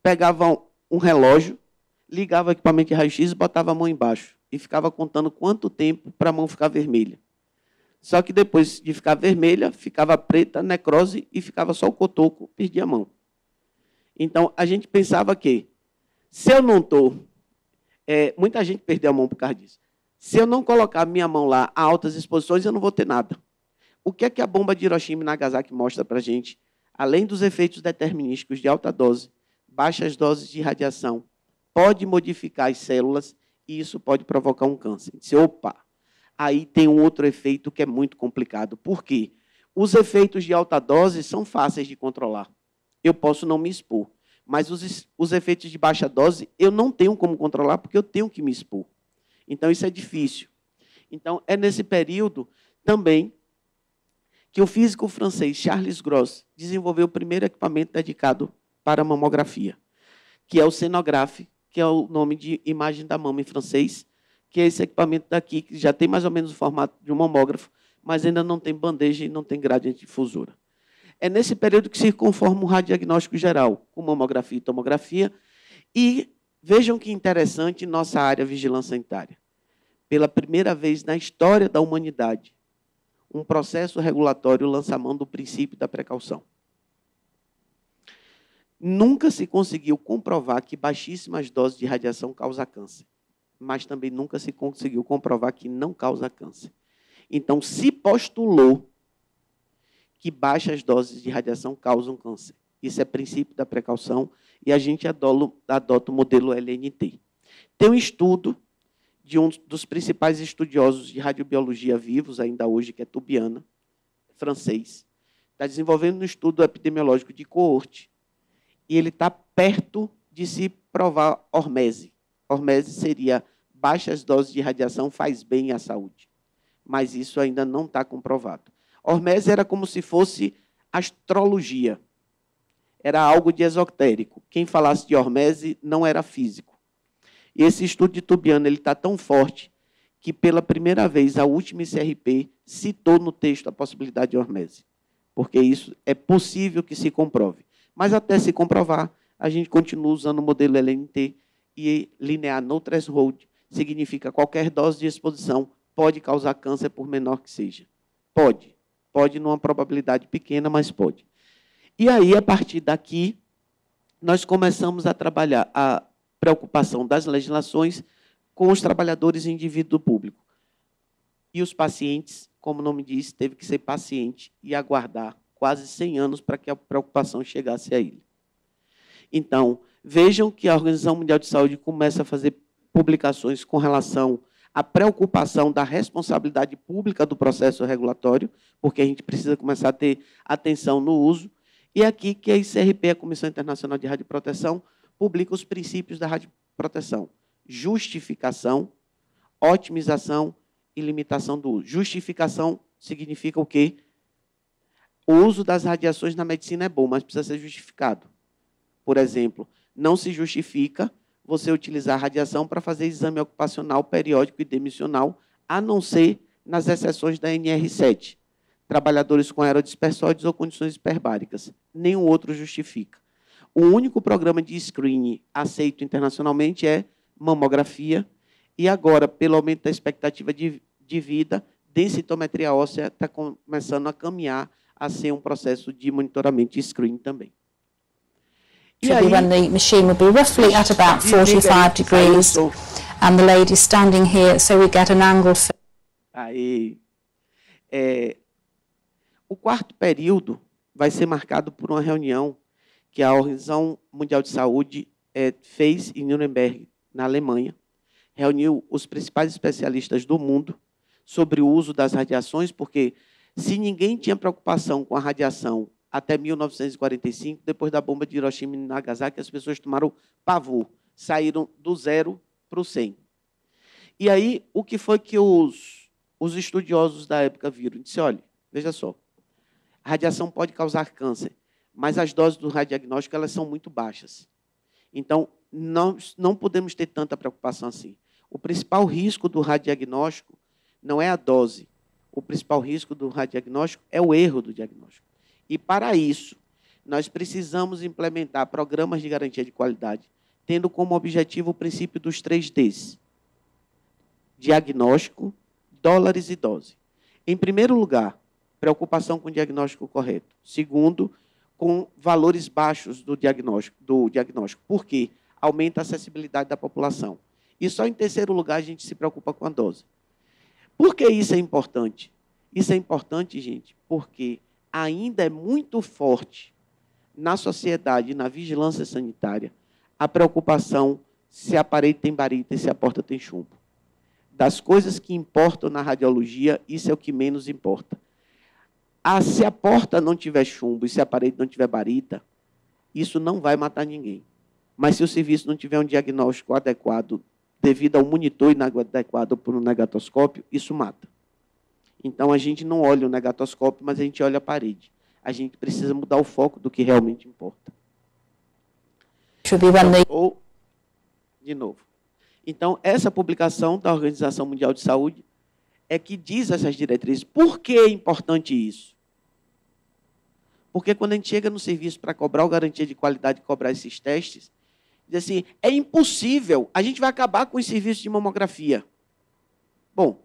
pegavam um relógio, ligava o equipamento de raio-x e botava a mão embaixo. E ficava contando quanto tempo para a mão ficar vermelha. Só que depois de ficar vermelha, ficava preta, necrose e ficava só o cotoco, perdia a mão. Então a gente pensava que se eu não estou é, muita gente perdeu a mão por causa disso. Se eu não colocar minha mão lá a altas exposições, eu não vou ter nada. O que é que a bomba de Hiroshima e Nagasaki mostra para a gente? Além dos efeitos determinísticos de alta dose, baixas doses de radiação pode modificar as células e isso pode provocar um câncer. Disse, opa, aí tem um outro efeito que é muito complicado. Por quê? Os efeitos de alta dose são fáceis de controlar. Eu posso não me expor. Mas os, os efeitos de baixa dose eu não tenho como controlar porque eu tenho que me expor. Então isso é difícil. Então é nesse período também que o físico francês Charles Gross desenvolveu o primeiro equipamento dedicado para mamografia, que é o cenográfico, que é o nome de imagem da mama em francês, que é esse equipamento daqui que já tem mais ou menos o formato de um mamógrafo, mas ainda não tem bandeja e não tem gradiente de difusora. É nesse período que se conforma o radiagnóstico geral, com mamografia e tomografia. E vejam que interessante nossa área vigilância sanitária. Pela primeira vez na história da humanidade, um processo regulatório lança mão do princípio da precaução. Nunca se conseguiu comprovar que baixíssimas doses de radiação causam câncer, mas também nunca se conseguiu comprovar que não causa câncer. Então, se postulou que baixas doses de radiação causam câncer. Isso é princípio da precaução e a gente adota o modelo LNT. Tem um estudo de um dos principais estudiosos de radiobiologia vivos, ainda hoje, que é Tubiana, francês, está desenvolvendo um estudo epidemiológico de coorte e ele está perto de se provar hormese. Hormese seria baixas doses de radiação faz bem à saúde, mas isso ainda não está comprovado. Hormese era como se fosse astrologia. Era algo de esotérico. Quem falasse de Hormese não era físico. E esse estudo de Tubiano está tão forte que, pela primeira vez, a última CRP citou no texto a possibilidade de Hormese. Porque isso é possível que se comprove. Mas até se comprovar, a gente continua usando o modelo LNT e linear no threshold significa qualquer dose de exposição pode causar câncer, por menor que seja. Pode. Pode numa probabilidade pequena, mas pode. E aí, a partir daqui, nós começamos a trabalhar a preocupação das legislações com os trabalhadores e indivíduo público. E os pacientes, como o nome diz, teve que ser paciente e aguardar quase 100 anos para que a preocupação chegasse a ele. Então, vejam que a Organização Mundial de Saúde começa a fazer publicações com relação a preocupação da responsabilidade pública do processo regulatório, porque a gente precisa começar a ter atenção no uso, e aqui que a ICRP, a Comissão Internacional de Rádio Proteção, publica os princípios da rádio proteção: justificação, otimização e limitação do uso. Justificação significa o quê? O uso das radiações na medicina é bom, mas precisa ser justificado. Por exemplo, não se justifica você utilizar radiação para fazer exame ocupacional periódico e demissional, a não ser nas exceções da NR7, trabalhadores com aerodispersóides ou condições hiperbáricas. Nenhum outro justifica. O único programa de screening aceito internacionalmente é mamografia, e agora, pelo aumento da expectativa de, de vida, densitometria óssea está começando a caminhar a ser um processo de monitoramento e screening também be when the machine be roughly at about 45 degrees and the lady standing here so we get an Aí, é, o quarto período vai ser marcado por uma reunião que a Organização Mundial de Saúde é, fez em Nuremberg, na Alemanha. Reuniu os principais especialistas do mundo sobre o uso das radiações, porque se ninguém tinha preocupação com a radiação até 1945, depois da bomba de Hiroshima e Nagasaki, as pessoas tomaram pavor, saíram do zero para o 100. E aí, o que foi que os, os estudiosos da época viram? Disse, olha, veja só, a radiação pode causar câncer, mas as doses do radiagnóstico elas são muito baixas. Então, não, não podemos ter tanta preocupação assim. O principal risco do radiagnóstico não é a dose. O principal risco do radiagnóstico é o erro do diagnóstico. E para isso, nós precisamos implementar programas de garantia de qualidade, tendo como objetivo o princípio dos três Ds: diagnóstico, dólares e dose. Em primeiro lugar, preocupação com o diagnóstico correto. Segundo, com valores baixos do diagnóstico, do diagnóstico. Por quê? Aumenta a acessibilidade da população. E só em terceiro lugar a gente se preocupa com a dose. Por que isso é importante? Isso é importante, gente, porque ainda é muito forte na sociedade, na vigilância sanitária, a preocupação se a parede tem barita e se a porta tem chumbo. Das coisas que importam na radiologia, isso é o que menos importa. Ah, se a porta não tiver chumbo e se a parede não tiver barita, isso não vai matar ninguém. Mas se o serviço não tiver um diagnóstico adequado, devido ao monitor inadequado por um negatoscópio, isso mata. Então a gente não olha o negatoscópio, mas a gente olha a parede. A gente precisa mudar o foco do que realmente importa. Choveu à então, Ou, de novo. Então, essa publicação da Organização Mundial de Saúde é que diz essas diretrizes. Por que é importante isso? Porque quando a gente chega no serviço para cobrar o garantia de qualidade, cobrar esses testes, diz assim, é impossível, a gente vai acabar com os serviços de mamografia. Bom,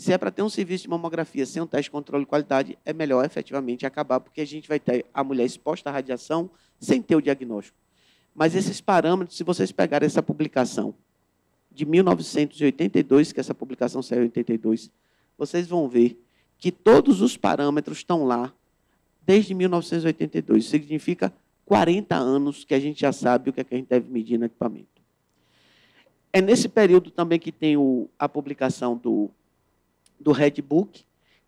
se é para ter um serviço de mamografia sem um teste de controle de qualidade, é melhor efetivamente acabar, porque a gente vai ter a mulher exposta à radiação sem ter o diagnóstico. Mas esses parâmetros, se vocês pegarem essa publicação de 1982, que essa publicação saiu em 82, vocês vão ver que todos os parâmetros estão lá desde 1982. Isso significa 40 anos que a gente já sabe o que, é que a gente deve medir no equipamento. É nesse período também que tem o, a publicação do do Red Book,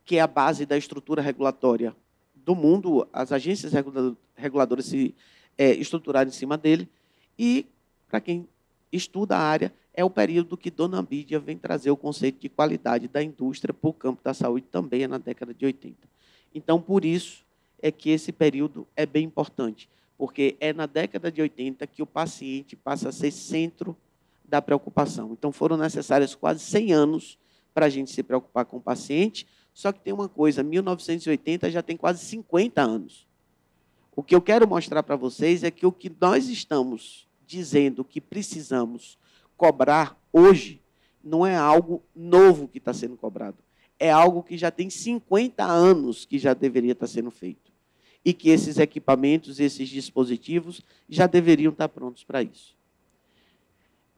que é a base da estrutura regulatória do mundo, as agências reguladoras se é, estruturaram em cima dele, e, para quem estuda a área, é o período que Dona Bídia vem trazer o conceito de qualidade da indústria para o campo da saúde também, é na década de 80. Então, por isso é que esse período é bem importante, porque é na década de 80 que o paciente passa a ser centro da preocupação. Então, foram necessários quase 100 anos para a gente se preocupar com o paciente. Só que tem uma coisa: 1980 já tem quase 50 anos. O que eu quero mostrar para vocês é que o que nós estamos dizendo que precisamos cobrar hoje não é algo novo que está sendo cobrado. É algo que já tem 50 anos que já deveria estar tá sendo feito. E que esses equipamentos, esses dispositivos já deveriam estar tá prontos para isso.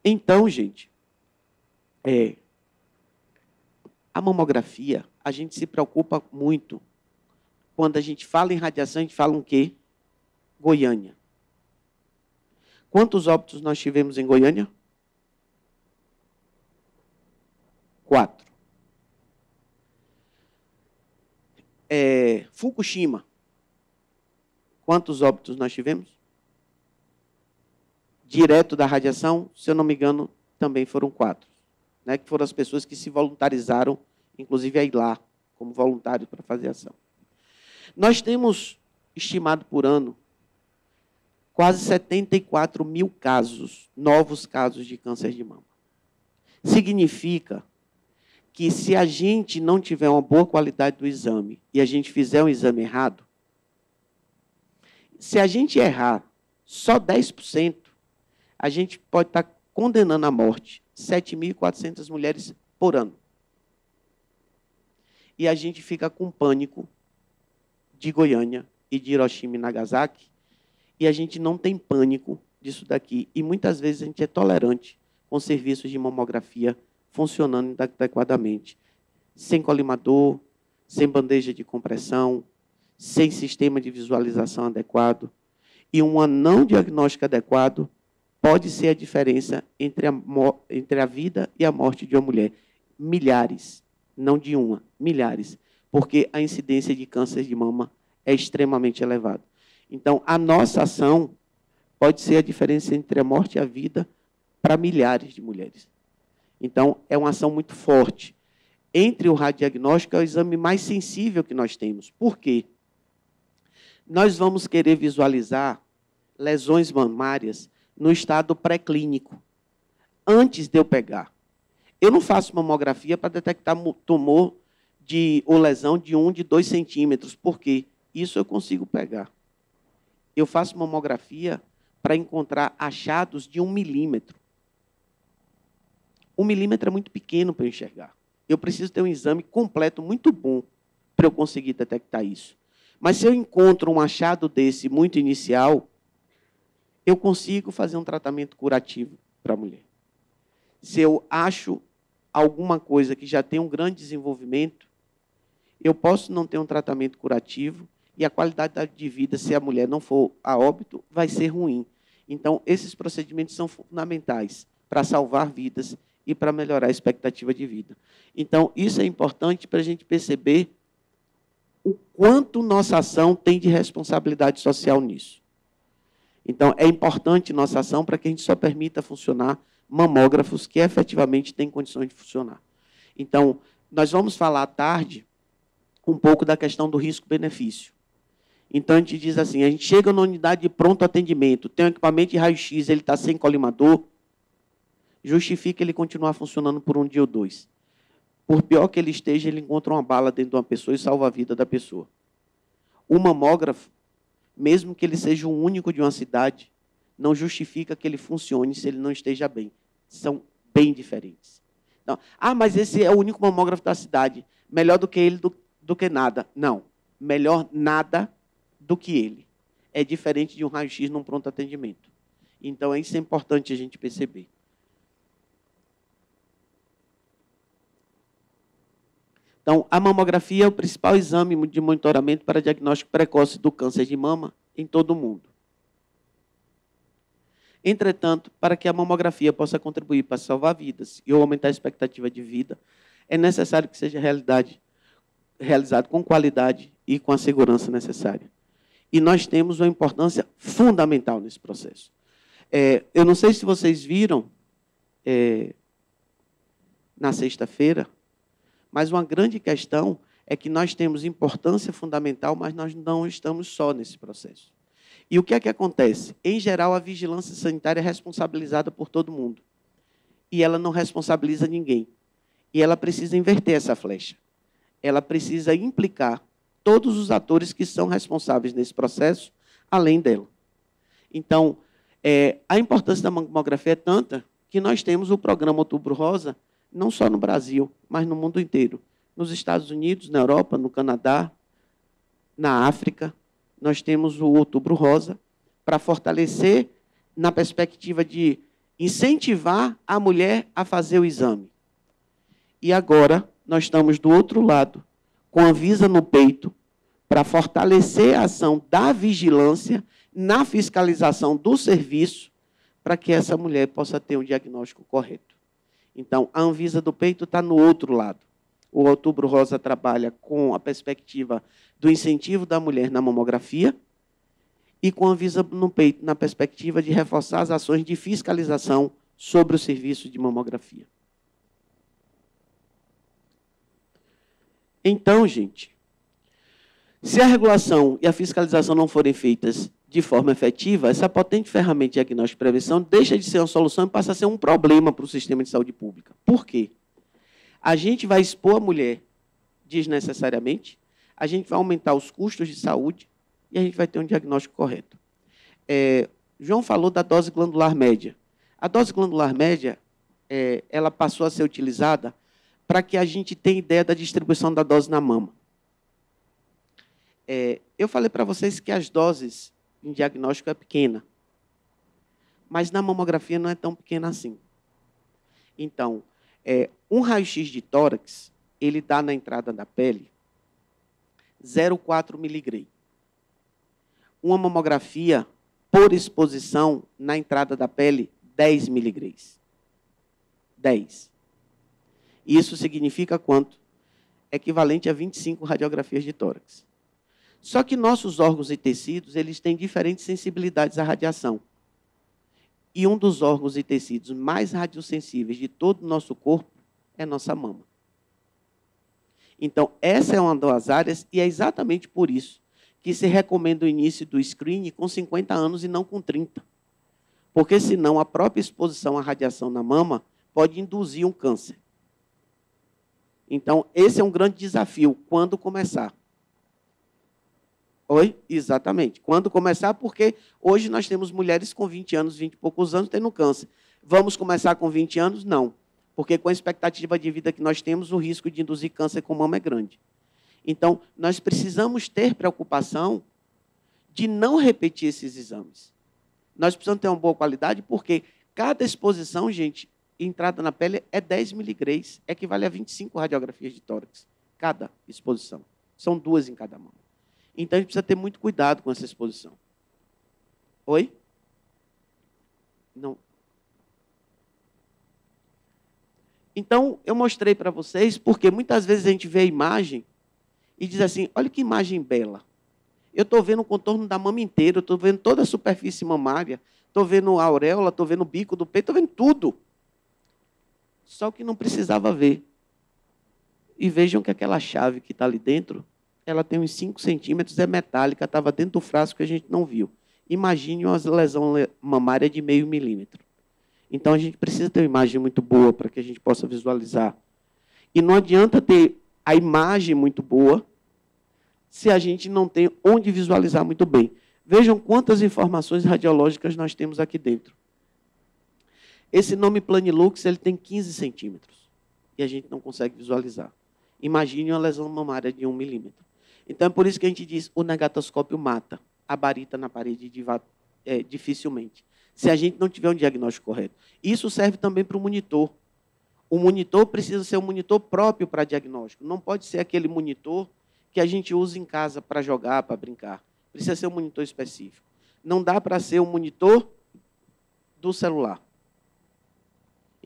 Então, gente, é, a mamografia, a gente se preocupa muito. Quando a gente fala em radiação, a gente fala o um quê? Goiânia. Quantos óbitos nós tivemos em Goiânia? Quatro. É, Fukushima. Quantos óbitos nós tivemos? Direto da radiação, se eu não me engano, também foram quatro né, que foram as pessoas que se voluntarizaram, inclusive a ir lá como voluntários para fazer ação. Nós temos estimado por ano quase 74 mil casos, novos casos de câncer de mama. Significa que se a gente não tiver uma boa qualidade do exame e a gente fizer um exame errado, se a gente errar só 10%, a gente pode estar condenando à morte 7.400 mulheres por ano. E a gente fica com pânico de Goiânia e de Hiroshima e Nagasaki, e a gente não tem pânico disso daqui. E muitas vezes a gente é tolerante com serviços de mamografia funcionando adequadamente, sem colimador, sem bandeja de compressão, sem sistema de visualização adequado. E um não diagnóstico adequado pode ser a diferença entre a, entre a vida e a morte de uma mulher. Milhares, não de uma, milhares. Porque a incidência de câncer de mama é extremamente elevada. Então, a nossa ação pode ser a diferença entre a morte e a vida para milhares de mulheres. Então, é uma ação muito forte. Entre o radiagnóstico é o exame mais sensível que nós temos. Por quê? Nós vamos querer visualizar lesões mamárias no estado pré-clínico, antes de eu pegar. Eu não faço mamografia para detectar tumor de, ou lesão de 1, um, de 2 centímetros, porque isso eu consigo pegar. Eu faço mamografia para encontrar achados de 1 um milímetro. 1 um milímetro é muito pequeno para eu enxergar. Eu preciso ter um exame completo muito bom para eu conseguir detectar isso. Mas se eu encontro um achado desse muito inicial, eu consigo fazer um tratamento curativo para a mulher. Se eu acho alguma coisa que já tem um grande desenvolvimento, eu posso não ter um tratamento curativo e a qualidade de vida, se a mulher não for a óbito, vai ser ruim. Então, esses procedimentos são fundamentais para salvar vidas e para melhorar a expectativa de vida. Então, isso é importante para a gente perceber o quanto nossa ação tem de responsabilidade social nisso. Então, é importante nossa ação para que a gente só permita funcionar mamógrafos que efetivamente têm condições de funcionar. Então, nós vamos falar à tarde um pouco da questão do risco-benefício. Então, a gente diz assim, a gente chega na unidade de pronto atendimento, tem um equipamento de raio-x, ele está sem colimador, justifica ele continuar funcionando por um dia ou dois. Por pior que ele esteja, ele encontra uma bala dentro de uma pessoa e salva a vida da pessoa. O mamógrafo, mesmo que ele seja o único de uma cidade, não justifica que ele funcione se ele não esteja bem. São bem diferentes. Então, ah, mas esse é o único mamógrafo da cidade. Melhor do que ele do, do que nada. Não. Melhor nada do que ele. É diferente de um raio-x num pronto atendimento. Então, é isso é importante a gente perceber. Então, a mamografia é o principal exame de monitoramento para diagnóstico precoce do câncer de mama em todo o mundo. Entretanto, para que a mamografia possa contribuir para salvar vidas e aumentar a expectativa de vida, é necessário que seja realidade, realizado com qualidade e com a segurança necessária. E nós temos uma importância fundamental nesse processo. É, eu não sei se vocês viram, é, na sexta-feira, mas uma grande questão é que nós temos importância fundamental, mas nós não estamos só nesse processo. E o que é que acontece? Em geral, a vigilância sanitária é responsabilizada por todo mundo. E ela não responsabiliza ninguém. E ela precisa inverter essa flecha. Ela precisa implicar todos os atores que são responsáveis nesse processo, além dela. Então, é, a importância da mamografia é tanta que nós temos o programa Outubro Rosa, não só no Brasil, mas no mundo inteiro. Nos Estados Unidos, na Europa, no Canadá, na África, nós temos o Outubro Rosa para fortalecer na perspectiva de incentivar a mulher a fazer o exame. E agora nós estamos do outro lado, com a Visa no peito, para fortalecer a ação da vigilância na fiscalização do serviço, para que essa mulher possa ter um diagnóstico correto. Então, a Anvisa do peito está no outro lado. O Outubro Rosa trabalha com a perspectiva do incentivo da mulher na mamografia e com a Anvisa no peito na perspectiva de reforçar as ações de fiscalização sobre o serviço de mamografia. Então, gente, se a regulação e a fiscalização não forem feitas de forma efetiva, essa potente ferramenta de diagnóstico e prevenção deixa de ser uma solução e passa a ser um problema para o sistema de saúde pública. Por quê? A gente vai expor a mulher desnecessariamente, a gente vai aumentar os custos de saúde e a gente vai ter um diagnóstico correto. É, João falou da dose glandular média. A dose glandular média é, ela passou a ser utilizada para que a gente tenha ideia da distribuição da dose na mama. É, eu falei para vocês que as doses em diagnóstico é pequena. Mas na mamografia não é tão pequena assim. Então, é, um raio-x de tórax, ele dá na entrada da pele 0,4 miligrei. Uma mamografia por exposição na entrada da pele, 10 miligreis. 10. Isso significa quanto? Equivalente a 25 radiografias de tórax. Só que nossos órgãos e tecidos, eles têm diferentes sensibilidades à radiação. E um dos órgãos e tecidos mais radiosensíveis de todo o nosso corpo é nossa mama. Então, essa é uma das áreas e é exatamente por isso que se recomenda o início do screening com 50 anos e não com 30. Porque senão a própria exposição à radiação na mama pode induzir um câncer. Então, esse é um grande desafio quando começar. Oi? Exatamente. Quando começar, porque hoje nós temos mulheres com 20 anos, 20 e poucos anos tendo câncer. Vamos começar com 20 anos? Não. Porque com a expectativa de vida que nós temos, o risco de induzir câncer com mama é grande. Então, nós precisamos ter preocupação de não repetir esses exames. Nós precisamos ter uma boa qualidade, porque cada exposição, gente, entrada na pele é 10 miligrays, equivale a 25 radiografias de tórax, cada exposição. São duas em cada mão. Então a gente precisa ter muito cuidado com essa exposição. Oi? Não. Então, eu mostrei para vocês, porque muitas vezes a gente vê a imagem e diz assim: olha que imagem bela. Eu estou vendo o contorno da mama inteira, estou vendo toda a superfície mamária, estou vendo a auréola, estou vendo o bico do peito, estou vendo tudo. Só que não precisava ver. E vejam que aquela chave que está ali dentro ela tem uns 5 centímetros, é metálica, estava dentro do frasco que a gente não viu. Imagine uma lesão mamária de meio milímetro. Então a gente precisa ter uma imagem muito boa para que a gente possa visualizar. E não adianta ter a imagem muito boa se a gente não tem onde visualizar muito bem. Vejam quantas informações radiológicas nós temos aqui dentro. Esse nome Planilux ele tem 15 centímetros e a gente não consegue visualizar. Imagine uma lesão mamária de 1 milímetro. Então é por isso que a gente diz o negatoscópio mata, a barita na parede é, dificilmente, se a gente não tiver um diagnóstico correto. Isso serve também para o monitor. O monitor precisa ser um monitor próprio para diagnóstico, não pode ser aquele monitor que a gente usa em casa para jogar, para brincar. Precisa ser um monitor específico. Não dá para ser um monitor do celular.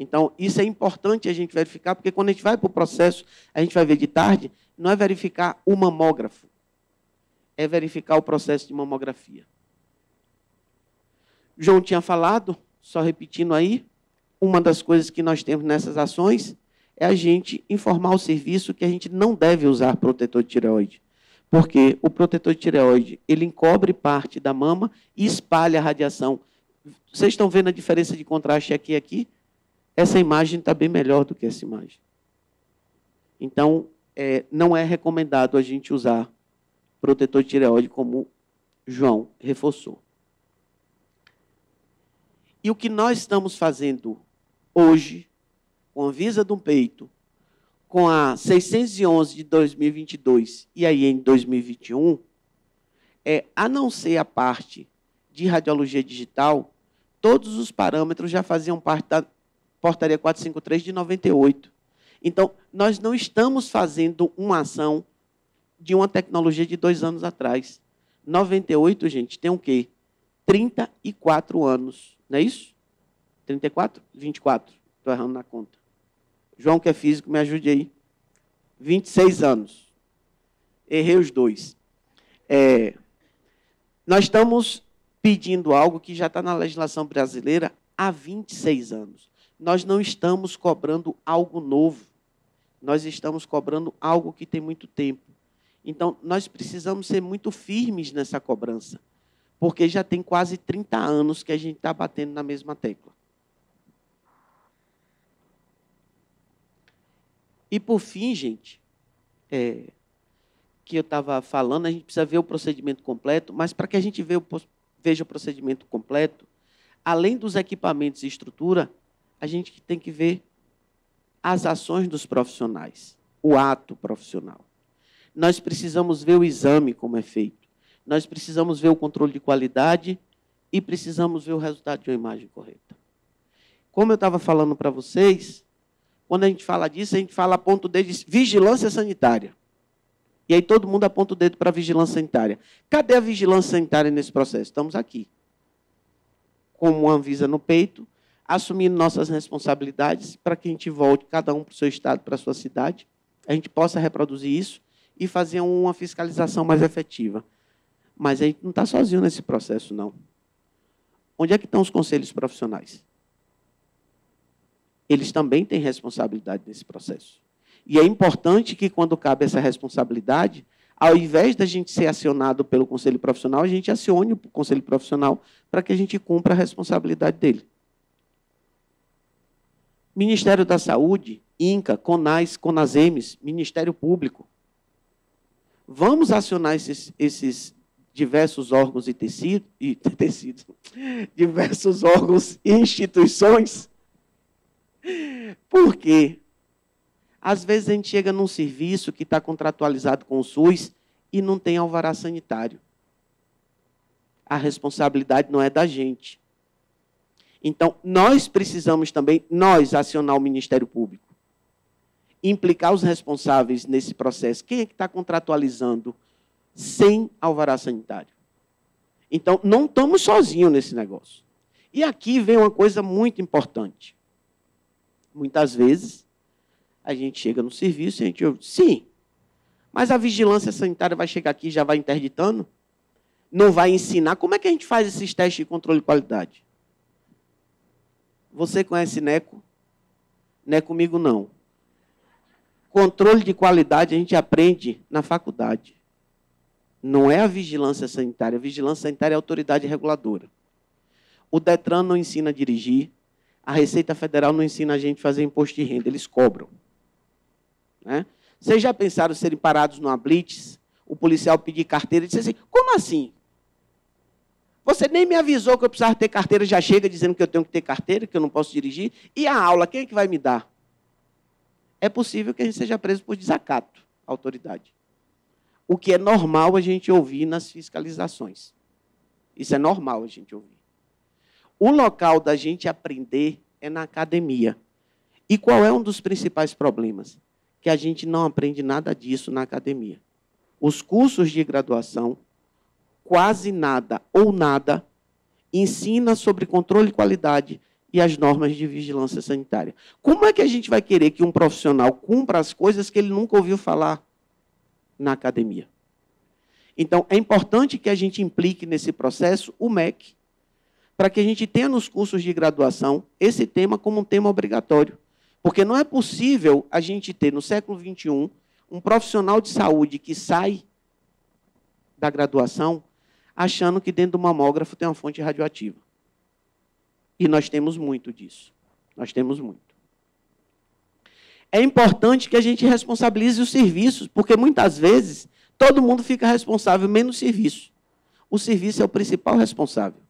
Então, isso é importante a gente verificar, porque quando a gente vai para o processo, a gente vai ver de tarde, não é verificar o mamógrafo, é verificar o processo de mamografia. João tinha falado, só repetindo aí, uma das coisas que nós temos nessas ações é a gente informar o serviço que a gente não deve usar protetor de tireoide. Porque o protetor de tireoide, ele encobre parte da mama e espalha a radiação. Vocês estão vendo a diferença de contraste aqui e aqui? essa imagem está bem melhor do que essa imagem. Então, é, não é recomendado a gente usar protetor de tireoide como João reforçou. E o que nós estamos fazendo hoje, com a Visa do Peito, com a 611 de 2022 e aí em 2021, é, a não ser a parte de radiologia digital, todos os parâmetros já faziam parte da portaria 453 de 98. Então, nós não estamos fazendo uma ação de uma tecnologia de dois anos atrás. 98, gente, tem o quê? 34 anos, não é isso? 34? 24, estou errando na conta. João, que é físico, me ajude aí. 26 anos. Errei os dois. É, nós estamos pedindo algo que já está na legislação brasileira há 26 anos nós não estamos cobrando algo novo. Nós estamos cobrando algo que tem muito tempo. Então, nós precisamos ser muito firmes nessa cobrança, porque já tem quase 30 anos que a gente está batendo na mesma tecla. E, por fim, gente, é, que eu estava falando, a gente precisa ver o procedimento completo, mas para que a gente veja o procedimento completo, além dos equipamentos e estrutura, a gente tem que ver as ações dos profissionais, o ato profissional. Nós precisamos ver o exame como é feito. Nós precisamos ver o controle de qualidade e precisamos ver o resultado de uma imagem correta. Como eu estava falando para vocês, quando a gente fala disso, a gente fala a ponto de vigilância sanitária. E aí todo mundo aponta o dedo para a vigilância sanitária. Cadê a vigilância sanitária nesse processo? Estamos aqui. Com uma Anvisa no peito, assumindo nossas responsabilidades para que a gente volte, cada um para o seu estado, para a sua cidade, a gente possa reproduzir isso e fazer uma fiscalização mais efetiva. Mas a gente não está sozinho nesse processo, não. Onde é que estão os conselhos profissionais? Eles também têm responsabilidade nesse processo. E é importante que, quando cabe essa responsabilidade, ao invés da gente ser acionado pelo conselho profissional, a gente acione o conselho profissional para que a gente cumpra a responsabilidade dele. Ministério da Saúde, INCA, CONAS, CONASEMES, Ministério Público. Vamos acionar esses, esses diversos órgãos e tecidos, e tecido, diversos órgãos e instituições. Por quê? Às vezes a gente chega num serviço que está contratualizado com o SUS e não tem alvará sanitário. A responsabilidade não é da gente. Então, nós precisamos também, nós, acionar o Ministério Público. Implicar os responsáveis nesse processo. Quem é que está contratualizando sem alvará sanitário? Então, não estamos sozinhos nesse negócio. E aqui vem uma coisa muito importante. Muitas vezes, a gente chega no serviço e a gente ouve, sim, mas a vigilância sanitária vai chegar aqui e já vai interditando? Não vai ensinar? Como é que a gente faz esses testes de controle de qualidade? Você conhece Neco? Não é comigo, não. Controle de qualidade a gente aprende na faculdade. Não é a vigilância sanitária. A vigilância sanitária é a autoridade reguladora. O Detran não ensina a dirigir. A Receita Federal não ensina a gente a fazer imposto de renda. Eles cobram. Né? Vocês já pensaram serem parados numa blitz? O policial pedir carteira e dizer assim, como assim? Você nem me avisou que eu precisava ter carteira, já chega dizendo que eu tenho que ter carteira, que eu não posso dirigir. E a aula, quem é que vai me dar? É possível que a gente seja preso por desacato à autoridade. O que é normal a gente ouvir nas fiscalizações. Isso é normal a gente ouvir. O local da gente aprender é na academia. E qual é um dos principais problemas? Que a gente não aprende nada disso na academia. Os cursos de graduação quase nada ou nada, ensina sobre controle de qualidade e as normas de vigilância sanitária. Como é que a gente vai querer que um profissional cumpra as coisas que ele nunca ouviu falar na academia? Então, é importante que a gente implique nesse processo o MEC, para que a gente tenha nos cursos de graduação esse tema como um tema obrigatório. Porque não é possível a gente ter, no século XXI, um profissional de saúde que sai da graduação achando que dentro do mamógrafo tem uma fonte radioativa. E nós temos muito disso. Nós temos muito. É importante que a gente responsabilize os serviços, porque muitas vezes todo mundo fica responsável, menos o serviço. O serviço é o principal responsável.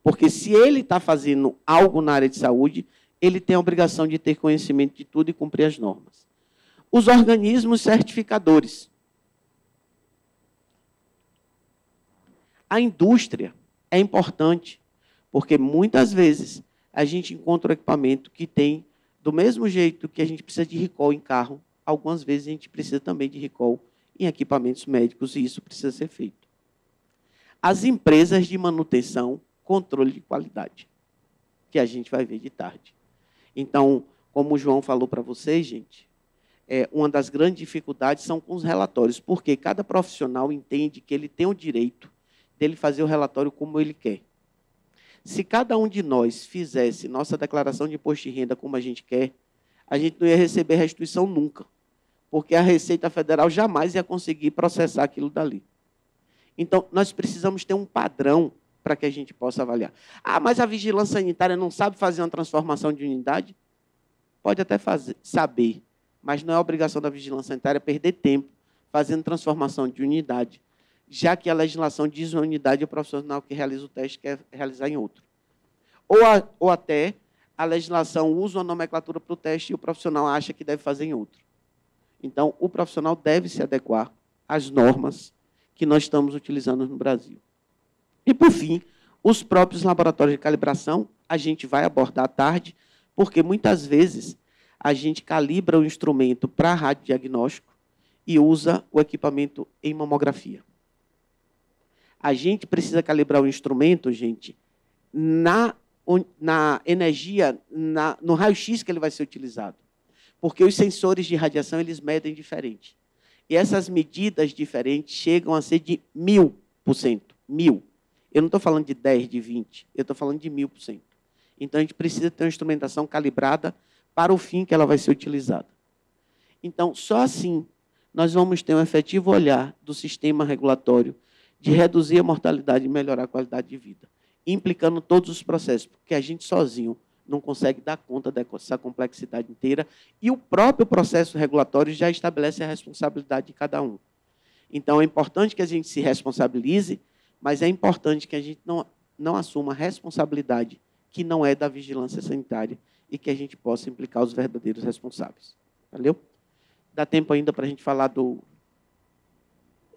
Porque se ele está fazendo algo na área de saúde, ele tem a obrigação de ter conhecimento de tudo e cumprir as normas. Os organismos certificadores. A indústria é importante, porque muitas vezes a gente encontra o equipamento que tem, do mesmo jeito que a gente precisa de recall em carro, algumas vezes a gente precisa também de recall em equipamentos médicos, e isso precisa ser feito. As empresas de manutenção, controle de qualidade, que a gente vai ver de tarde. Então, como o João falou para vocês, gente, é, uma das grandes dificuldades são com os relatórios, porque cada profissional entende que ele tem o direito dele fazer o relatório como ele quer. Se cada um de nós fizesse nossa declaração de imposto de renda como a gente quer, a gente não ia receber restituição nunca, porque a Receita Federal jamais ia conseguir processar aquilo dali. Então, nós precisamos ter um padrão para que a gente possa avaliar. Ah, mas a vigilância sanitária não sabe fazer uma transformação de unidade? Pode até fazer, saber, mas não é obrigação da vigilância sanitária perder tempo fazendo transformação de unidade já que a legislação diz uma unidade profissional que realiza o teste quer realizar em outro. Ou, a, ou até a legislação usa uma nomenclatura para o teste e o profissional acha que deve fazer em outro. Então, o profissional deve se adequar às normas que nós estamos utilizando no Brasil. E, por fim, os próprios laboratórios de calibração, a gente vai abordar à tarde, porque muitas vezes a gente calibra o instrumento para radiodiagnóstico e usa o equipamento em mamografia. A gente precisa calibrar o instrumento, gente, na, na energia, na, no raio-x que ele vai ser utilizado. Porque os sensores de radiação, eles medem diferente. E essas medidas diferentes chegam a ser de mil por cento. Mil. Eu não estou falando de 10, de 20. Eu estou falando de mil por cento. Então, a gente precisa ter uma instrumentação calibrada para o fim que ela vai ser utilizada. Então, só assim nós vamos ter um efetivo olhar do sistema regulatório de reduzir a mortalidade e melhorar a qualidade de vida, implicando todos os processos, porque a gente sozinho não consegue dar conta dessa complexidade inteira e o próprio processo regulatório já estabelece a responsabilidade de cada um. Então é importante que a gente se responsabilize, mas é importante que a gente não, não assuma responsabilidade que não é da vigilância sanitária e que a gente possa implicar os verdadeiros responsáveis. Valeu? Dá tempo ainda para a gente falar do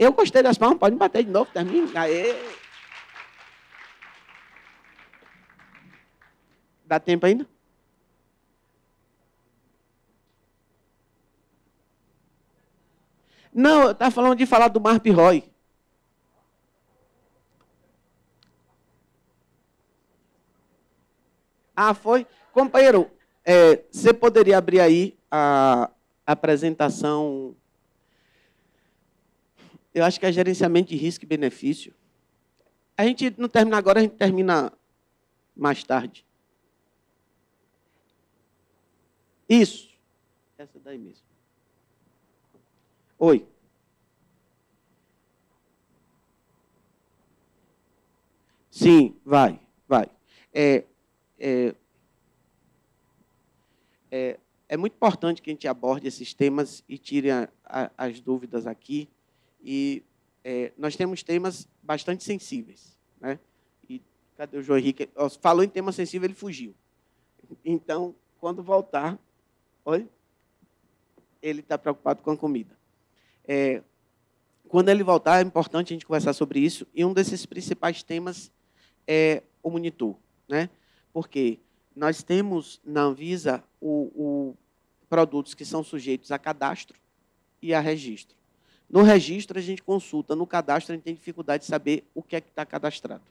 eu gostei das palmas, pode bater de novo, termina. Aê. Dá tempo ainda? Não, eu estava falando de falar do Marp Roy. Ah, foi? Companheiro, é, você poderia abrir aí a apresentação eu acho que é gerenciamento de risco e benefício. A gente não termina agora, a gente termina mais tarde. Isso. Essa daí mesmo. Oi. Sim, vai, vai. É, é, é, é muito importante que a gente aborde esses temas e tire a, a, as dúvidas aqui. E é, nós temos temas bastante sensíveis. Né? E cadê o João Henrique? Falou em tema sensível, ele fugiu. Então, quando voltar, olha, ele está preocupado com a comida. É, quando ele voltar, é importante a gente conversar sobre isso. E um desses principais temas é o monitor. Né? Porque nós temos na Anvisa o, o produtos que são sujeitos a cadastro e a registro. No registro a gente consulta, no cadastro a gente tem dificuldade de saber o que é que está cadastrado.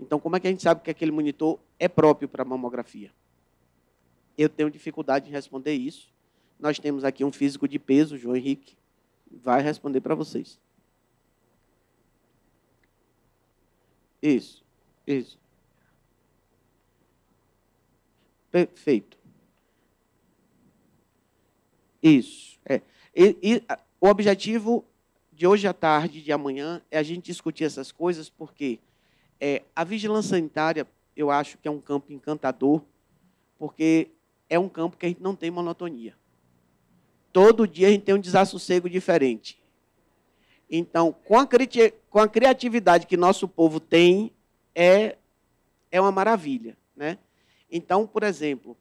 Então, como é que a gente sabe que aquele monitor é próprio para mamografia? Eu tenho dificuldade em responder isso. Nós temos aqui um físico de peso, João Henrique, vai responder para vocês. Isso, isso. Perfeito. Isso, é. E, e o objetivo de hoje à tarde, de amanhã, é a gente discutir essas coisas, porque é, a vigilância sanitária, eu acho que é um campo encantador, porque é um campo que a gente não tem monotonia. Todo dia a gente tem um desassossego diferente. Então, com a, com a criatividade que nosso povo tem, é, é uma maravilha. Né? Então, por exemplo,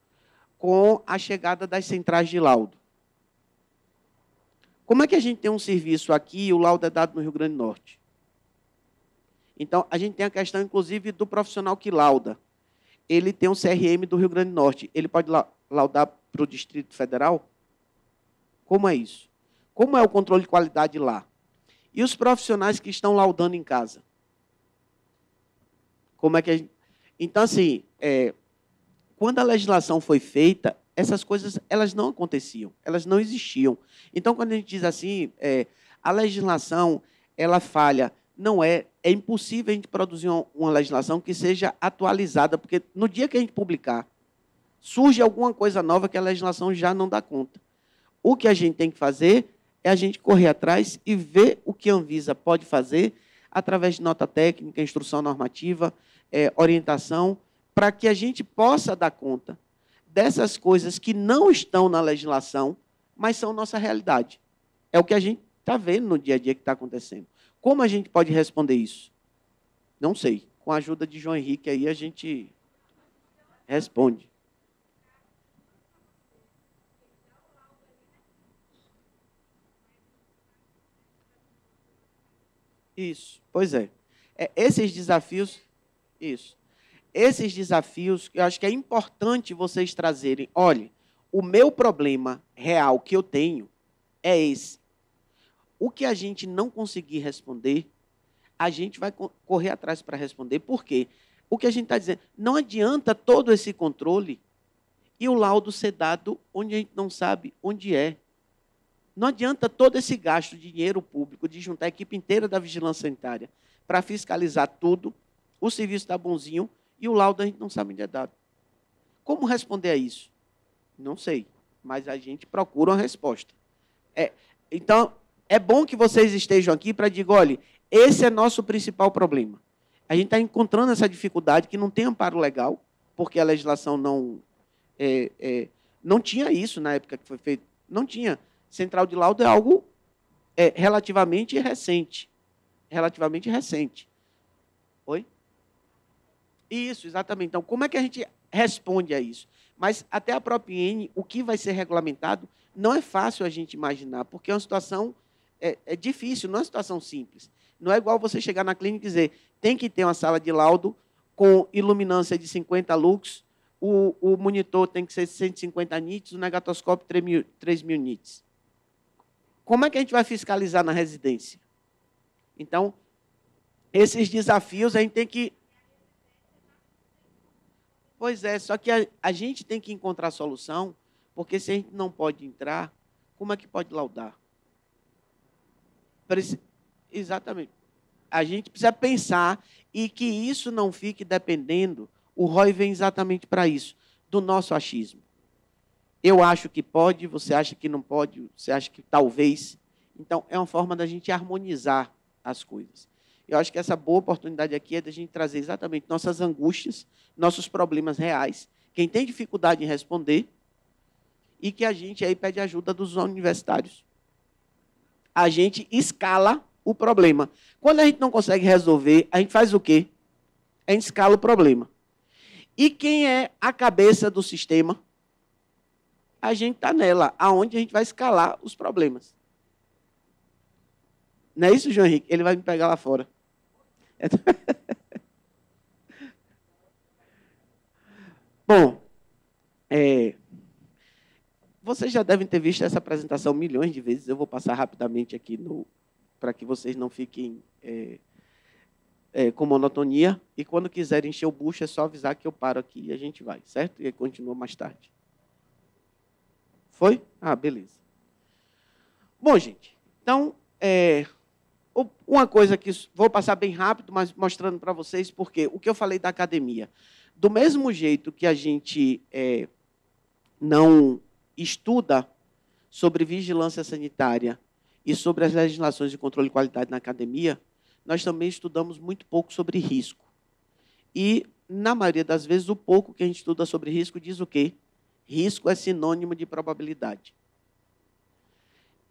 com a chegada das centrais de laudo, como é que a gente tem um serviço aqui e o laudo é dado no Rio Grande do Norte? Então, a gente tem a questão, inclusive, do profissional que lauda. Ele tem um CRM do Rio Grande do Norte. Ele pode laudar para o Distrito Federal? Como é isso? Como é o controle de qualidade lá? E os profissionais que estão laudando em casa? Como é que gente... Então, assim, é... quando a legislação foi feita, essas coisas elas não aconteciam, elas não existiam. Então, quando a gente diz assim, é, a legislação ela falha, não é, é impossível a gente produzir uma legislação que seja atualizada, porque no dia que a gente publicar surge alguma coisa nova que a legislação já não dá conta. O que a gente tem que fazer é a gente correr atrás e ver o que a Anvisa pode fazer através de nota técnica, instrução normativa, é, orientação, para que a gente possa dar conta dessas coisas que não estão na legislação, mas são nossa realidade. É o que a gente está vendo no dia a dia que está acontecendo. Como a gente pode responder isso? Não sei. Com a ajuda de João Henrique aí a gente responde. Isso, pois é. é esses desafios, isso esses desafios, eu acho que é importante vocês trazerem. Olhe, o meu problema real que eu tenho é esse. O que a gente não conseguir responder, a gente vai correr atrás para responder. Por quê? O que a gente está dizendo, não adianta todo esse controle e o laudo ser dado onde a gente não sabe onde é. Não adianta todo esse gasto de dinheiro público, de juntar a equipe inteira da vigilância sanitária para fiscalizar tudo. O serviço está bonzinho, e o laudo a gente não sabe onde é dado. Como responder a isso? Não sei, mas a gente procura uma resposta. É, então, é bom que vocês estejam aqui para dizer, olha, esse é nosso principal problema. A gente está encontrando essa dificuldade que não tem amparo legal, porque a legislação não é, é, não tinha isso na época que foi feito. Não tinha. Central de laudo é algo é, relativamente recente. Relativamente recente. Isso, exatamente. Então, como é que a gente responde a isso? Mas até a própria IN, o que vai ser regulamentado, não é fácil a gente imaginar, porque é uma situação é, é difícil, não é uma situação simples. Não é igual você chegar na clínica e dizer tem que ter uma sala de laudo com iluminância de 50 lux, o, o monitor tem que ser 150 nits, o negatoscópio 3 mil, 3 mil nits. Como é que a gente vai fiscalizar na residência? Então, esses desafios a gente tem que Pois é, só que a, a gente tem que encontrar solução, porque se a gente não pode entrar, como é que pode laudar? Prec... Exatamente. A gente precisa pensar e que isso não fique dependendo. O Roy vem exatamente para isso, do nosso achismo. Eu acho que pode, você acha que não pode, você acha que talvez. Então, é uma forma da gente harmonizar as coisas. Eu acho que essa boa oportunidade aqui é da gente trazer exatamente nossas angústias, nossos problemas reais, quem tem dificuldade em responder, e que a gente aí pede ajuda dos universitários. A gente escala o problema. Quando a gente não consegue resolver, a gente faz o quê? A gente escala o problema. E quem é a cabeça do sistema? A gente está nela, aonde a gente vai escalar os problemas. Não é isso, João Henrique? Ele vai me pegar lá fora. Bom, é, vocês já devem ter visto essa apresentação milhões de vezes. Eu vou passar rapidamente aqui para que vocês não fiquem é, é, com monotonia. E quando quiserem encher o bucho, é só avisar que eu paro aqui e a gente vai, certo? E continua mais tarde. Foi? Ah, beleza. Bom, gente, então, é, uma coisa que vou passar bem rápido, mas mostrando para vocês porque o que eu falei da academia. Do mesmo jeito que a gente é, não estuda sobre vigilância sanitária e sobre as legislações de controle de qualidade na academia, nós também estudamos muito pouco sobre risco. E, na maioria das vezes, o pouco que a gente estuda sobre risco diz o quê? Risco é sinônimo de probabilidade.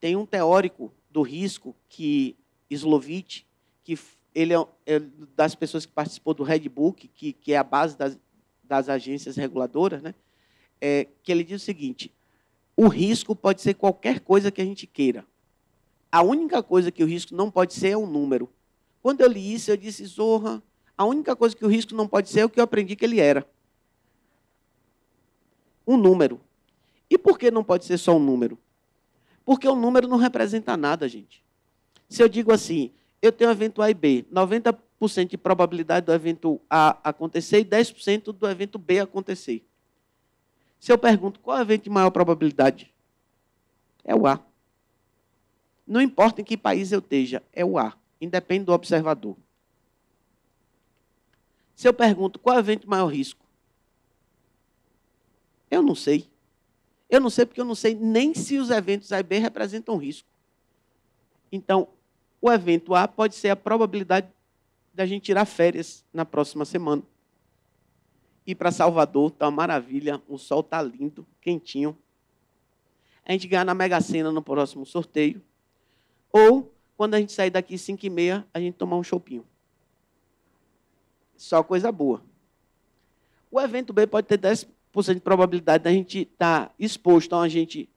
Tem um teórico do risco que Slovit, que ele é, é, das pessoas que participou do Red Book, que, que é a base das, das agências reguladoras, né? É, que ele diz o seguinte: o risco pode ser qualquer coisa que a gente queira. A única coisa que o risco não pode ser é um número. Quando eu li isso, eu disse, Zorra, a única coisa que o risco não pode ser é o que eu aprendi que ele era. Um número. E por que não pode ser só um número? Porque o número não representa nada, gente. Se eu digo assim, eu tenho o evento A e B, 90% de probabilidade do evento A acontecer e 10% do evento B acontecer. Se eu pergunto qual é o evento de maior probabilidade, é o A. Não importa em que país eu esteja, é o A, independe do observador. Se eu pergunto qual é o evento de maior risco, eu não sei. Eu não sei porque eu não sei nem se os eventos A e B representam risco. Então, o evento A pode ser a probabilidade da gente tirar férias na próxima semana. Ir para Salvador, tá uma maravilha, o sol tá lindo, quentinho. A gente ganhar na Mega Sena no próximo sorteio. Ou, quando a gente sair daqui 5 e meia, a gente tomar um chopinho. Só coisa boa. O evento B pode ter 10% de probabilidade da gente estar tá exposto a um agente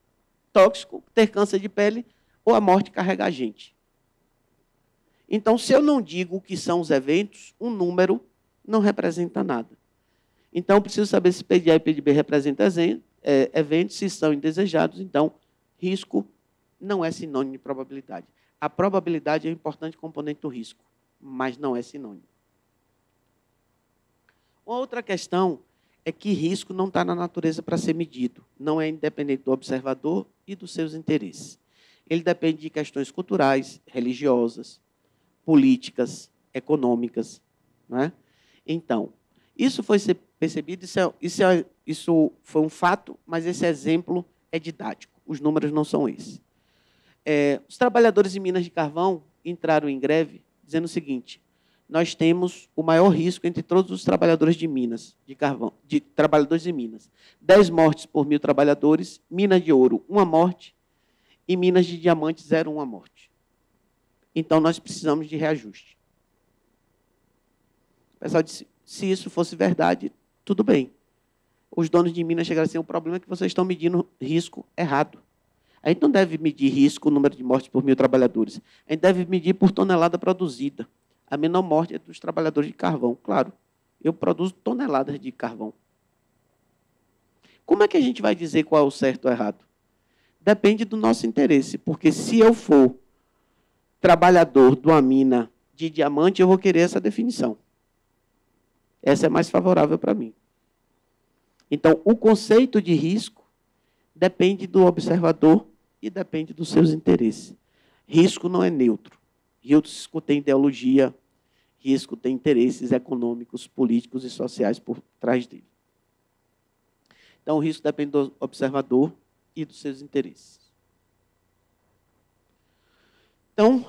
tóxico, ter câncer de pele ou a morte carregar a gente. Então, se eu não digo o que são os eventos, um número não representa nada. Então, eu preciso saber se PDA e PDB representam é, eventos, se são indesejados. Então, risco não é sinônimo de probabilidade. A probabilidade é um importante componente do risco, mas não é sinônimo. Uma outra questão é que risco não está na natureza para ser medido, não é independente do observador e dos seus interesses. Ele depende de questões culturais, religiosas, políticas, econômicas. Não é? Então, isso foi percebido, isso, é, isso, é, isso foi um fato, mas esse exemplo é didático. Os números não são esses. É, os trabalhadores em minas de carvão entraram em greve dizendo o seguinte: nós temos o maior risco entre todos os trabalhadores de minas de carvão, de trabalhadores de minas. 10 mortes por mil trabalhadores, minas de ouro, uma morte e minas de diamante, zero, uma morte. Então nós precisamos de reajuste. O pessoal disse: se isso fosse verdade, tudo bem. Os donos de Minas chegaram assim: o problema é que vocês estão medindo risco errado. A gente não deve medir risco, o número de mortes por mil trabalhadores. A gente deve medir por tonelada produzida. A menor morte é dos trabalhadores de carvão, claro. Eu produzo toneladas de carvão. Como é que a gente vai dizer qual é o certo ou errado? Depende do nosso interesse, porque se eu for trabalhador de uma mina de diamante, eu vou querer essa definição. Essa é mais favorável para mim. Então, o conceito de risco depende do observador e depende dos seus interesses. Risco não é neutro. Risco tem ideologia, risco tem interesses econômicos, políticos e sociais por trás dele. Então, o risco depende do observador e dos seus interesses. Então,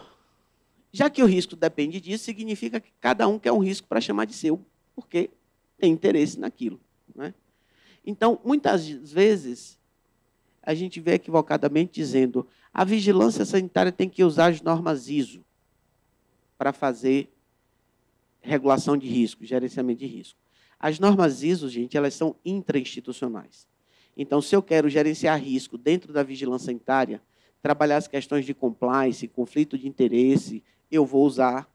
já que o risco depende disso, significa que cada um quer um risco para chamar de seu, porque tem interesse naquilo. Né? Então, muitas vezes, a gente vê equivocadamente dizendo a vigilância sanitária tem que usar as normas ISO para fazer regulação de risco, gerenciamento de risco. As normas ISO, gente, elas são intrainstitucionais. Então, se eu quero gerenciar risco dentro da vigilância sanitária, trabalhar as questões de compliance, conflito de interesse, eu vou usar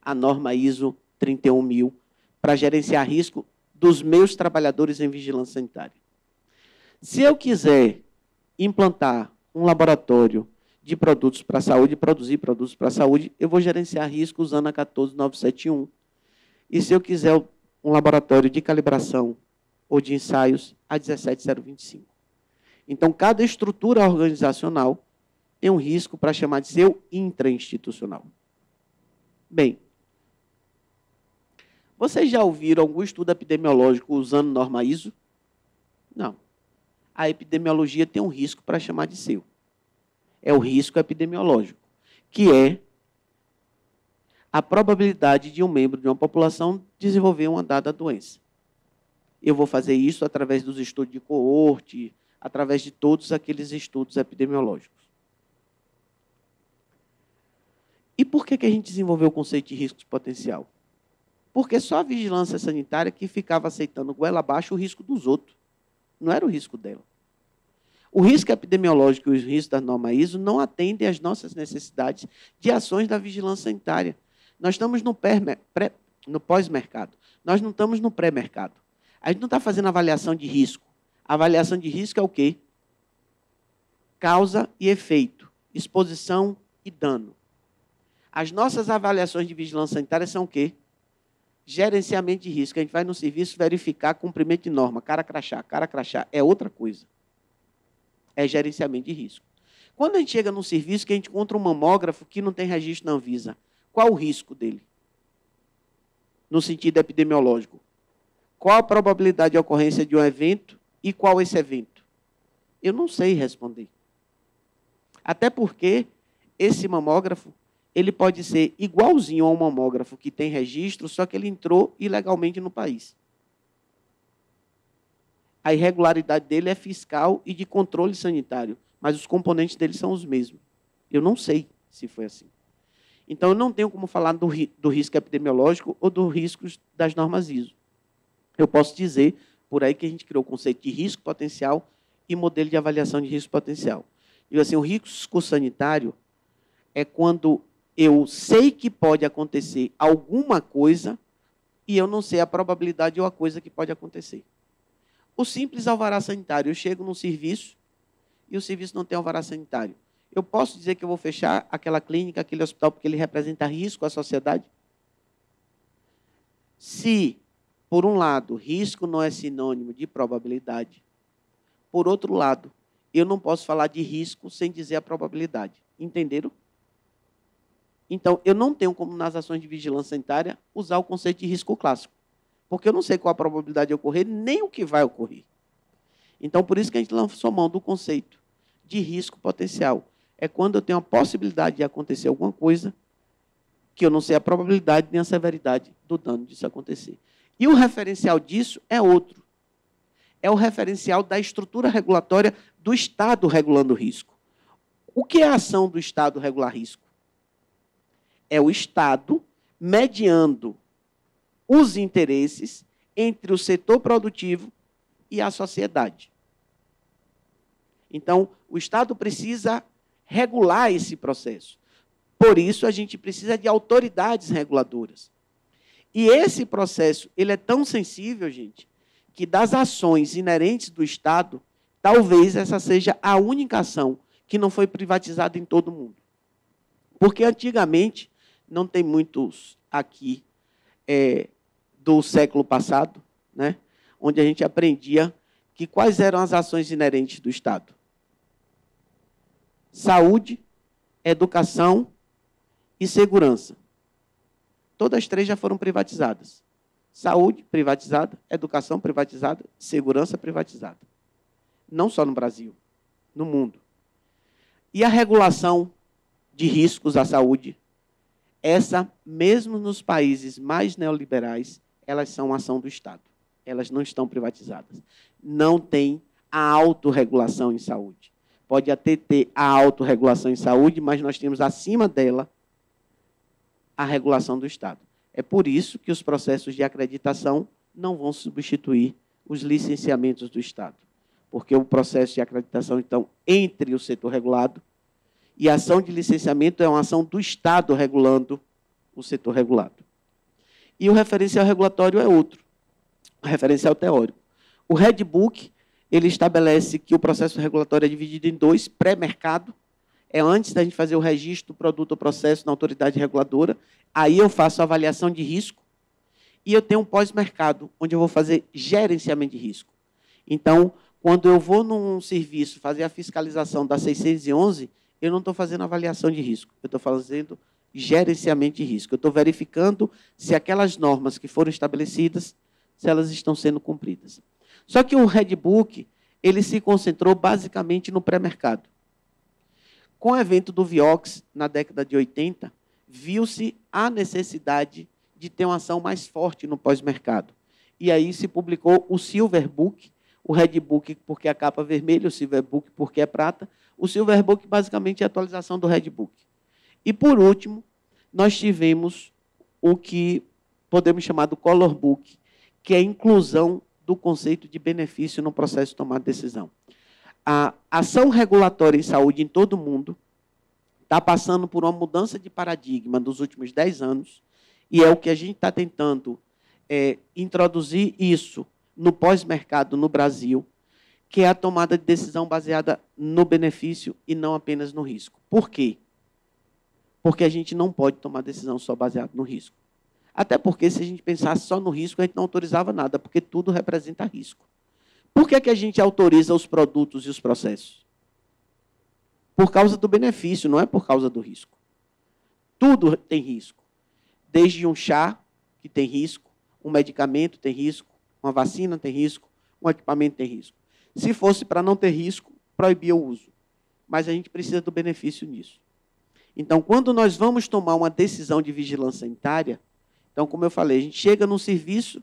a norma ISO 31000 para gerenciar risco dos meus trabalhadores em vigilância sanitária. Se eu quiser implantar um laboratório de produtos para a saúde, produzir produtos para a saúde, eu vou gerenciar risco usando a 14971. E se eu quiser um laboratório de calibração ou de ensaios, a 17025. Então, cada estrutura organizacional tem é um risco para chamar de seu intrainstitucional. Bem, vocês já ouviram algum estudo epidemiológico usando norma ISO? Não. A epidemiologia tem um risco para chamar de seu. É o risco epidemiológico, que é a probabilidade de um membro de uma população desenvolver uma dada doença. Eu vou fazer isso através dos estudos de coorte, através de todos aqueles estudos epidemiológicos. E por que, que a gente desenvolveu o conceito de risco de potencial? Porque só a vigilância sanitária que ficava aceitando goela abaixo o risco dos outros. Não era o risco dela. O risco epidemiológico e os riscos da norma ISO não atendem às nossas necessidades de ações da vigilância sanitária. Nós estamos no, no pós-mercado. Nós não estamos no pré-mercado. A gente não está fazendo avaliação de risco. A avaliação de risco é o quê? Causa e efeito, exposição e dano. As nossas avaliações de vigilância sanitária são o quê? Gerenciamento de risco. A gente vai no serviço verificar cumprimento de norma, cara crachá, cara crachá. É outra coisa. É gerenciamento de risco. Quando a gente chega num serviço que a gente encontra um mamógrafo que não tem registro na Anvisa, qual o risco dele? No sentido epidemiológico. Qual a probabilidade de ocorrência de um evento e qual esse evento? Eu não sei responder. Até porque esse mamógrafo ele pode ser igualzinho a um mamógrafo que tem registro, só que ele entrou ilegalmente no país. A irregularidade dele é fiscal e de controle sanitário, mas os componentes dele são os mesmos. Eu não sei se foi assim. Então, eu não tenho como falar do, do risco epidemiológico ou dos riscos das normas ISO. Eu posso dizer por aí que a gente criou o conceito de risco potencial e modelo de avaliação de risco potencial. E assim, o risco sanitário é quando eu sei que pode acontecer alguma coisa e eu não sei a probabilidade ou a coisa que pode acontecer. O simples alvará sanitário, eu chego num serviço e o serviço não tem alvará sanitário. Eu posso dizer que eu vou fechar aquela clínica, aquele hospital, porque ele representa risco à sociedade? Se, por um lado, risco não é sinônimo de probabilidade, por outro lado, eu não posso falar de risco sem dizer a probabilidade. Entenderam? Então, eu não tenho como nas ações de vigilância sanitária usar o conceito de risco clássico, porque eu não sei qual a probabilidade de ocorrer, nem o que vai ocorrer. Então, por isso que a gente lançou mão do conceito de risco potencial. É quando eu tenho a possibilidade de acontecer alguma coisa que eu não sei a probabilidade nem a severidade do dano disso acontecer. E o referencial disso é outro. É o referencial da estrutura regulatória do Estado regulando o risco. O que é a ação do Estado regular risco? É o Estado mediando os interesses entre o setor produtivo e a sociedade. Então, o Estado precisa regular esse processo. Por isso, a gente precisa de autoridades reguladoras. E esse processo ele é tão sensível, gente, que das ações inerentes do Estado, talvez essa seja a única ação que não foi privatizada em todo o mundo. Porque antigamente não tem muitos aqui é, do século passado, né? onde a gente aprendia que quais eram as ações inerentes do Estado. Saúde, educação e segurança. Todas as três já foram privatizadas. Saúde privatizada, educação privatizada, segurança privatizada. Não só no Brasil, no mundo. E a regulação de riscos à saúde essa, mesmo nos países mais neoliberais, elas são ação do Estado. Elas não estão privatizadas. Não tem a autorregulação em saúde. Pode até ter a autorregulação em saúde, mas nós temos acima dela a regulação do Estado. É por isso que os processos de acreditação não vão substituir os licenciamentos do Estado. Porque o processo de acreditação, então, entre o setor regulado e a ação de licenciamento é uma ação do Estado regulando o setor regulado. E o referencial regulatório é outro, o referencial teórico. O Redbook, ele estabelece que o processo regulatório é dividido em dois, pré-mercado, é antes da gente fazer o registro do produto ou processo na autoridade reguladora, aí eu faço a avaliação de risco, e eu tenho um pós-mercado, onde eu vou fazer gerenciamento de risco. Então, quando eu vou num serviço fazer a fiscalização da 611, eu não estou fazendo avaliação de risco, eu estou fazendo gerenciamento de risco. Eu estou verificando se aquelas normas que foram estabelecidas, se elas estão sendo cumpridas. Só que o Redbook, ele se concentrou basicamente no pré-mercado. Com o evento do Vioxx, na década de 80, viu-se a necessidade de ter uma ação mais forte no pós-mercado. E aí se publicou o Silver Book, o Red Book porque é a capa vermelha, o Silver Book porque é prata, o Silverbook basicamente é a atualização do Redbook. E por último, nós tivemos o que podemos chamar do Color Book, que é a inclusão do conceito de benefício no processo de tomada de decisão. A ação regulatória em saúde em todo o mundo está passando por uma mudança de paradigma dos últimos 10 anos, e é o que a gente está tentando é, introduzir isso no pós-mercado no Brasil, que é a tomada de decisão baseada no benefício e não apenas no risco. Por quê? Porque a gente não pode tomar decisão só baseada no risco. Até porque, se a gente pensasse só no risco, a gente não autorizava nada, porque tudo representa risco. Por que, é que a gente autoriza os produtos e os processos? Por causa do benefício, não é por causa do risco. Tudo tem risco. Desde um chá, que tem risco, um medicamento tem risco, uma vacina tem risco, um equipamento tem risco. Se fosse para não ter risco, proibia o uso. Mas a gente precisa do benefício nisso. Então, quando nós vamos tomar uma decisão de vigilância sanitária, então, como eu falei, a gente chega num serviço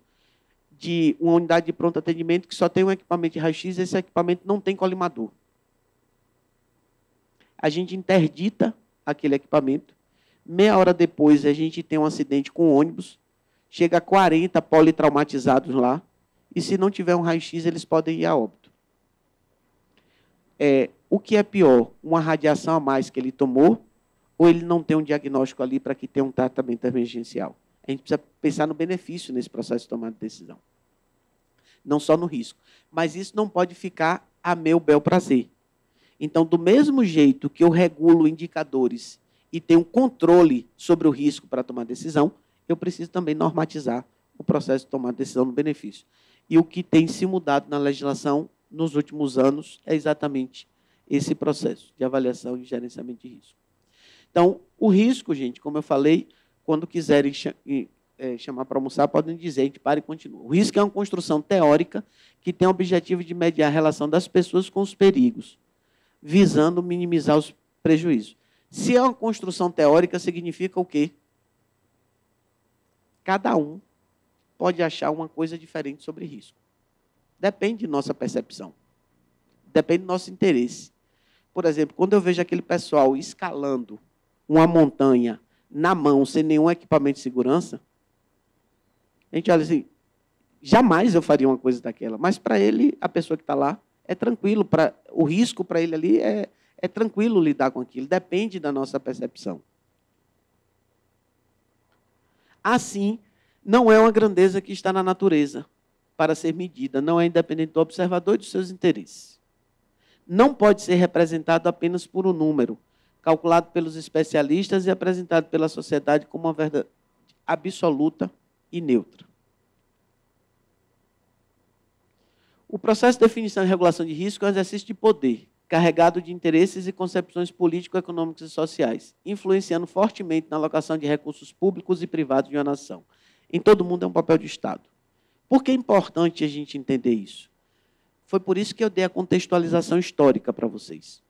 de uma unidade de pronto atendimento que só tem um equipamento de raio-x, esse equipamento não tem colimador. A gente interdita aquele equipamento. Meia hora depois, a gente tem um acidente com um ônibus. Chega 40 politraumatizados lá. E se não tiver um raio-x, eles podem ir a óbito é, o que é pior, uma radiação a mais que ele tomou ou ele não tem um diagnóstico ali para que tenha um tratamento emergencial? A gente precisa pensar no benefício nesse processo de tomada de decisão, não só no risco. Mas isso não pode ficar a meu bel prazer. Então, do mesmo jeito que eu regulo indicadores e tenho controle sobre o risco para tomar decisão, eu preciso também normatizar o processo de tomar decisão no benefício. E o que tem se mudado na legislação nos últimos anos é exatamente esse processo de avaliação e gerenciamento de risco. Então, o risco, gente, como eu falei, quando quiserem é, chamar para almoçar, podem dizer, a gente para e continua. O risco é uma construção teórica que tem o objetivo de mediar a relação das pessoas com os perigos, visando minimizar os prejuízos. Se é uma construção teórica, significa o quê? Cada um pode achar uma coisa diferente sobre risco. Depende de nossa percepção. Depende do nosso interesse. Por exemplo, quando eu vejo aquele pessoal escalando uma montanha na mão, sem nenhum equipamento de segurança, a gente olha assim, jamais eu faria uma coisa daquela. Mas para ele, a pessoa que está lá, é tranquilo. Pra, o risco para ele ali é, é tranquilo lidar com aquilo. Depende da nossa percepção. Assim, não é uma grandeza que está na natureza para ser medida, não é independente do observador e dos seus interesses. Não pode ser representado apenas por um número, calculado pelos especialistas e apresentado pela sociedade como uma verdade absoluta e neutra. O processo de definição e regulação de risco é um exercício de poder, carregado de interesses e concepções político-econômicas e sociais, influenciando fortemente na alocação de recursos públicos e privados de uma nação. Em todo mundo é um papel de Estado. Por que é importante a gente entender isso? Foi por isso que eu dei a contextualização histórica para vocês.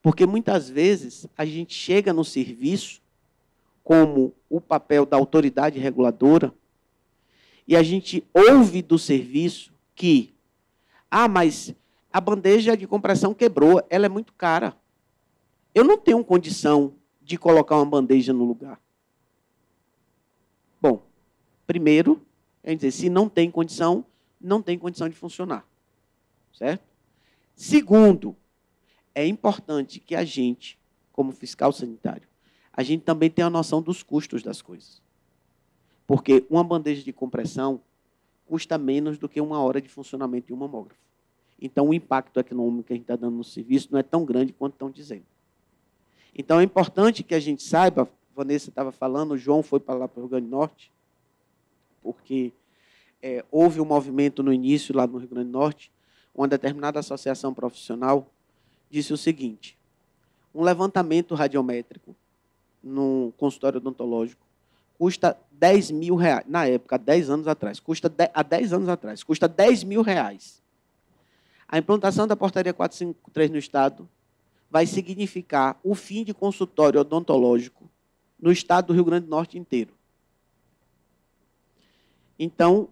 Porque muitas vezes a gente chega no serviço como o papel da autoridade reguladora e a gente ouve do serviço que ah, mas a bandeja de compressão quebrou, ela é muito cara. Eu não tenho condição de colocar uma bandeja no lugar. Bom, primeiro, é dizer, se não tem condição, não tem condição de funcionar. Certo? Segundo, é importante que a gente, como fiscal sanitário, a gente também tenha a noção dos custos das coisas. Porque uma bandeja de compressão custa menos do que uma hora de funcionamento de um mamógrafo. Então, o impacto econômico que a gente está dando no serviço não é tão grande quanto estão dizendo. Então, é importante que a gente saiba, Vanessa estava falando, o João foi para lá para o Rio Grande do Norte, porque é, houve um movimento no início, lá no Rio Grande do Norte, uma determinada associação profissional disse o seguinte: um levantamento radiométrico num consultório odontológico custa 10 mil reais, na época, 10 anos atrás, custa 10, há 10 anos atrás, custa 10 mil reais. A implantação da portaria 453 no Estado vai significar o fim de consultório odontológico no Estado do Rio Grande do Norte inteiro. Então,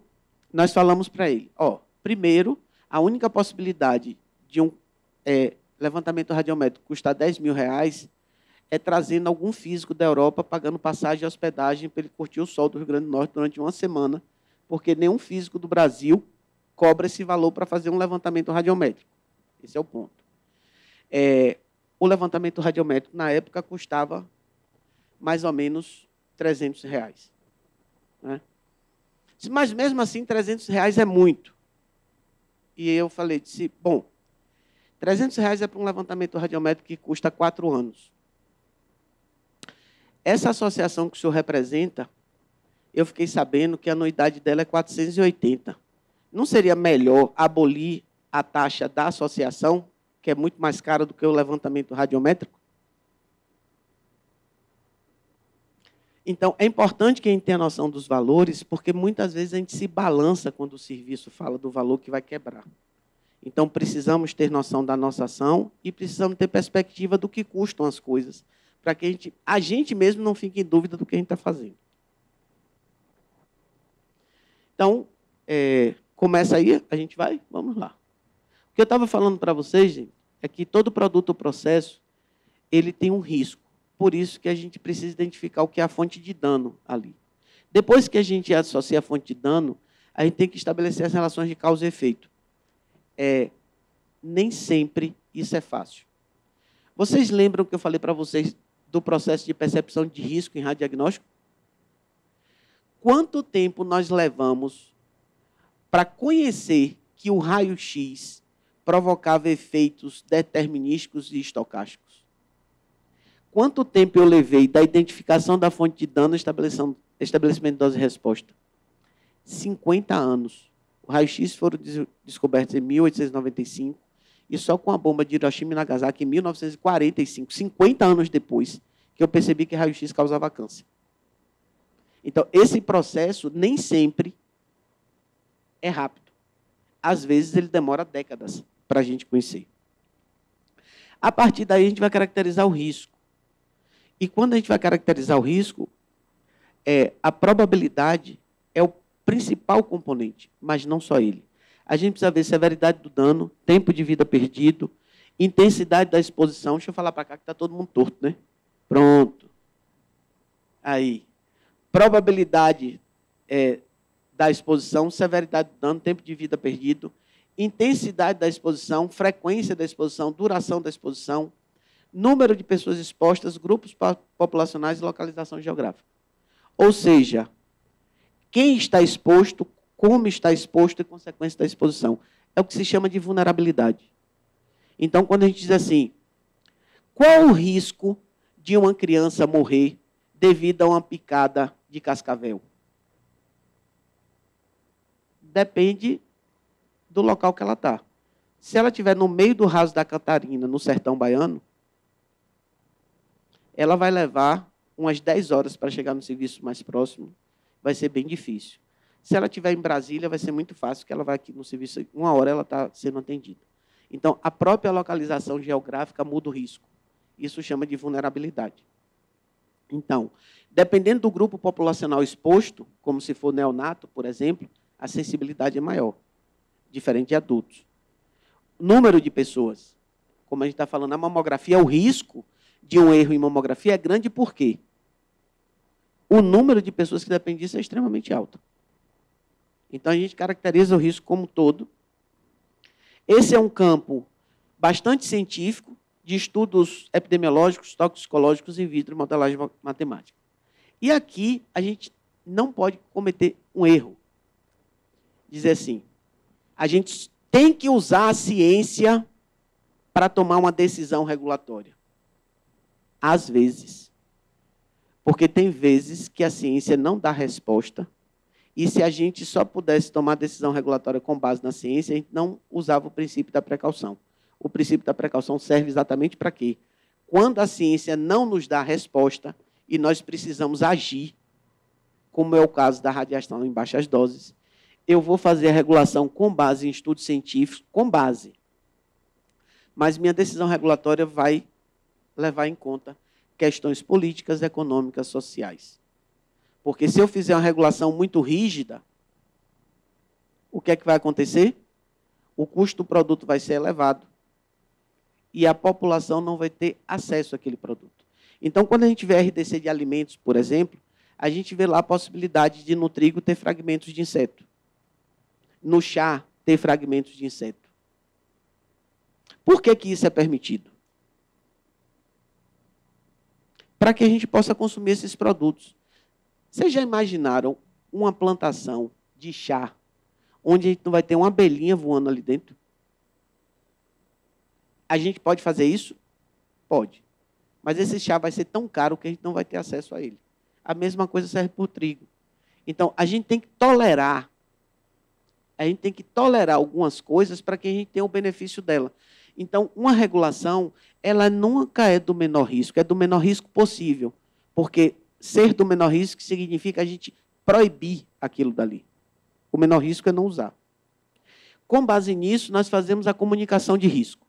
nós falamos para ele: ó, primeiro, a única possibilidade de um é, levantamento radiométrico custar 10 mil reais é trazendo algum físico da Europa pagando passagem e hospedagem para ele curtir o sol do Rio Grande do Norte durante uma semana, porque nenhum físico do Brasil cobra esse valor para fazer um levantamento radiométrico. Esse é o ponto. É, o levantamento radiométrico, na época, custava mais ou menos 300 reais. Né? mas mesmo assim, 300 reais é muito. E eu falei, disse, bom, 300 reais é para um levantamento radiométrico que custa quatro anos. Essa associação que o senhor representa, eu fiquei sabendo que a anuidade dela é 480. Não seria melhor abolir a taxa da associação, que é muito mais cara do que o levantamento radiométrico? Então, é importante que a gente tenha noção dos valores, porque muitas vezes a gente se balança quando o serviço fala do valor que vai quebrar. Então, precisamos ter noção da nossa ação e precisamos ter perspectiva do que custam as coisas, para que a gente, a gente mesmo não fique em dúvida do que a gente está fazendo. Então, é, começa aí, a gente vai, vamos lá. O que eu estava falando para vocês, gente, é que todo produto ou processo, ele tem um risco. Por isso que a gente precisa identificar o que é a fonte de dano ali. Depois que a gente associa a fonte de dano, a gente tem que estabelecer as relações de causa e efeito. É, nem sempre isso é fácil. Vocês lembram que eu falei para vocês do processo de percepção de risco em radiodiagnóstico? Quanto tempo nós levamos para conhecer que o raio-x provocava efeitos determinísticos e estocásticos? Quanto tempo eu levei da identificação da fonte de dano ao estabelecimento de dose de resposta? 50 anos. O raio-x foram descobertos em 1895 e só com a bomba de Hiroshima e Nagasaki em 1945, 50 anos depois, que eu percebi que raio-x causava câncer. Então, esse processo nem sempre é rápido. Às vezes, ele demora décadas para a gente conhecer. A partir daí, a gente vai caracterizar o risco. E quando a gente vai caracterizar o risco, é, a probabilidade é o principal componente, mas não só ele. A gente precisa ver severidade do dano, tempo de vida perdido, intensidade da exposição. Deixa eu falar para cá que está todo mundo torto, né? Pronto. Aí. Probabilidade é, da exposição, severidade do dano, tempo de vida perdido, intensidade da exposição, frequência da exposição, duração da exposição, número de pessoas expostas, grupos populacionais e localização geográfica. Ou seja, quem está exposto, como está exposto e consequência da exposição. É o que se chama de vulnerabilidade. Então, quando a gente diz assim, qual o risco de uma criança morrer devido a uma picada de cascavel? Depende do local que ela está. Se ela estiver no meio do raso da Catarina, no sertão baiano, ela vai levar umas 10 horas para chegar no serviço mais próximo. Vai ser bem difícil. Se ela estiver em Brasília, vai ser muito fácil, porque ela vai aqui no serviço, uma hora ela está sendo atendida. Então, a própria localização geográfica muda o risco. Isso chama de vulnerabilidade. Então, dependendo do grupo populacional exposto, como se for neonato, por exemplo, a sensibilidade é maior, diferente de adultos. Número de pessoas, como a gente está falando, a mamografia, é o risco de um erro em mamografia é grande porque o número de pessoas que dependem disso é extremamente alto. Então a gente caracteriza o risco como todo. Esse é um campo bastante científico de estudos epidemiológicos, toxicológicos e vitro, modelagem matemática. E aqui a gente não pode cometer um erro. Dizer assim, a gente tem que usar a ciência para tomar uma decisão regulatória. Às vezes. Porque tem vezes que a ciência não dá resposta. E se a gente só pudesse tomar decisão regulatória com base na ciência, a gente não usava o princípio da precaução. O princípio da precaução serve exatamente para quê? Quando a ciência não nos dá resposta e nós precisamos agir, como é o caso da radiação em baixas doses, eu vou fazer a regulação com base em estudos científicos, com base. Mas minha decisão regulatória vai levar em conta questões políticas, econômicas, sociais. Porque se eu fizer uma regulação muito rígida, o que é que vai acontecer? O custo do produto vai ser elevado e a população não vai ter acesso àquele produto. Então, quando a gente vê a RDC de alimentos, por exemplo, a gente vê lá a possibilidade de no trigo ter fragmentos de inseto, no chá ter fragmentos de inseto. Por que, que isso é permitido? para que a gente possa consumir esses produtos. Vocês já imaginaram uma plantação de chá onde a gente não vai ter uma abelhinha voando ali dentro? A gente pode fazer isso? Pode. Mas esse chá vai ser tão caro que a gente não vai ter acesso a ele. A mesma coisa serve para o trigo. Então, a gente tem que tolerar. A gente tem que tolerar algumas coisas para que a gente tenha o benefício dela. Então, uma regulação, ela nunca é do menor risco, é do menor risco possível. Porque ser do menor risco significa a gente proibir aquilo dali. O menor risco é não usar. Com base nisso, nós fazemos a comunicação de risco.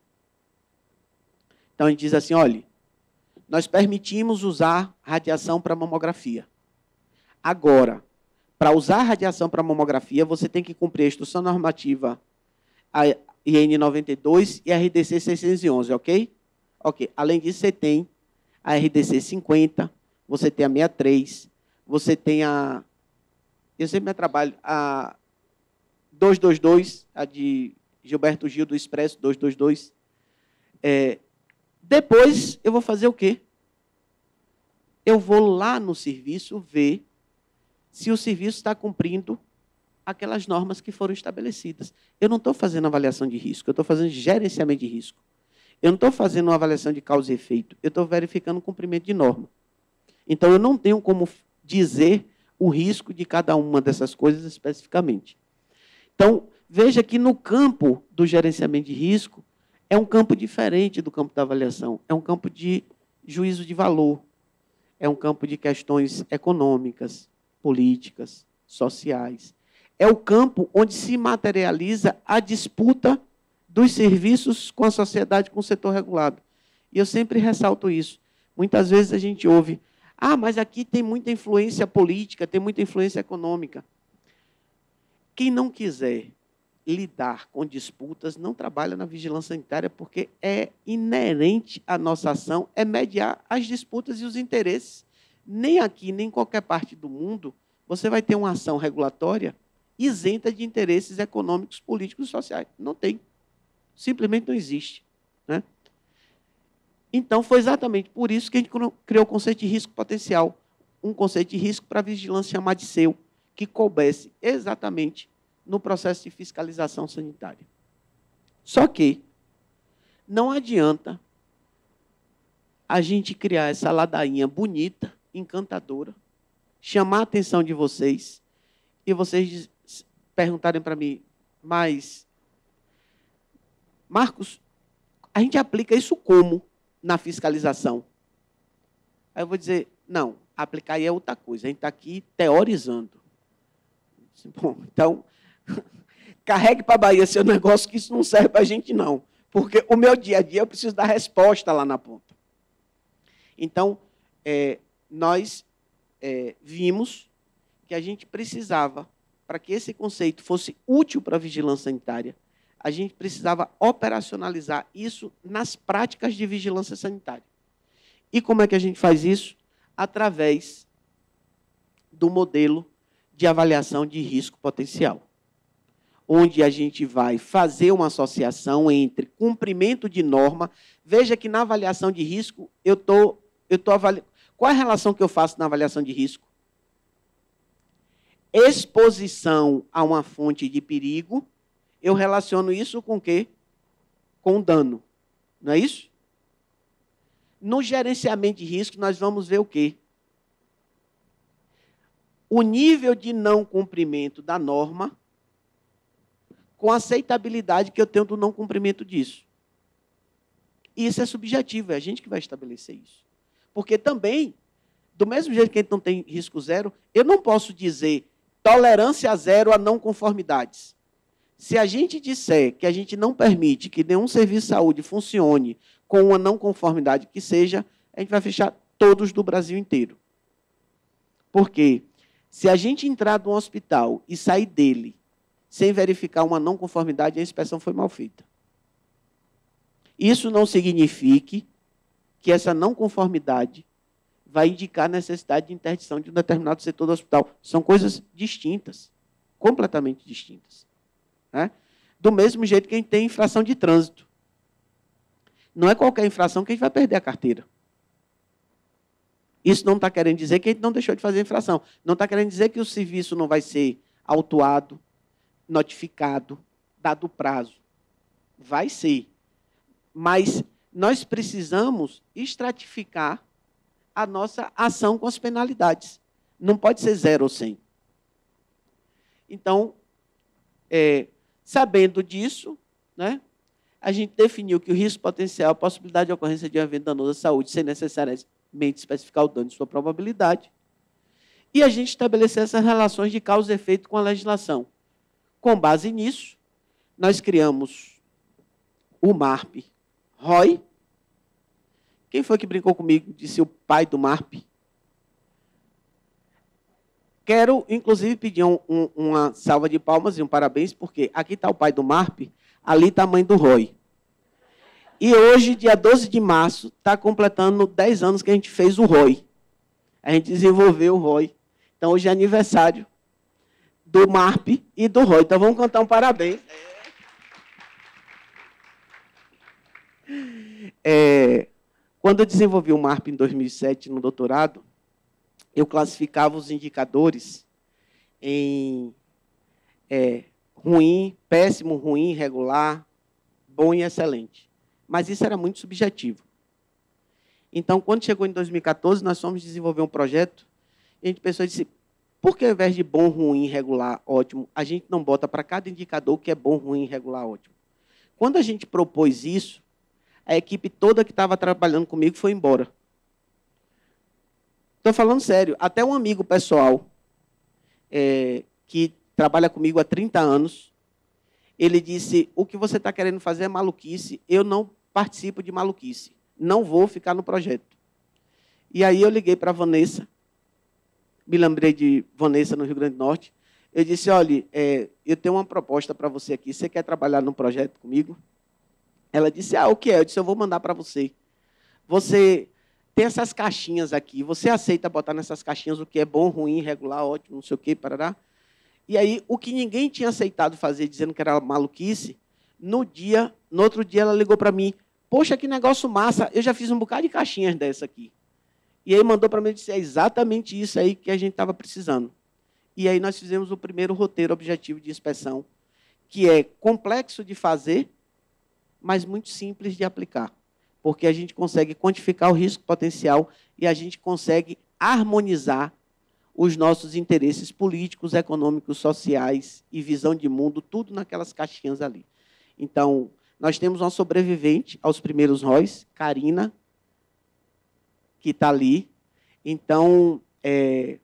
Então, a gente diz assim: olha, nós permitimos usar radiação para mamografia. Agora, para usar radiação para mamografia, você tem que cumprir a instrução normativa, IN92 e a RDC 611, ok? Ok. Além disso, você tem a RDC 50, você tem a 63, você tem a. Eu sempre me trabalho, a 222, a de Gilberto Gil do Expresso 222. É, depois eu vou fazer o quê? Eu vou lá no serviço ver se o serviço está cumprindo aquelas normas que foram estabelecidas. Eu não estou fazendo avaliação de risco, eu estou fazendo gerenciamento de risco. Eu não estou fazendo uma avaliação de causa e efeito, eu estou verificando o cumprimento de norma. Então, eu não tenho como dizer o risco de cada uma dessas coisas especificamente. Então, veja que no campo do gerenciamento de risco, é um campo diferente do campo da avaliação, é um campo de juízo de valor, é um campo de questões econômicas, políticas, sociais é o campo onde se materializa a disputa dos serviços com a sociedade, com o setor regulado. E eu sempre ressalto isso. Muitas vezes a gente ouve, ah, mas aqui tem muita influência política, tem muita influência econômica. Quem não quiser lidar com disputas não trabalha na vigilância sanitária, porque é inerente à nossa ação, é mediar as disputas e os interesses. Nem aqui, nem em qualquer parte do mundo, você vai ter uma ação regulatória isenta de interesses econômicos, políticos e sociais. Não tem. Simplesmente não existe. Né? Então, foi exatamente por isso que a gente criou o conceito de risco potencial, um conceito de risco para vigilância chamar de seu, que coubesse exatamente no processo de fiscalização sanitária. Só que não adianta a gente criar essa ladainha bonita, encantadora, chamar a atenção de vocês e vocês perguntarem para mim, mas Marcos, a gente aplica isso como na fiscalização? Aí eu vou dizer, não, aplicar aí é outra coisa. A gente está aqui teorizando. Bom, então, carregue para a Bahia seu negócio, que isso não serve para a gente, não. Porque o meu dia a dia eu preciso dar resposta lá na ponta. Então, é, nós é, vimos que a gente precisava para que esse conceito fosse útil para a vigilância sanitária, a gente precisava operacionalizar isso nas práticas de vigilância sanitária. E como é que a gente faz isso? Através do modelo de avaliação de risco potencial, onde a gente vai fazer uma associação entre cumprimento de norma. Veja que na avaliação de risco, eu tô, eu tô avaliando qual é a relação que eu faço na avaliação de risco? exposição a uma fonte de perigo, eu relaciono isso com o quê? Com dano. Não é isso? No gerenciamento de risco, nós vamos ver o quê? O nível de não cumprimento da norma com a aceitabilidade que eu tenho do não cumprimento disso. E isso é subjetivo, é a gente que vai estabelecer isso. Porque também, do mesmo jeito que a gente não tem risco zero, eu não posso dizer tolerância zero a não conformidades. Se a gente disser que a gente não permite que nenhum serviço de saúde funcione com uma não conformidade que seja, a gente vai fechar todos do Brasil inteiro. Porque se a gente entrar de um hospital e sair dele sem verificar uma não conformidade, a inspeção foi mal feita. Isso não significa que essa não conformidade vai indicar a necessidade de interdição de um determinado setor do hospital. São coisas distintas, completamente distintas. Né? Do mesmo jeito que a gente tem infração de trânsito. Não é qualquer infração que a gente vai perder a carteira. Isso não está querendo dizer que a gente não deixou de fazer infração. Não está querendo dizer que o serviço não vai ser autuado, notificado, dado o prazo. Vai ser. Mas nós precisamos estratificar a nossa ação com as penalidades. Não pode ser zero ou cem. Então, é, sabendo disso, né, a gente definiu que o risco potencial, a possibilidade de ocorrência de um evento danoso à saúde, sem necessariamente especificar o dano e sua probabilidade, e a gente estabeleceu essas relações de causa e efeito com a legislação. Com base nisso, nós criamos o MARP ROI, quem foi que brincou comigo? Disse o pai do MARP. Quero, inclusive, pedir um, um, uma salva de palmas e um parabéns, porque aqui está o pai do MARP, ali está a mãe do Roy. E hoje, dia 12 de março, está completando 10 anos que a gente fez o ROI. A gente desenvolveu o ROI. Então, hoje é aniversário do MARP e do ROI. Então, vamos cantar um parabéns. É, quando eu desenvolvi o MARP em 2007, no doutorado, eu classificava os indicadores em é, ruim, péssimo, ruim, regular, bom e excelente. Mas isso era muito subjetivo. Então, quando chegou em 2014, nós fomos desenvolver um projeto e a gente pensou e disse, por que ao invés de bom, ruim, regular, ótimo, a gente não bota para cada indicador que é bom, ruim, regular, ótimo? Quando a gente propôs isso, a equipe toda que estava trabalhando comigo foi embora. Estou falando sério. Até um amigo pessoal é, que trabalha comigo há 30 anos, ele disse: O que você está querendo fazer é maluquice. Eu não participo de maluquice. Não vou ficar no projeto. E aí eu liguei para a Vanessa. Me lembrei de Vanessa, no Rio Grande do Norte. Eu disse: Olha, é, eu tenho uma proposta para você aqui. Você quer trabalhar num projeto comigo? Ela disse: Ah, o que é? Eu disse: Eu vou mandar para você. Você tem essas caixinhas aqui. Você aceita botar nessas caixinhas o que é bom, ruim, regular ótimo, não sei o que, parará. E aí, o que ninguém tinha aceitado fazer, dizendo que era maluquice, no dia, no outro dia ela ligou para mim: Poxa, que negócio massa! Eu já fiz um bocado de caixinhas dessa aqui. E aí mandou para mim e disse: É exatamente isso aí que a gente estava precisando. E aí nós fizemos o primeiro roteiro objetivo de inspeção, que é complexo de fazer mas muito simples de aplicar, porque a gente consegue quantificar o risco potencial e a gente consegue harmonizar os nossos interesses políticos, econômicos, sociais e visão de mundo, tudo naquelas caixinhas ali. Então, nós temos uma sobrevivente aos primeiros ROIs, Karina, que está ali. Então, é,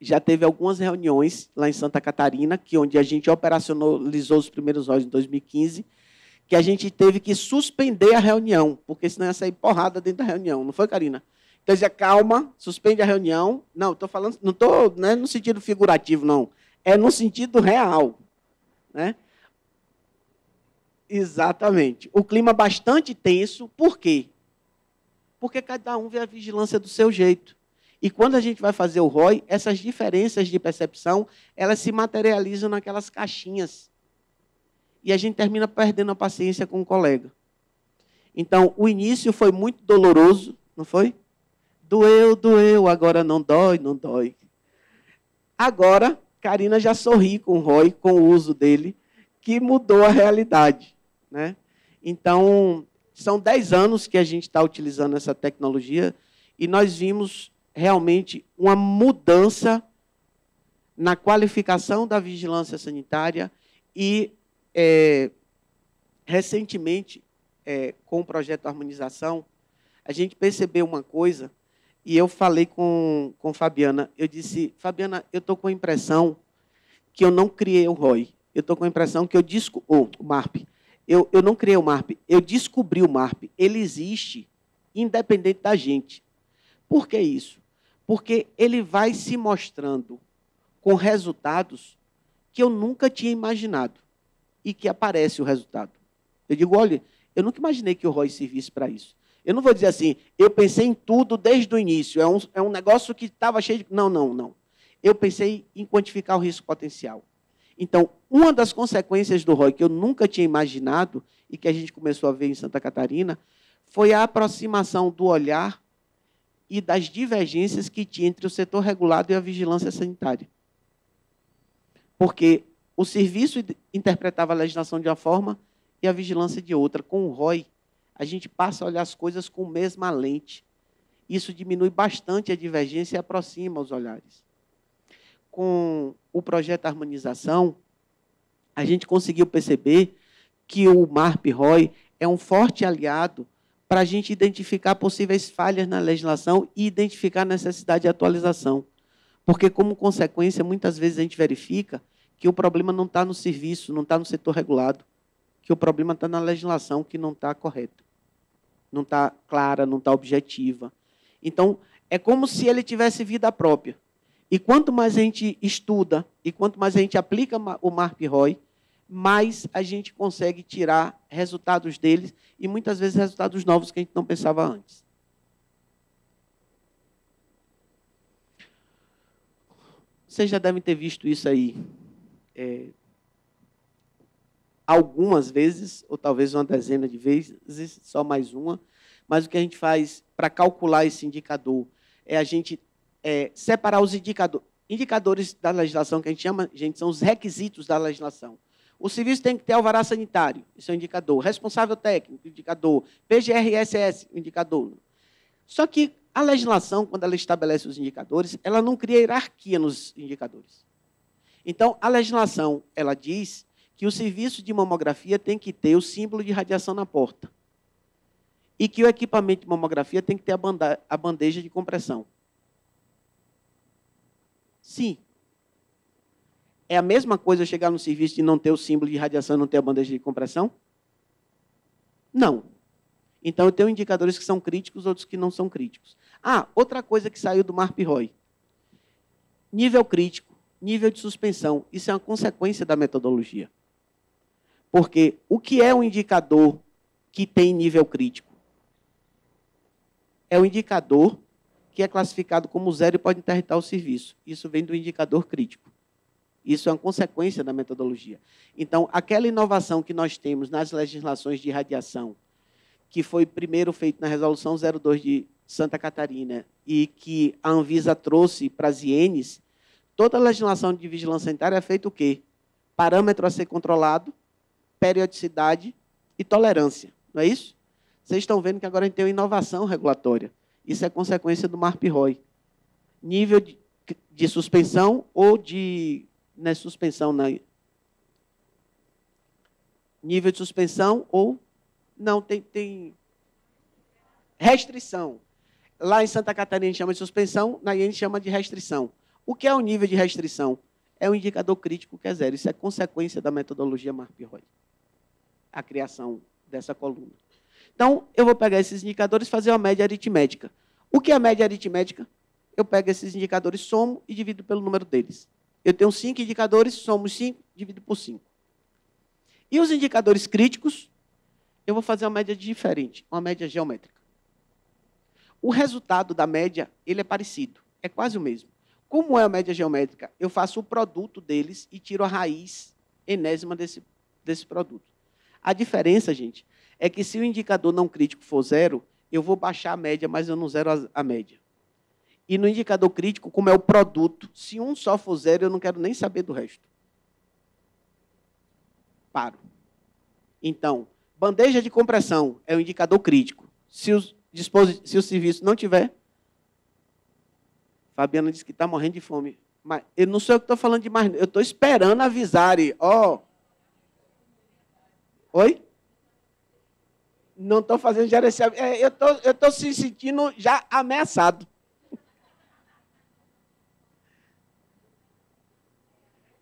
já teve algumas reuniões lá em Santa Catarina, que onde a gente operacionalizou os primeiros ROIs em 2015, que a gente teve que suspender a reunião, porque senão ia sair porrada dentro da reunião, não foi, Karina? Então dizia, calma, suspende a reunião. Não, estou falando, não estou né, no sentido figurativo, não. É no sentido real. Né? Exatamente. O clima bastante tenso, por quê? Porque cada um vê a vigilância do seu jeito. E quando a gente vai fazer o ROI, essas diferenças de percepção, elas se materializam naquelas caixinhas e a gente termina perdendo a paciência com o um colega. Então, o início foi muito doloroso, não foi? Doeu, doeu, agora não dói, não dói. Agora, Karina já sorri com o Roy, com o uso dele, que mudou a realidade. Né? Então, são 10 anos que a gente está utilizando essa tecnologia e nós vimos realmente uma mudança na qualificação da vigilância sanitária e é, recentemente, é, com o projeto Harmonização, a gente percebeu uma coisa, e eu falei com, com Fabiana, eu disse, Fabiana, eu estou com a impressão que eu não criei o ROI, eu estou com a impressão que eu descobri, oh, o MARP, eu, eu não criei o MARP, eu descobri o MARP, ele existe independente da gente. Por que isso? Porque ele vai se mostrando com resultados que eu nunca tinha imaginado e que aparece o resultado. Eu digo, olha, eu nunca imaginei que o ROI servisse para isso. Eu não vou dizer assim, eu pensei em tudo desde o início, é um, é um negócio que estava cheio de. Não, não, não. Eu pensei em quantificar o risco potencial. Então, uma das consequências do ROI que eu nunca tinha imaginado e que a gente começou a ver em Santa Catarina foi a aproximação do olhar e das divergências que tinha entre o setor regulado e a vigilância sanitária. Porque o serviço interpretava a legislação de uma forma e a vigilância de outra. Com o ROI, a gente passa a olhar as coisas com a mesma lente. Isso diminui bastante a divergência e aproxima os olhares. Com o projeto Harmonização, a gente conseguiu perceber que o MARP-ROI é um forte aliado para a gente identificar possíveis falhas na legislação e identificar a necessidade de atualização. Porque, como consequência, muitas vezes a gente verifica que o problema não está no serviço, não está no setor regulado, que o problema está na legislação que não está correta, não está clara, não está objetiva. Então, é como se ele tivesse vida própria. E quanto mais a gente estuda e quanto mais a gente aplica o marp Roy, mais a gente consegue tirar resultados deles e muitas vezes resultados novos que a gente não pensava antes. Vocês já devem ter visto isso aí é, algumas vezes, ou talvez uma dezena de vezes, só mais uma, mas o que a gente faz para calcular esse indicador é a gente é, separar os indicadores. Indicadores da legislação que a gente chama, gente, são os requisitos da legislação. O serviço tem que ter alvará sanitário, isso é um indicador. Responsável técnico, indicador. PGRSS, indicador. Só que a legislação, quando ela estabelece os indicadores, ela não cria hierarquia nos indicadores. Então, a legislação, ela diz que o serviço de mamografia tem que ter o símbolo de radiação na porta. E que o equipamento de mamografia tem que ter a bandeja de compressão. Sim. É a mesma coisa chegar no serviço e não ter o símbolo de radiação, e não ter a bandeja de compressão? Não. Então, eu tenho indicadores que são críticos, outros que não são críticos. Ah, outra coisa que saiu do Marp Roy. Nível crítico nível de suspensão. Isso é uma consequência da metodologia. Porque o que é um indicador que tem nível crítico? É um indicador que é classificado como zero e pode interditar o serviço. Isso vem do indicador crítico. Isso é uma consequência da metodologia. Então, aquela inovação que nós temos nas legislações de radiação, que foi primeiro feito na Resolução 02 de Santa Catarina e que a Anvisa trouxe para as IENES, Toda legislação de vigilância sanitária é feita o quê? Parâmetro a ser controlado, periodicidade e tolerância. Não é isso? Vocês estão vendo que agora a gente tem uma inovação regulatória. Isso é consequência do MARP-ROI. Nível de, de, suspensão ou de... Não é suspensão, não. Né? Nível de suspensão ou... Não, tem, tem... Restrição. Lá em Santa Catarina a gente chama de suspensão, na IEN chama de restrição. O que é o nível de restrição? É o indicador crítico que é zero. Isso é consequência da metodologia Marp-Roy, a criação dessa coluna. Então, eu vou pegar esses indicadores e fazer uma média aritmética. O que é a média aritmética? Eu pego esses indicadores, somo e divido pelo número deles. Eu tenho cinco indicadores, somo cinco, divido por cinco. E os indicadores críticos, eu vou fazer uma média diferente, uma média geométrica. O resultado da média, ele é parecido, é quase o mesmo. Como é a média geométrica? Eu faço o produto deles e tiro a raiz enésima desse, desse produto. A diferença, gente, é que se o indicador não crítico for zero, eu vou baixar a média, mas eu não zero a, a média. E no indicador crítico, como é o produto, se um só for zero, eu não quero nem saber do resto. Paro. Então, bandeja de compressão é o indicador crítico. Se, os, se o serviço não tiver, Fabiana disse que está morrendo de fome. Mas eu não sei o que estou falando demais. Eu estou esperando avisarem. Ó. Oh. Oi? Não estou fazendo gerenciamento. É, eu tô, estou se sentindo já ameaçado.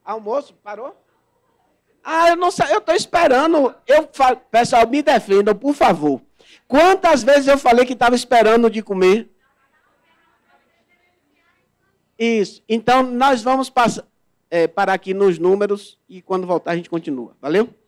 Almoço? Parou? Ah, eu não sei, eu estou esperando. Eu falo, pessoal, me defendam, por favor. Quantas vezes eu falei que estava esperando de comer? Isso. Então, nós vamos passar, é, parar aqui nos números e quando voltar a gente continua. Valeu?